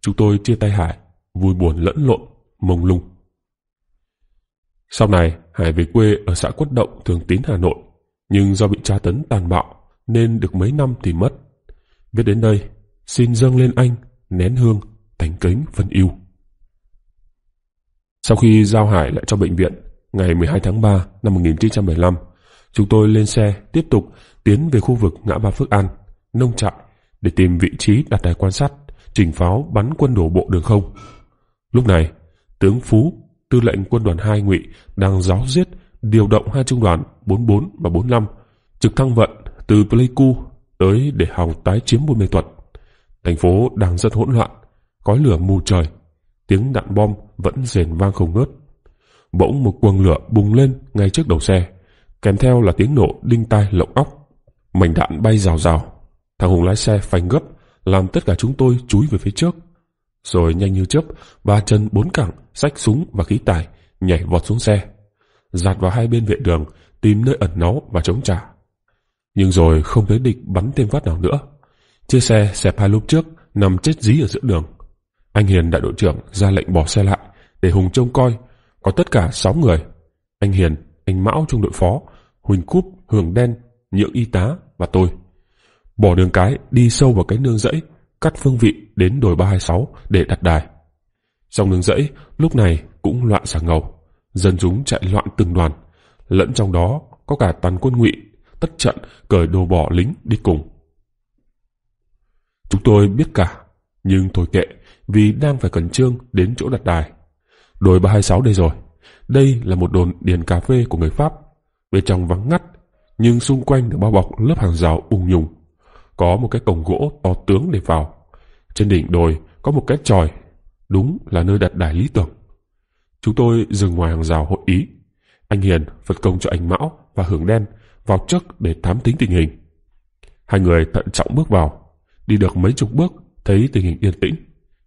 Chúng tôi chia tay Hải, vui buồn lẫn lộn, mông lung. Sau này, Hải về quê ở xã Quất Động, Thường Tín, Hà Nội, nhưng do bị tra tấn tàn bạo nên được mấy năm thì mất. Viết đến đây, xin dâng lên anh, nén hương, thành kính, phân yêu. Sau khi giao Hải lại cho bệnh viện, ngày 12 tháng 3 năm 1975, chúng tôi lên xe tiếp tục tiến về khu vực ngã ba Phước An, nông trại để tìm vị trí đặt đài quan sát, trình pháo bắn quân đổ bộ đường không. Lúc này, tướng Phú, tư lệnh quân đoàn 2 ngụy đang giáo giết điều động hai trung đoàn 44 và 45 trực thăng vận từ Pleiku tới để hòng tái chiếm Buôn Mê Thuật. Thành phố đang rất hỗn loạn, khói lửa mù trời tiếng đạn bom vẫn rền vang không ngớt. Bỗng một quần lửa bùng lên ngay trước đầu xe, kèm theo là tiếng nổ đinh tai lộng óc. Mảnh đạn bay rào rào, thằng Hùng lái xe phanh gấp, làm tất cả chúng tôi chúi về phía trước. Rồi nhanh như chớp, ba chân bốn cẳng, sách súng và khí tài, nhảy vọt xuống xe. Giạt vào hai bên vệ đường, tìm nơi ẩn náu và chống trả. Nhưng rồi không thấy địch bắn thêm phát nào nữa. Chiếc xe xẹp hai lúc trước, nằm chết dí ở giữa đường anh hiền đại đội trưởng ra lệnh bỏ xe lại để hùng trông coi có tất cả sáu người anh hiền anh mão trung đội phó huỳnh cúp hường đen nhượng y tá và tôi bỏ đường cái đi sâu vào cánh nương rẫy cắt phương vị đến đồi ba hai sáu để đặt đài trong nương rẫy lúc này cũng loạn xả ngầu dân chúng chạy loạn từng đoàn lẫn trong đó có cả toàn quân ngụy tất trận cởi đồ bỏ lính đi cùng chúng tôi biết cả nhưng thôi kệ vì đang phải cẩn trương đến chỗ đặt đài. Đồi 326 đây rồi. Đây là một đồn điền cà phê của người Pháp. Bên trong vắng ngắt, nhưng xung quanh được bao bọc lớp hàng rào ung nhùng. Có một cái cổng gỗ to tướng để vào. Trên đỉnh đồi có một cái tròi, đúng là nơi đặt đài lý tưởng. Chúng tôi dừng ngoài hàng rào hội ý. Anh Hiền phật công cho anh Mão và Hưởng Đen vào trước để thám tính tình hình. Hai người thận trọng bước vào. Đi được mấy chục bước, thấy tình hình yên tĩnh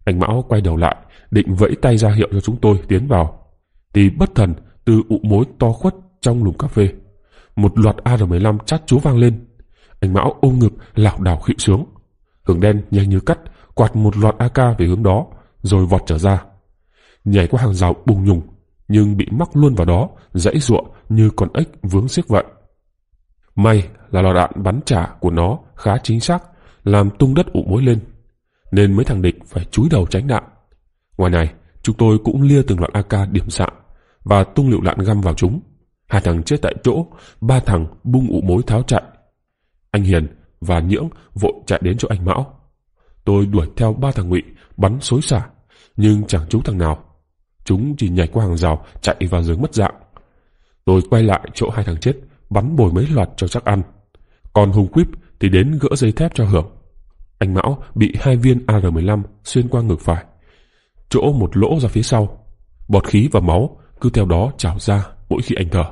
anh mão quay đầu lại định vẫy tay ra hiệu cho chúng tôi tiến vào thì bất thần từ ụ mối to khuất trong lùm cà phê một loạt ar 15 chát chú vang lên anh mão ôm ngực lảo đảo khịu sướng hưởng đen nhanh như cắt quạt một loạt ak về hướng đó rồi vọt trở ra nhảy qua hàng rào bùng nhùng nhưng bị mắc luôn vào đó dãy giụa như con ếch vướng xiếc vậy may là lò đạn bắn trả của nó khá chính xác làm tung đất ụ mối lên nên mấy thằng địch phải chúi đầu tránh đạn. Ngoài này, chúng tôi cũng lia từng loạt AK điểm xạ và tung liệu đạn găm vào chúng. Hai thằng chết tại chỗ, ba thằng bung ụ mối tháo chạy. Anh Hiền và Nhưỡng vội chạy đến chỗ anh Mão. Tôi đuổi theo ba thằng ngụy bắn xối xả, nhưng chẳng chú thằng nào. Chúng chỉ nhảy qua hàng rào chạy vào rừng mất dạng. Tôi quay lại chỗ hai thằng chết, bắn bồi mấy loạt cho chắc ăn. Còn Hùng Quýp thì đến gỡ dây thép cho Hưởng. Anh Mão bị hai viên AR-15 xuyên qua ngực phải, chỗ một lỗ ra phía sau. Bọt khí và máu cứ theo đó trào ra mỗi khi anh thở.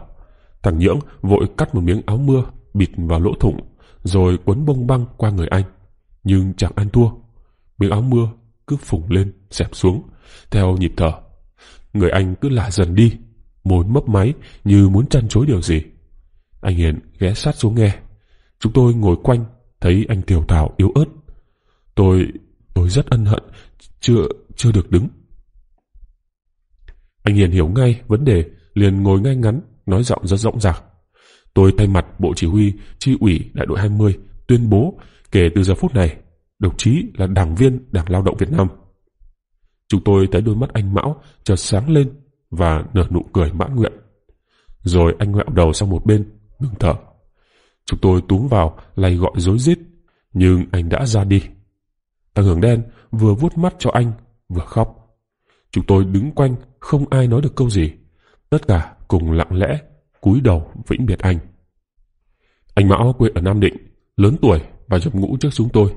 Thằng Nhưỡng vội cắt một miếng áo mưa bịt vào lỗ thủng rồi quấn bông băng qua người anh. Nhưng chẳng ăn thua. Miếng áo mưa cứ phủng lên, xẹp xuống, theo nhịp thở. Người anh cứ lả dần đi, môi mấp máy như muốn chăn chối điều gì. Anh Hiền ghé sát xuống nghe. Chúng tôi ngồi quanh, thấy anh tiểu thảo yếu ớt Tôi, tôi rất ân hận, chưa, chưa được đứng. Anh Hiền hiểu ngay vấn đề, liền ngồi ngay ngắn, nói giọng rất rộng rạc. Tôi thay mặt Bộ Chỉ huy, Chi ủy Đại đội 20 tuyên bố kể từ giờ phút này, đồng chí là đảng viên Đảng Lao động Việt Nam. Chúng tôi thấy đôi mắt anh Mão chợt sáng lên và nở nụ cười mãn nguyện. Rồi anh ngoẹo đầu sang một bên, ngừng thở. Chúng tôi túm vào, lay gọi dối rít nhưng anh đã ra đi. Thằng hưởng đen vừa vuốt mắt cho anh, vừa khóc. Chúng tôi đứng quanh, không ai nói được câu gì. Tất cả cùng lặng lẽ, cúi đầu vĩnh biệt anh. Anh Mão quê ở Nam Định, lớn tuổi và nhập ngũ trước chúng tôi.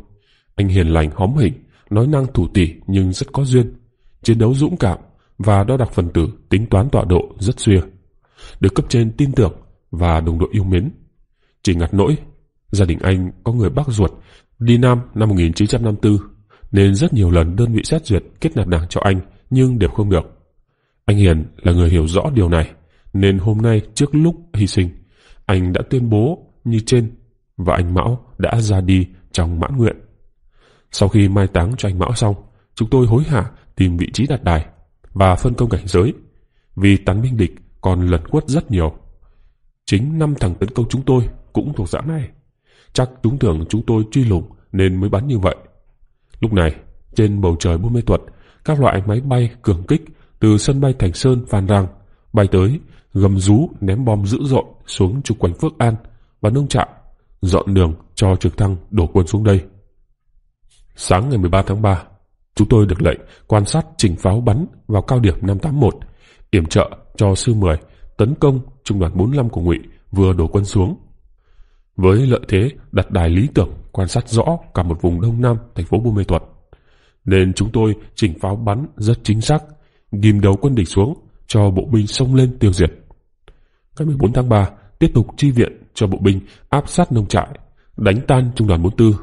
Anh hiền lành hóm hỉnh, nói năng thủ tỉ nhưng rất có duyên. Chiến đấu dũng cảm và đo đạc phần tử tính toán tọa độ rất xuya. Được cấp trên tin tưởng và đồng đội yêu mến. Chỉ ngặt nỗi, gia đình anh có người bác ruột đi Nam năm 1954 nên rất nhiều lần đơn vị xét duyệt kết nạp nàng cho anh nhưng đều không được. Anh Hiền là người hiểu rõ điều này nên hôm nay trước lúc hy sinh anh đã tuyên bố như trên và anh Mão đã ra đi trong mãn nguyện. Sau khi mai táng cho anh Mão xong chúng tôi hối hả tìm vị trí đặt đài và phân công cảnh giới vì tán binh địch còn lẩn quất rất nhiều. Chính năm thằng tấn công chúng tôi cũng thuộc dạng này. Chắc chúng tưởng chúng tôi truy lùng nên mới bắn như vậy Lúc này, trên bầu trời Buôn Mê Thuật, các loại máy bay cường kích từ sân bay Thành Sơn Phan Rang bay tới, gầm rú ném bom dữ dội xuống trục quanh Phước An và nông trạm, dọn đường cho trực thăng đổ quân xuống đây. Sáng ngày 13 tháng 3, chúng tôi được lệnh quan sát trình pháo bắn vào cao điểm 581, yểm trợ cho sư 10 tấn công trung đoàn 45 của Ngụy vừa đổ quân xuống với lợi thế đặt đài lý tưởng quan sát rõ cả một vùng đông nam thành phố Buôn Mê Thuật. Nên chúng tôi chỉnh pháo bắn rất chính xác, ghim đầu quân địch xuống cho bộ binh xông lên tiêu diệt. Ngày 14 tháng 3, tiếp tục chi viện cho bộ binh áp sát nông trại, đánh tan trung đoàn 44.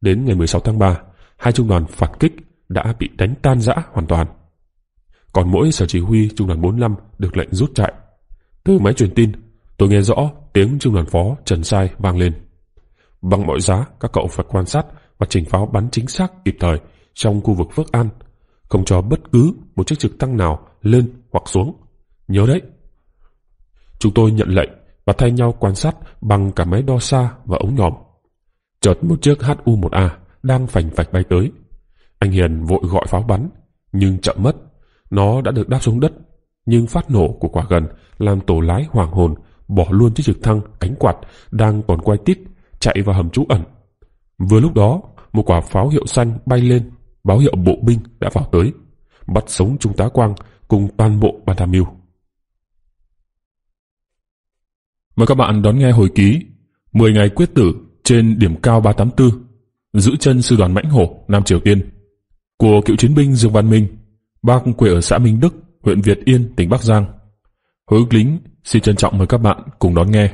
Đến ngày 16 tháng 3, hai trung đoàn phản kích đã bị đánh tan rã hoàn toàn. Còn mỗi sở chỉ huy trung đoàn 45 được lệnh rút chạy. Từ máy truyền tin, tôi nghe rõ tiếng trung đoàn phó trần sai vang lên bằng mọi giá các cậu phải quan sát và chỉnh pháo bắn chính xác kịp thời trong khu vực phước an không cho bất cứ một chiếc trực tăng nào lên hoặc xuống nhớ đấy chúng tôi nhận lệnh và thay nhau quan sát bằng cả máy đo xa và ống nhòm chợt một chiếc hu 1 a đang phành phạch bay tới anh hiền vội gọi pháo bắn nhưng chậm mất nó đã được đáp xuống đất nhưng phát nổ của quả gần làm tổ lái hoàng hồn bỏ luôn chiếc trực thăng cánh quạt đang còn quay tít chạy vào hầm trú ẩn vừa lúc đó một quả pháo hiệu xanh bay lên báo hiệu bộ binh đã vào tới bắt sống trung tá quang cùng toàn bộ ban tham mưu mời các bạn đón nghe hồi ký 10 ngày quyết tử trên điểm cao 384 giữ chân sư đoàn mãnh hổ Nam Triều Tiên của cựu chiến binh Dương Văn Minh bác quê ở xã Minh Đức huyện Việt Yên tỉnh Bắc Giang hướng lính xin trân trọng mời các bạn cùng đón nghe.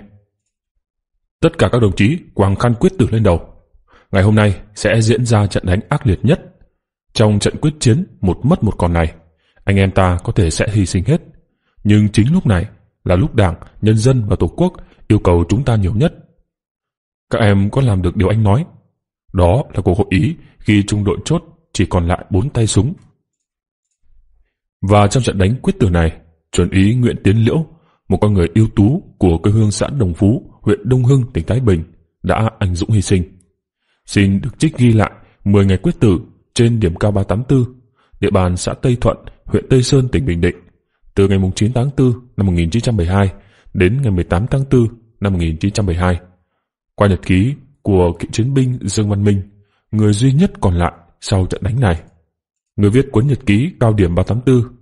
Tất cả các đồng chí quàng khăn quyết tử lên đầu. Ngày hôm nay sẽ diễn ra trận đánh ác liệt nhất. Trong trận quyết chiến một mất một còn này, anh em ta có thể sẽ hy sinh hết. Nhưng chính lúc này là lúc đảng, nhân dân và tổ quốc yêu cầu chúng ta nhiều nhất. Các em có làm được điều anh nói. Đó là cuộc hội ý khi trung đội chốt chỉ còn lại bốn tay súng. Và trong trận đánh quyết tử này, chuẩn ý Nguyễn Tiến Liễu một con người ưu tú của quê hương xã Đồng Phú, huyện Đông Hưng, tỉnh Thái Bình, đã anh dũng hy sinh. Xin được trích ghi lại 10 ngày quyết tử trên điểm cao 384, địa bàn xã Tây Thuận, huyện Tây Sơn, tỉnh Bình Định, từ ngày 9 tháng 4 năm 1972 đến ngày 18 tháng 4 năm 1972. Qua nhật ký của cựu chiến binh Dương Văn Minh, người duy nhất còn lại sau trận đánh này. Người viết cuốn nhật ký cao điểm 384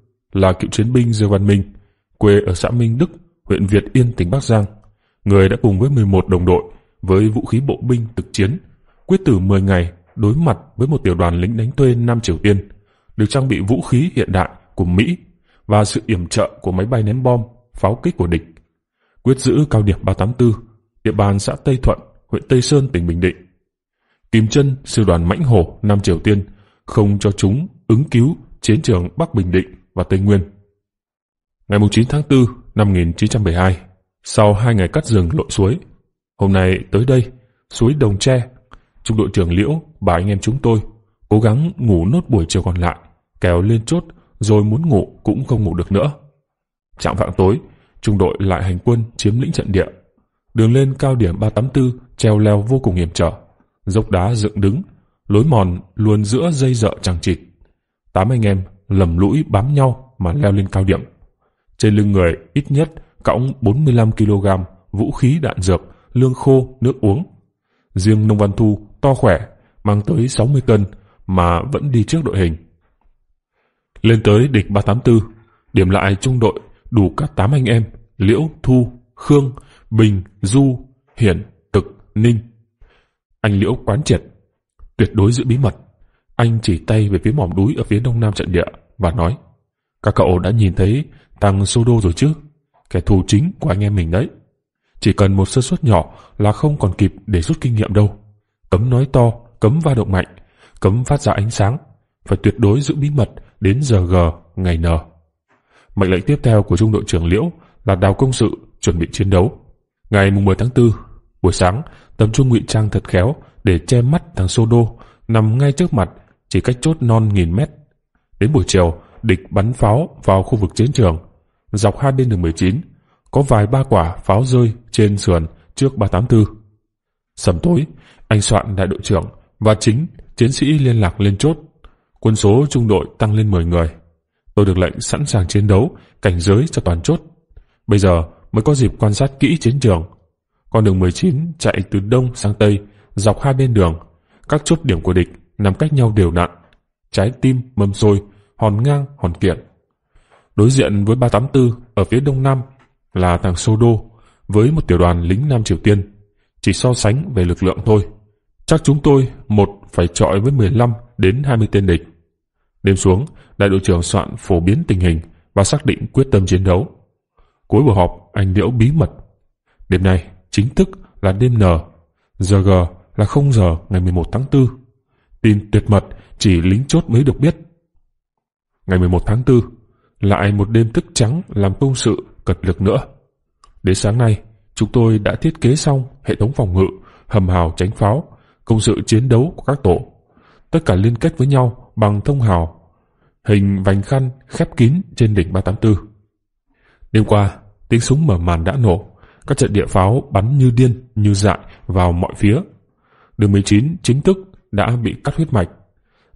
là cựu chiến binh Dương Văn Minh quê ở xã Minh Đức, huyện Việt Yên, tỉnh Bắc Giang. Người đã cùng với 11 đồng đội với vũ khí bộ binh thực chiến, quyết tử 10 ngày đối mặt với một tiểu đoàn lính đánh thuê Nam Triều Tiên, được trang bị vũ khí hiện đại của Mỹ và sự yểm trợ của máy bay ném bom, pháo kích của địch. Quyết giữ cao điểm 384, địa bàn xã Tây Thuận, huyện Tây Sơn, tỉnh Bình Định. Kim chân sư đoàn mãnh hổ Nam Triều Tiên không cho chúng ứng cứu chiến trường Bắc Bình Định và Tây Nguyên ngày 9 tháng 4 năm 1972, sau hai ngày cắt rừng lội suối, hôm nay tới đây, suối Đồng Tre, Trung đội trưởng Liễu và anh em chúng tôi cố gắng ngủ nốt buổi chiều còn lại, kéo lên chốt rồi muốn ngủ cũng không ngủ được nữa. Trạng vạng tối, trung đội lại hành quân chiếm lĩnh trận địa. Đường lên cao điểm 384 treo leo vô cùng hiểm trở, dốc đá dựng đứng, lối mòn luôn giữa dây dợ chẳng chịt. Tám anh em lầm lũi bám nhau mà leo lên cao điểm trên lưng người ít nhất cõng 45 kg vũ khí đạn dược, lương khô, nước uống. Riêng Nông Văn Thu to khỏe, mang tới 60 cân mà vẫn đi trước đội hình. Lên tới địch 384, điểm lại trung đội đủ cả 8 anh em, Liễu, Thu, Khương, Bình, Du, Hiển, Tực, Ninh. Anh Liễu quán triệt, tuyệt đối giữ bí mật. Anh chỉ tay về phía mỏm núi ở phía đông nam trận địa và nói Các cậu đã nhìn thấy Tăng Sodo rồi chứ Kẻ thù chính của anh em mình đấy Chỉ cần một sơ suất nhỏ là không còn kịp để rút kinh nghiệm đâu Cấm nói to, cấm va động mạnh Cấm phát ra ánh sáng Phải tuyệt đối giữ bí mật đến giờ G ngày N Mệnh lệnh tiếp theo của Trung đội trưởng Liễu là đào công sự chuẩn bị chiến đấu Ngày 10 tháng 4 Buổi sáng, tấm trung ngụy trang thật khéo để che mắt thằng Sodo nằm ngay trước mặt chỉ cách chốt non nghìn mét. Đến buổi chiều, địch bắn pháo vào khu vực chiến trường. Dọc hai bên đường 19, có vài ba quả pháo rơi trên sườn trước 384. Sầm tối, anh soạn đại đội trưởng và chính chiến sĩ liên lạc lên chốt. Quân số trung đội tăng lên 10 người. Tôi được lệnh sẵn sàng chiến đấu, cảnh giới cho toàn chốt. Bây giờ mới có dịp quan sát kỹ chiến trường. Con đường 19 chạy từ đông sang tây, dọc hai bên đường. Các chốt điểm của địch nằm cách nhau đều đặn. Trái tim mâm xôi hòn ngang, hòn kiện. Đối diện với 384 ở phía đông nam là thằng Sodo với một tiểu đoàn lính Nam Triều Tiên. Chỉ so sánh về lực lượng thôi. Chắc chúng tôi một phải trọi với 15 đến 20 tên địch. Đêm xuống, đại đội trưởng soạn phổ biến tình hình và xác định quyết tâm chiến đấu. Cuối buổi họp, anh Liễu bí mật. Đêm nay, chính thức là đêm nờ giờ G là 0 giờ ngày 11 tháng 4. Tin tuyệt mật chỉ lính chốt mới được biết ngày 11 tháng 4, lại một đêm thức trắng làm công sự cật lực nữa. Đến sáng nay, chúng tôi đã thiết kế xong hệ thống phòng ngự, hầm hào tránh pháo, công sự chiến đấu của các tổ. Tất cả liên kết với nhau bằng thông hào, hình vành khăn khép kín trên đỉnh 384. Đêm qua, tiếng súng mở màn đã nổ, các trận địa pháo bắn như điên, như dại vào mọi phía. Đường 19 chính thức đã bị cắt huyết mạch.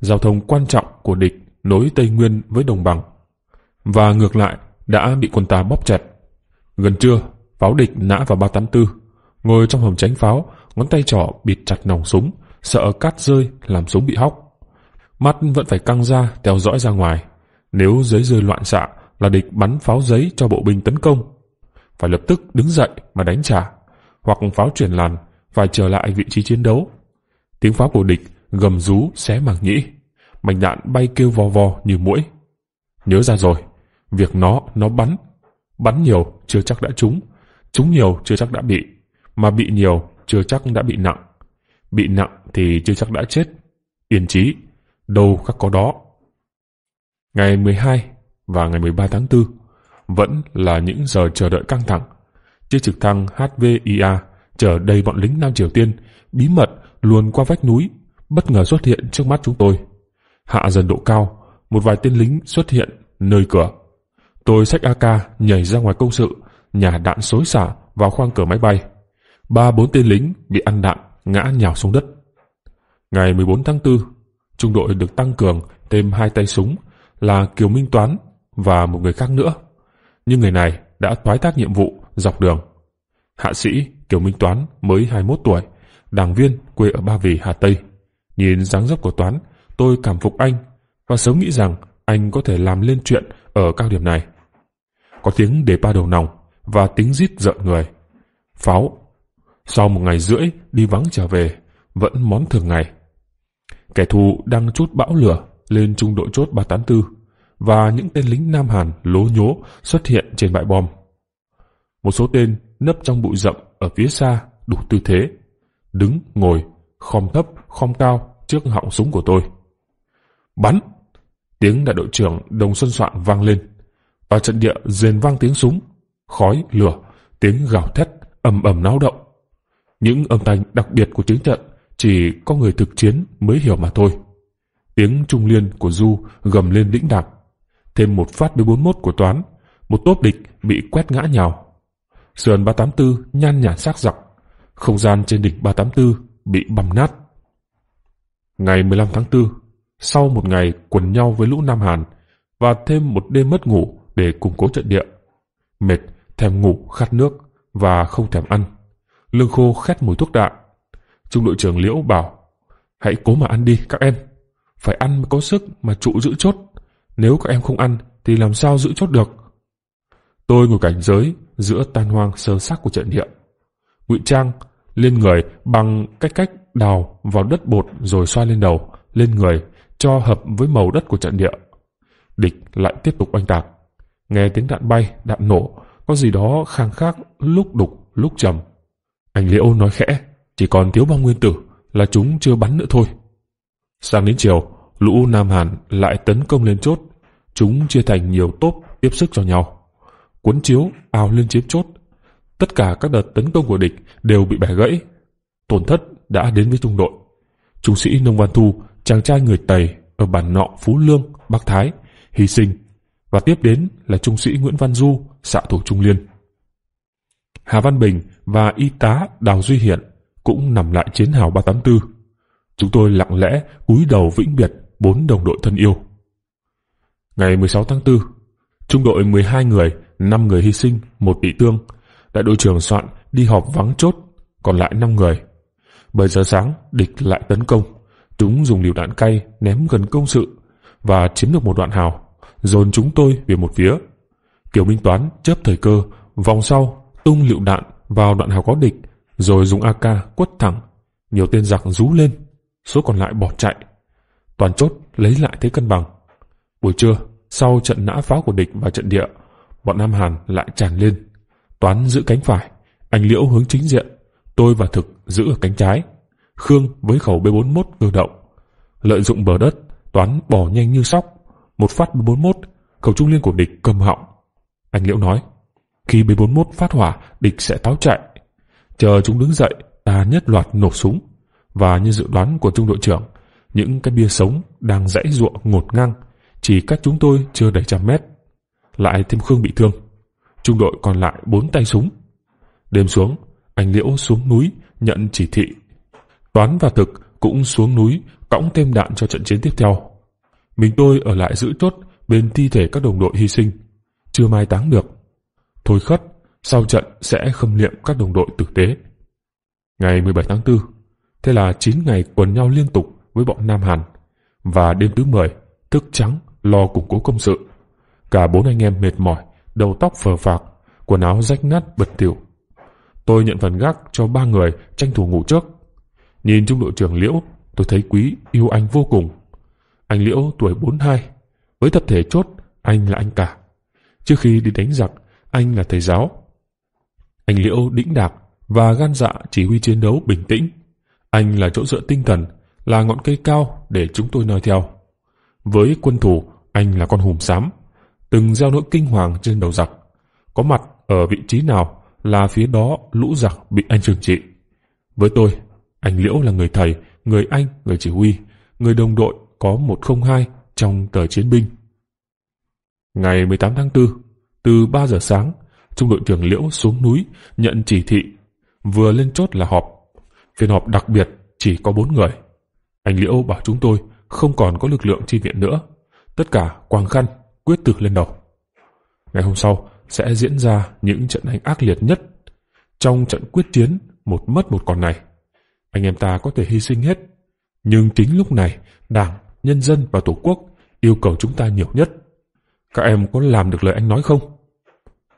Giao thông quan trọng của địch nối Tây Nguyên với đồng bằng và ngược lại đã bị quân ta bóp chặt. Gần trưa, pháo địch nã vào 384, ngồi trong hầm tránh pháo, ngón tay trỏ bịt chặt nòng súng, sợ cát rơi làm súng bị hóc. Mắt vẫn phải căng ra theo dõi ra ngoài, nếu giấy rơi loạn xạ là địch bắn pháo giấy cho bộ binh tấn công. Phải lập tức đứng dậy mà đánh trả, hoặc pháo chuyển làn phải trở lại vị trí chiến đấu. Tiếng pháo của địch gầm rú xé màng nhĩ mảnh đạn bay kêu vò vò như mũi. Nhớ ra rồi, việc nó, nó bắn. Bắn nhiều, chưa chắc đã trúng. Trúng nhiều, chưa chắc đã bị. Mà bị nhiều, chưa chắc đã bị nặng. Bị nặng thì chưa chắc đã chết. Yên trí, đâu các có đó. Ngày 12 và ngày 13 tháng 4 vẫn là những giờ chờ đợi căng thẳng. Chiếc trực thăng HVIA chở đầy bọn lính Nam Triều Tiên bí mật luồn qua vách núi bất ngờ xuất hiện trước mắt chúng tôi. Hạ dần độ cao, một vài tên lính xuất hiện nơi cửa. Tôi xách AK nhảy ra ngoài công sự, nhả đạn xối xả vào khoang cửa máy bay. Ba bốn tên lính bị ăn đạn ngã nhào xuống đất. Ngày 14 tháng 4, trung đội được tăng cường thêm hai tay súng là Kiều Minh Toán và một người khác nữa. Nhưng người này đã thoái thác nhiệm vụ dọc đường. Hạ sĩ Kiều Minh Toán mới 21 tuổi, đảng viên quê ở Ba Vì, Hà Tây. Nhìn dáng dấp của Toán tôi cảm phục anh và sớm nghĩ rằng anh có thể làm lên chuyện ở cao điểm này. Có tiếng đề ba đầu nòng và tiếng rít rợn người. Pháo. Sau một ngày rưỡi đi vắng trở về, vẫn món thường ngày. Kẻ thù đang chút bão lửa lên trung đội chốt 384 và những tên lính Nam Hàn lố nhố xuất hiện trên bãi bom. Một số tên nấp trong bụi rậm ở phía xa đủ tư thế, đứng, ngồi, khom thấp, khom cao trước họng súng của tôi. Bắn! Tiếng đại đội trưởng Đồng Xuân Soạn vang lên. Và trận địa rền vang tiếng súng, khói, lửa, tiếng gào thét, ầm ầm náo động. Những âm thanh đặc biệt của chiến trận chỉ có người thực chiến mới hiểu mà thôi. Tiếng trung liên của Du gầm lên lĩnh đạc. Thêm một phát B41 của Toán, một tốp địch bị quét ngã nhào. Sườn 384 nhan nhản xác dọc, không gian trên đỉnh 384 bị bầm nát. Ngày 15 tháng 4, sau một ngày quần nhau với lũ Nam Hàn và thêm một đêm mất ngủ để củng cố trận địa. Mệt, thèm ngủ, khát nước và không thèm ăn. Lương khô khét mùi thuốc đạn. Trung đội trưởng Liễu bảo, hãy cố mà ăn đi các em. Phải ăn mới có sức mà trụ giữ chốt. Nếu các em không ăn thì làm sao giữ chốt được. Tôi ngồi cảnh giới giữa tan hoang sơ xác của trận địa. Ngụy Trang lên người bằng cách cách đào vào đất bột rồi xoa lên đầu, lên người cho hợp với màu đất của trận địa. Địch lại tiếp tục oanh tạc. Nghe tiếng đạn bay, đạn nổ, có gì đó khang khác lúc đục, lúc trầm. Anh Liễu nói khẽ, chỉ còn thiếu bom nguyên tử là chúng chưa bắn nữa thôi. Sang đến chiều, lũ Nam Hàn lại tấn công lên chốt. Chúng chia thành nhiều tốp tiếp sức cho nhau. Cuốn chiếu ao lên chiếm chốt. Tất cả các đợt tấn công của địch đều bị bẻ gãy. Tổn thất đã đến với trung đội. Trung sĩ Nông Văn Thu chàng trai người Tây ở bản nọ Phú Lương, Bắc Thái, hy sinh, và tiếp đến là trung sĩ Nguyễn Văn Du, xạ thủ Trung Liên. Hà Văn Bình và y tá Đào Duy Hiện cũng nằm lại chiến hào 384. Chúng tôi lặng lẽ cúi đầu vĩnh biệt bốn đồng đội thân yêu. Ngày 16 tháng 4, trung đội 12 người, 5 người hy sinh, một bị thương. Đại đội trưởng soạn đi họp vắng chốt, còn lại 5 người. 7 giờ sáng, địch lại tấn công. Chúng dùng liều đạn cay ném gần công sự và chiếm được một đoạn hào, dồn chúng tôi về một phía. Kiều Minh Toán chớp thời cơ, vòng sau, tung lựu đạn vào đoạn hào có địch, rồi dùng AK quất thẳng. Nhiều tên giặc rú lên, số còn lại bỏ chạy. Toàn chốt lấy lại thế cân bằng. Buổi trưa, sau trận nã pháo của địch và trận địa, bọn Nam Hàn lại tràn lên. Toán giữ cánh phải, anh Liễu hướng chính diện, tôi và Thực giữ ở cánh trái. Khương với khẩu B41 cơ động. Lợi dụng bờ đất, Toán bỏ nhanh như sóc. Một phát B41, khẩu trung liên của địch cầm họng. Anh Liễu nói, khi B41 phát hỏa, địch sẽ táo chạy. Chờ chúng đứng dậy, ta nhất loạt nổ súng. Và như dự đoán của trung đội trưởng, những cái bia sống đang dãy ruộng ngột ngang, chỉ cách chúng tôi chưa đầy trăm mét. Lại thêm Khương bị thương. Trung đội còn lại bốn tay súng. Đêm xuống, anh Liễu xuống núi nhận chỉ thị Toán và Thực cũng xuống núi cõng thêm đạn cho trận chiến tiếp theo. Mình tôi ở lại giữ chốt bên thi thể các đồng đội hy sinh, chưa mai táng được. Thôi khất, sau trận sẽ khâm liệm các đồng đội tử tế. Ngày 17 tháng 4, thế là 9 ngày quần nhau liên tục với bọn Nam Hàn và đêm thứ 10, thức trắng lo củng cố công sự. Cả bốn anh em mệt mỏi, đầu tóc phờ phạc, quần áo rách nát bật tiểu. Tôi nhận phần gác cho ba người tranh thủ ngủ trước. Nhìn trung đội trưởng Liễu, tôi thấy quý yêu anh vô cùng. Anh Liễu tuổi 42, với tập thể chốt, anh là anh cả. Trước khi đi đánh giặc, anh là thầy giáo. Anh Liễu đĩnh đạc và gan dạ chỉ huy chiến đấu bình tĩnh. Anh là chỗ dựa tinh thần, là ngọn cây cao để chúng tôi noi theo. Với quân thủ, anh là con hùm xám, từng gieo nỗi kinh hoàng trên đầu giặc. Có mặt ở vị trí nào là phía đó lũ giặc bị anh trừng trị. Với tôi, anh Liễu là người thầy, người anh, người chỉ huy, người đồng đội có 102 trong tờ chiến binh. Ngày 18 tháng 4, từ 3 giờ sáng, trung đội trưởng Liễu xuống núi nhận chỉ thị, vừa lên chốt là họp. Phiên họp đặc biệt chỉ có 4 người. Anh Liễu bảo chúng tôi không còn có lực lượng chi viện nữa. Tất cả quang khăn, quyết tử lên đầu. Ngày hôm sau sẽ diễn ra những trận đánh ác liệt nhất. Trong trận quyết chiến, một mất một còn này, anh em ta có thể hy sinh hết. Nhưng chính lúc này, Đảng, nhân dân và Tổ quốc yêu cầu chúng ta nhiều nhất. Các em có làm được lời anh nói không?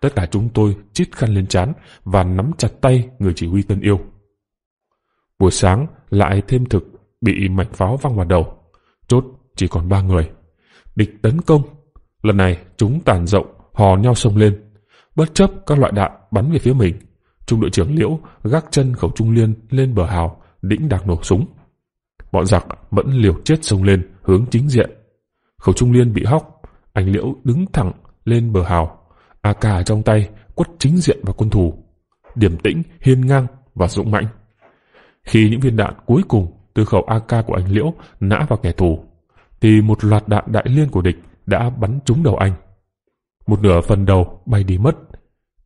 Tất cả chúng tôi chít khăn lên chán và nắm chặt tay người chỉ huy thân Yêu. Buổi sáng lại thêm thực bị mảnh pháo văng vào đầu. Chốt chỉ còn ba người. Địch tấn công. Lần này chúng tàn rộng, hò nhau sông lên. Bất chấp các loại đạn bắn về phía mình, trung đội trưởng Liễu gác chân khẩu trung liên lên bờ hào, đĩnh đạc nổ súng. Bọn giặc vẫn liều chết xông lên, hướng chính diện. Khẩu trung liên bị hóc, anh Liễu đứng thẳng lên bờ hào, AK trong tay quất chính diện vào quân thù. Điểm tĩnh, hiên ngang và dũng mãnh. Khi những viên đạn cuối cùng từ khẩu AK của anh Liễu nã vào kẻ thù, thì một loạt đạn đại liên của địch đã bắn trúng đầu anh. Một nửa phần đầu bay đi mất.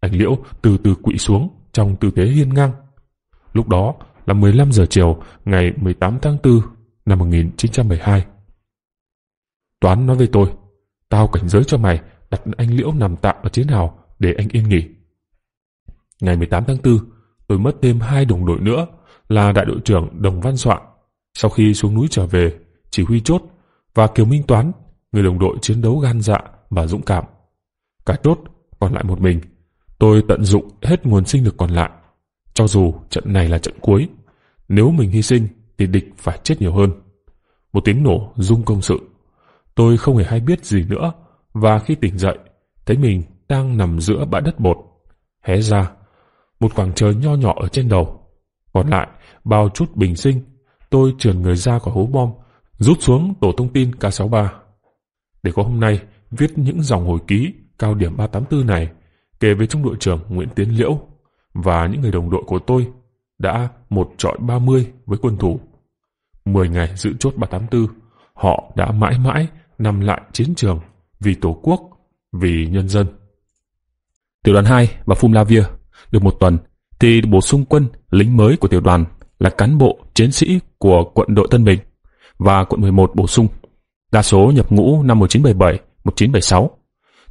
Anh Liễu từ từ quỵ xuống, trong tư thế hiên ngang. Lúc đó là 15 giờ chiều ngày 18 tháng 4 năm 1972. Toán nói với tôi, tao cảnh giới cho mày đặt anh Liễu nằm tạm ở chiến hào để anh yên nghỉ. Ngày 18 tháng 4, tôi mất thêm hai đồng đội nữa là đại đội trưởng Đồng Văn Soạn. Sau khi xuống núi trở về, chỉ huy chốt và Kiều Minh Toán, người đồng đội chiến đấu gan dạ và dũng cảm. Cả chốt còn lại một mình Tôi tận dụng hết nguồn sinh lực còn lại. Cho dù trận này là trận cuối, nếu mình hy sinh thì địch phải chết nhiều hơn. Một tiếng nổ rung công sự. Tôi không hề hay biết gì nữa và khi tỉnh dậy, thấy mình đang nằm giữa bãi đất bột. Hé ra, một khoảng trời nho nhỏ ở trên đầu. Còn lại, bao chút bình sinh, tôi trườn người ra khỏi hố bom, rút xuống tổ thông tin K63. Để có hôm nay, viết những dòng hồi ký cao điểm 384 này kể về trung đội trưởng Nguyễn Tiến Liễu và những người đồng đội của tôi đã một trọi ba mươi với quân thủ. Mười ngày giữ chốt 384, họ đã mãi mãi nằm lại chiến trường vì Tổ quốc, vì nhân dân. Tiểu đoàn 2 và la Fumlavia được một tuần thì bổ sung quân lính mới của tiểu đoàn là cán bộ chiến sĩ của quận đội Tân Bình và quận 11 bổ sung. Đa số nhập ngũ năm 1977, 1976.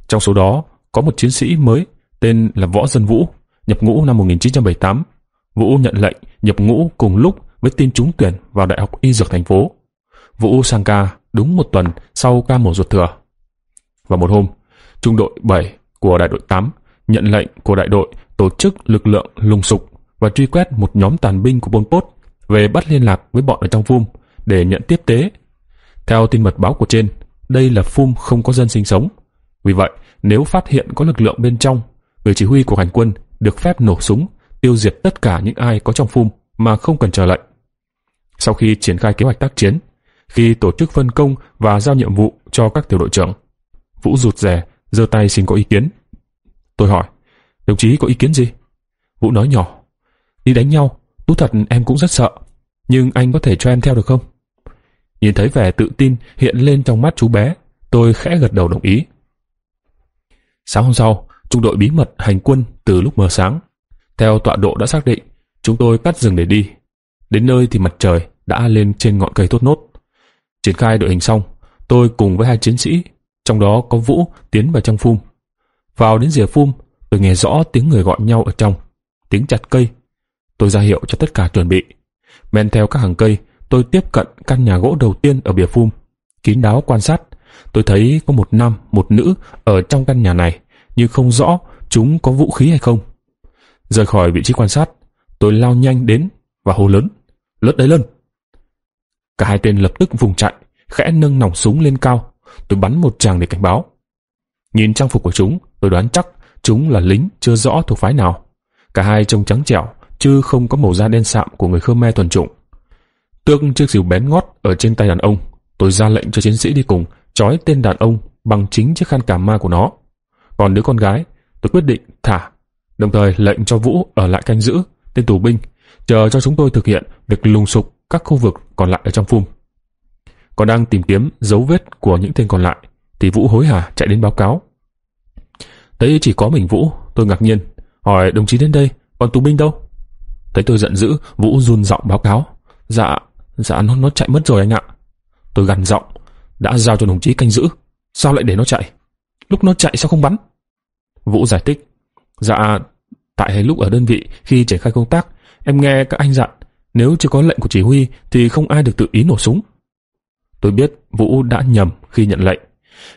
Trong số đó có một chiến sĩ mới tên là Võ Dân Vũ, nhập ngũ năm 1978. Vũ nhận lệnh nhập ngũ cùng lúc với tin trúng tuyển vào Đại học Y Dược thành phố. Vũ sang ca đúng một tuần sau ca mổ ruột thừa. Và một hôm, trung đội 7 của đại đội 8 nhận lệnh của đại đội tổ chức lực lượng lùng sục và truy quét một nhóm tàn binh của Pol Pot về bắt liên lạc với bọn ở trong phum để nhận tiếp tế. Theo tin mật báo của trên, đây là phum không có dân sinh sống. Vì vậy, nếu phát hiện có lực lượng bên trong người chỉ huy của hành quân được phép nổ súng, tiêu diệt tất cả những ai có trong phum mà không cần chờ lệnh. Sau khi triển khai kế hoạch tác chiến, khi tổ chức phân công và giao nhiệm vụ cho các tiểu đội trưởng, Vũ rụt rè, giơ tay xin có ý kiến. Tôi hỏi, đồng chí có ý kiến gì? Vũ nói nhỏ, đi đánh nhau, tú thật em cũng rất sợ, nhưng anh có thể cho em theo được không? Nhìn thấy vẻ tự tin hiện lên trong mắt chú bé, tôi khẽ gật đầu đồng ý. Sáng hôm sau, trung đội bí mật hành quân từ lúc mờ sáng. Theo tọa độ đã xác định, chúng tôi cắt rừng để đi. Đến nơi thì mặt trời đã lên trên ngọn cây thốt nốt. Triển khai đội hình xong, tôi cùng với hai chiến sĩ, trong đó có Vũ tiến vào trong phum. Vào đến rìa phum, tôi nghe rõ tiếng người gọi nhau ở trong, tiếng chặt cây. Tôi ra hiệu cho tất cả chuẩn bị. Men theo các hàng cây, tôi tiếp cận căn nhà gỗ đầu tiên ở bìa phum. Kín đáo quan sát, tôi thấy có một nam, một nữ ở trong căn nhà này nhưng không rõ chúng có vũ khí hay không. Rời khỏi vị trí quan sát, tôi lao nhanh đến và hô lớn. Lướt đấy lên! Cả hai tên lập tức vùng chạy, khẽ nâng nòng súng lên cao. Tôi bắn một tràng để cảnh báo. Nhìn trang phục của chúng, tôi đoán chắc chúng là lính chưa rõ thuộc phái nào. Cả hai trông trắng trẻo, chứ không có màu da đen sạm của người Khmer thuần chủng. tương chiếc rìu bén ngót ở trên tay đàn ông, tôi ra lệnh cho chiến sĩ đi cùng, trói tên đàn ông bằng chính chiếc khăn cà ma của nó. Còn đứa con gái, tôi quyết định thả, đồng thời lệnh cho Vũ ở lại canh giữ, tên tù binh, chờ cho chúng tôi thực hiện việc lùng sục các khu vực còn lại ở trong phum. Còn đang tìm kiếm dấu vết của những tên còn lại, thì Vũ hối hả chạy đến báo cáo. Thấy chỉ có mình Vũ, tôi ngạc nhiên, hỏi đồng chí đến đây, còn tù binh đâu? Thấy tôi giận dữ, Vũ run giọng báo cáo. Dạ, dạ nó nó chạy mất rồi anh ạ. Tôi gằn giọng, đã giao cho đồng chí canh giữ, sao lại để nó chạy? Lúc nó chạy sao không bắn? Vũ giải thích. Dạ, tại lúc ở đơn vị khi triển khai công tác, em nghe các anh dặn, nếu chưa có lệnh của chỉ huy thì không ai được tự ý nổ súng. Tôi biết Vũ đã nhầm khi nhận lệnh.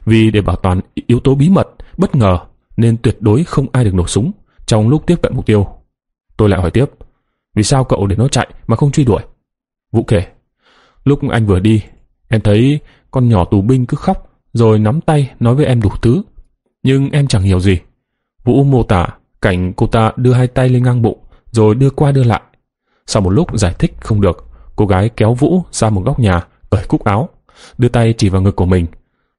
Vì để bảo toàn yếu tố bí mật, bất ngờ, nên tuyệt đối không ai được nổ súng trong lúc tiếp cận mục tiêu. Tôi lại hỏi tiếp, vì sao cậu để nó chạy mà không truy đuổi? Vũ kể, lúc anh vừa đi, em thấy con nhỏ tù binh cứ khóc rồi nắm tay nói với em đủ thứ. Nhưng em chẳng hiểu gì. Vũ mô tả cảnh cô ta đưa hai tay lên ngang bụng rồi đưa qua đưa lại. Sau một lúc giải thích không được, cô gái kéo Vũ ra một góc nhà, cởi cúc áo, đưa tay chỉ vào ngực của mình,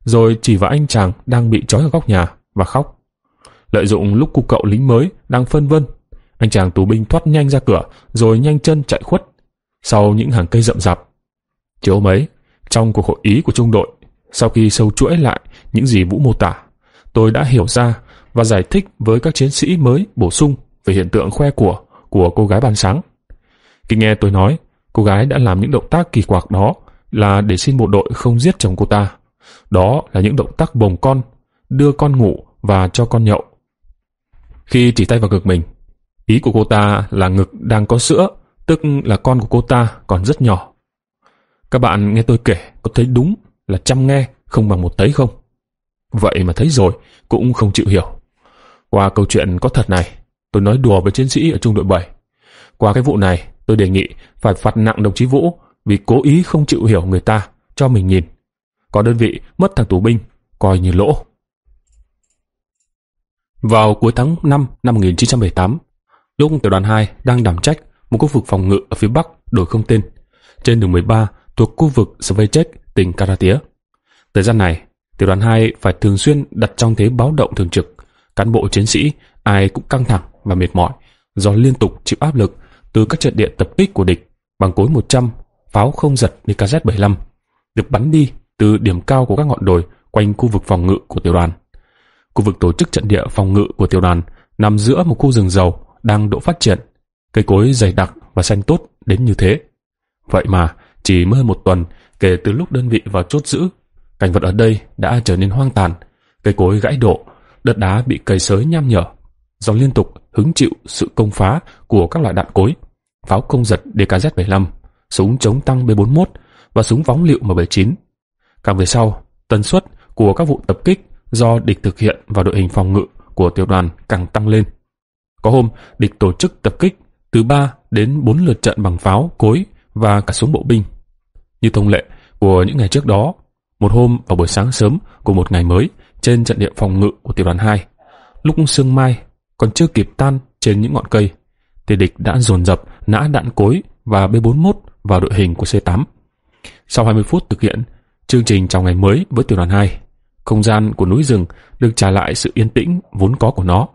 rồi chỉ vào anh chàng đang bị trói ở góc nhà và khóc. Lợi dụng lúc cô cậu lính mới đang phân vân, anh chàng tù binh thoát nhanh ra cửa rồi nhanh chân chạy khuất sau những hàng cây rậm rạp. Chiều mấy, trong cuộc hội ý của trung đội, sau khi sâu chuỗi lại những gì Vũ mô tả, tôi đã hiểu ra và giải thích với các chiến sĩ mới bổ sung về hiện tượng khoe của của cô gái ban sáng. Khi nghe tôi nói, cô gái đã làm những động tác kỳ quặc đó là để xin bộ đội không giết chồng cô ta. Đó là những động tác bồng con, đưa con ngủ và cho con nhậu. Khi chỉ tay vào ngực mình, ý của cô ta là ngực đang có sữa, tức là con của cô ta còn rất nhỏ. Các bạn nghe tôi kể có thấy đúng là chăm nghe không bằng một tấy không. Vậy mà thấy rồi, cũng không chịu hiểu. Qua câu chuyện có thật này, tôi nói đùa với chiến sĩ ở trung đội 7. Qua cái vụ này, tôi đề nghị phải phạt nặng đồng chí Vũ vì cố ý không chịu hiểu người ta, cho mình nhìn. Có đơn vị mất thằng tù binh, coi như lỗ. Vào cuối tháng 5 năm 1978, lúc tiểu đoàn 2 đang đảm trách một khu vực phòng ngự ở phía Bắc đổi không tên, trên đường 13 thuộc khu vực Svechek tình Karatía. Thời gian này, tiểu đoàn 2 phải thường xuyên đặt trong thế báo động thường trực. Cán bộ chiến sĩ ai cũng căng thẳng và mệt mỏi do liên tục chịu áp lực từ các trận địa tập kích của địch bằng cối 100, pháo không giật DKZ-75 được bắn đi từ điểm cao của các ngọn đồi quanh khu vực phòng ngự của tiểu đoàn. Khu vực tổ chức trận địa phòng ngự của tiểu đoàn nằm giữa một khu rừng dầu đang độ phát triển, cây cối dày đặc và xanh tốt đến như thế. Vậy mà, chỉ mới hơn một tuần Kể từ lúc đơn vị vào chốt giữ, cảnh vật ở đây đã trở nên hoang tàn, cây cối gãy đổ, đất đá bị cầy sới nham nhở, do liên tục hứng chịu sự công phá của các loại đạn cối, pháo công giật DKZ-75, súng chống tăng B-41 và súng phóng lựu M-79. Càng về sau, tần suất của các vụ tập kích do địch thực hiện vào đội hình phòng ngự của tiểu đoàn càng tăng lên. Có hôm, địch tổ chức tập kích từ 3 đến 4 lượt trận bằng pháo, cối và cả súng bộ binh như thông lệ của những ngày trước đó, một hôm vào buổi sáng sớm của một ngày mới trên trận địa phòng ngự của tiểu đoàn 2, lúc sương mai còn chưa kịp tan trên những ngọn cây, thì địch đã dồn dập nã đạn cối và B41 vào đội hình của C8. Sau 20 phút thực hiện chương trình chào ngày mới với tiểu đoàn 2, không gian của núi rừng được trả lại sự yên tĩnh vốn có của nó.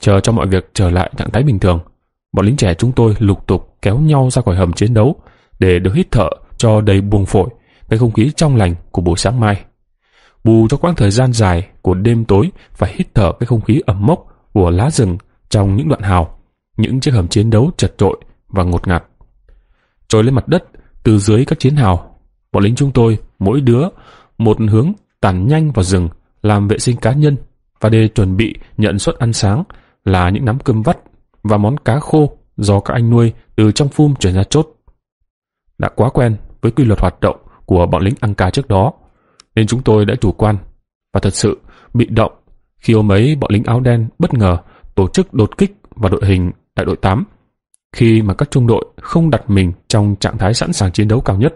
Chờ cho mọi việc trở lại trạng thái bình thường, bọn lính trẻ chúng tôi lục tục kéo nhau ra khỏi hầm chiến đấu để được hít thở cho đầy buồng phổi cái không khí trong lành của buổi sáng mai. Bù cho quãng thời gian dài của đêm tối phải hít thở cái không khí ẩm mốc của lá rừng trong những đoạn hào, những chiếc hầm chiến đấu chật trội và ngột ngạt. Trồi lên mặt đất từ dưới các chiến hào, bọn lính chúng tôi mỗi đứa một hướng tản nhanh vào rừng làm vệ sinh cá nhân và để chuẩn bị nhận suất ăn sáng là những nắm cơm vắt và món cá khô do các anh nuôi từ trong phum chuyển ra chốt. Đã quá quen với quy luật hoạt động của bọn lính Anka trước đó, nên chúng tôi đã chủ quan và thật sự bị động khi ôm ấy bọn lính áo đen bất ngờ tổ chức đột kích vào đội hình đại đội 8 khi mà các trung đội không đặt mình trong trạng thái sẵn sàng chiến đấu cao nhất.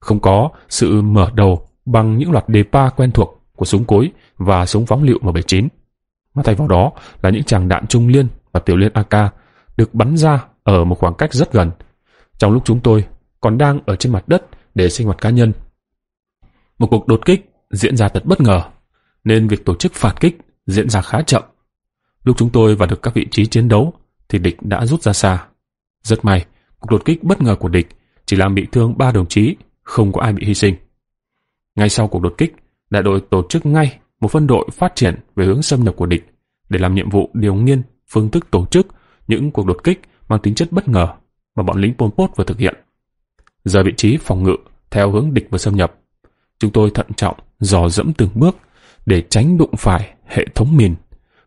Không có sự mở đầu bằng những loạt đề pa quen thuộc của súng cối và súng phóng lựu M79. Mà thay vào đó là những tràng đạn trung liên và tiểu liên AK được bắn ra ở một khoảng cách rất gần. Trong lúc chúng tôi còn đang ở trên mặt đất để sinh hoạt cá nhân. Một cuộc đột kích diễn ra thật bất ngờ, nên việc tổ chức phản kích diễn ra khá chậm. Lúc chúng tôi vào được các vị trí chiến đấu thì địch đã rút ra xa. Rất may, cuộc đột kích bất ngờ của địch chỉ làm bị thương ba đồng chí, không có ai bị hy sinh. Ngay sau cuộc đột kích, đại đội tổ chức ngay một phân đội phát triển về hướng xâm nhập của địch để làm nhiệm vụ điều nghiên phương thức tổ chức những cuộc đột kích mang tính chất bất ngờ mà bọn lính Pol Pot vừa thực hiện rời vị trí phòng ngự theo hướng địch vừa xâm nhập. Chúng tôi thận trọng, dò dẫm từng bước để tránh đụng phải hệ thống mìn.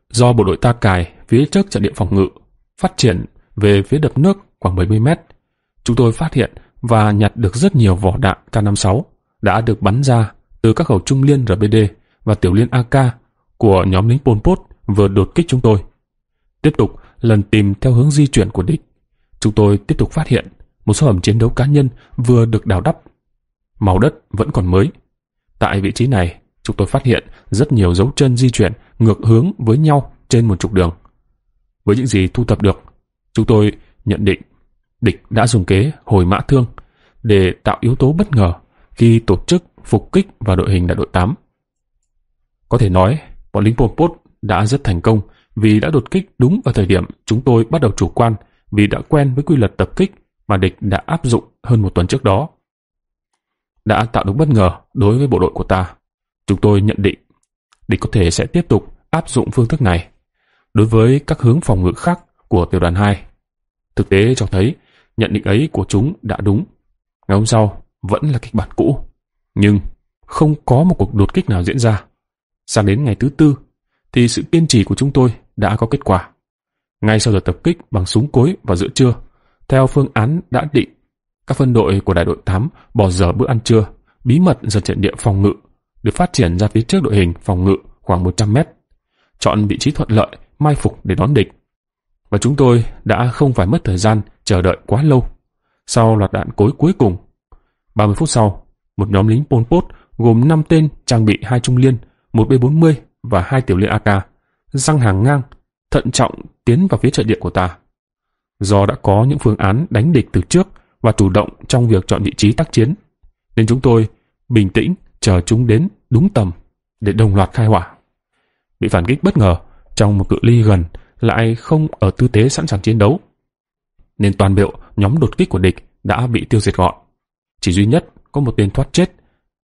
Do bộ đội ta cài phía trước trận địa phòng ngự, phát triển về phía đập nước khoảng 70 mét, chúng tôi phát hiện và nhặt được rất nhiều vỏ đạn K56 đã được bắn ra từ các khẩu trung liên RBD và tiểu liên AK của nhóm lính Pol Pot vừa đột kích chúng tôi. Tiếp tục lần tìm theo hướng di chuyển của địch, chúng tôi tiếp tục phát hiện một số hầm chiến đấu cá nhân vừa được đào đắp. Màu đất vẫn còn mới. Tại vị trí này, chúng tôi phát hiện rất nhiều dấu chân di chuyển ngược hướng với nhau trên một trục đường. Với những gì thu thập được, chúng tôi nhận định địch đã dùng kế hồi mã thương để tạo yếu tố bất ngờ khi tổ chức phục kích vào đội hình đại đội 8. Có thể nói, bọn lính Pol Pot đã rất thành công vì đã đột kích đúng vào thời điểm chúng tôi bắt đầu chủ quan vì đã quen với quy luật tập kích mà địch đã áp dụng hơn một tuần trước đó đã tạo được bất ngờ đối với bộ đội của ta. Chúng tôi nhận định địch có thể sẽ tiếp tục áp dụng phương thức này đối với các hướng phòng ngự khác của tiểu đoàn 2. Thực tế cho thấy nhận định ấy của chúng đã đúng. Ngày hôm sau vẫn là kịch bản cũ, nhưng không có một cuộc đột kích nào diễn ra. Sang đến ngày thứ tư thì sự kiên trì của chúng tôi đã có kết quả. Ngay sau giờ tập kích bằng súng cối vào giữa trưa, theo phương án đã định, các phân đội của đại đội 8 bỏ giờ bữa ăn trưa, bí mật dần trận địa phòng ngự, được phát triển ra phía trước đội hình phòng ngự khoảng 100 mét. Chọn vị trí thuận lợi, mai phục để đón địch. Và chúng tôi đã không phải mất thời gian chờ đợi quá lâu. Sau loạt đạn cối cuối cùng, 30 phút sau, một nhóm lính Pol Pot gồm 5 tên trang bị hai trung liên, một B40 và hai tiểu liên AK, răng hàng ngang, thận trọng tiến vào phía trận địa của ta. Do đã có những phương án đánh địch từ trước và chủ động trong việc chọn vị trí tác chiến, nên chúng tôi bình tĩnh chờ chúng đến đúng tầm để đồng loạt khai hỏa. Bị phản kích bất ngờ trong một cự ly gần lại không ở tư thế sẵn sàng chiến đấu, nên toàn bộ nhóm đột kích của địch đã bị tiêu diệt gọn. Chỉ duy nhất có một tên thoát chết,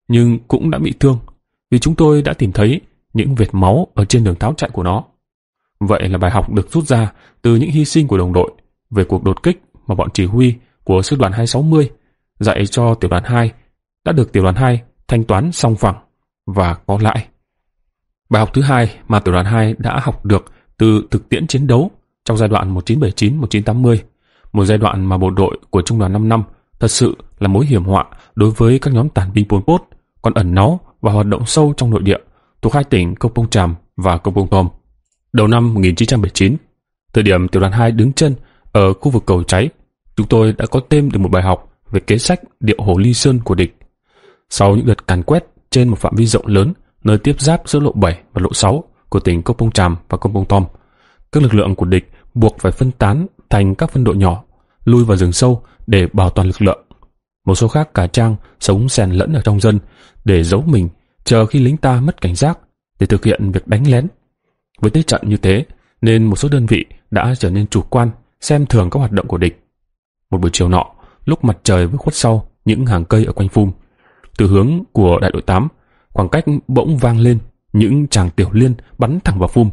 nhưng cũng đã bị thương vì chúng tôi đã tìm thấy những vệt máu ở trên đường tháo chạy của nó. Vậy là bài học được rút ra từ những hy sinh của đồng đội về cuộc đột kích mà bọn chỉ huy của sư đoàn 260 dạy cho tiểu đoàn 2 đã được tiểu đoàn 2 thanh toán song phẳng và có lãi. Bài học thứ hai mà tiểu đoàn 2 đã học được từ thực tiễn chiến đấu trong giai đoạn 1979-1980, một giai đoạn mà bộ đội của trung đoàn 5 năm thật sự là mối hiểm họa đối với các nhóm tàn binh Pol Pot còn ẩn náu và hoạt động sâu trong nội địa thuộc hai tỉnh Công Pông Tràm và Công Pông Tôm. Đầu năm 1979, thời điểm tiểu đoàn 2 đứng chân ở khu vực cầu cháy, chúng tôi đã có thêm được một bài học về kế sách điệu hồ ly sơn của địch. Sau những đợt càn quét trên một phạm vi rộng lớn, nơi tiếp giáp giữa lộ 7 và lộ 6 của tỉnh Cốc Pông Tràm và Cốc Pông Tom, các lực lượng của địch buộc phải phân tán thành các phân đội nhỏ, lui vào rừng sâu để bảo toàn lực lượng. Một số khác cả trang sống xen lẫn ở trong dân để giấu mình chờ khi lính ta mất cảnh giác để thực hiện việc đánh lén. Với thế trận như thế, nên một số đơn vị đã trở nên chủ quan xem thường các hoạt động của địch. Một buổi chiều nọ, lúc mặt trời vừa khuất sau những hàng cây ở quanh phum, từ hướng của đại đội 8, khoảng cách bỗng vang lên những chàng tiểu liên bắn thẳng vào phum.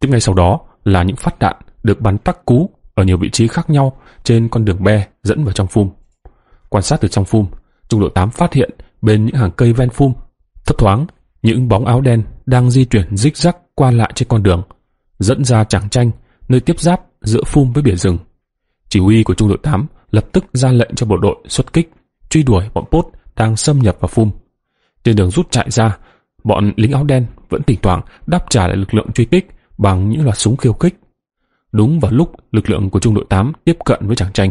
Tiếp ngay sau đó là những phát đạn được bắn tắc cú ở nhiều vị trí khác nhau trên con đường be dẫn vào trong phum. Quan sát từ trong phum, trung đội 8 phát hiện bên những hàng cây ven phum, thấp thoáng những bóng áo đen đang di chuyển rích rắc qua lại trên con đường, dẫn ra chàng tranh nơi tiếp giáp giữa phum với biển rừng. Chỉ huy của trung đội 8 lập tức ra lệnh cho bộ đội xuất kích, truy đuổi bọn Pốt đang xâm nhập vào phum. Trên đường rút chạy ra, bọn lính áo đen vẫn thỉnh thoảng đáp trả lại lực lượng truy kích bằng những loạt súng khiêu khích. Đúng vào lúc lực lượng của trung đội 8 tiếp cận với chàng tranh.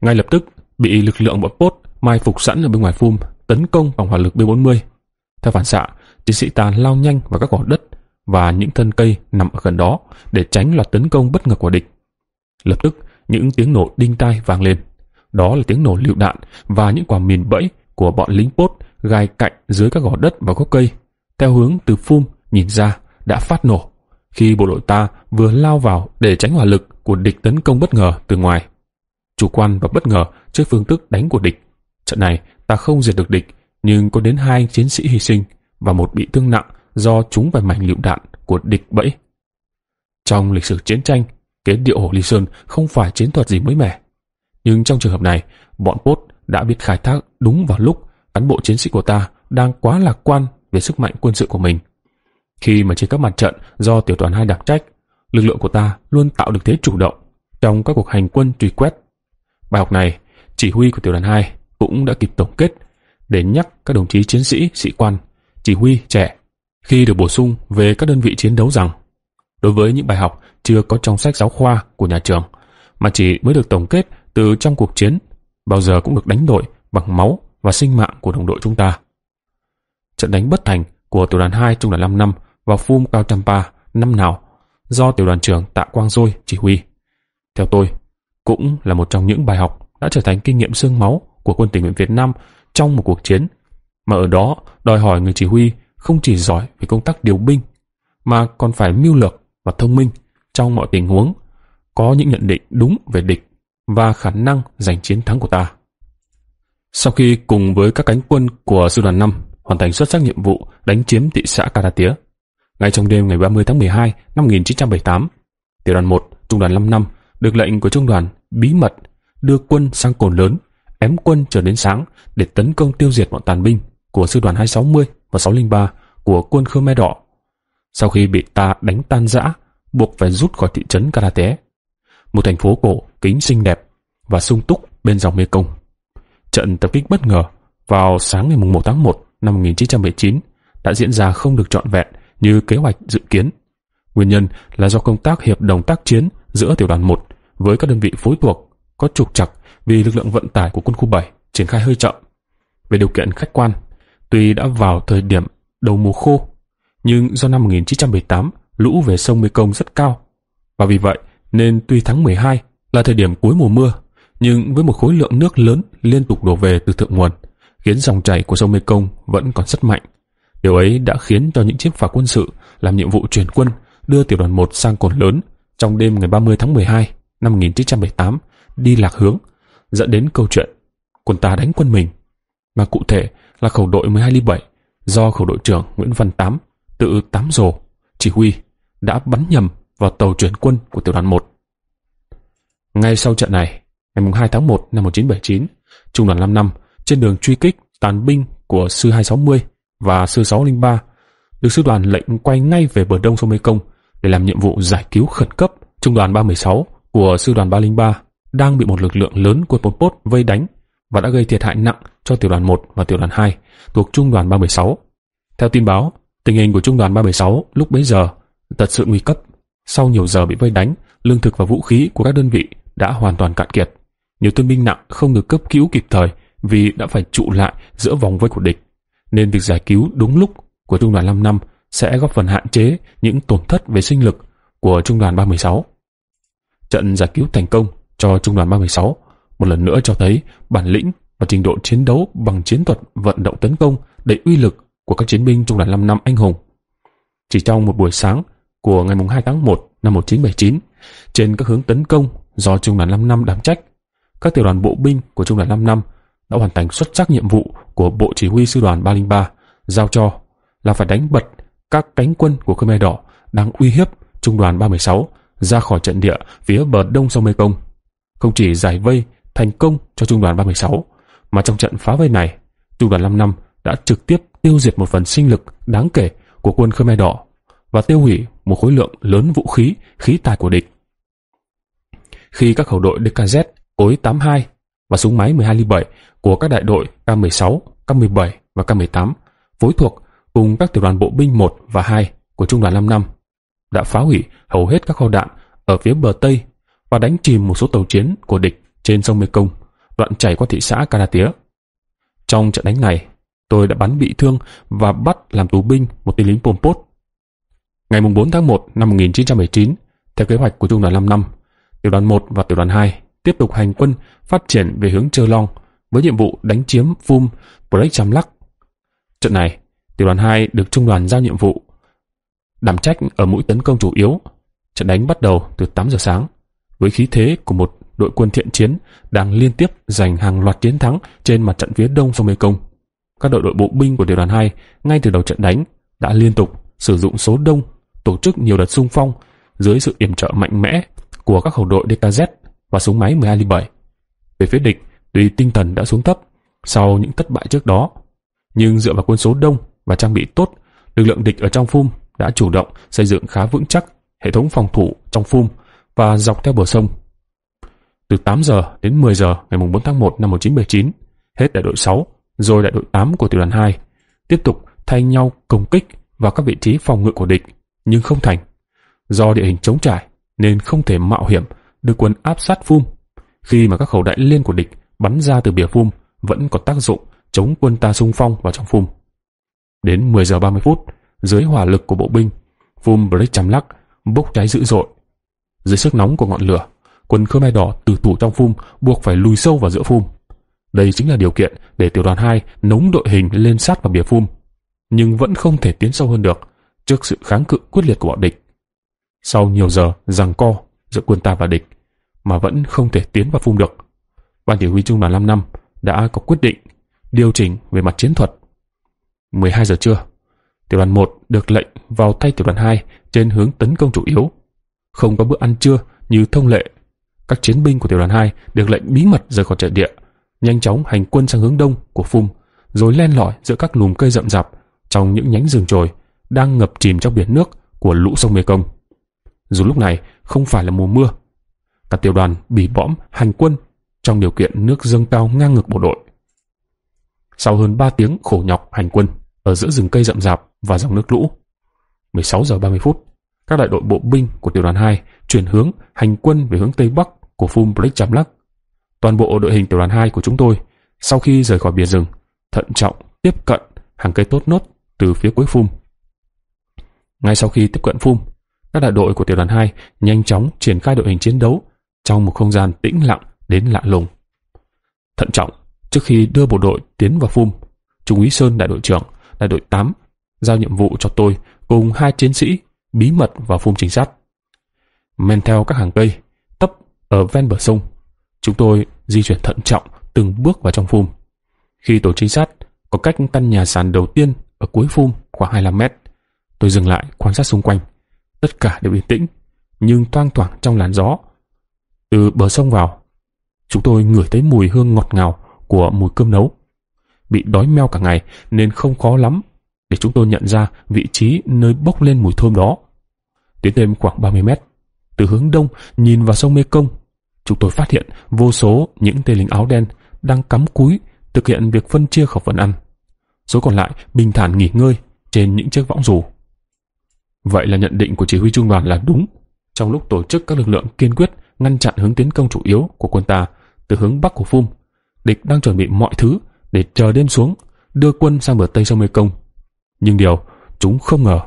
Ngay lập tức, bị lực lượng bọn Pốt mai phục sẵn ở bên ngoài phum tấn công bằng hỏa lực B-40. Theo phản xạ, chiến sĩ ta lao nhanh vào các gò đất và những thân cây nằm ở gần đó để tránh loạt tấn công bất ngờ của địch. Lập tức, những tiếng nổ đinh tai vang lên. Đó là tiếng nổ lựu đạn và những quả mìn bẫy của bọn lính bốt gai cạnh dưới các gò đất và gốc cây. Theo hướng từ phum nhìn ra đã phát nổ khi bộ đội ta vừa lao vào để tránh hỏa lực của địch tấn công bất ngờ từ ngoài. Chủ quan và bất ngờ trước phương thức đánh của địch. Trận này ta không diệt được địch nhưng có đến hai chiến sĩ hy sinh và một bị thương nặng do chúng vào mảnh lựu đạn của địch bẫy. Trong lịch sử chiến tranh, kế điệu hổ Lý Sơn không phải chiến thuật gì mới mẻ. Nhưng trong trường hợp này, bọn Pốt đã biết khai thác đúng vào lúc cán bộ chiến sĩ của ta đang quá lạc quan về sức mạnh quân sự của mình. Khi mà trên các mặt trận do tiểu đoàn 2 đặc trách, lực lượng của ta luôn tạo được thế chủ động trong các cuộc hành quân truy quét. Bài học này, chỉ huy của tiểu đoàn 2 cũng đã kịp tổng kết để nhắc các đồng chí chiến sĩ, sĩ quan, chỉ huy trẻ khi được bổ sung về các đơn vị chiến đấu rằng đối với những bài học chưa có trong sách giáo khoa của nhà trường mà chỉ mới được tổng kết từ trong cuộc chiến bao giờ cũng được đánh đổi bằng máu và sinh mạng của đồng đội chúng ta. Trận đánh bất thành của tiểu đoàn hai trung đoàn năm năm vào Phum Cao Champa năm nào do tiểu đoàn trưởng Tạ Quang Dôi chỉ huy. Theo tôi, cũng là một trong những bài học đã trở thành kinh nghiệm xương máu của quân tình nguyện Việt Nam trong một cuộc chiến mà ở đó đòi hỏi người chỉ huy không chỉ giỏi về công tác điều binh mà còn phải mưu lược và thông minh trong mọi tình huống, có những nhận định đúng về địch và khả năng giành chiến thắng của ta. Sau khi cùng với các cánh quân của sư đoàn 5 hoàn thành xuất sắc nhiệm vụ đánh chiếm thị xã Caratía, ngay trong đêm ngày 30 tháng 12 năm 1978, tiểu đoàn 1, trung đoàn năm được lệnh của trung đoàn bí mật đưa quân sang cồn lớn, ém quân chờ đến sáng để tấn công tiêu diệt bọn tàn binh của sư đoàn 260 và 603 của quân Khmer Đỏ. Sau khi bị ta đánh tan rã, buộc phải rút khỏi thị trấn Karate, một thành phố cổ kính xinh đẹp và sung túc bên dòng Mê Công. Trận tập kích bất ngờ vào sáng ngày 1 tháng 1 năm 1979 đã diễn ra không được trọn vẹn như kế hoạch dự kiến. Nguyên nhân là do công tác hiệp đồng tác chiến giữa tiểu đoàn 1 với các đơn vị phối thuộc có trục trặc vì lực lượng vận tải của quân khu 7 triển khai hơi chậm. Về điều kiện khách quan Tuy đã vào thời điểm đầu mùa khô, nhưng do năm 1978 lũ về sông Mekong rất cao. Và vì vậy nên tuy tháng 12 là thời điểm cuối mùa mưa, nhưng với một khối lượng nước lớn liên tục đổ về từ thượng nguồn, khiến dòng chảy của sông Mekong vẫn còn rất mạnh. Điều ấy đã khiến cho những chiếc phà quân sự làm nhiệm vụ chuyển quân đưa tiểu đoàn 1 sang cồn lớn trong đêm ngày 30 tháng 12 năm 1978 đi lạc hướng dẫn đến câu chuyện quân ta đánh quân mình mà cụ thể là khẩu đội 12.7 do khẩu đội trưởng Nguyễn Văn Tám tự Tám Rồ chỉ huy đã bắn nhầm vào tàu chuyển quân của tiểu đoàn 1. Ngay sau trận này, ngày 2 tháng 1 năm 1979, Trung đoàn 55 trên đường truy kích tàn binh của sư 260 và sư 603 được sư đoàn lệnh quay ngay về bờ đông sông Mê Công để làm nhiệm vụ giải cứu khẩn cấp Trung đoàn 316 của sư đoàn 303 đang bị một lực lượng lớn của Pol Pot vây đánh và đã gây thiệt hại nặng cho tiểu đoàn 1 và tiểu đoàn 2 thuộc Trung đoàn 376. Theo tin báo, tình hình của Trung đoàn 376 lúc bấy giờ thật sự nguy cấp. Sau nhiều giờ bị vây đánh, lương thực và vũ khí của các đơn vị đã hoàn toàn cạn kiệt. Nhiều thương binh nặng không được cấp cứu kịp thời vì đã phải trụ lại giữa vòng vây của địch. Nên việc giải cứu đúng lúc của Trung đoàn năm sẽ góp phần hạn chế những tổn thất về sinh lực của Trung đoàn 316. Trận giải cứu thành công cho Trung đoàn 316 một lần nữa cho thấy bản lĩnh và trình độ chiến đấu bằng chiến thuật vận động tấn công đầy uy lực của các chiến binh trong đoàn 5 năm anh hùng. Chỉ trong một buổi sáng của ngày 2 tháng 1 năm 1979, trên các hướng tấn công do Trung đoàn 5 năm đảm trách, các tiểu đoàn bộ binh của Trung đoàn 5 năm đã hoàn thành xuất sắc nhiệm vụ của Bộ Chỉ huy Sư đoàn 303 giao cho là phải đánh bật các cánh quân của Khmer Đỏ đang uy hiếp Trung đoàn 316 ra khỏi trận địa phía bờ đông sông Mekong. Không chỉ giải vây thành công cho Trung đoàn 316, mà trong trận phá vây này, Trung đoàn năm đã trực tiếp tiêu diệt một phần sinh lực đáng kể của quân Khmer Đỏ và tiêu hủy một khối lượng lớn vũ khí, khí tài của địch. Khi các khẩu đội DKZ cối 82 và súng máy 1207 của các đại đội K16, K17 và K18 phối thuộc cùng các tiểu đoàn bộ binh 1 và 2 của Trung đoàn năm đã phá hủy hầu hết các kho đạn ở phía bờ Tây và đánh chìm một số tàu chiến của địch trên sông Mekong đoạn chảy qua thị xã Karatía. Trong trận đánh này, tôi đã bắn bị thương và bắt làm tù binh một tên lính Pol Pot. Ngày 4 tháng 1 năm 1919, theo kế hoạch của Trung đoàn năm, Tiểu đoàn 1 và Tiểu đoàn 2 tiếp tục hành quân phát triển về hướng Trơ Long với nhiệm vụ đánh chiếm Phum Break Cham Lắc. Trận này, Tiểu đoàn 2 được Trung đoàn giao nhiệm vụ đảm trách ở mũi tấn công chủ yếu. Trận đánh bắt đầu từ 8 giờ sáng với khí thế của một đội quân thiện chiến đang liên tiếp giành hàng loạt chiến thắng trên mặt trận phía đông sông Mekong. Các đội đội bộ binh của tiểu đoàn 2 ngay từ đầu trận đánh đã liên tục sử dụng số đông, tổ chức nhiều đợt xung phong dưới sự yểm trợ mạnh mẽ của các khẩu đội DKZ và súng máy 1207. Về phía địch, tuy tinh thần đã xuống thấp sau những thất bại trước đó, nhưng dựa vào quân số đông và trang bị tốt, lực lượng địch ở trong phum đã chủ động xây dựng khá vững chắc hệ thống phòng thủ trong phum và dọc theo bờ sông từ 8 giờ đến 10 giờ ngày 4 tháng 1 năm 1979, hết đại đội 6, rồi đại đội 8 của tiểu đoàn 2, tiếp tục thay nhau công kích vào các vị trí phòng ngự của địch, nhưng không thành. Do địa hình chống trải nên không thể mạo hiểm được quân áp sát phum. Khi mà các khẩu đại liên của địch bắn ra từ bìa phum vẫn có tác dụng chống quân ta xung phong vào trong phum. Đến 10 giờ 30 phút, dưới hỏa lực của bộ binh, phum Brick Chăm Lắc bốc cháy dữ dội. Dưới sức nóng của ngọn lửa, quân mai Đỏ từ tủ trong phum buộc phải lùi sâu vào giữa phum. Đây chính là điều kiện để tiểu đoàn 2 nống đội hình lên sát vào bìa phum, nhưng vẫn không thể tiến sâu hơn được trước sự kháng cự quyết liệt của bọn địch. Sau nhiều giờ giằng co giữa quân ta và địch mà vẫn không thể tiến vào phum được, ban chỉ huy trung đoàn 5 năm đã có quyết định điều chỉnh về mặt chiến thuật. 12 giờ trưa, tiểu đoàn 1 được lệnh vào tay tiểu đoàn 2 trên hướng tấn công chủ yếu. Không có bữa ăn trưa như thông lệ các chiến binh của tiểu đoàn 2 được lệnh bí mật rời khỏi trận địa, nhanh chóng hành quân sang hướng đông của Phum, rồi len lỏi giữa các lùm cây rậm rạp trong những nhánh rừng trồi đang ngập chìm trong biển nước của lũ sông Mekong. Dù lúc này không phải là mùa mưa, cả tiểu đoàn bị bõm hành quân trong điều kiện nước dâng cao ngang ngực bộ đội. Sau hơn 3 tiếng khổ nhọc hành quân ở giữa rừng cây rậm rạp và dòng nước lũ, 16 giờ 30 phút, các đại đội bộ binh của tiểu đoàn 2 chuyển hướng hành quân về hướng Tây Bắc của Fum Brick Chăm Lắc. Toàn bộ đội hình tiểu đoàn 2 của chúng tôi sau khi rời khỏi bìa rừng thận trọng tiếp cận hàng cây tốt nốt từ phía cuối Fum. Ngay sau khi tiếp cận Fum, các đại đội của tiểu đoàn 2 nhanh chóng triển khai đội hình chiến đấu trong một không gian tĩnh lặng đến lạ lùng. Thận trọng, trước khi đưa bộ đội tiến vào Phum, Trung úy Sơn đại đội trưởng, đại đội 8 giao nhiệm vụ cho tôi cùng hai chiến sĩ bí mật vào Phum trinh sát. Men theo các hàng cây, ở ven bờ sông. Chúng tôi di chuyển thận trọng từng bước vào trong phum. Khi tổ trinh sát có cách căn nhà sàn đầu tiên ở cuối phum khoảng 25 mét, tôi dừng lại quan sát xung quanh. Tất cả đều yên tĩnh, nhưng toang toảng trong làn gió. Từ bờ sông vào, chúng tôi ngửi thấy mùi hương ngọt ngào của mùi cơm nấu. Bị đói meo cả ngày nên không khó lắm để chúng tôi nhận ra vị trí nơi bốc lên mùi thơm đó. Tiến thêm khoảng 30 mét, từ hướng đông nhìn vào sông Mê Công chúng tôi phát hiện vô số những tên lính áo đen đang cắm cúi thực hiện việc phân chia khẩu phần ăn. Số còn lại bình thản nghỉ ngơi trên những chiếc võng dù. Vậy là nhận định của chỉ huy trung đoàn là đúng. Trong lúc tổ chức các lực lượng kiên quyết ngăn chặn hướng tiến công chủ yếu của quân ta từ hướng bắc của Phum, địch đang chuẩn bị mọi thứ để chờ đêm xuống, đưa quân sang bờ tây sông công Nhưng điều chúng không ngờ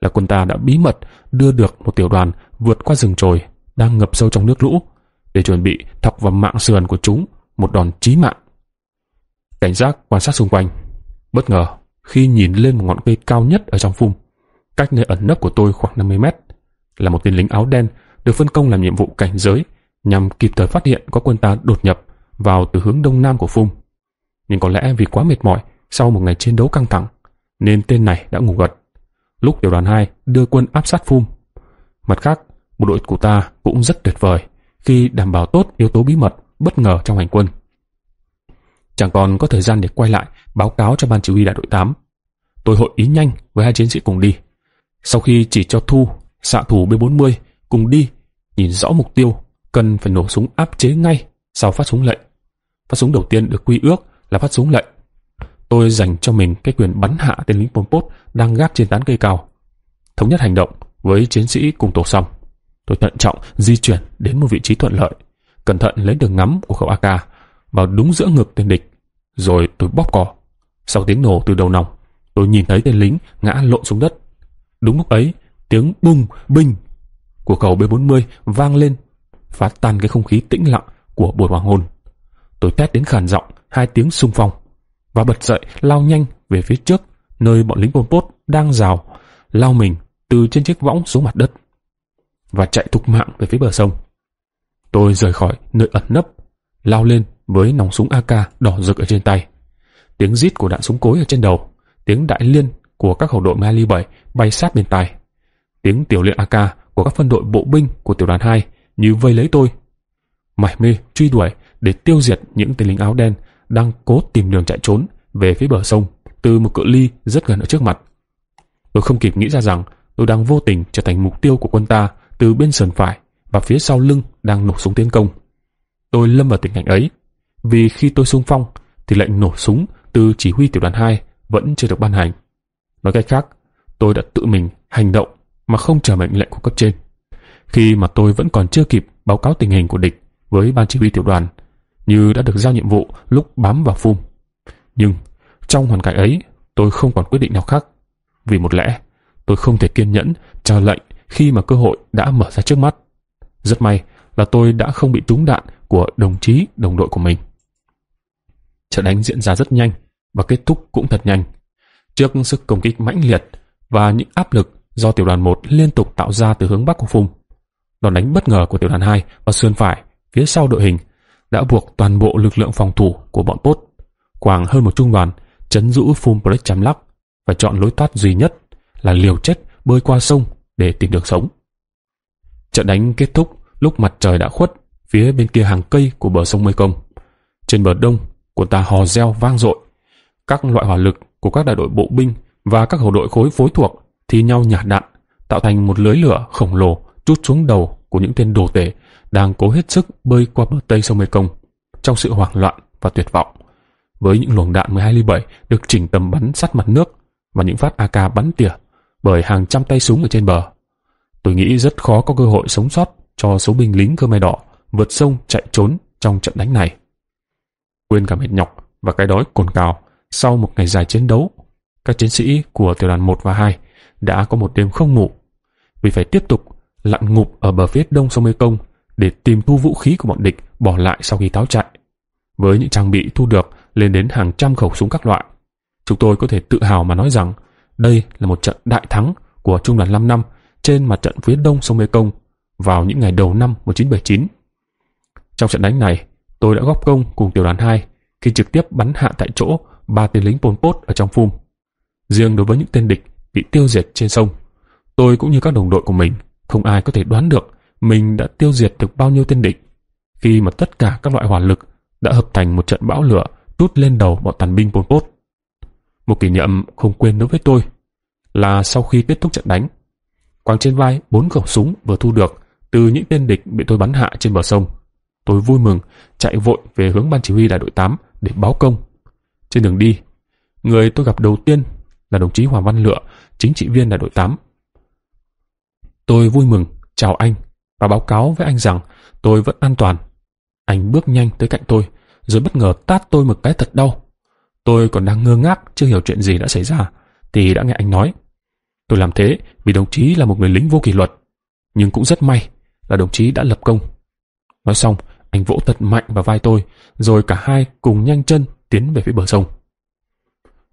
là quân ta đã bí mật đưa được một tiểu đoàn vượt qua rừng trồi đang ngập sâu trong nước lũ để chuẩn bị thọc vào mạng sườn của chúng một đòn chí mạng. Cảnh giác quan sát xung quanh. Bất ngờ, khi nhìn lên một ngọn cây cao nhất ở trong phum, cách nơi ẩn nấp của tôi khoảng 50 mét, là một tên lính áo đen được phân công làm nhiệm vụ cảnh giới nhằm kịp thời phát hiện có quân ta đột nhập vào từ hướng đông nam của phum. Nhưng có lẽ vì quá mệt mỏi sau một ngày chiến đấu căng thẳng, nên tên này đã ngủ gật. Lúc tiểu đoàn 2 đưa quân áp sát phum. Mặt khác, bộ đội của ta cũng rất tuyệt vời khi đảm bảo tốt yếu tố bí mật, bất ngờ trong hành quân. Chẳng còn có thời gian để quay lại báo cáo cho ban chỉ huy đại đội 8. Tôi hội ý nhanh với hai chiến sĩ cùng đi. Sau khi chỉ cho Thu, xạ thủ B40 cùng đi, nhìn rõ mục tiêu, cần phải nổ súng áp chế ngay sau phát súng lệnh. Phát súng đầu tiên được quy ước là phát súng lệnh. Tôi dành cho mình cái quyền bắn hạ tên lính pompot đang gác trên tán cây cao. Thống nhất hành động với chiến sĩ cùng tổ xong. Tôi thận trọng di chuyển đến một vị trí thuận lợi, cẩn thận lấy đường ngắm của khẩu AK vào đúng giữa ngực tên địch, rồi tôi bóp cò. Sau tiếng nổ từ đầu nòng, tôi nhìn thấy tên lính ngã lộn xuống đất. Đúng lúc ấy, tiếng bùng binh của khẩu B40 vang lên, phá tan cái không khí tĩnh lặng của buổi hoàng hôn. Tôi tét đến khàn giọng hai tiếng xung phong và bật dậy lao nhanh về phía trước nơi bọn lính Pol Pot đang rào, lao mình từ trên chiếc võng xuống mặt đất và chạy thục mạng về phía bờ sông. Tôi rời khỏi nơi ẩn nấp, lao lên với nòng súng AK đỏ rực ở trên tay. Tiếng rít của đạn súng cối ở trên đầu, tiếng đại liên của các khẩu đội Mali 7 bay sát bên tai. Tiếng tiểu liên AK của các phân đội bộ binh của tiểu đoàn 2 như vây lấy tôi. Mải mê truy đuổi để tiêu diệt những tên lính áo đen đang cố tìm đường chạy trốn về phía bờ sông từ một cự ly rất gần ở trước mặt. Tôi không kịp nghĩ ra rằng tôi đang vô tình trở thành mục tiêu của quân ta từ bên sườn phải và phía sau lưng đang nổ súng tiến công. Tôi lâm vào tình cảnh ấy, vì khi tôi xung phong thì lệnh nổ súng từ chỉ huy tiểu đoàn 2 vẫn chưa được ban hành. Nói cách khác, tôi đã tự mình hành động mà không chờ mệnh lệnh của cấp trên. Khi mà tôi vẫn còn chưa kịp báo cáo tình hình của địch với ban chỉ huy tiểu đoàn, như đã được giao nhiệm vụ lúc bám vào phun. Nhưng trong hoàn cảnh ấy, tôi không còn quyết định nào khác. Vì một lẽ, tôi không thể kiên nhẫn chờ lệnh khi mà cơ hội đã mở ra trước mắt. Rất may là tôi đã không bị trúng đạn của đồng chí, đồng đội của mình. Trận đánh diễn ra rất nhanh và kết thúc cũng thật nhanh. Trước sức công kích mãnh liệt và những áp lực do tiểu đoàn 1 liên tục tạo ra từ hướng bắc của phung, đòn đánh bất ngờ của tiểu đoàn 2 và sườn phải phía sau đội hình đã buộc toàn bộ lực lượng phòng thủ của bọn tốt khoảng hơn một trung đoàn chấn giữ Phum Plech lắc và chọn lối thoát duy nhất là liều chết bơi qua sông để tìm đường sống. Trận đánh kết thúc lúc mặt trời đã khuất phía bên kia hàng cây của bờ sông Mekong. Trên bờ đông, quân ta hò reo vang dội. Các loại hỏa lực của các đại đội bộ binh và các hậu đội khối phối thuộc thi nhau nhả đạn, tạo thành một lưới lửa khổng lồ trút xuống đầu của những tên đồ tể đang cố hết sức bơi qua bờ tây sông Mekong trong sự hoảng loạn và tuyệt vọng. Với những luồng đạn 12 ly 7 được chỉnh tầm bắn sát mặt nước và những phát AK bắn tỉa bởi hàng trăm tay súng ở trên bờ. Tôi nghĩ rất khó có cơ hội sống sót cho số binh lính cơ Khmer Đỏ vượt sông chạy trốn trong trận đánh này. Quên cả mệt nhọc và cái đói cồn cào sau một ngày dài chiến đấu, các chiến sĩ của tiểu đoàn 1 và 2 đã có một đêm không ngủ vì phải tiếp tục lặn ngụp ở bờ phía đông sông Mekong để tìm thu vũ khí của bọn địch bỏ lại sau khi táo chạy. Với những trang bị thu được lên đến hàng trăm khẩu súng các loại, chúng tôi có thể tự hào mà nói rằng đây là một trận đại thắng của Trung đoàn 5 năm trên mặt trận phía đông sông Mekong vào những ngày đầu năm 1979. Trong trận đánh này, tôi đã góp công cùng tiểu đoàn 2 khi trực tiếp bắn hạ tại chỗ ba tên lính Pol Pot ở trong phum. Riêng đối với những tên địch bị tiêu diệt trên sông, tôi cũng như các đồng đội của mình, không ai có thể đoán được mình đã tiêu diệt được bao nhiêu tên địch khi mà tất cả các loại hỏa lực đã hợp thành một trận bão lửa tút lên đầu bọn tàn binh Pol Pot. Một kỷ niệm không quên đối với tôi là sau khi kết thúc trận đánh, quàng trên vai bốn khẩu súng vừa thu được từ những tên địch bị tôi bắn hạ trên bờ sông. Tôi vui mừng chạy vội về hướng ban chỉ huy đại đội 8 để báo công. Trên đường đi, người tôi gặp đầu tiên là đồng chí Hoàng Văn Lựa, chính trị viên đại đội 8. Tôi vui mừng chào anh và báo cáo với anh rằng tôi vẫn an toàn. Anh bước nhanh tới cạnh tôi, rồi bất ngờ tát tôi một cái thật đau. Tôi còn đang ngơ ngác chưa hiểu chuyện gì đã xảy ra, thì đã nghe anh nói. Tôi làm thế vì đồng chí là một người lính vô kỷ luật, nhưng cũng rất may là đồng chí đã lập công. Nói xong, anh vỗ thật mạnh vào vai tôi, rồi cả hai cùng nhanh chân tiến về phía bờ sông.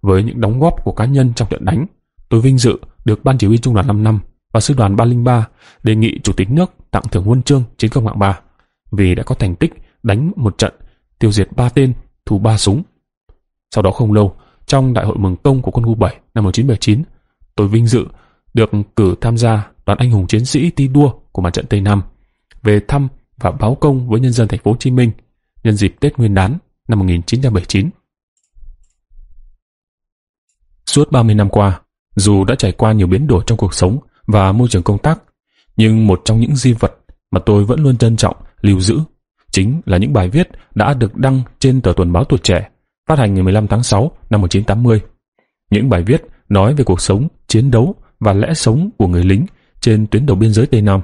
Với những đóng góp của cá nhân trong trận đánh, tôi vinh dự được Ban Chỉ huy Trung đoàn 5 năm và Sư đoàn 303 đề nghị Chủ tịch nước tặng thưởng huân chương chiến công hạng 3 vì đã có thành tích đánh một trận tiêu diệt ba tên, thu ba súng sau đó không lâu, trong đại hội mừng công của quân khu 7 năm 1979, tôi vinh dự được cử tham gia đoàn anh hùng chiến sĩ thi đua của mặt trận Tây Nam về thăm và báo công với nhân dân thành phố Hồ Chí Minh nhân dịp Tết Nguyên đán năm 1979. Suốt 30 năm qua, dù đã trải qua nhiều biến đổi trong cuộc sống và môi trường công tác, nhưng một trong những di vật mà tôi vẫn luôn trân trọng, lưu giữ, chính là những bài viết đã được đăng trên tờ tuần báo tuổi trẻ phát hành ngày 15 tháng 6 năm 1980. Những bài viết nói về cuộc sống, chiến đấu và lẽ sống của người lính trên tuyến đầu biên giới Tây Nam,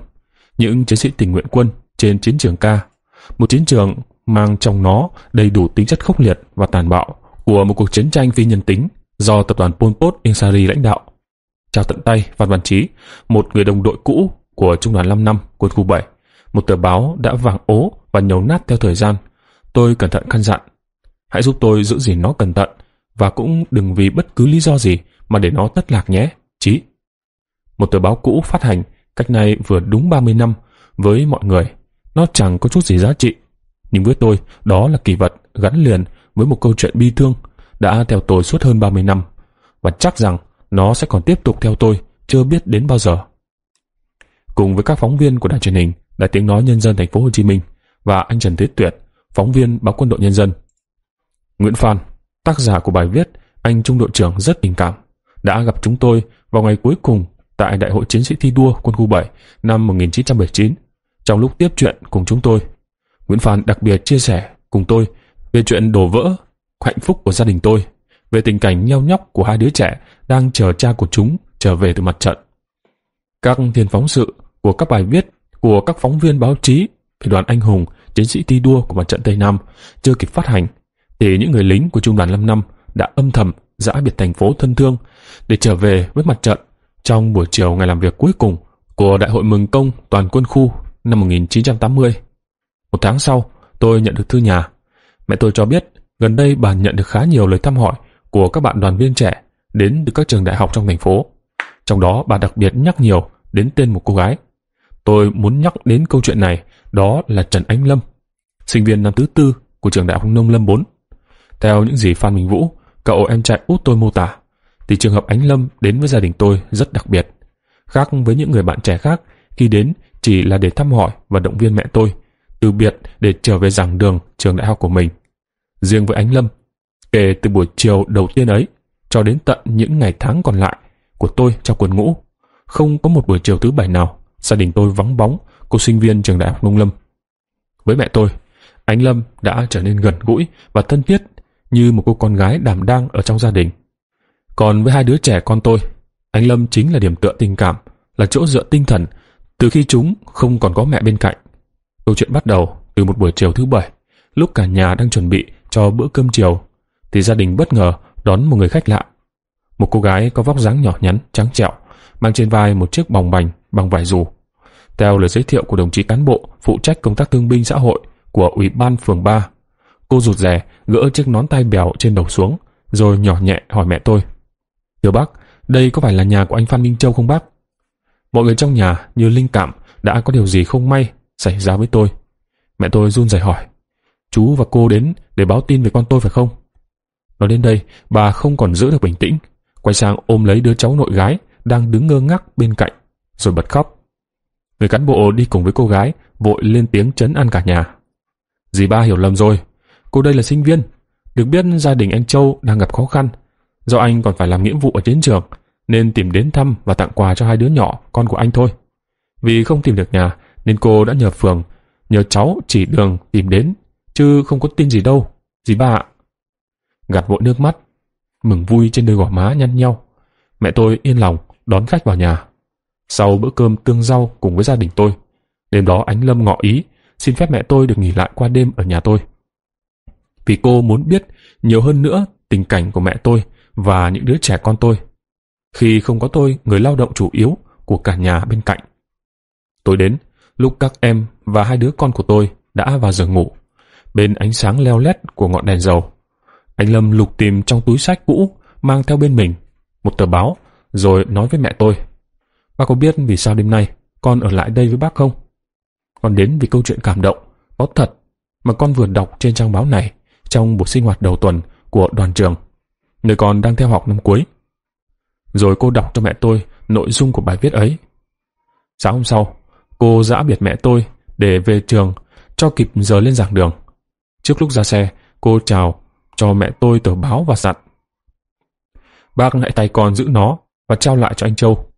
những chiến sĩ tình nguyện quân trên chiến trường ca, một chiến trường mang trong nó đầy đủ tính chất khốc liệt và tàn bạo của một cuộc chiến tranh phi nhân tính do tập đoàn Pol Pot Insari lãnh đạo. chào tận tay Phan Văn Chí, một người đồng đội cũ của Trung đoàn 5 năm quân khu 7, một tờ báo đã vàng ố và nhầu nát theo thời gian. Tôi cẩn thận khăn dặn Hãy giúp tôi giữ gìn nó cẩn thận và cũng đừng vì bất cứ lý do gì mà để nó thất lạc nhé, chí. Một tờ báo cũ phát hành cách nay vừa đúng 30 năm với mọi người. Nó chẳng có chút gì giá trị. Nhưng với tôi, đó là kỳ vật gắn liền với một câu chuyện bi thương đã theo tôi suốt hơn 30 năm và chắc rằng nó sẽ còn tiếp tục theo tôi chưa biết đến bao giờ. Cùng với các phóng viên của đài truyền hình Đài Tiếng Nói Nhân dân Thành phố Hồ Chí Minh và anh Trần Thế Tuyệt, phóng viên báo Quân đội Nhân dân, Nguyễn Phan, tác giả của bài viết Anh Trung đội trưởng rất tình cảm, đã gặp chúng tôi vào ngày cuối cùng tại Đại hội Chiến sĩ thi đua quân khu 7 năm 1979. Trong lúc tiếp chuyện cùng chúng tôi, Nguyễn Phan đặc biệt chia sẻ cùng tôi về chuyện đổ vỡ, hạnh phúc của gia đình tôi, về tình cảnh nheo nhóc của hai đứa trẻ đang chờ cha của chúng trở về từ mặt trận. Các thiên phóng sự của các bài viết của các phóng viên báo chí về đoàn anh hùng, chiến sĩ thi đua của mặt trận Tây Nam chưa kịp phát hành thì những người lính của trung đoàn năm đã âm thầm giã biệt thành phố thân thương để trở về với mặt trận trong buổi chiều ngày làm việc cuối cùng của Đại hội Mừng Công Toàn quân khu năm 1980. Một tháng sau, tôi nhận được thư nhà. Mẹ tôi cho biết gần đây bà nhận được khá nhiều lời thăm hỏi của các bạn đoàn viên trẻ đến từ các trường đại học trong thành phố. Trong đó bà đặc biệt nhắc nhiều đến tên một cô gái. Tôi muốn nhắc đến câu chuyện này, đó là Trần Ánh Lâm, sinh viên năm thứ tư của trường đại học Nông Lâm 4. Theo những gì Phan Minh Vũ, cậu em trai út tôi mô tả, thì trường hợp Ánh Lâm đến với gia đình tôi rất đặc biệt. Khác với những người bạn trẻ khác, khi đến chỉ là để thăm hỏi và động viên mẹ tôi, từ biệt để trở về giảng đường trường đại học của mình. Riêng với Ánh Lâm, kể từ buổi chiều đầu tiên ấy, cho đến tận những ngày tháng còn lại của tôi trong quân ngũ, không có một buổi chiều thứ bảy nào gia đình tôi vắng bóng cô sinh viên trường đại học nông lâm. Với mẹ tôi, Ánh Lâm đã trở nên gần gũi và thân thiết như một cô con gái đảm đang ở trong gia đình. Còn với hai đứa trẻ con tôi, anh Lâm chính là điểm tựa tình cảm, là chỗ dựa tinh thần từ khi chúng không còn có mẹ bên cạnh. Câu chuyện bắt đầu từ một buổi chiều thứ bảy, lúc cả nhà đang chuẩn bị cho bữa cơm chiều, thì gia đình bất ngờ đón một người khách lạ. Một cô gái có vóc dáng nhỏ nhắn, trắng trẻo, mang trên vai một chiếc bòng bành bằng vải dù. Theo lời giới thiệu của đồng chí cán bộ phụ trách công tác thương binh xã hội của Ủy ban phường 3 Cô rụt rè, gỡ chiếc nón tay bèo trên đầu xuống, rồi nhỏ nhẹ hỏi mẹ tôi. Thưa bác, đây có phải là nhà của anh Phan Minh Châu không bác? Mọi người trong nhà như linh cảm đã có điều gì không may xảy ra với tôi. Mẹ tôi run rẩy hỏi. Chú và cô đến để báo tin về con tôi phải không? Nói đến đây, bà không còn giữ được bình tĩnh, quay sang ôm lấy đứa cháu nội gái đang đứng ngơ ngác bên cạnh, rồi bật khóc. Người cán bộ đi cùng với cô gái vội lên tiếng chấn an cả nhà. Dì ba hiểu lầm rồi, cô đây là sinh viên. Được biết gia đình anh Châu đang gặp khó khăn. Do anh còn phải làm nghĩa vụ ở chiến trường, nên tìm đến thăm và tặng quà cho hai đứa nhỏ, con của anh thôi. Vì không tìm được nhà, nên cô đã nhờ Phường, nhờ cháu chỉ đường tìm đến, chứ không có tin gì đâu, dì ba ạ. Gạt vội nước mắt, mừng vui trên đôi gò má nhăn nhau. Mẹ tôi yên lòng, đón khách vào nhà. Sau bữa cơm tương rau cùng với gia đình tôi, đêm đó Ánh Lâm ngọ ý, xin phép mẹ tôi được nghỉ lại qua đêm ở nhà tôi vì cô muốn biết nhiều hơn nữa tình cảnh của mẹ tôi và những đứa trẻ con tôi. Khi không có tôi, người lao động chủ yếu của cả nhà bên cạnh. Tôi đến, lúc các em và hai đứa con của tôi đã vào giường ngủ, bên ánh sáng leo lét của ngọn đèn dầu. Anh Lâm lục tìm trong túi sách cũ mang theo bên mình một tờ báo rồi nói với mẹ tôi. Bác có biết vì sao đêm nay con ở lại đây với bác không? Con đến vì câu chuyện cảm động, có thật mà con vừa đọc trên trang báo này trong buổi sinh hoạt đầu tuần của đoàn trường, nơi con đang theo học năm cuối. Rồi cô đọc cho mẹ tôi nội dung của bài viết ấy. Sáng hôm sau, cô dã biệt mẹ tôi để về trường cho kịp giờ lên giảng đường. Trước lúc ra xe, cô chào cho mẹ tôi tờ báo và dặn. Bác hãy tay con giữ nó và trao lại cho anh Châu.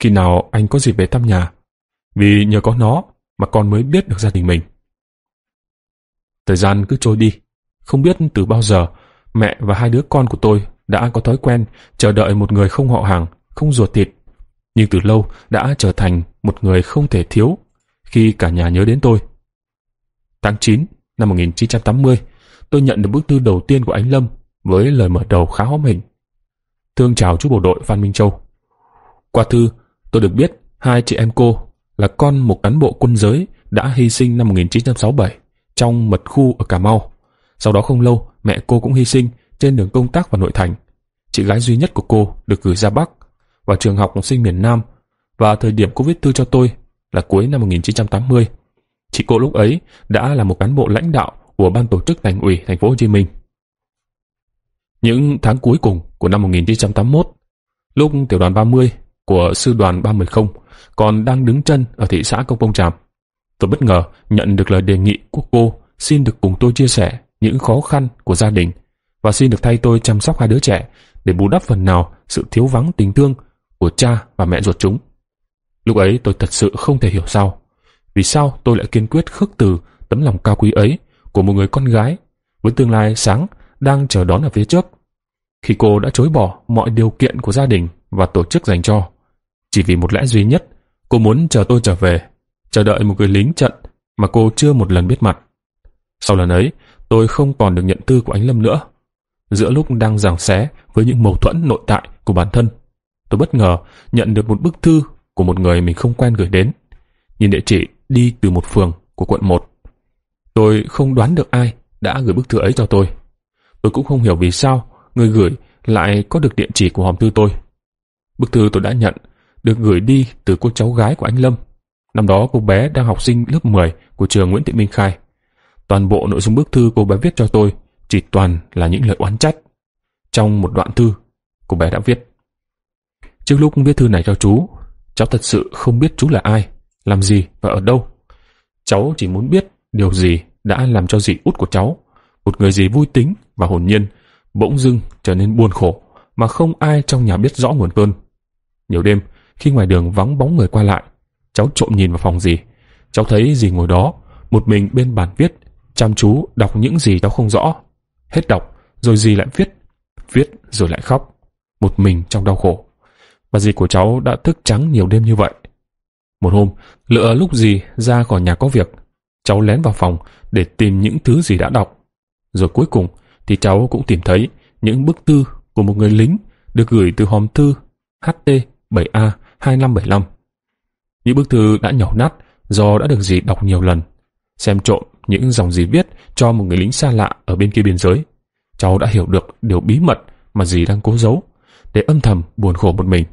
Khi nào anh có dịp về thăm nhà, vì nhờ có nó mà con mới biết được gia đình mình. Thời gian cứ trôi đi. Không biết từ bao giờ, mẹ và hai đứa con của tôi đã có thói quen chờ đợi một người không họ hàng, không ruột thịt. Nhưng từ lâu đã trở thành một người không thể thiếu khi cả nhà nhớ đến tôi. Tháng 9 năm 1980, tôi nhận được bức thư đầu tiên của anh Lâm với lời mở đầu khá hóm hình. Thương chào chú bộ đội Phan Minh Châu. Qua thư, tôi được biết hai chị em cô là con một cán bộ quân giới đã hy sinh năm 1967 trong mật khu ở Cà Mau sau đó không lâu, mẹ cô cũng hy sinh trên đường công tác vào nội thành. Chị gái duy nhất của cô được gửi ra Bắc, và trường học học sinh miền Nam. Và thời điểm cô viết thư cho tôi là cuối năm 1980. Chị cô lúc ấy đã là một cán bộ lãnh đạo của ban tổ chức thành ủy thành phố Hồ Chí Minh. Những tháng cuối cùng của năm 1981, lúc tiểu đoàn 30 của sư đoàn 310 còn đang đứng chân ở thị xã Công Bông Tràm. Tôi bất ngờ nhận được lời đề nghị của cô xin được cùng tôi chia sẻ những khó khăn của gia đình và xin được thay tôi chăm sóc hai đứa trẻ để bù đắp phần nào sự thiếu vắng tình thương của cha và mẹ ruột chúng. Lúc ấy tôi thật sự không thể hiểu sao. Vì sao tôi lại kiên quyết khước từ tấm lòng cao quý ấy của một người con gái với tương lai sáng đang chờ đón ở phía trước. Khi cô đã chối bỏ mọi điều kiện của gia đình và tổ chức dành cho. Chỉ vì một lẽ duy nhất, cô muốn chờ tôi trở về, chờ đợi một người lính trận mà cô chưa một lần biết mặt. Sau lần ấy, tôi không còn được nhận tư của anh Lâm nữa. Giữa lúc đang giảng xé với những mâu thuẫn nội tại của bản thân, tôi bất ngờ nhận được một bức thư của một người mình không quen gửi đến. Nhìn địa chỉ đi từ một phường của quận 1. Tôi không đoán được ai đã gửi bức thư ấy cho tôi. Tôi cũng không hiểu vì sao người gửi lại có được địa chỉ của hòm thư tôi. Bức thư tôi đã nhận được gửi đi từ cô cháu gái của anh Lâm. Năm đó cô bé đang học sinh lớp 10 của trường Nguyễn Thị Minh Khai. Toàn bộ nội dung bức thư cô bé viết cho tôi chỉ toàn là những lời oán trách. Trong một đoạn thư, cô bé đã viết. Trước lúc viết thư này cho chú, cháu thật sự không biết chú là ai, làm gì và ở đâu. Cháu chỉ muốn biết điều gì đã làm cho dì út của cháu, một người gì vui tính và hồn nhiên, bỗng dưng trở nên buồn khổ mà không ai trong nhà biết rõ nguồn cơn. Nhiều đêm, khi ngoài đường vắng bóng người qua lại, cháu trộm nhìn vào phòng gì, Cháu thấy gì ngồi đó, một mình bên bàn viết chăm chú đọc những gì cháu không rõ. Hết đọc, rồi dì lại viết, viết rồi lại khóc, một mình trong đau khổ. Và dì của cháu đã thức trắng nhiều đêm như vậy. Một hôm, lựa lúc dì ra khỏi nhà có việc, cháu lén vào phòng để tìm những thứ gì đã đọc. Rồi cuối cùng thì cháu cũng tìm thấy những bức thư của một người lính được gửi từ hòm thư HT7A2575. Những bức thư đã nhỏ nát do đã được dì đọc nhiều lần, xem trộm những dòng gì viết cho một người lính xa lạ ở bên kia biên giới. Cháu đã hiểu được điều bí mật mà dì đang cố giấu, để âm thầm buồn khổ một mình.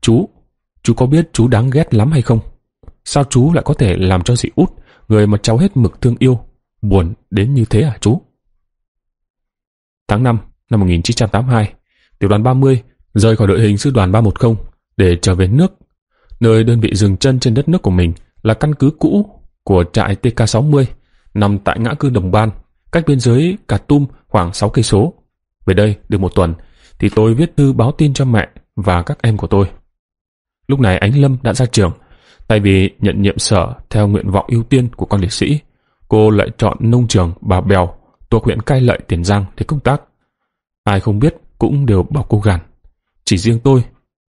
Chú, chú có biết chú đáng ghét lắm hay không? Sao chú lại có thể làm cho dì út, người mà cháu hết mực thương yêu, buồn đến như thế à chú? Tháng 5 năm 1982, tiểu đoàn 30 rời khỏi đội hình sư đoàn 310 để trở về nước, nơi đơn vị dừng chân trên đất nước của mình là căn cứ cũ của trại TK60 nằm tại ngã tư Đồng Ban, cách biên giới Cà Tum khoảng 6 cây số. Về đây được một tuần thì tôi viết thư báo tin cho mẹ và các em của tôi. Lúc này Ánh Lâm đã ra trường, thay vì nhận nhiệm sở theo nguyện vọng ưu tiên của con liệt sĩ, cô lại chọn nông trường Bà Bèo thuộc huyện Cai lợi Tiền Giang để công tác. Ai không biết cũng đều bảo cô gàn. Chỉ riêng tôi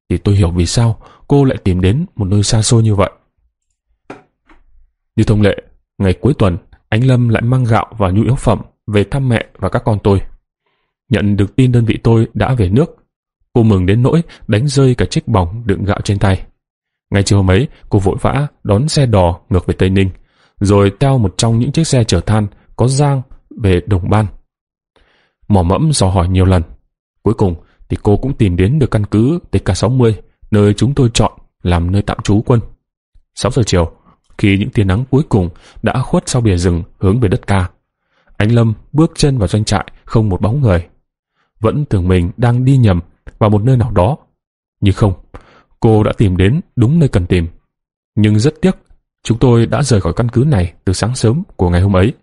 thì tôi hiểu vì sao cô lại tìm đến một nơi xa xôi như vậy. Như thông lệ, ngày cuối tuần, anh Lâm lại mang gạo và nhu yếu phẩm về thăm mẹ và các con tôi. Nhận được tin đơn vị tôi đã về nước, cô mừng đến nỗi đánh rơi cả chiếc bỏng đựng gạo trên tay. ngày chiều hôm ấy, cô vội vã đón xe đò ngược về Tây Ninh, rồi theo một trong những chiếc xe chở than có giang về Đồng Ban. Mỏ mẫm dò hỏi nhiều lần. Cuối cùng thì cô cũng tìm đến được căn cứ TK60, nơi chúng tôi chọn làm nơi tạm trú quân. 6 giờ chiều, khi những tia nắng cuối cùng đã khuất sau bìa rừng hướng về đất ca. Anh Lâm bước chân vào doanh trại không một bóng người. Vẫn tưởng mình đang đi nhầm vào một nơi nào đó. Nhưng không, cô đã tìm đến đúng nơi cần tìm. Nhưng rất tiếc, chúng tôi đã rời khỏi căn cứ này từ sáng sớm của ngày hôm ấy.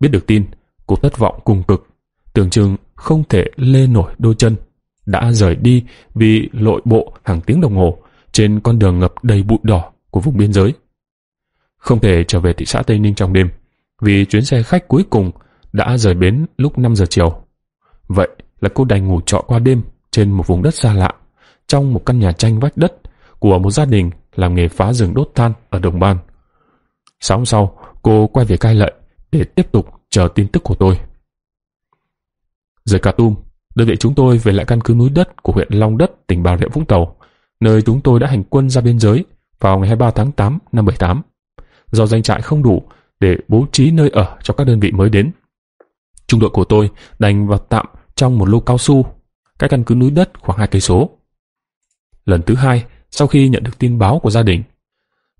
Biết được tin, cô thất vọng cùng cực. Tưởng chừng không thể lê nổi đôi chân. Đã rời đi vì lội bộ hàng tiếng đồng hồ trên con đường ngập đầy bụi đỏ của vùng biên giới không thể trở về thị xã Tây Ninh trong đêm vì chuyến xe khách cuối cùng đã rời bến lúc 5 giờ chiều. Vậy là cô đành ngủ trọ qua đêm trên một vùng đất xa lạ trong một căn nhà tranh vách đất của một gia đình làm nghề phá rừng đốt than ở Đồng Ban. Sáng sau, cô quay về cai lệ để tiếp tục chờ tin tức của tôi. Rời Cà Tum, đơn vị chúng tôi về lại căn cứ núi đất của huyện Long Đất, tỉnh Bà Rịa Vũng Tàu, nơi chúng tôi đã hành quân ra biên giới vào ngày 23 tháng 8 năm 78 do doanh trại không đủ để bố trí nơi ở cho các đơn vị mới đến. Trung đội của tôi đành vào tạm trong một lô cao su, cái căn cứ núi đất khoảng hai cây số. Lần thứ hai, sau khi nhận được tin báo của gia đình,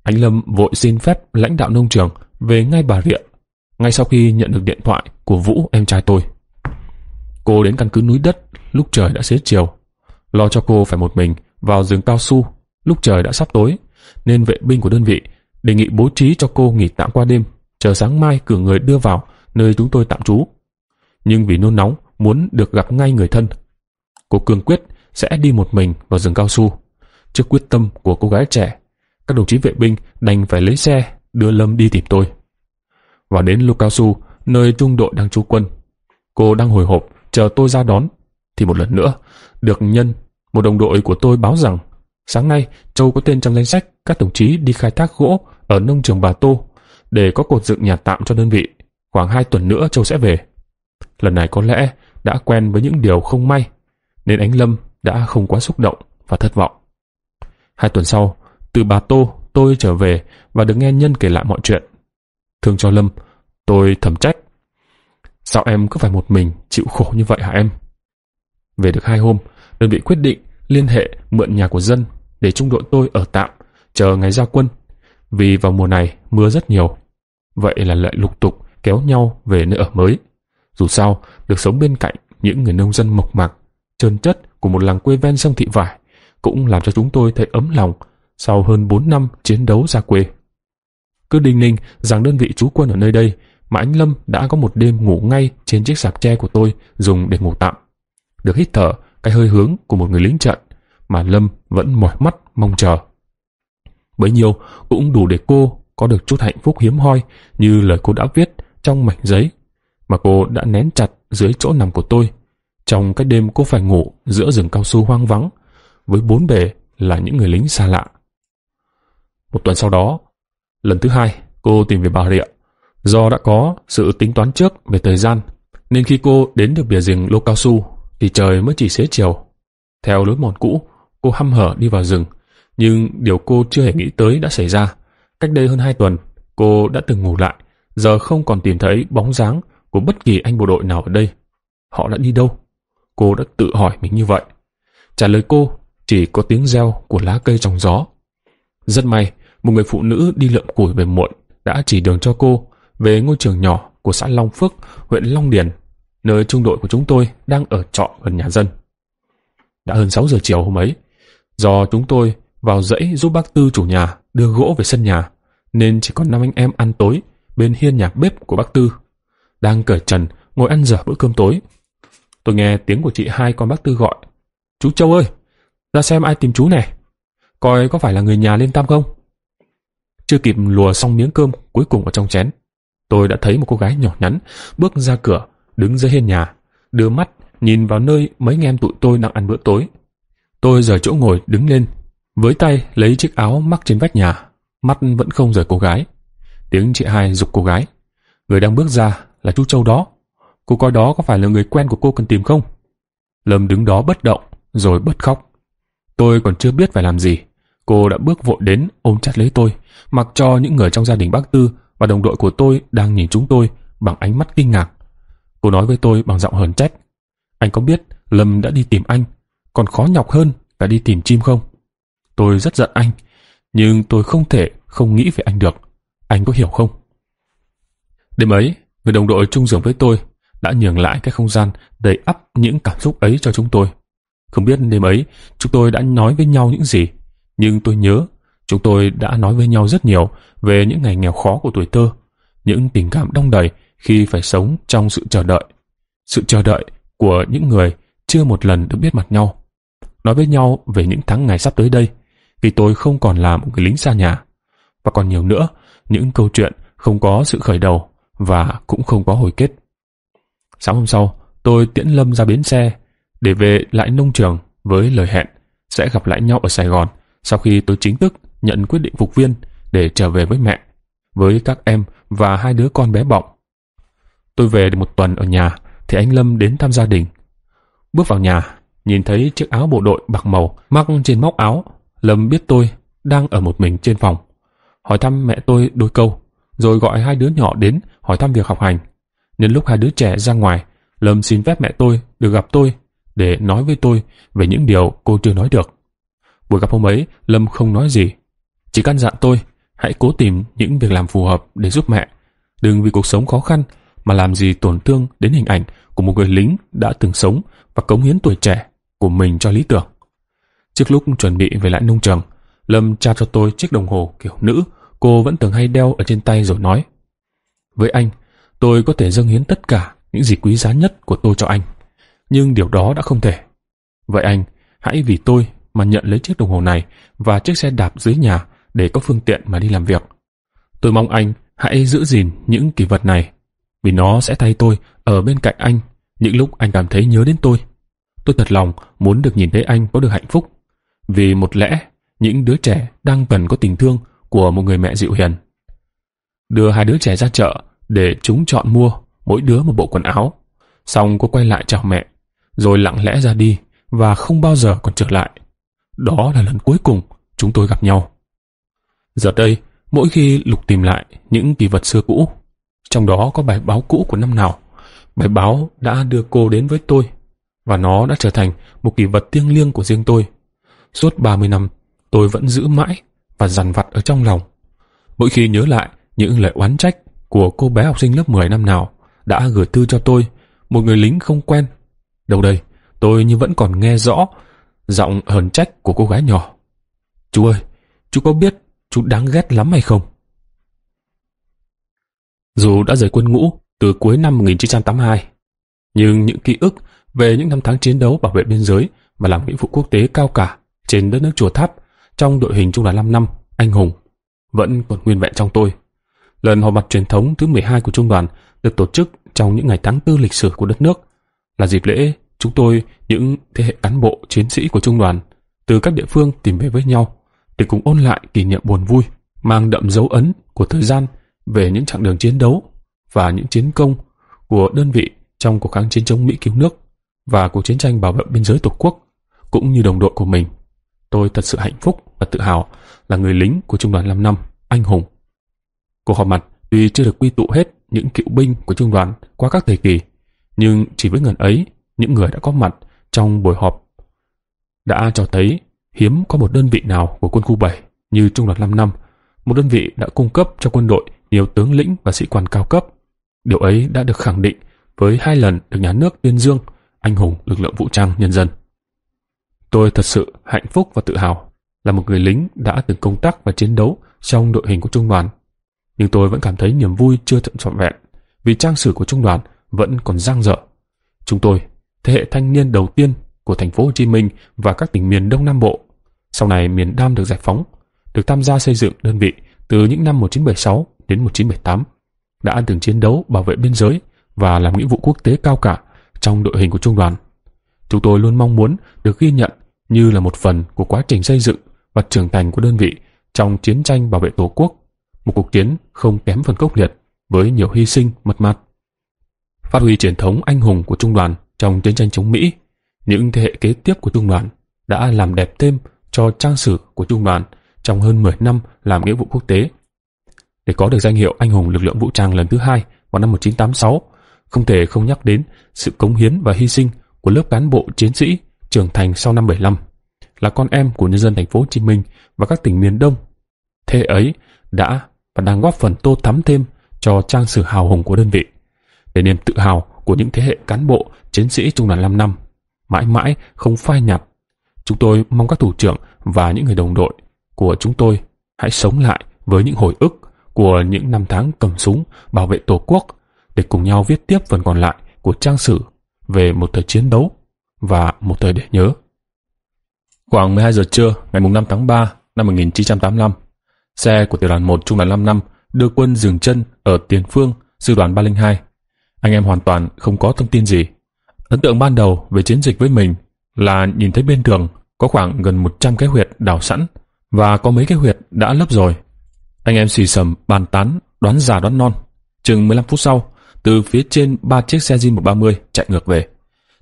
anh Lâm vội xin phép lãnh đạo nông trường về ngay Bà Rịa, ngay sau khi nhận được điện thoại của Vũ em trai tôi. Cô đến căn cứ núi đất lúc trời đã xế chiều, lo cho cô phải một mình vào rừng cao su lúc trời đã sắp tối, nên vệ binh của đơn vị đề nghị bố trí cho cô nghỉ tạm qua đêm, chờ sáng mai cử người đưa vào nơi chúng tôi tạm trú. Nhưng vì nôn nóng, muốn được gặp ngay người thân, cô cương quyết sẽ đi một mình vào rừng cao su. Trước quyết tâm của cô gái trẻ, các đồng chí vệ binh đành phải lấy xe đưa Lâm đi tìm tôi. Và đến lục cao su, nơi trung đội đang trú quân. Cô đang hồi hộp, chờ tôi ra đón. Thì một lần nữa, được nhân, một đồng đội của tôi báo rằng sáng nay Châu có tên trong danh sách các đồng chí đi khai thác gỗ ở nông trường bà Tô để có cột dựng nhà tạm cho đơn vị. Khoảng hai tuần nữa Châu sẽ về. Lần này có lẽ đã quen với những điều không may nên Ánh Lâm đã không quá xúc động và thất vọng. Hai tuần sau, từ bà Tô tôi trở về và được nghe Nhân kể lại mọi chuyện. Thương cho Lâm, tôi thầm trách. Sao em cứ phải một mình chịu khổ như vậy hả em? Về được hai hôm, đơn vị quyết định liên hệ mượn nhà của dân để trung đội tôi ở tạm, chờ ngày ra quân vì vào mùa này mưa rất nhiều. Vậy là lại lục tục kéo nhau về nơi ở mới. Dù sao, được sống bên cạnh những người nông dân mộc mạc, trơn chất của một làng quê ven sông thị vải cũng làm cho chúng tôi thấy ấm lòng sau hơn 4 năm chiến đấu ra quê. Cứ đinh ninh rằng đơn vị trú quân ở nơi đây mà anh Lâm đã có một đêm ngủ ngay trên chiếc sạp tre của tôi dùng để ngủ tạm. Được hít thở cái hơi hướng của một người lính trận mà Lâm vẫn mỏi mắt mong chờ. Bấy nhiêu cũng đủ để cô có được chút hạnh phúc hiếm hoi như lời cô đã viết trong mảnh giấy mà cô đã nén chặt dưới chỗ nằm của tôi. Trong cái đêm cô phải ngủ giữa rừng cao su hoang vắng với bốn bề là những người lính xa lạ. Một tuần sau đó, lần thứ hai cô tìm về Bà Rịa. Do đã có sự tính toán trước về thời gian nên khi cô đến được bìa rừng lô cao su thì trời mới chỉ xế chiều. Theo lối mòn cũ, cô hăm hở đi vào rừng nhưng điều cô chưa hề nghĩ tới đã xảy ra. Cách đây hơn hai tuần, cô đã từng ngủ lại, giờ không còn tìm thấy bóng dáng của bất kỳ anh bộ đội nào ở đây. Họ đã đi đâu? Cô đã tự hỏi mình như vậy. Trả lời cô chỉ có tiếng reo của lá cây trong gió. Rất may, một người phụ nữ đi lượm củi về muộn đã chỉ đường cho cô về ngôi trường nhỏ của xã Long Phước, huyện Long Điền, nơi trung đội của chúng tôi đang ở trọ gần nhà dân. Đã hơn 6 giờ chiều hôm ấy, do chúng tôi vào dãy giúp bác Tư chủ nhà đưa gỗ về sân nhà, nên chỉ còn năm anh em ăn tối bên hiên nhà bếp của bác Tư. Đang cởi trần, ngồi ăn dở bữa cơm tối. Tôi nghe tiếng của chị hai con bác Tư gọi. Chú Châu ơi, ra xem ai tìm chú nè Coi có phải là người nhà lên tam không? Chưa kịp lùa xong miếng cơm cuối cùng ở trong chén, tôi đã thấy một cô gái nhỏ nhắn bước ra cửa, đứng dưới hiên nhà, đưa mắt nhìn vào nơi mấy anh em tụi tôi đang ăn bữa tối. Tôi rời chỗ ngồi đứng lên với tay lấy chiếc áo mắc trên vách nhà, mắt vẫn không rời cô gái. Tiếng chị hai dục cô gái. Người đang bước ra là chú Châu đó. Cô coi đó có phải là người quen của cô cần tìm không? Lâm đứng đó bất động, rồi bất khóc. Tôi còn chưa biết phải làm gì. Cô đã bước vội đến ôm chặt lấy tôi, mặc cho những người trong gia đình bác Tư và đồng đội của tôi đang nhìn chúng tôi bằng ánh mắt kinh ngạc. Cô nói với tôi bằng giọng hờn trách. Anh có biết Lâm đã đi tìm anh, còn khó nhọc hơn cả đi tìm chim không? Tôi rất giận anh, nhưng tôi không thể không nghĩ về anh được. Anh có hiểu không? Đêm ấy, người đồng đội chung giường với tôi đã nhường lại cái không gian đầy ắp những cảm xúc ấy cho chúng tôi. Không biết đêm ấy chúng tôi đã nói với nhau những gì, nhưng tôi nhớ chúng tôi đã nói với nhau rất nhiều về những ngày nghèo khó của tuổi thơ, những tình cảm đong đầy khi phải sống trong sự chờ đợi. Sự chờ đợi của những người chưa một lần được biết mặt nhau. Nói với nhau về những tháng ngày sắp tới đây, vì tôi không còn là một người lính xa nhà. Và còn nhiều nữa, những câu chuyện không có sự khởi đầu và cũng không có hồi kết. Sáng hôm sau, tôi tiễn Lâm ra bến xe để về lại nông trường với lời hẹn sẽ gặp lại nhau ở Sài Gòn sau khi tôi chính thức nhận quyết định phục viên để trở về với mẹ, với các em và hai đứa con bé bọng. Tôi về được một tuần ở nhà thì anh Lâm đến thăm gia đình. Bước vào nhà, nhìn thấy chiếc áo bộ đội bạc màu mắc trên móc áo Lâm biết tôi đang ở một mình trên phòng. Hỏi thăm mẹ tôi đôi câu, rồi gọi hai đứa nhỏ đến hỏi thăm việc học hành. Nhân lúc hai đứa trẻ ra ngoài, Lâm xin phép mẹ tôi được gặp tôi để nói với tôi về những điều cô chưa nói được. Buổi gặp hôm ấy, Lâm không nói gì. Chỉ căn dặn tôi, hãy cố tìm những việc làm phù hợp để giúp mẹ. Đừng vì cuộc sống khó khăn mà làm gì tổn thương đến hình ảnh của một người lính đã từng sống và cống hiến tuổi trẻ của mình cho lý tưởng. Trước lúc chuẩn bị về lại nông trường, Lâm trao cho tôi chiếc đồng hồ kiểu nữ cô vẫn thường hay đeo ở trên tay rồi nói. Với anh, tôi có thể dâng hiến tất cả những gì quý giá nhất của tôi cho anh. Nhưng điều đó đã không thể. Vậy anh, hãy vì tôi mà nhận lấy chiếc đồng hồ này và chiếc xe đạp dưới nhà để có phương tiện mà đi làm việc. Tôi mong anh hãy giữ gìn những kỷ vật này vì nó sẽ thay tôi ở bên cạnh anh những lúc anh cảm thấy nhớ đến tôi. Tôi thật lòng muốn được nhìn thấy anh có được hạnh phúc vì một lẽ, những đứa trẻ đang cần có tình thương của một người mẹ dịu hiền. Đưa hai đứa trẻ ra chợ để chúng chọn mua mỗi đứa một bộ quần áo. Xong cô quay lại chào mẹ, rồi lặng lẽ ra đi và không bao giờ còn trở lại. Đó là lần cuối cùng chúng tôi gặp nhau. Giờ đây, mỗi khi Lục tìm lại những kỳ vật xưa cũ, trong đó có bài báo cũ của năm nào, bài báo đã đưa cô đến với tôi và nó đã trở thành một kỳ vật thiêng liêng của riêng tôi Suốt 30 năm, tôi vẫn giữ mãi và dằn vặt ở trong lòng. Mỗi khi nhớ lại những lời oán trách của cô bé học sinh lớp 10 năm nào đã gửi thư cho tôi, một người lính không quen. Đâu đây, tôi như vẫn còn nghe rõ giọng hờn trách của cô gái nhỏ. Chú ơi, chú có biết chú đáng ghét lắm hay không? Dù đã rời quân ngũ từ cuối năm 1982, nhưng những ký ức về những năm tháng chiến đấu bảo vệ biên giới và làm nghĩa vụ quốc tế cao cả trên đất nước chùa tháp trong đội hình Trung đoàn 5 năm anh hùng vẫn còn nguyên vẹn trong tôi. Lần họp mặt truyền thống thứ 12 của Trung đoàn được tổ chức trong những ngày tháng tư lịch sử của đất nước. Là dịp lễ, chúng tôi, những thế hệ cán bộ, chiến sĩ của Trung đoàn, từ các địa phương tìm về với nhau để cùng ôn lại kỷ niệm buồn vui, mang đậm dấu ấn của thời gian về những chặng đường chiến đấu và những chiến công của đơn vị trong cuộc kháng chiến chống Mỹ cứu nước và cuộc chiến tranh bảo vệ biên giới Tổ quốc, cũng như đồng đội của mình. Tôi thật sự hạnh phúc và tự hào là người lính của Trung đoàn năm anh hùng. Cuộc họp mặt tuy chưa được quy tụ hết những cựu binh của trung đoàn qua các thời kỳ, nhưng chỉ với ngần ấy, những người đã có mặt trong buổi họp đã cho thấy hiếm có một đơn vị nào của quân khu 7 như Trung đoàn năm một đơn vị đã cung cấp cho quân đội nhiều tướng lĩnh và sĩ quan cao cấp. Điều ấy đã được khẳng định với hai lần được nhà nước tuyên dương anh hùng lực lượng vũ trang nhân dân. Tôi thật sự hạnh phúc và tự hào là một người lính đã từng công tác và chiến đấu trong đội hình của trung đoàn. Nhưng tôi vẫn cảm thấy niềm vui chưa thận trọn vẹn vì trang sử của trung đoàn vẫn còn giang dở. Chúng tôi, thế hệ thanh niên đầu tiên của thành phố Hồ Chí Minh và các tỉnh miền Đông Nam Bộ, sau này miền Nam được giải phóng, được tham gia xây dựng đơn vị từ những năm 1976 đến 1978, đã từng chiến đấu bảo vệ biên giới và làm nghĩa vụ quốc tế cao cả trong đội hình của trung đoàn. Chúng tôi luôn mong muốn được ghi nhận như là một phần của quá trình xây dựng và trưởng thành của đơn vị trong chiến tranh bảo vệ Tổ quốc, một cuộc chiến không kém phần khốc liệt với nhiều hy sinh mất mát. Phát huy truyền thống anh hùng của trung đoàn trong chiến tranh chống Mỹ, những thế hệ kế tiếp của trung đoàn đã làm đẹp thêm cho trang sử của trung đoàn trong hơn 10 năm làm nghĩa vụ quốc tế. Để có được danh hiệu anh hùng lực lượng vũ trang lần thứ hai vào năm 1986, không thể không nhắc đến sự cống hiến và hy sinh của lớp cán bộ chiến sĩ trưởng thành sau năm 75, là con em của nhân dân thành phố Hồ Chí Minh và các tỉnh miền Đông. Thế ấy đã và đang góp phần tô thắm thêm cho trang sử hào hùng của đơn vị, để niềm tự hào của những thế hệ cán bộ chiến sĩ trung đoàn 5 năm mãi mãi không phai nhạt. Chúng tôi mong các thủ trưởng và những người đồng đội của chúng tôi hãy sống lại với những hồi ức của những năm tháng cầm súng bảo vệ Tổ quốc để cùng nhau viết tiếp phần còn lại của trang sử về một thời chiến đấu và một thời để nhớ. Khoảng 12 giờ trưa ngày 5 tháng 3 năm 1985, xe của tiểu đoàn 1 trung đoàn 55 đưa quân dừng chân ở Tiền Phương, sư đoàn 302. Anh em hoàn toàn không có thông tin gì. Ấn tượng ban đầu về chiến dịch với mình là nhìn thấy bên đường có khoảng gần 100 cái huyệt đào sẵn và có mấy cái huyệt đã lấp rồi. Anh em xì sầm bàn tán, đoán già đoán non. Chừng 15 phút sau, từ phía trên ba chiếc xe Jin 130 chạy ngược về.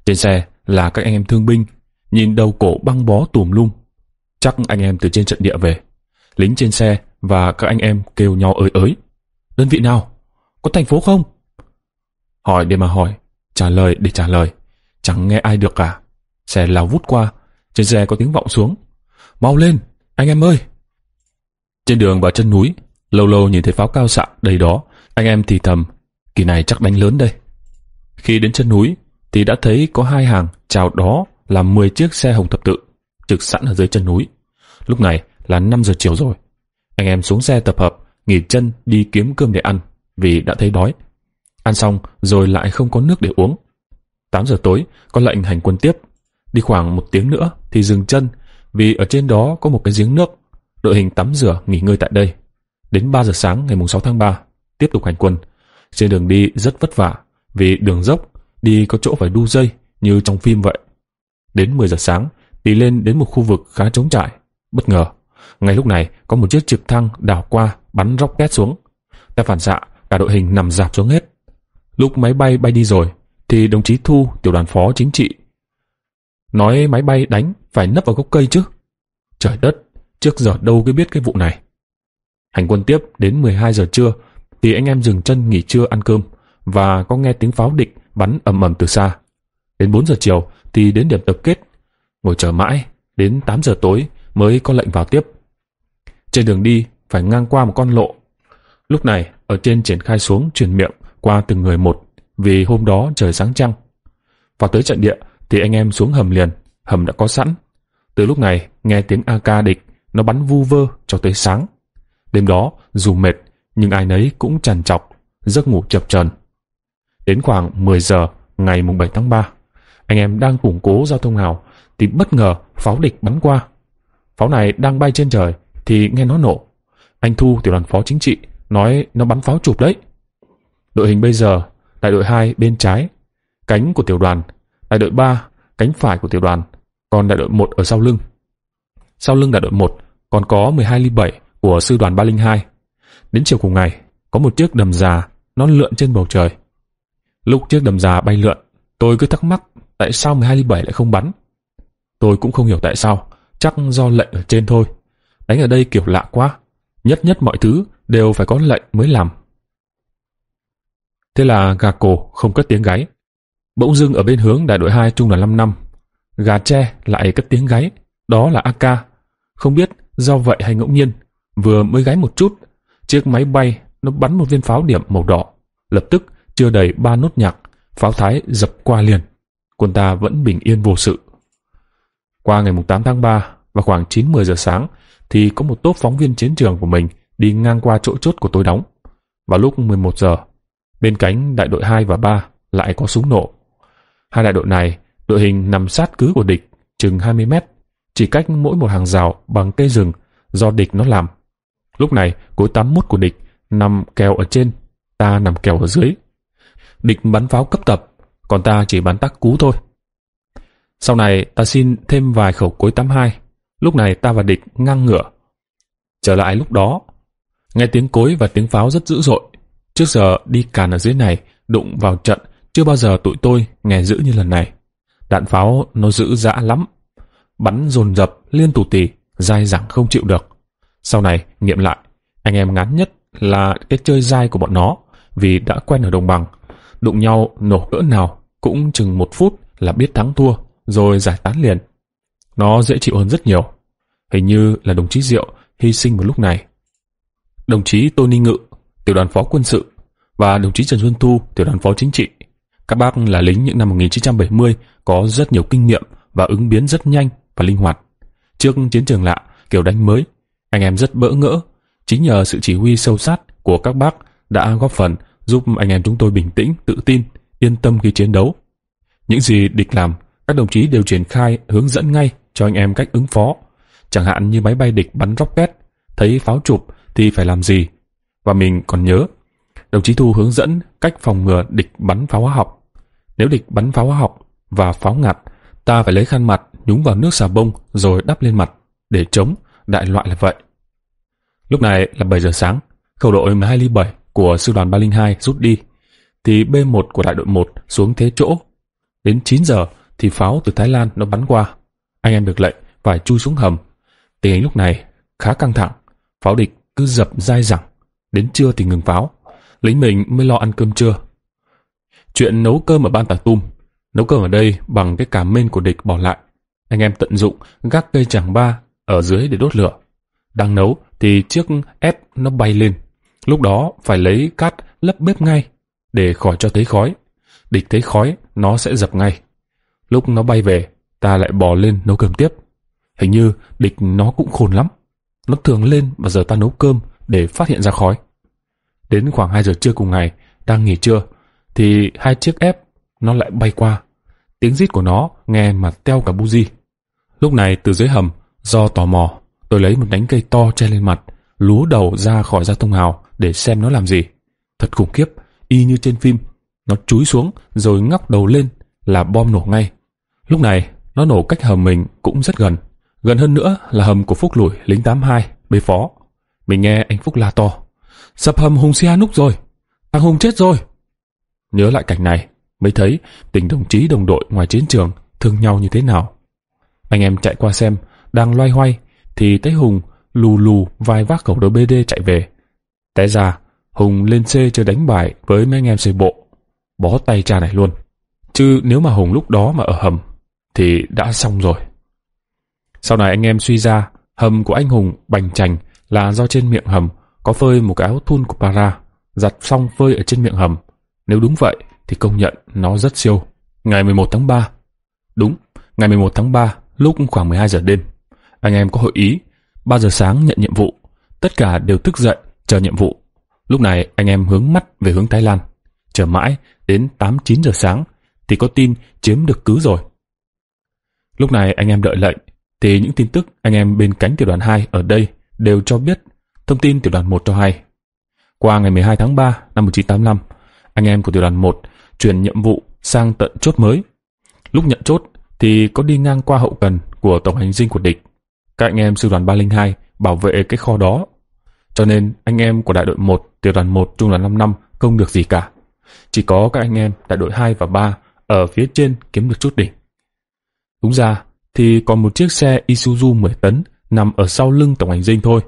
Trên xe là các anh em thương binh, nhìn đầu cổ băng bó tùm lum. Chắc anh em từ trên trận địa về. Lính trên xe và các anh em kêu nhau ới ới. Đơn vị nào? Có thành phố không? Hỏi để mà hỏi, trả lời để trả lời. Chẳng nghe ai được cả. Xe lao vút qua, trên xe có tiếng vọng xuống. Mau lên, anh em ơi! Trên đường vào chân núi, lâu lâu nhìn thấy pháo cao xạ đầy đó, anh em thì thầm kỳ này chắc đánh lớn đây. Khi đến chân núi, thì đã thấy có hai hàng chào đó là 10 chiếc xe hồng thập tự, trực sẵn ở dưới chân núi. Lúc này là 5 giờ chiều rồi. Anh em xuống xe tập hợp, nghỉ chân đi kiếm cơm để ăn, vì đã thấy đói. Ăn xong rồi lại không có nước để uống. 8 giờ tối, có lệnh hành quân tiếp. Đi khoảng một tiếng nữa thì dừng chân, vì ở trên đó có một cái giếng nước. Đội hình tắm rửa nghỉ ngơi tại đây. Đến 3 giờ sáng ngày 6 tháng 3, tiếp tục hành quân, trên đường đi rất vất vả, vì đường dốc, đi có chỗ phải đu dây, như trong phim vậy. Đến 10 giờ sáng, đi lên đến một khu vực khá trống trải. Bất ngờ, ngay lúc này có một chiếc trực thăng đảo qua bắn rocket xuống. Ta phản xạ, cả đội hình nằm dạp xuống hết. Lúc máy bay bay đi rồi, thì đồng chí Thu, tiểu đoàn phó chính trị, nói máy bay đánh phải nấp vào gốc cây chứ. Trời đất, trước giờ đâu cái biết cái vụ này. Hành quân tiếp đến 12 giờ trưa thì anh em dừng chân nghỉ trưa ăn cơm và có nghe tiếng pháo địch bắn ầm ầm từ xa. Đến 4 giờ chiều thì đến điểm tập kết, ngồi chờ mãi đến 8 giờ tối mới có lệnh vào tiếp. Trên đường đi phải ngang qua một con lộ. Lúc này ở trên triển khai xuống truyền miệng qua từng người một vì hôm đó trời sáng trăng. Vào tới trận địa thì anh em xuống hầm liền, hầm đã có sẵn. Từ lúc này nghe tiếng AK địch nó bắn vu vơ cho tới sáng. Đêm đó dù mệt nhưng ai nấy cũng trằn trọc, giấc ngủ chập chờn. Đến khoảng 10 giờ ngày mùng 7 tháng 3, anh em đang củng cố giao thông hào thì bất ngờ pháo địch bắn qua. Pháo này đang bay trên trời thì nghe nó nổ. Anh Thu tiểu đoàn phó chính trị nói nó bắn pháo chụp đấy. Đội hình bây giờ đại đội 2 bên trái, cánh của tiểu đoàn, đại đội 3 cánh phải của tiểu đoàn, còn đại đội 1 ở sau lưng. Sau lưng đại đội 1 còn có 12 ly 7 của sư đoàn 302 Đến chiều cùng ngày, có một chiếc đầm già nó lượn trên bầu trời. Lúc chiếc đầm già bay lượn, tôi cứ thắc mắc tại sao mười hai bảy lại không bắn. Tôi cũng không hiểu tại sao, chắc do lệnh ở trên thôi. Đánh ở đây kiểu lạ quá, nhất nhất mọi thứ đều phải có lệnh mới làm. Thế là gà cổ không cất tiếng gáy. Bỗng dưng ở bên hướng đại đội hai trung đoàn năm năm, gà tre lại cất tiếng gáy, đó là AK. Không biết do vậy hay ngẫu nhiên, vừa mới gáy một chút Chiếc máy bay nó bắn một viên pháo điểm màu đỏ. Lập tức, chưa đầy ba nốt nhạc, pháo thái dập qua liền. Quân ta vẫn bình yên vô sự. Qua ngày 8 tháng 3 và khoảng 9-10 giờ sáng thì có một tốp phóng viên chiến trường của mình đi ngang qua chỗ chốt của tôi đóng. Vào lúc 11 giờ, bên cánh đại đội 2 và 3 lại có súng nổ. Hai đại đội này, đội hình nằm sát cứ của địch chừng 20 mét, chỉ cách mỗi một hàng rào bằng cây rừng do địch nó làm Lúc này, cối 81 của địch nằm kèo ở trên, ta nằm kèo ở dưới. Địch bắn pháo cấp tập, còn ta chỉ bắn tắc cú thôi. Sau này, ta xin thêm vài khẩu cối 82. Lúc này ta và địch ngang ngửa. Trở lại lúc đó, nghe tiếng cối và tiếng pháo rất dữ dội. Trước giờ đi càn ở dưới này, đụng vào trận, chưa bao giờ tụi tôi nghe dữ như lần này. Đạn pháo nó dữ dã lắm. Bắn dồn dập liên tù tì, dai dẳng không chịu được. Sau này, nghiệm lại, anh em ngán nhất là cái chơi dai của bọn nó, vì đã quen ở đồng bằng. Đụng nhau nổ cỡ nào cũng chừng một phút là biết thắng thua, rồi giải tán liền. Nó dễ chịu hơn rất nhiều. Hình như là đồng chí Diệu hy sinh vào lúc này. Đồng chí Tô Ninh Ngự, tiểu đoàn phó quân sự, và đồng chí Trần Xuân Thu, tiểu đoàn phó chính trị. Các bác là lính những năm 1970 có rất nhiều kinh nghiệm và ứng biến rất nhanh và linh hoạt. Trước chiến trường lạ, kiểu đánh mới anh em rất bỡ ngỡ, chính nhờ sự chỉ huy sâu sát của các bác đã góp phần giúp anh em chúng tôi bình tĩnh, tự tin, yên tâm khi chiến đấu. Những gì địch làm, các đồng chí đều triển khai hướng dẫn ngay cho anh em cách ứng phó. Chẳng hạn như máy bay địch bắn rocket, thấy pháo chụp thì phải làm gì. Và mình còn nhớ, đồng chí Thu hướng dẫn cách phòng ngừa địch bắn pháo hóa học. Nếu địch bắn pháo hóa học và pháo ngặt, ta phải lấy khăn mặt nhúng vào nước xà bông rồi đắp lên mặt để chống đại loại là vậy. Lúc này là 7 giờ sáng, khẩu đội 12 ly 7 của sư đoàn 302 rút đi, thì B1 của đại đội 1 xuống thế chỗ. Đến 9 giờ thì pháo từ Thái Lan nó bắn qua. Anh em được lệnh phải chui xuống hầm. Tình hình lúc này khá căng thẳng, pháo địch cứ dập dai dẳng. Đến trưa thì ngừng pháo, lính mình mới lo ăn cơm trưa. Chuyện nấu cơm ở Ban Tà Tum, nấu cơm ở đây bằng cái cà men của địch bỏ lại. Anh em tận dụng gác cây chẳng ba ở dưới để đốt lửa. Đang nấu thì chiếc ép nó bay lên. Lúc đó phải lấy cát lấp bếp ngay để khỏi cho thấy khói. Địch thấy khói, nó sẽ dập ngay. Lúc nó bay về, ta lại bò lên nấu cơm tiếp. Hình như địch nó cũng khôn lắm. Nó thường lên và giờ ta nấu cơm để phát hiện ra khói. Đến khoảng 2 giờ trưa cùng ngày, đang nghỉ trưa, thì hai chiếc ép nó lại bay qua. Tiếng rít của nó nghe mà teo cả buji. Lúc này từ dưới hầm, Do tò mò, tôi lấy một nhánh cây to che lên mặt, lú đầu ra khỏi ra thông hào để xem nó làm gì. Thật khủng khiếp, y như trên phim. Nó chúi xuống rồi ngóc đầu lên là bom nổ ngay. Lúc này, nó nổ cách hầm mình cũng rất gần. Gần hơn nữa là hầm của Phúc Lủi lính 82, bế phó. Mình nghe anh Phúc la to. Sập hầm Hùng sia Núc rồi, thằng Hùng chết rồi. Nhớ lại cảnh này, mới thấy tình đồng chí đồng đội ngoài chiến trường thương nhau như thế nào. Anh em chạy qua xem đang loay hoay thì thấy Hùng lù lù vai vác khẩu đồ BD chạy về. Té ra, Hùng lên xe chơi đánh bài với mấy anh em xây bộ. Bó tay cha này luôn. Chứ nếu mà Hùng lúc đó mà ở hầm thì đã xong rồi. Sau này anh em suy ra hầm của anh Hùng bành chành là do trên miệng hầm có phơi một cái áo thun của Para giặt xong phơi ở trên miệng hầm. Nếu đúng vậy thì công nhận nó rất siêu. Ngày 11 tháng 3 Đúng, ngày 11 tháng 3 lúc khoảng 12 giờ đêm anh em có hội ý, 3 giờ sáng nhận nhiệm vụ, tất cả đều thức dậy, chờ nhiệm vụ. Lúc này anh em hướng mắt về hướng Thái Lan, chờ mãi đến 8-9 giờ sáng thì có tin chiếm được cứ rồi. Lúc này anh em đợi lệnh, thì những tin tức anh em bên cánh tiểu đoàn 2 ở đây đều cho biết thông tin tiểu đoàn 1 cho hay. Qua ngày 12 tháng 3 năm 1985, anh em của tiểu đoàn 1 chuyển nhiệm vụ sang tận chốt mới. Lúc nhận chốt thì có đi ngang qua hậu cần của tổng hành dinh của địch các anh em sư đoàn 302 bảo vệ cái kho đó. Cho nên anh em của đại đội 1, tiểu đoàn 1, trung đoàn năm không được gì cả. Chỉ có các anh em đại đội 2 và 3 ở phía trên kiếm được chút đỉnh. Đúng ra thì còn một chiếc xe Isuzu 10 tấn nằm ở sau lưng tổng hành dinh thôi,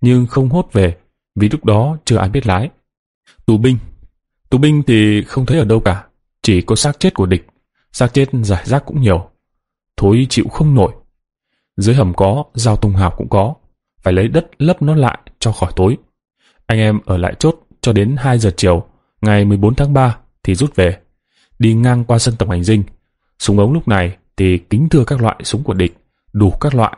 nhưng không hốt về vì lúc đó chưa ai biết lái. Tù binh Tù binh thì không thấy ở đâu cả, chỉ có xác chết của địch. Xác chết giải rác cũng nhiều. Thối chịu không nổi, dưới hầm có, dao tung hào cũng có. Phải lấy đất lấp nó lại cho khỏi tối. Anh em ở lại chốt cho đến 2 giờ chiều, ngày 14 tháng 3 thì rút về. Đi ngang qua sân tổng hành dinh. Súng ống lúc này thì kính thưa các loại súng của địch, đủ các loại.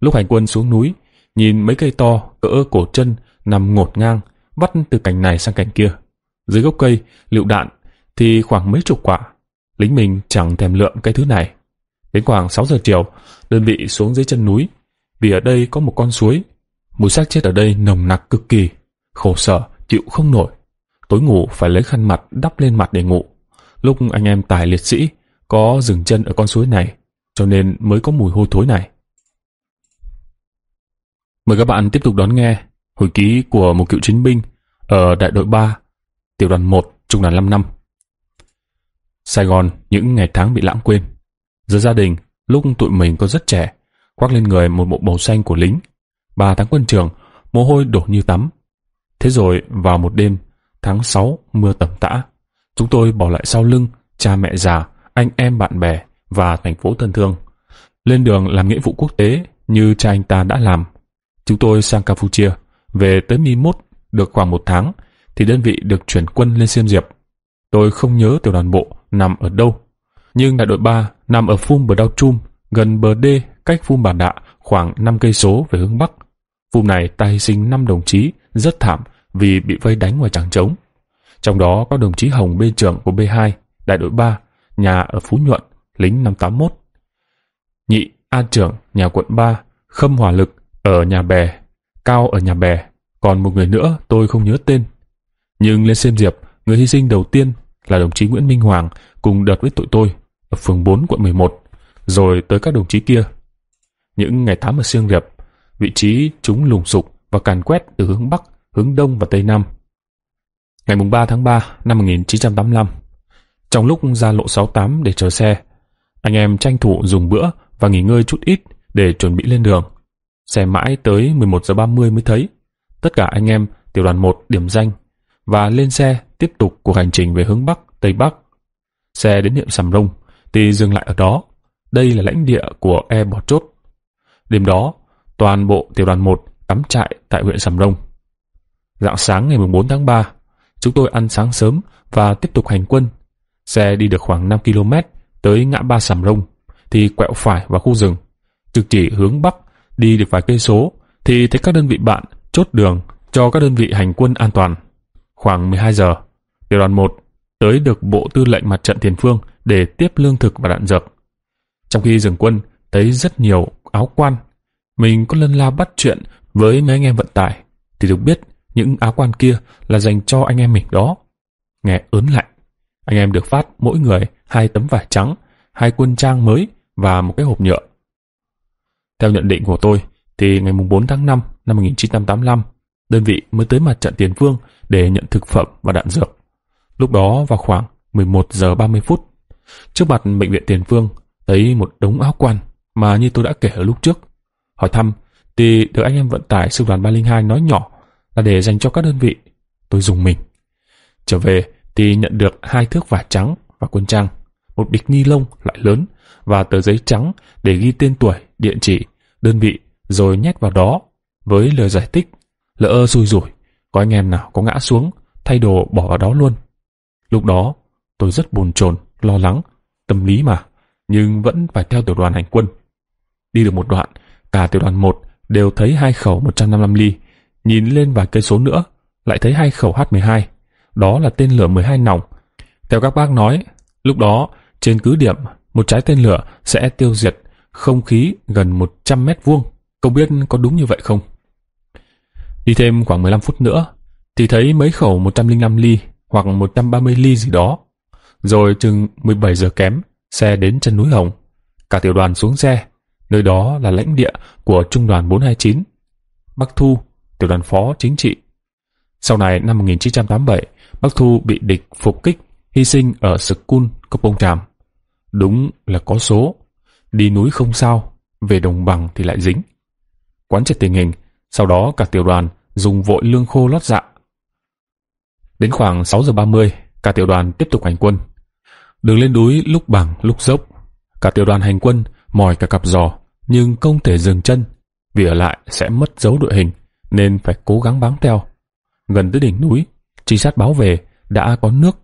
Lúc hành quân xuống núi, nhìn mấy cây to cỡ cổ chân nằm ngột ngang, vắt từ cành này sang cành kia. Dưới gốc cây, lựu đạn thì khoảng mấy chục quả. Lính mình chẳng thèm lượm cái thứ này. Đến khoảng 6 giờ chiều, đơn vị xuống dưới chân núi, vì ở đây có một con suối. Mùi xác chết ở đây nồng nặc cực kỳ, khổ sở, chịu không nổi. Tối ngủ phải lấy khăn mặt đắp lên mặt để ngủ. Lúc anh em tài liệt sĩ có dừng chân ở con suối này, cho nên mới có mùi hôi thối này. Mời các bạn tiếp tục đón nghe hồi ký của một cựu chiến binh ở đại đội 3, tiểu đoàn 1, trung đoàn 5 năm. Sài Gòn những ngày tháng bị lãng quên. Giờ gia đình, lúc tụi mình còn rất trẻ, khoác lên người một bộ màu xanh của lính. Ba tháng quân trường, mồ hôi đổ như tắm. Thế rồi vào một đêm, tháng sáu mưa tầm tã, chúng tôi bỏ lại sau lưng cha mẹ già, anh em bạn bè và thành phố thân thương. Lên đường làm nghĩa vụ quốc tế như cha anh ta đã làm. Chúng tôi sang Campuchia, về tới Mi Mốt được khoảng một tháng thì đơn vị được chuyển quân lên Xiêm Diệp. Tôi không nhớ tiểu đoàn bộ nằm ở đâu nhưng đại đội 3 nằm ở phum bờ đao Chum, gần bờ đê cách phum bản đạ khoảng 5 cây số về hướng bắc. Phum này ta hy sinh 5 đồng chí, rất thảm vì bị vây đánh ngoài tràng trống. Trong đó có đồng chí Hồng bên trưởng của B2, đại đội 3, nhà ở Phú Nhuận, lính 581. Nhị A trưởng nhà quận 3, Khâm hỏa Lực ở nhà bè, Cao ở nhà bè, còn một người nữa tôi không nhớ tên. Nhưng lên xem diệp, người hy sinh đầu tiên là đồng chí Nguyễn Minh Hoàng cùng đợt với tụi tôi ở phường 4 quận 11, rồi tới các đồng chí kia. Những ngày tám ở Siêng Riệp, vị trí chúng lùng sục và càn quét từ hướng Bắc, hướng Đông và Tây Nam. Ngày 3 tháng 3 năm 1985, trong lúc ra lộ 68 để chờ xe, anh em tranh thủ dùng bữa và nghỉ ngơi chút ít để chuẩn bị lên đường. Xe mãi tới 11 giờ 30 mới thấy. Tất cả anh em tiểu đoàn 1 điểm danh và lên xe tiếp tục cuộc hành trình về hướng Bắc, Tây Bắc. Xe đến hiệu Sầm Rông Ty dừng lại ở đó. Đây là lãnh địa của E Bọt Chốt. Đêm đó, toàn bộ tiểu đoàn 1 cắm trại tại huyện Sầm Đông. Dạng sáng ngày 4 tháng 3, chúng tôi ăn sáng sớm và tiếp tục hành quân. Xe đi được khoảng 5 km tới ngã ba Sầm Đông, thì quẹo phải vào khu rừng. Trực chỉ hướng Bắc, đi được vài cây số, thì thấy các đơn vị bạn chốt đường cho các đơn vị hành quân an toàn. Khoảng 12 giờ, tiểu đoàn 1 tới được Bộ Tư lệnh Mặt trận Tiền Phương để tiếp lương thực và đạn dược. Trong khi dừng quân, thấy rất nhiều áo quan. Mình có lân la bắt chuyện với mấy anh em vận tải, thì được biết những áo quan kia là dành cho anh em mình đó. Nghe ớn lạnh, anh em được phát mỗi người hai tấm vải trắng, hai quân trang mới và một cái hộp nhựa. Theo nhận định của tôi, thì ngày 4 tháng 5 năm 1985, đơn vị mới tới mặt trận Tiền Phương để nhận thực phẩm và đạn dược. Lúc đó vào khoảng 11 giờ 30 phút, Trước mặt bệnh viện Tiền Phương, thấy một đống áo quan mà như tôi đã kể ở lúc trước. Hỏi thăm, thì được anh em vận tải sư đoàn 302 nói nhỏ là để dành cho các đơn vị. Tôi dùng mình. Trở về thì nhận được hai thước vải trắng và quân trang, một bịch ni lông loại lớn và tờ giấy trắng để ghi tên tuổi, địa chỉ, đơn vị rồi nhét vào đó với lời giải thích lỡ xui rủi có anh em nào có ngã xuống thay đồ bỏ ở đó luôn lúc đó tôi rất buồn chồn lo lắng, tâm lý mà, nhưng vẫn phải theo tiểu đoàn hành quân. Đi được một đoạn, cả tiểu đoàn 1 đều thấy hai khẩu 155 ly, nhìn lên vài cây số nữa, lại thấy hai khẩu H-12, đó là tên lửa 12 nòng. Theo các bác nói, lúc đó trên cứ điểm một trái tên lửa sẽ tiêu diệt không khí gần 100 mét vuông. Không biết có đúng như vậy không? Đi thêm khoảng 15 phút nữa thì thấy mấy khẩu 105 ly hoặc 130 ly gì đó rồi chừng 17 giờ kém, xe đến chân núi Hồng. Cả tiểu đoàn xuống xe, nơi đó là lãnh địa của Trung đoàn 429. Bắc Thu, tiểu đoàn phó chính trị. Sau này năm 1987, Bắc Thu bị địch phục kích, hy sinh ở Sekun, Cốc Bông Tràm. Đúng là có số, đi núi không sao, về đồng bằng thì lại dính. Quán triệt tình hình, sau đó cả tiểu đoàn dùng vội lương khô lót dạ. Đến khoảng 6 giờ 30, cả tiểu đoàn tiếp tục hành quân. Đường lên núi lúc bằng lúc dốc. Cả tiểu đoàn hành quân mỏi cả cặp giò nhưng không thể dừng chân vì ở lại sẽ mất dấu đội hình nên phải cố gắng bám theo. Gần tới đỉnh núi, trinh sát báo về đã có nước.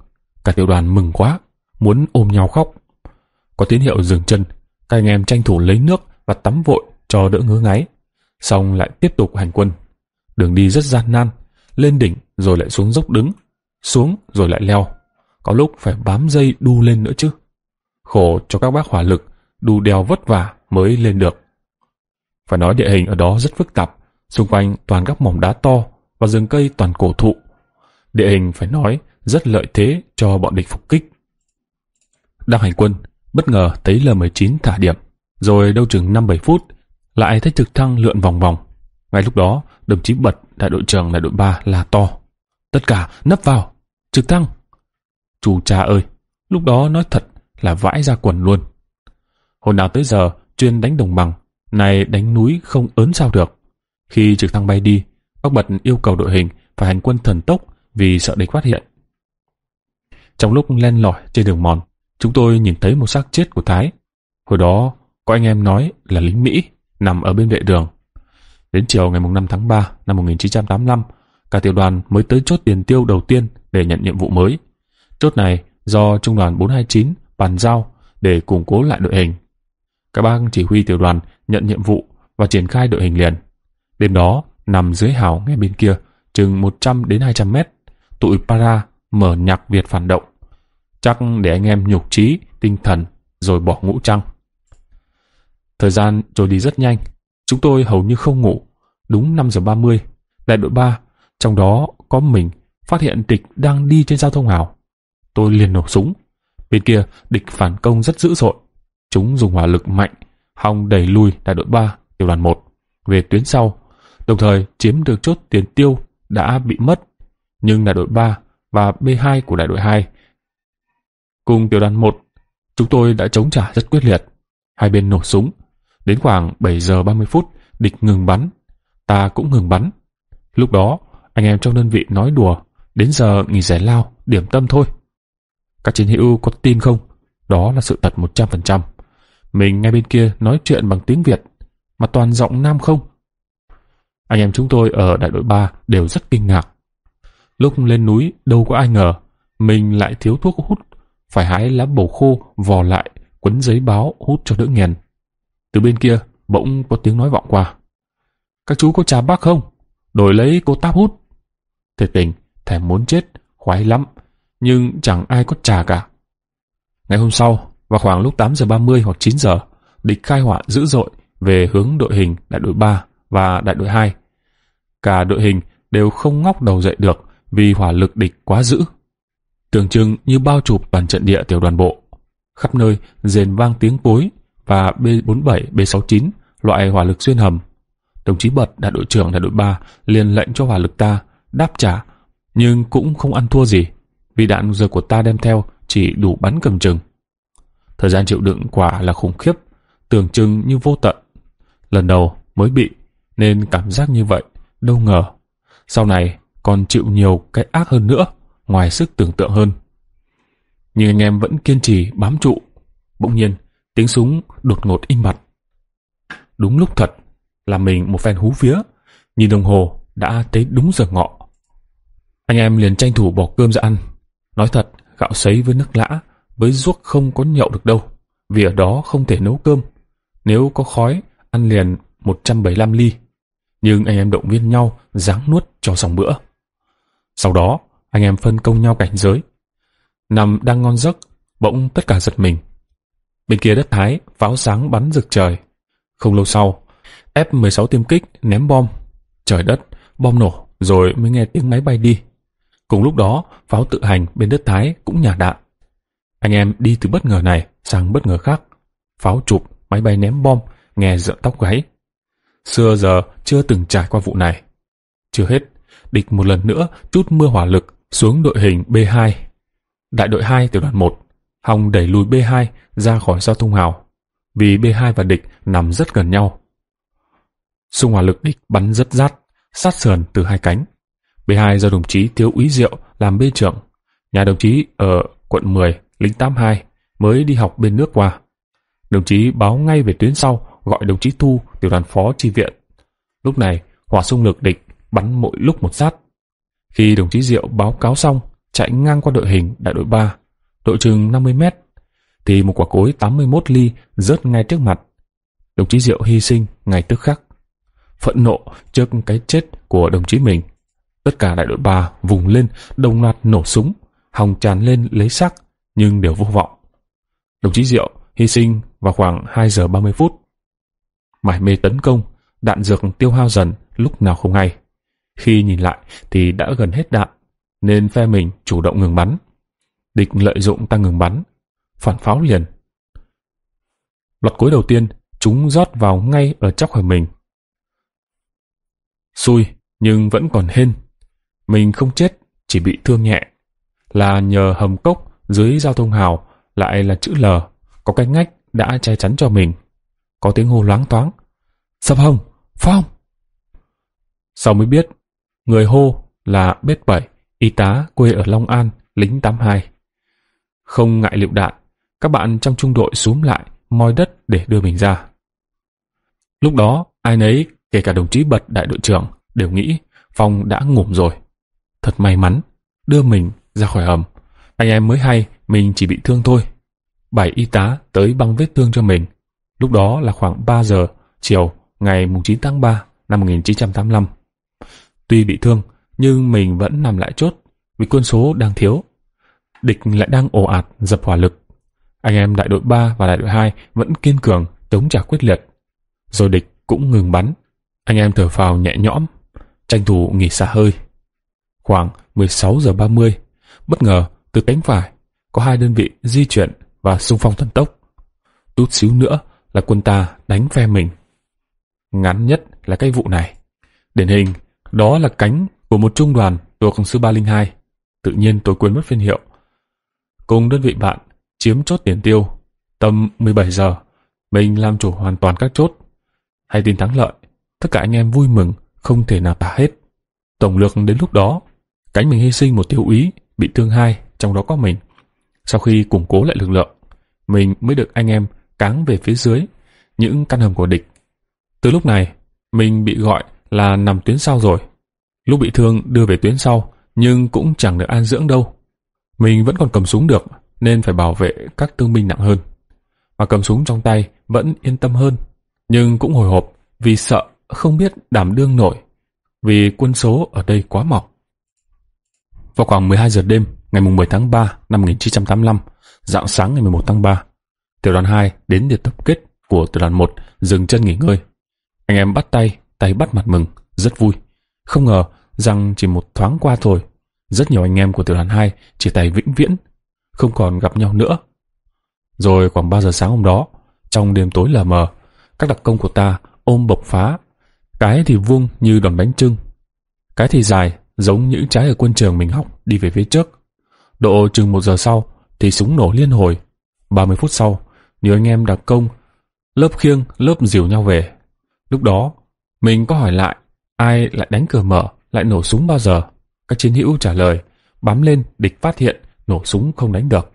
Cả tiểu đoàn mừng quá, muốn ôm nhau khóc. Có tín hiệu dừng chân, các anh em tranh thủ lấy nước và tắm vội cho đỡ ngứa ngáy. Xong lại tiếp tục hành quân. Đường đi rất gian nan, lên đỉnh rồi lại xuống dốc đứng, xuống rồi lại leo có lúc phải bám dây đu lên nữa chứ. Khổ cho các bác hỏa lực, đu đèo vất vả mới lên được. Phải nói địa hình ở đó rất phức tạp, xung quanh toàn các mỏm đá to và rừng cây toàn cổ thụ. Địa hình phải nói rất lợi thế cho bọn địch phục kích. Đang hành quân, bất ngờ thấy L-19 thả điểm, rồi đâu chừng 5-7 phút, lại thấy trực thăng lượn vòng vòng. Ngay lúc đó, đồng chí Bật, đại đội trưởng đại đội 3 là to. Tất cả nấp vào, trực thăng, Chú cha ơi, lúc đó nói thật là vãi ra quần luôn. Hồi nào tới giờ, chuyên đánh đồng bằng, này đánh núi không ớn sao được. Khi trực thăng bay đi, Bắc Bật yêu cầu đội hình phải hành quân thần tốc vì sợ địch phát hiện. Trong lúc len lỏi trên đường mòn, chúng tôi nhìn thấy một xác chết của Thái. Hồi đó, có anh em nói là lính Mỹ nằm ở bên vệ đường. Đến chiều ngày 5 tháng 3 năm 1985, cả tiểu đoàn mới tới chốt tiền tiêu đầu tiên để nhận nhiệm vụ mới. Chốt này do Trung đoàn 429 bàn giao để củng cố lại đội hình. Các bác chỉ huy tiểu đoàn nhận nhiệm vụ và triển khai đội hình liền. Đêm đó, nằm dưới hào ngay bên kia, chừng 100 đến 200 mét, tụi para mở nhạc Việt phản động. Chắc để anh em nhục trí, tinh thần, rồi bỏ ngũ trăng. Thời gian trôi đi rất nhanh, chúng tôi hầu như không ngủ. Đúng 5 giờ 30, đại đội 3, trong đó có mình, phát hiện địch đang đi trên giao thông hào tôi liền nổ súng. Bên kia, địch phản công rất dữ dội. Chúng dùng hỏa lực mạnh, hòng đẩy lui đại đội 3, tiểu đoàn 1 về tuyến sau, đồng thời chiếm được chốt tiền tiêu đã bị mất. Nhưng đại đội 3 và B2 của đại đội 2 cùng tiểu đoàn 1, chúng tôi đã chống trả rất quyết liệt. Hai bên nổ súng. Đến khoảng 7 giờ 30 phút, địch ngừng bắn. Ta cũng ngừng bắn. Lúc đó, anh em trong đơn vị nói đùa, đến giờ nghỉ giải lao, điểm tâm thôi. Các chiến hữu có tin không? Đó là sự thật 100%. Mình ngay bên kia nói chuyện bằng tiếng Việt, mà toàn giọng nam không. Anh em chúng tôi ở đại đội 3 đều rất kinh ngạc. Lúc lên núi đâu có ai ngờ, mình lại thiếu thuốc hút, phải hái lá bầu khô vò lại, quấn giấy báo hút cho đỡ nghiền. Từ bên kia, bỗng có tiếng nói vọng qua. Các chú có trà bác không? Đổi lấy cô táp hút. Thiệt tình, thèm muốn chết, khoái lắm, nhưng chẳng ai có trà cả. Ngày hôm sau, vào khoảng lúc 8 giờ 30 hoặc 9 giờ, địch khai hỏa dữ dội về hướng đội hình đại đội 3 và đại đội 2. Cả đội hình đều không ngóc đầu dậy được vì hỏa lực địch quá dữ. Tưởng chừng như bao chụp toàn trận địa tiểu đoàn bộ. Khắp nơi rền vang tiếng cối và B47, B69, loại hỏa lực xuyên hầm. Đồng chí Bật, đại đội trưởng đại đội 3 liền lệnh cho hỏa lực ta đáp trả, nhưng cũng không ăn thua gì vì đạn giờ của ta đem theo chỉ đủ bắn cầm chừng. Thời gian chịu đựng quả là khủng khiếp, tưởng chừng như vô tận. Lần đầu mới bị, nên cảm giác như vậy, đâu ngờ. Sau này còn chịu nhiều cái ác hơn nữa, ngoài sức tưởng tượng hơn. Nhưng anh em vẫn kiên trì bám trụ. Bỗng nhiên, tiếng súng đột ngột im bặt. Đúng lúc thật, là mình một phen hú vía, nhìn đồng hồ đã tới đúng giờ ngọ. Anh em liền tranh thủ bỏ cơm ra ăn, Nói thật, gạo sấy với nước lã, với ruốc không có nhậu được đâu, vì ở đó không thể nấu cơm. Nếu có khói, ăn liền 175 ly. Nhưng anh em động viên nhau, ráng nuốt cho xong bữa. Sau đó, anh em phân công nhau cảnh giới. Nằm đang ngon giấc, bỗng tất cả giật mình. Bên kia đất Thái, pháo sáng bắn rực trời. Không lâu sau, F-16 tiêm kích ném bom. Trời đất, bom nổ, rồi mới nghe tiếng máy bay đi. Cùng lúc đó, pháo tự hành bên đất Thái cũng nhả đạn. Anh em đi từ bất ngờ này sang bất ngờ khác. Pháo chụp, máy bay ném bom, nghe rợn tóc gáy. Xưa giờ chưa từng trải qua vụ này. Chưa hết, địch một lần nữa chút mưa hỏa lực xuống đội hình B2. Đại đội 2 tiểu đoàn 1, hòng đẩy lùi B2 ra khỏi giao thông hào vì B2 và địch nằm rất gần nhau. Xung hỏa lực địch bắn rất rát, sát sườn từ hai cánh. B2 do đồng chí Thiếu úy Diệu làm bê trưởng, nhà đồng chí ở quận 10, lính 82, mới đi học bên nước qua. Đồng chí báo ngay về tuyến sau, gọi đồng chí Thu, tiểu đoàn phó chi viện. Lúc này, hỏa xung lực địch bắn mỗi lúc một sát. Khi đồng chí Diệu báo cáo xong, chạy ngang qua đội hình đại đội 3, độ chừng 50 mét, thì một quả cối 81 ly rớt ngay trước mặt. Đồng chí Diệu hy sinh ngay tức khắc. Phẫn nộ trước cái chết của đồng chí mình, Tất cả đại đội ba vùng lên, đồng loạt nổ súng, hòng tràn lên lấy sắc nhưng đều vô vọng. Đồng chí Diệu hy sinh vào khoảng 2 giờ 30 phút. Mải mê tấn công, đạn dược tiêu hao dần lúc nào không hay. Khi nhìn lại thì đã gần hết đạn, nên phe mình chủ động ngừng bắn. Địch lợi dụng ta ngừng bắn, phản pháo liền. Loạt cuối đầu tiên, chúng rót vào ngay ở chóc hở mình. Xui, nhưng vẫn còn hên mình không chết, chỉ bị thương nhẹ. Là nhờ hầm cốc dưới giao thông hào lại là chữ L, có cái ngách đã che chắn cho mình. Có tiếng hô loáng toáng. Sập hồng, phong! Sau mới biết, người hô là biết bảy, y tá quê ở Long An, lính 82. Không ngại liệu đạn, các bạn trong trung đội xúm lại, moi đất để đưa mình ra. Lúc đó, ai nấy, kể cả đồng chí Bật đại đội trưởng, đều nghĩ Phong đã ngủm rồi thật may mắn, đưa mình ra khỏi hầm. Anh em mới hay mình chỉ bị thương thôi. Bảy y tá tới băng vết thương cho mình. Lúc đó là khoảng 3 giờ chiều ngày 9 tháng 3 năm 1985. Tuy bị thương, nhưng mình vẫn nằm lại chốt vì quân số đang thiếu. Địch lại đang ồ ạt dập hỏa lực. Anh em đại đội 3 và đại đội 2 vẫn kiên cường chống trả quyết liệt. Rồi địch cũng ngừng bắn. Anh em thở phào nhẹ nhõm, tranh thủ nghỉ xả hơi. Khoảng 16 giờ 30, bất ngờ từ cánh phải có hai đơn vị di chuyển và xung phong thần tốc. Tút xíu nữa là quân ta đánh phe mình. Ngắn nhất là cái vụ này. Điển hình, đó là cánh của một trung đoàn thuộc sư 302. Tự nhiên tôi quên mất phiên hiệu. Cùng đơn vị bạn chiếm chốt tiền tiêu. Tầm 17 giờ, mình làm chủ hoàn toàn các chốt. Hay tin thắng lợi, tất cả anh em vui mừng, không thể nào tả hết. Tổng lược đến lúc đó Cánh mình hy sinh một tiêu úy, bị thương hai, trong đó có mình. Sau khi củng cố lại lực lượng, mình mới được anh em cáng về phía dưới, những căn hầm của địch. Từ lúc này, mình bị gọi là nằm tuyến sau rồi. Lúc bị thương đưa về tuyến sau, nhưng cũng chẳng được an dưỡng đâu. Mình vẫn còn cầm súng được, nên phải bảo vệ các thương binh nặng hơn. Mà cầm súng trong tay vẫn yên tâm hơn, nhưng cũng hồi hộp vì sợ không biết đảm đương nổi, vì quân số ở đây quá mỏng. Vào khoảng 12 giờ đêm, ngày 10 tháng 3 năm 1985, dạng sáng ngày 11 tháng 3, tiểu đoàn 2 đến điểm tập kết của tiểu đoàn 1 dừng chân nghỉ ngơi. Anh em bắt tay, tay bắt mặt mừng, rất vui. Không ngờ rằng chỉ một thoáng qua thôi, rất nhiều anh em của tiểu đoàn 2 chỉ tay vĩnh viễn, không còn gặp nhau nữa. Rồi khoảng 3 giờ sáng hôm đó, trong đêm tối lờ mờ, các đặc công của ta ôm bộc phá, cái thì vuông như đòn bánh trưng, cái thì dài giống những trái ở quân trường mình học đi về phía trước. Độ chừng một giờ sau thì súng nổ liên hồi. 30 phút sau, nhiều anh em đặc công, lớp khiêng, lớp dìu nhau về. Lúc đó, mình có hỏi lại, ai lại đánh cửa mở, lại nổ súng bao giờ? Các chiến hữu trả lời, bám lên, địch phát hiện, nổ súng không đánh được.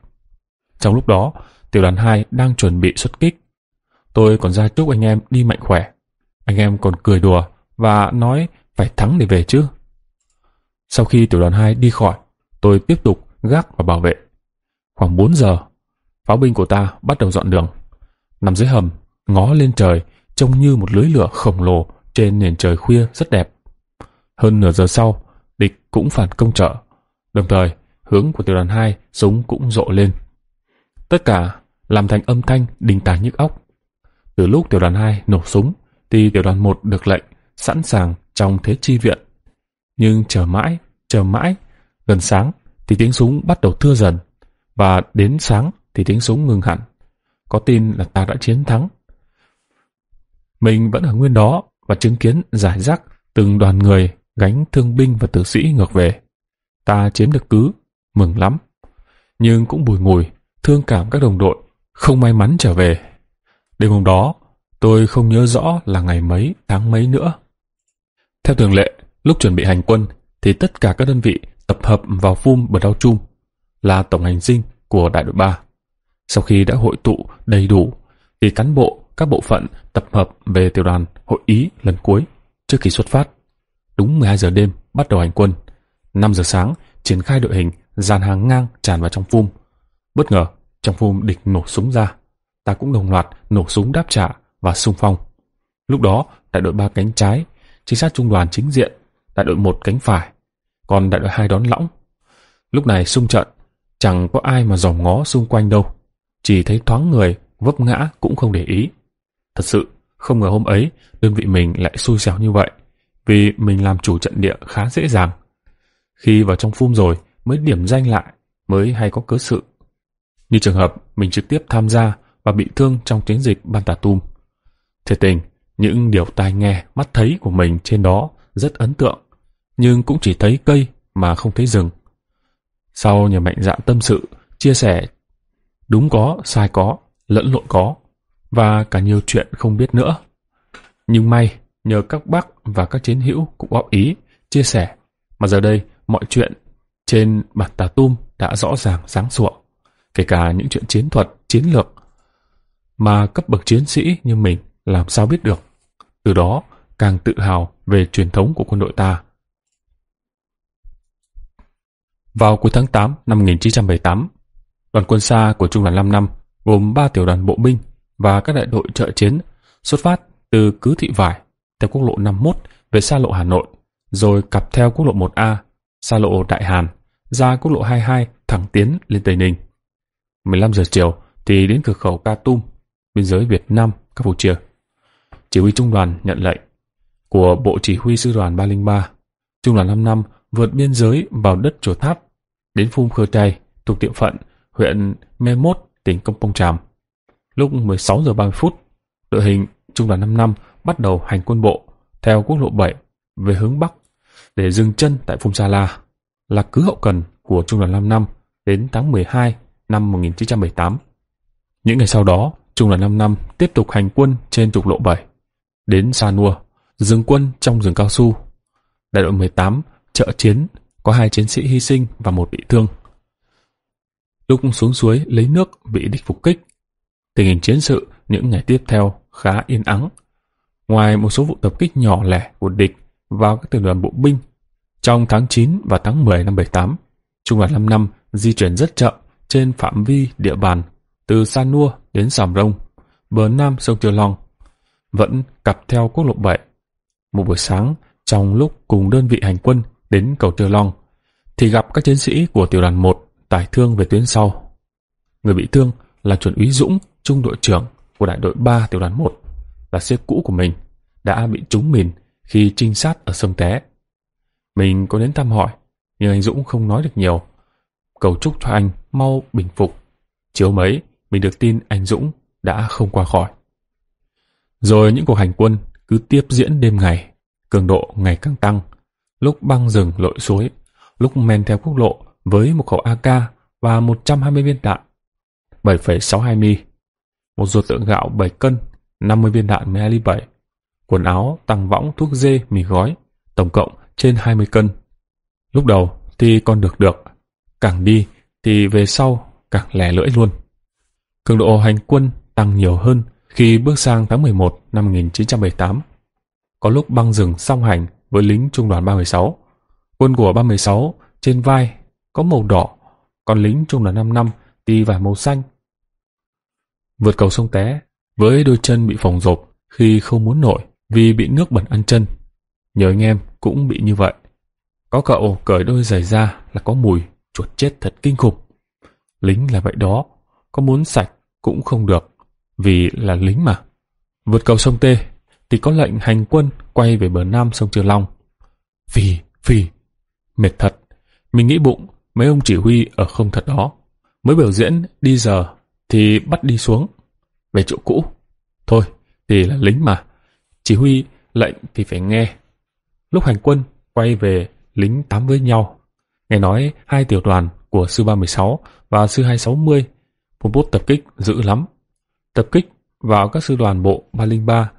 Trong lúc đó, tiểu đoàn 2 đang chuẩn bị xuất kích. Tôi còn ra chúc anh em đi mạnh khỏe. Anh em còn cười đùa và nói phải thắng để về chứ. Sau khi tiểu đoàn 2 đi khỏi, tôi tiếp tục gác và bảo vệ. Khoảng 4 giờ, pháo binh của ta bắt đầu dọn đường. Nằm dưới hầm, ngó lên trời, trông như một lưới lửa khổng lồ trên nền trời khuya rất đẹp. Hơn nửa giờ sau, địch cũng phản công trợ. Đồng thời, hướng của tiểu đoàn 2 súng cũng rộ lên. Tất cả làm thành âm thanh đình tài nhức óc. Từ lúc tiểu đoàn 2 nổ súng, thì tiểu đoàn 1 được lệnh sẵn sàng trong thế chi viện nhưng chờ mãi, chờ mãi, gần sáng thì tiếng súng bắt đầu thưa dần và đến sáng thì tiếng súng ngừng hẳn. Có tin là ta đã chiến thắng. Mình vẫn ở nguyên đó và chứng kiến giải rác từng đoàn người gánh thương binh và tử sĩ ngược về. Ta chiếm được cứ, mừng lắm. Nhưng cũng bùi ngùi, thương cảm các đồng đội, không may mắn trở về. Đêm hôm đó, tôi không nhớ rõ là ngày mấy, tháng mấy nữa. Theo thường lệ, Lúc chuẩn bị hành quân thì tất cả các đơn vị tập hợp vào phum bờ đao chung là tổng hành dinh của đại đội 3. Sau khi đã hội tụ đầy đủ thì cán bộ các bộ phận tập hợp về tiểu đoàn hội ý lần cuối trước khi xuất phát. Đúng 12 giờ đêm bắt đầu hành quân. 5 giờ sáng triển khai đội hình dàn hàng ngang tràn vào trong phum. Bất ngờ trong phum địch nổ súng ra. Ta cũng đồng loạt nổ súng đáp trả và xung phong. Lúc đó đại đội ba cánh trái chính sát trung đoàn chính diện đại đội một cánh phải, còn đại đội hai đón lõng. Lúc này xung trận, chẳng có ai mà dòm ngó xung quanh đâu, chỉ thấy thoáng người, vấp ngã cũng không để ý. Thật sự, không ngờ hôm ấy, đơn vị mình lại xui xẻo như vậy, vì mình làm chủ trận địa khá dễ dàng. Khi vào trong phum rồi, mới điểm danh lại, mới hay có cớ sự. Như trường hợp mình trực tiếp tham gia và bị thương trong chiến dịch Ban Tà Tum. Thế tình, những điều tai nghe, mắt thấy của mình trên đó rất ấn tượng, nhưng cũng chỉ thấy cây mà không thấy rừng. Sau nhờ mạnh dạn tâm sự, chia sẻ đúng có, sai có, lẫn lộn có, và cả nhiều chuyện không biết nữa. Nhưng may, nhờ các bác và các chiến hữu cũng góp ý, chia sẻ, mà giờ đây mọi chuyện trên bản tà tum đã rõ ràng sáng sủa, kể cả những chuyện chiến thuật, chiến lược, mà cấp bậc chiến sĩ như mình làm sao biết được. Từ đó, càng tự hào về truyền thống của quân đội ta. Vào cuối tháng 8 năm 1978, đoàn quân xa của Trung đoàn năm gồm 3 tiểu đoàn bộ binh và các đại đội trợ chiến xuất phát từ cứ thị vải theo quốc lộ 51 về xa lộ Hà Nội, rồi cặp theo quốc lộ 1A, xa lộ Đại Hàn, ra quốc lộ 22 thẳng tiến lên Tây Ninh. 15 giờ chiều thì đến cửa khẩu Ca Tum, biên giới Việt Nam, Campuchia. Chỉ huy trung đoàn nhận lệnh của Bộ Chỉ huy Sư đoàn 303. Trung đoàn 55 vượt biên giới vào đất Chùa Tháp, đến Phum Khơ Tây, thuộc địa phận huyện Mê Mốt, tỉnh Công Pông Tràm. Lúc 16 giờ 30 phút, đội hình Trung đoàn 55 bắt đầu hành quân bộ theo quốc lộ 7 về hướng Bắc để dừng chân tại Phum Sa La, là cứ hậu cần của Trung đoàn 55 đến tháng 12 năm 1978. Những ngày sau đó, Trung đoàn 55 tiếp tục hành quân trên trục lộ 7 đến Sa Nua Dừng quân trong rừng cao su. Đại đội 18, trợ chiến, có hai chiến sĩ hy sinh và một bị thương. Lúc xuống suối lấy nước bị địch phục kích. Tình hình chiến sự những ngày tiếp theo khá yên ắng. Ngoài một số vụ tập kích nhỏ lẻ của địch vào các tiểu đoàn bộ binh, trong tháng 9 và tháng 10 năm 78, Trung đoàn 5 năm di chuyển rất chậm trên phạm vi địa bàn từ San Nua đến Sàm Rông, bờ nam sông Triều Long, vẫn cặp theo quốc lộ 7 một buổi sáng, trong lúc cùng đơn vị hành quân đến cầu Tiêu Long, thì gặp các chiến sĩ của tiểu đoàn 1 tải thương về tuyến sau. Người bị thương là chuẩn úy Dũng, trung đội trưởng của đại đội 3 tiểu đoàn 1, là xếp cũ của mình, đã bị trúng mìn khi trinh sát ở sông Té. Mình có đến thăm hỏi, nhưng anh Dũng không nói được nhiều. Cầu chúc cho anh mau bình phục. Chiếu mấy, mình được tin anh Dũng đã không qua khỏi. Rồi những cuộc hành quân cứ tiếp diễn đêm ngày, cường độ ngày càng tăng. Lúc băng rừng lội suối, lúc men theo quốc lộ với một khẩu AK và 120 viên đạn, 7,62 mi, một ruột tượng gạo 7 cân, 50 viên đạn 12 ly 7, quần áo, tăng võng, thuốc dê, mì gói, tổng cộng trên 20 cân. Lúc đầu thì còn được được, càng đi thì về sau càng lẻ lưỡi luôn. Cường độ hành quân tăng nhiều hơn khi bước sang tháng 11 năm 1978. Có lúc băng rừng song hành với lính trung đoàn 36. Quân của 36 trên vai có màu đỏ, còn lính trung đoàn 55 thì vài màu xanh. Vượt cầu sông Té với đôi chân bị phồng rộp khi không muốn nổi vì bị nước bẩn ăn chân. Nhớ anh em cũng bị như vậy. Có cậu cởi đôi giày ra là có mùi, chuột chết thật kinh khủng. Lính là vậy đó, có muốn sạch cũng không được vì là lính mà. Vượt cầu sông Tê, thì có lệnh hành quân quay về bờ nam sông Trường Long. Vì, vì, mệt thật. Mình nghĩ bụng mấy ông chỉ huy ở không thật đó. Mới biểu diễn đi giờ thì bắt đi xuống. Về chỗ cũ. Thôi, thì là lính mà. Chỉ huy lệnh thì phải nghe. Lúc hành quân quay về lính tám với nhau. Nghe nói hai tiểu đoàn của sư 316 và sư 260 phun bút tập kích dữ lắm tập kích vào các sư đoàn bộ 303.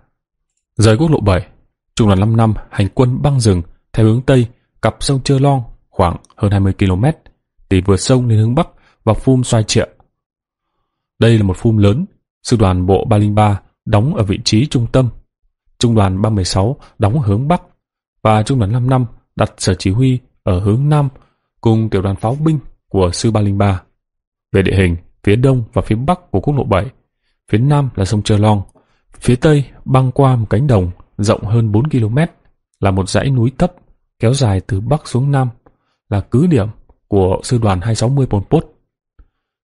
Rời quốc lộ 7, trung đoàn 5 năm hành quân băng rừng theo hướng Tây, cặp sông Chơ Long khoảng hơn 20 km, tỉ vượt sông lên hướng Bắc và phum xoay trịa. Đây là một phum lớn, sư đoàn bộ 303 đóng ở vị trí trung tâm, trung đoàn 316 đóng hướng Bắc và trung đoàn 55 đặt sở chỉ huy ở hướng Nam cùng tiểu đoàn pháo binh của sư 303. Về địa hình, phía Đông và phía Bắc của quốc lộ 7 phía nam là sông Trơ Long, phía tây băng qua một cánh đồng rộng hơn 4 km là một dãy núi thấp kéo dài từ bắc xuống nam là cứ điểm của sư đoàn 260 Pol Pot.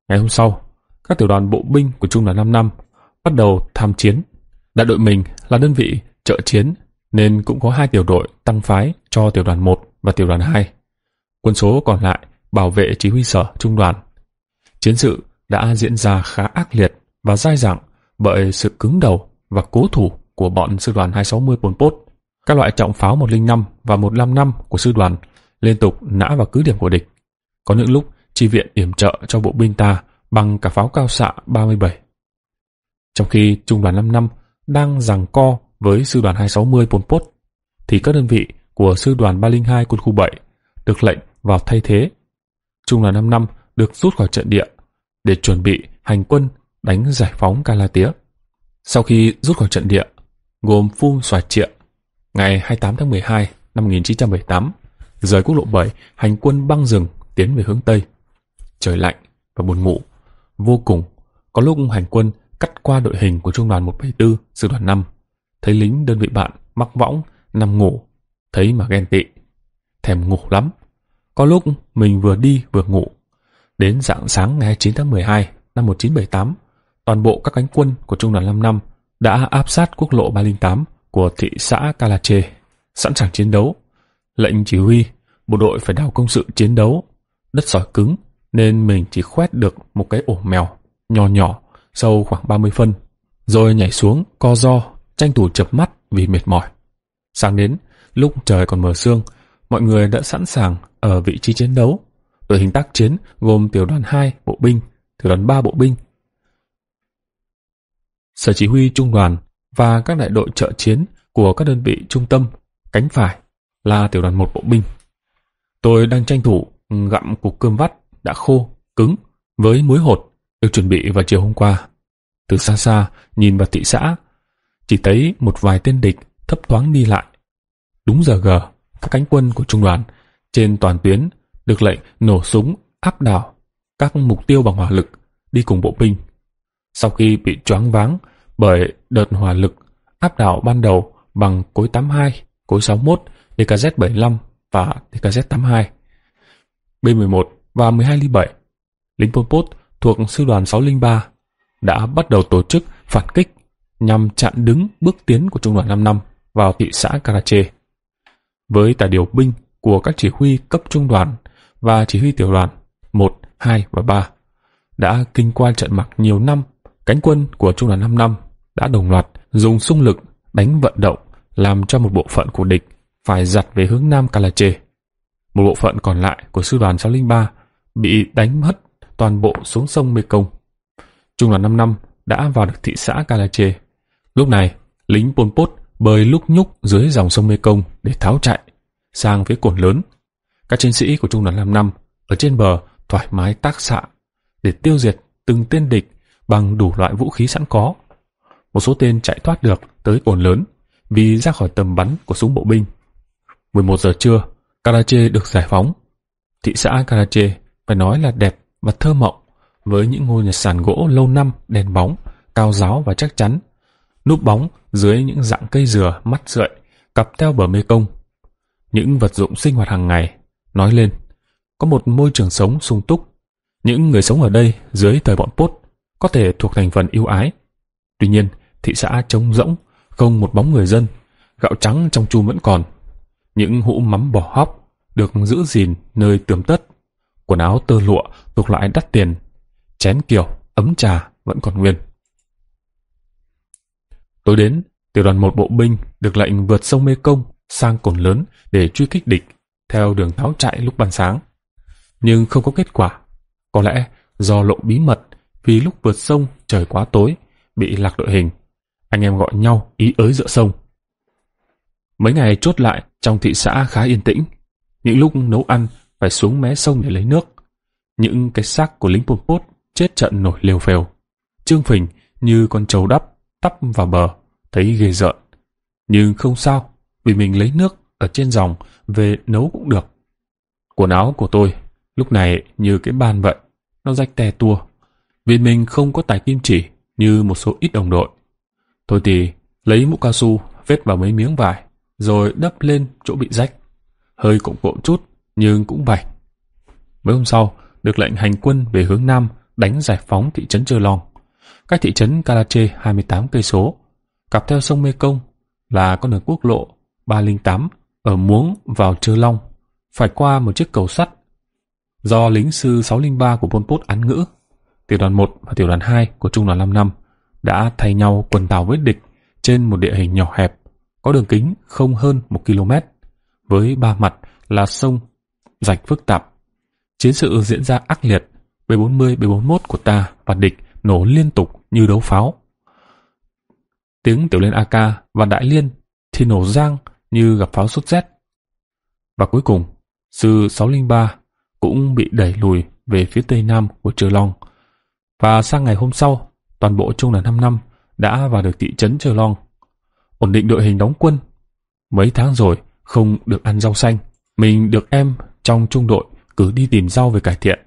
Ngày hôm sau, các tiểu đoàn bộ binh của Trung đoàn 5 năm bắt đầu tham chiến. Đại đội mình là đơn vị trợ chiến nên cũng có hai tiểu đội tăng phái cho tiểu đoàn 1 và tiểu đoàn 2. Quân số còn lại bảo vệ chỉ huy sở trung đoàn. Chiến sự đã diễn ra khá ác liệt và dai dẳng bởi sự cứng đầu và cố thủ của bọn sư đoàn 260 Pol Pot. Các loại trọng pháo 105 và 155 của sư đoàn liên tục nã vào cứ điểm của địch. Có những lúc chi viện yểm trợ cho bộ binh ta bằng cả pháo cao xạ 37. Trong khi trung đoàn 55 đang giằng co với sư đoàn 260 Pol Pot, thì các đơn vị của sư đoàn 302 quân khu 7 được lệnh vào thay thế. Trung đoàn 55 được rút khỏi trận địa để chuẩn bị hành quân đánh giải phóng Calatia. Sau khi rút khỏi trận địa, gồm Phum Xoà Trịa, ngày 28 tháng 12 năm 1978, rời quốc lộ 7, hành quân băng rừng tiến về hướng Tây. Trời lạnh và buồn ngủ, vô cùng, có lúc hành quân cắt qua đội hình của trung đoàn 174, sư đoàn 5, thấy lính đơn vị bạn mắc võng, nằm ngủ, thấy mà ghen tị, thèm ngủ lắm. Có lúc mình vừa đi vừa ngủ. Đến dạng sáng ngày 9 tháng 12 năm 1978, toàn bộ các cánh quân của Trung đoàn 55 đã áp sát quốc lộ 308 của thị xã Kalache, sẵn sàng chiến đấu. Lệnh chỉ huy, bộ đội phải đào công sự chiến đấu, đất sỏi cứng nên mình chỉ khoét được một cái ổ mèo nhỏ nhỏ sâu khoảng 30 phân, rồi nhảy xuống co do, tranh thủ chập mắt vì mệt mỏi. Sáng đến, lúc trời còn mờ sương, mọi người đã sẵn sàng ở vị trí chiến đấu. Đội hình tác chiến gồm tiểu đoàn 2 bộ binh, tiểu đoàn 3 bộ binh Sở chỉ huy trung đoàn và các đại đội trợ chiến của các đơn vị trung tâm, cánh phải là tiểu đoàn một bộ binh. Tôi đang tranh thủ gặm cục cơm vắt đã khô, cứng với muối hột được chuẩn bị vào chiều hôm qua. Từ xa xa nhìn vào thị xã, chỉ thấy một vài tên địch thấp thoáng đi lại. Đúng giờ gờ, các cánh quân của trung đoàn trên toàn tuyến được lệnh nổ súng áp đảo các mục tiêu bằng hỏa lực đi cùng bộ binh sau khi bị choáng váng bởi đợt hỏa lực áp đảo ban đầu bằng cối 82, cối 61, DKZ-75 và DKZ-82, B-11 và 12 ly 7, lính Pol Pot thuộc sư đoàn 603 đã bắt đầu tổ chức phản kích nhằm chặn đứng bước tiến của trung đoàn 55 vào thị xã Karachi. Với tài điều binh của các chỉ huy cấp trung đoàn và chỉ huy tiểu đoàn 1, 2 và 3 đã kinh qua trận mặc nhiều năm cánh quân của Trung đoàn năm đã đồng loạt dùng xung lực đánh vận động làm cho một bộ phận của địch phải giặt về hướng Nam Kalache. Một bộ phận còn lại của sư đoàn 603 bị đánh mất toàn bộ xuống sông Mekong. Trung đoàn năm đã vào được thị xã Kalache. Lúc này, lính Pol Pot bơi lúc nhúc dưới dòng sông Mekong để tháo chạy sang phía cồn lớn. Các chiến sĩ của Trung đoàn năm ở trên bờ thoải mái tác xạ để tiêu diệt từng tên địch bằng đủ loại vũ khí sẵn có. Một số tên chạy thoát được tới cồn lớn vì ra khỏi tầm bắn của súng bộ binh. 11 giờ trưa, Karache được giải phóng. Thị xã Karache phải nói là đẹp và thơ mộng với những ngôi nhà sàn gỗ lâu năm đèn bóng, cao giáo và chắc chắn, núp bóng dưới những dạng cây dừa mắt rượi cặp theo bờ mê công. Những vật dụng sinh hoạt hàng ngày, nói lên, có một môi trường sống sung túc. Những người sống ở đây dưới thời bọn Pốt có thể thuộc thành phần ưu ái. Tuy nhiên, thị xã trống rỗng, không một bóng người dân, gạo trắng trong chu vẫn còn. Những hũ mắm bò hóc được giữ gìn nơi tường tất. Quần áo tơ lụa thuộc loại đắt tiền, chén kiểu, ấm trà vẫn còn nguyên. Tối đến, tiểu đoàn một bộ binh được lệnh vượt sông Mê Công sang cồn lớn để truy kích địch theo đường tháo chạy lúc ban sáng. Nhưng không có kết quả. Có lẽ do lộ bí mật vì lúc vượt sông trời quá tối, bị lạc đội hình. Anh em gọi nhau ý ới giữa sông. Mấy ngày chốt lại trong thị xã khá yên tĩnh. Những lúc nấu ăn phải xuống mé sông để lấy nước. Những cái xác của lính Pol Pot chết trận nổi lều phèo. Trương Phình như con trâu đắp, tắp vào bờ, thấy ghê rợn. Nhưng không sao, vì mình lấy nước ở trên dòng về nấu cũng được. Quần áo của tôi lúc này như cái ban vậy, nó rách tè tua vì mình không có tài kim chỉ như một số ít đồng đội. Thôi thì lấy mũ cao su vết vào mấy miếng vải rồi đắp lên chỗ bị rách. Hơi cộm cộm chút nhưng cũng vậy. Mấy hôm sau, được lệnh hành quân về hướng nam đánh giải phóng thị trấn Chơ Long. Cách thị trấn Karache 28 cây số, cặp theo sông Mekong là con đường quốc lộ 308 ở Muống vào Chơ Long, phải qua một chiếc cầu sắt do lính sư 603 của Pol Pot án ngữ tiểu đoàn 1 và tiểu đoàn 2 của trung đoàn năm đã thay nhau quần tàu với địch trên một địa hình nhỏ hẹp, có đường kính không hơn 1 km, với ba mặt là sông, rạch phức tạp. Chiến sự diễn ra ác liệt, B40, B41 của ta và địch nổ liên tục như đấu pháo. Tiếng tiểu liên AK và đại liên thì nổ giang như gặp pháo sốt rét. Và cuối cùng, sư 603 cũng bị đẩy lùi về phía tây nam của trường Long và sang ngày hôm sau, toàn bộ trung là 5 năm đã vào được thị trấn Trơ Long. Ổn định đội hình đóng quân. Mấy tháng rồi, không được ăn rau xanh. Mình được em trong trung đội cứ đi tìm rau về cải thiện.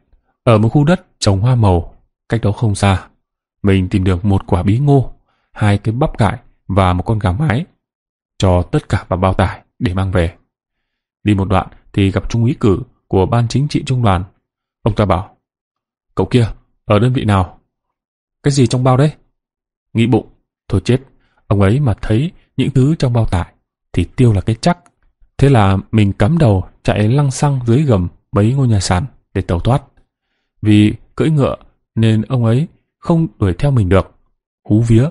Ở một khu đất trồng hoa màu, cách đó không xa. Mình tìm được một quả bí ngô, hai cái bắp cải và một con gà mái. Cho tất cả vào bao tải để mang về. Đi một đoạn thì gặp trung úy cử của ban chính trị trung đoàn. Ông ta bảo, cậu kia, ở đơn vị nào? Cái gì trong bao đấy? Nghĩ bụng, thôi chết, ông ấy mà thấy những thứ trong bao tải, thì tiêu là cái chắc. Thế là mình cắm đầu chạy lăng xăng dưới gầm mấy ngôi nhà sàn để tẩu thoát. Vì cưỡi ngựa nên ông ấy không đuổi theo mình được. Hú vía.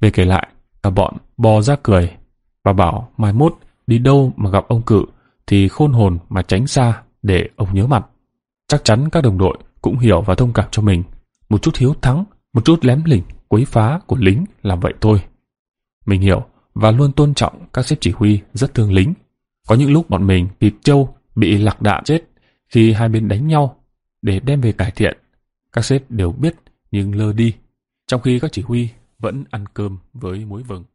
Về kể lại, cả bọn bò ra cười và bảo mai mốt đi đâu mà gặp ông cự thì khôn hồn mà tránh xa để ông nhớ mặt. Chắc chắn các đồng đội cũng hiểu và thông cảm cho mình. Một chút hiếu thắng, một chút lém lỉnh, quấy phá của lính là vậy thôi. Mình hiểu và luôn tôn trọng các xếp chỉ huy rất thương lính. Có những lúc bọn mình bịp trâu bị lạc đạn chết khi hai bên đánh nhau để đem về cải thiện. Các sếp đều biết nhưng lơ đi, trong khi các chỉ huy vẫn ăn cơm với muối vừng.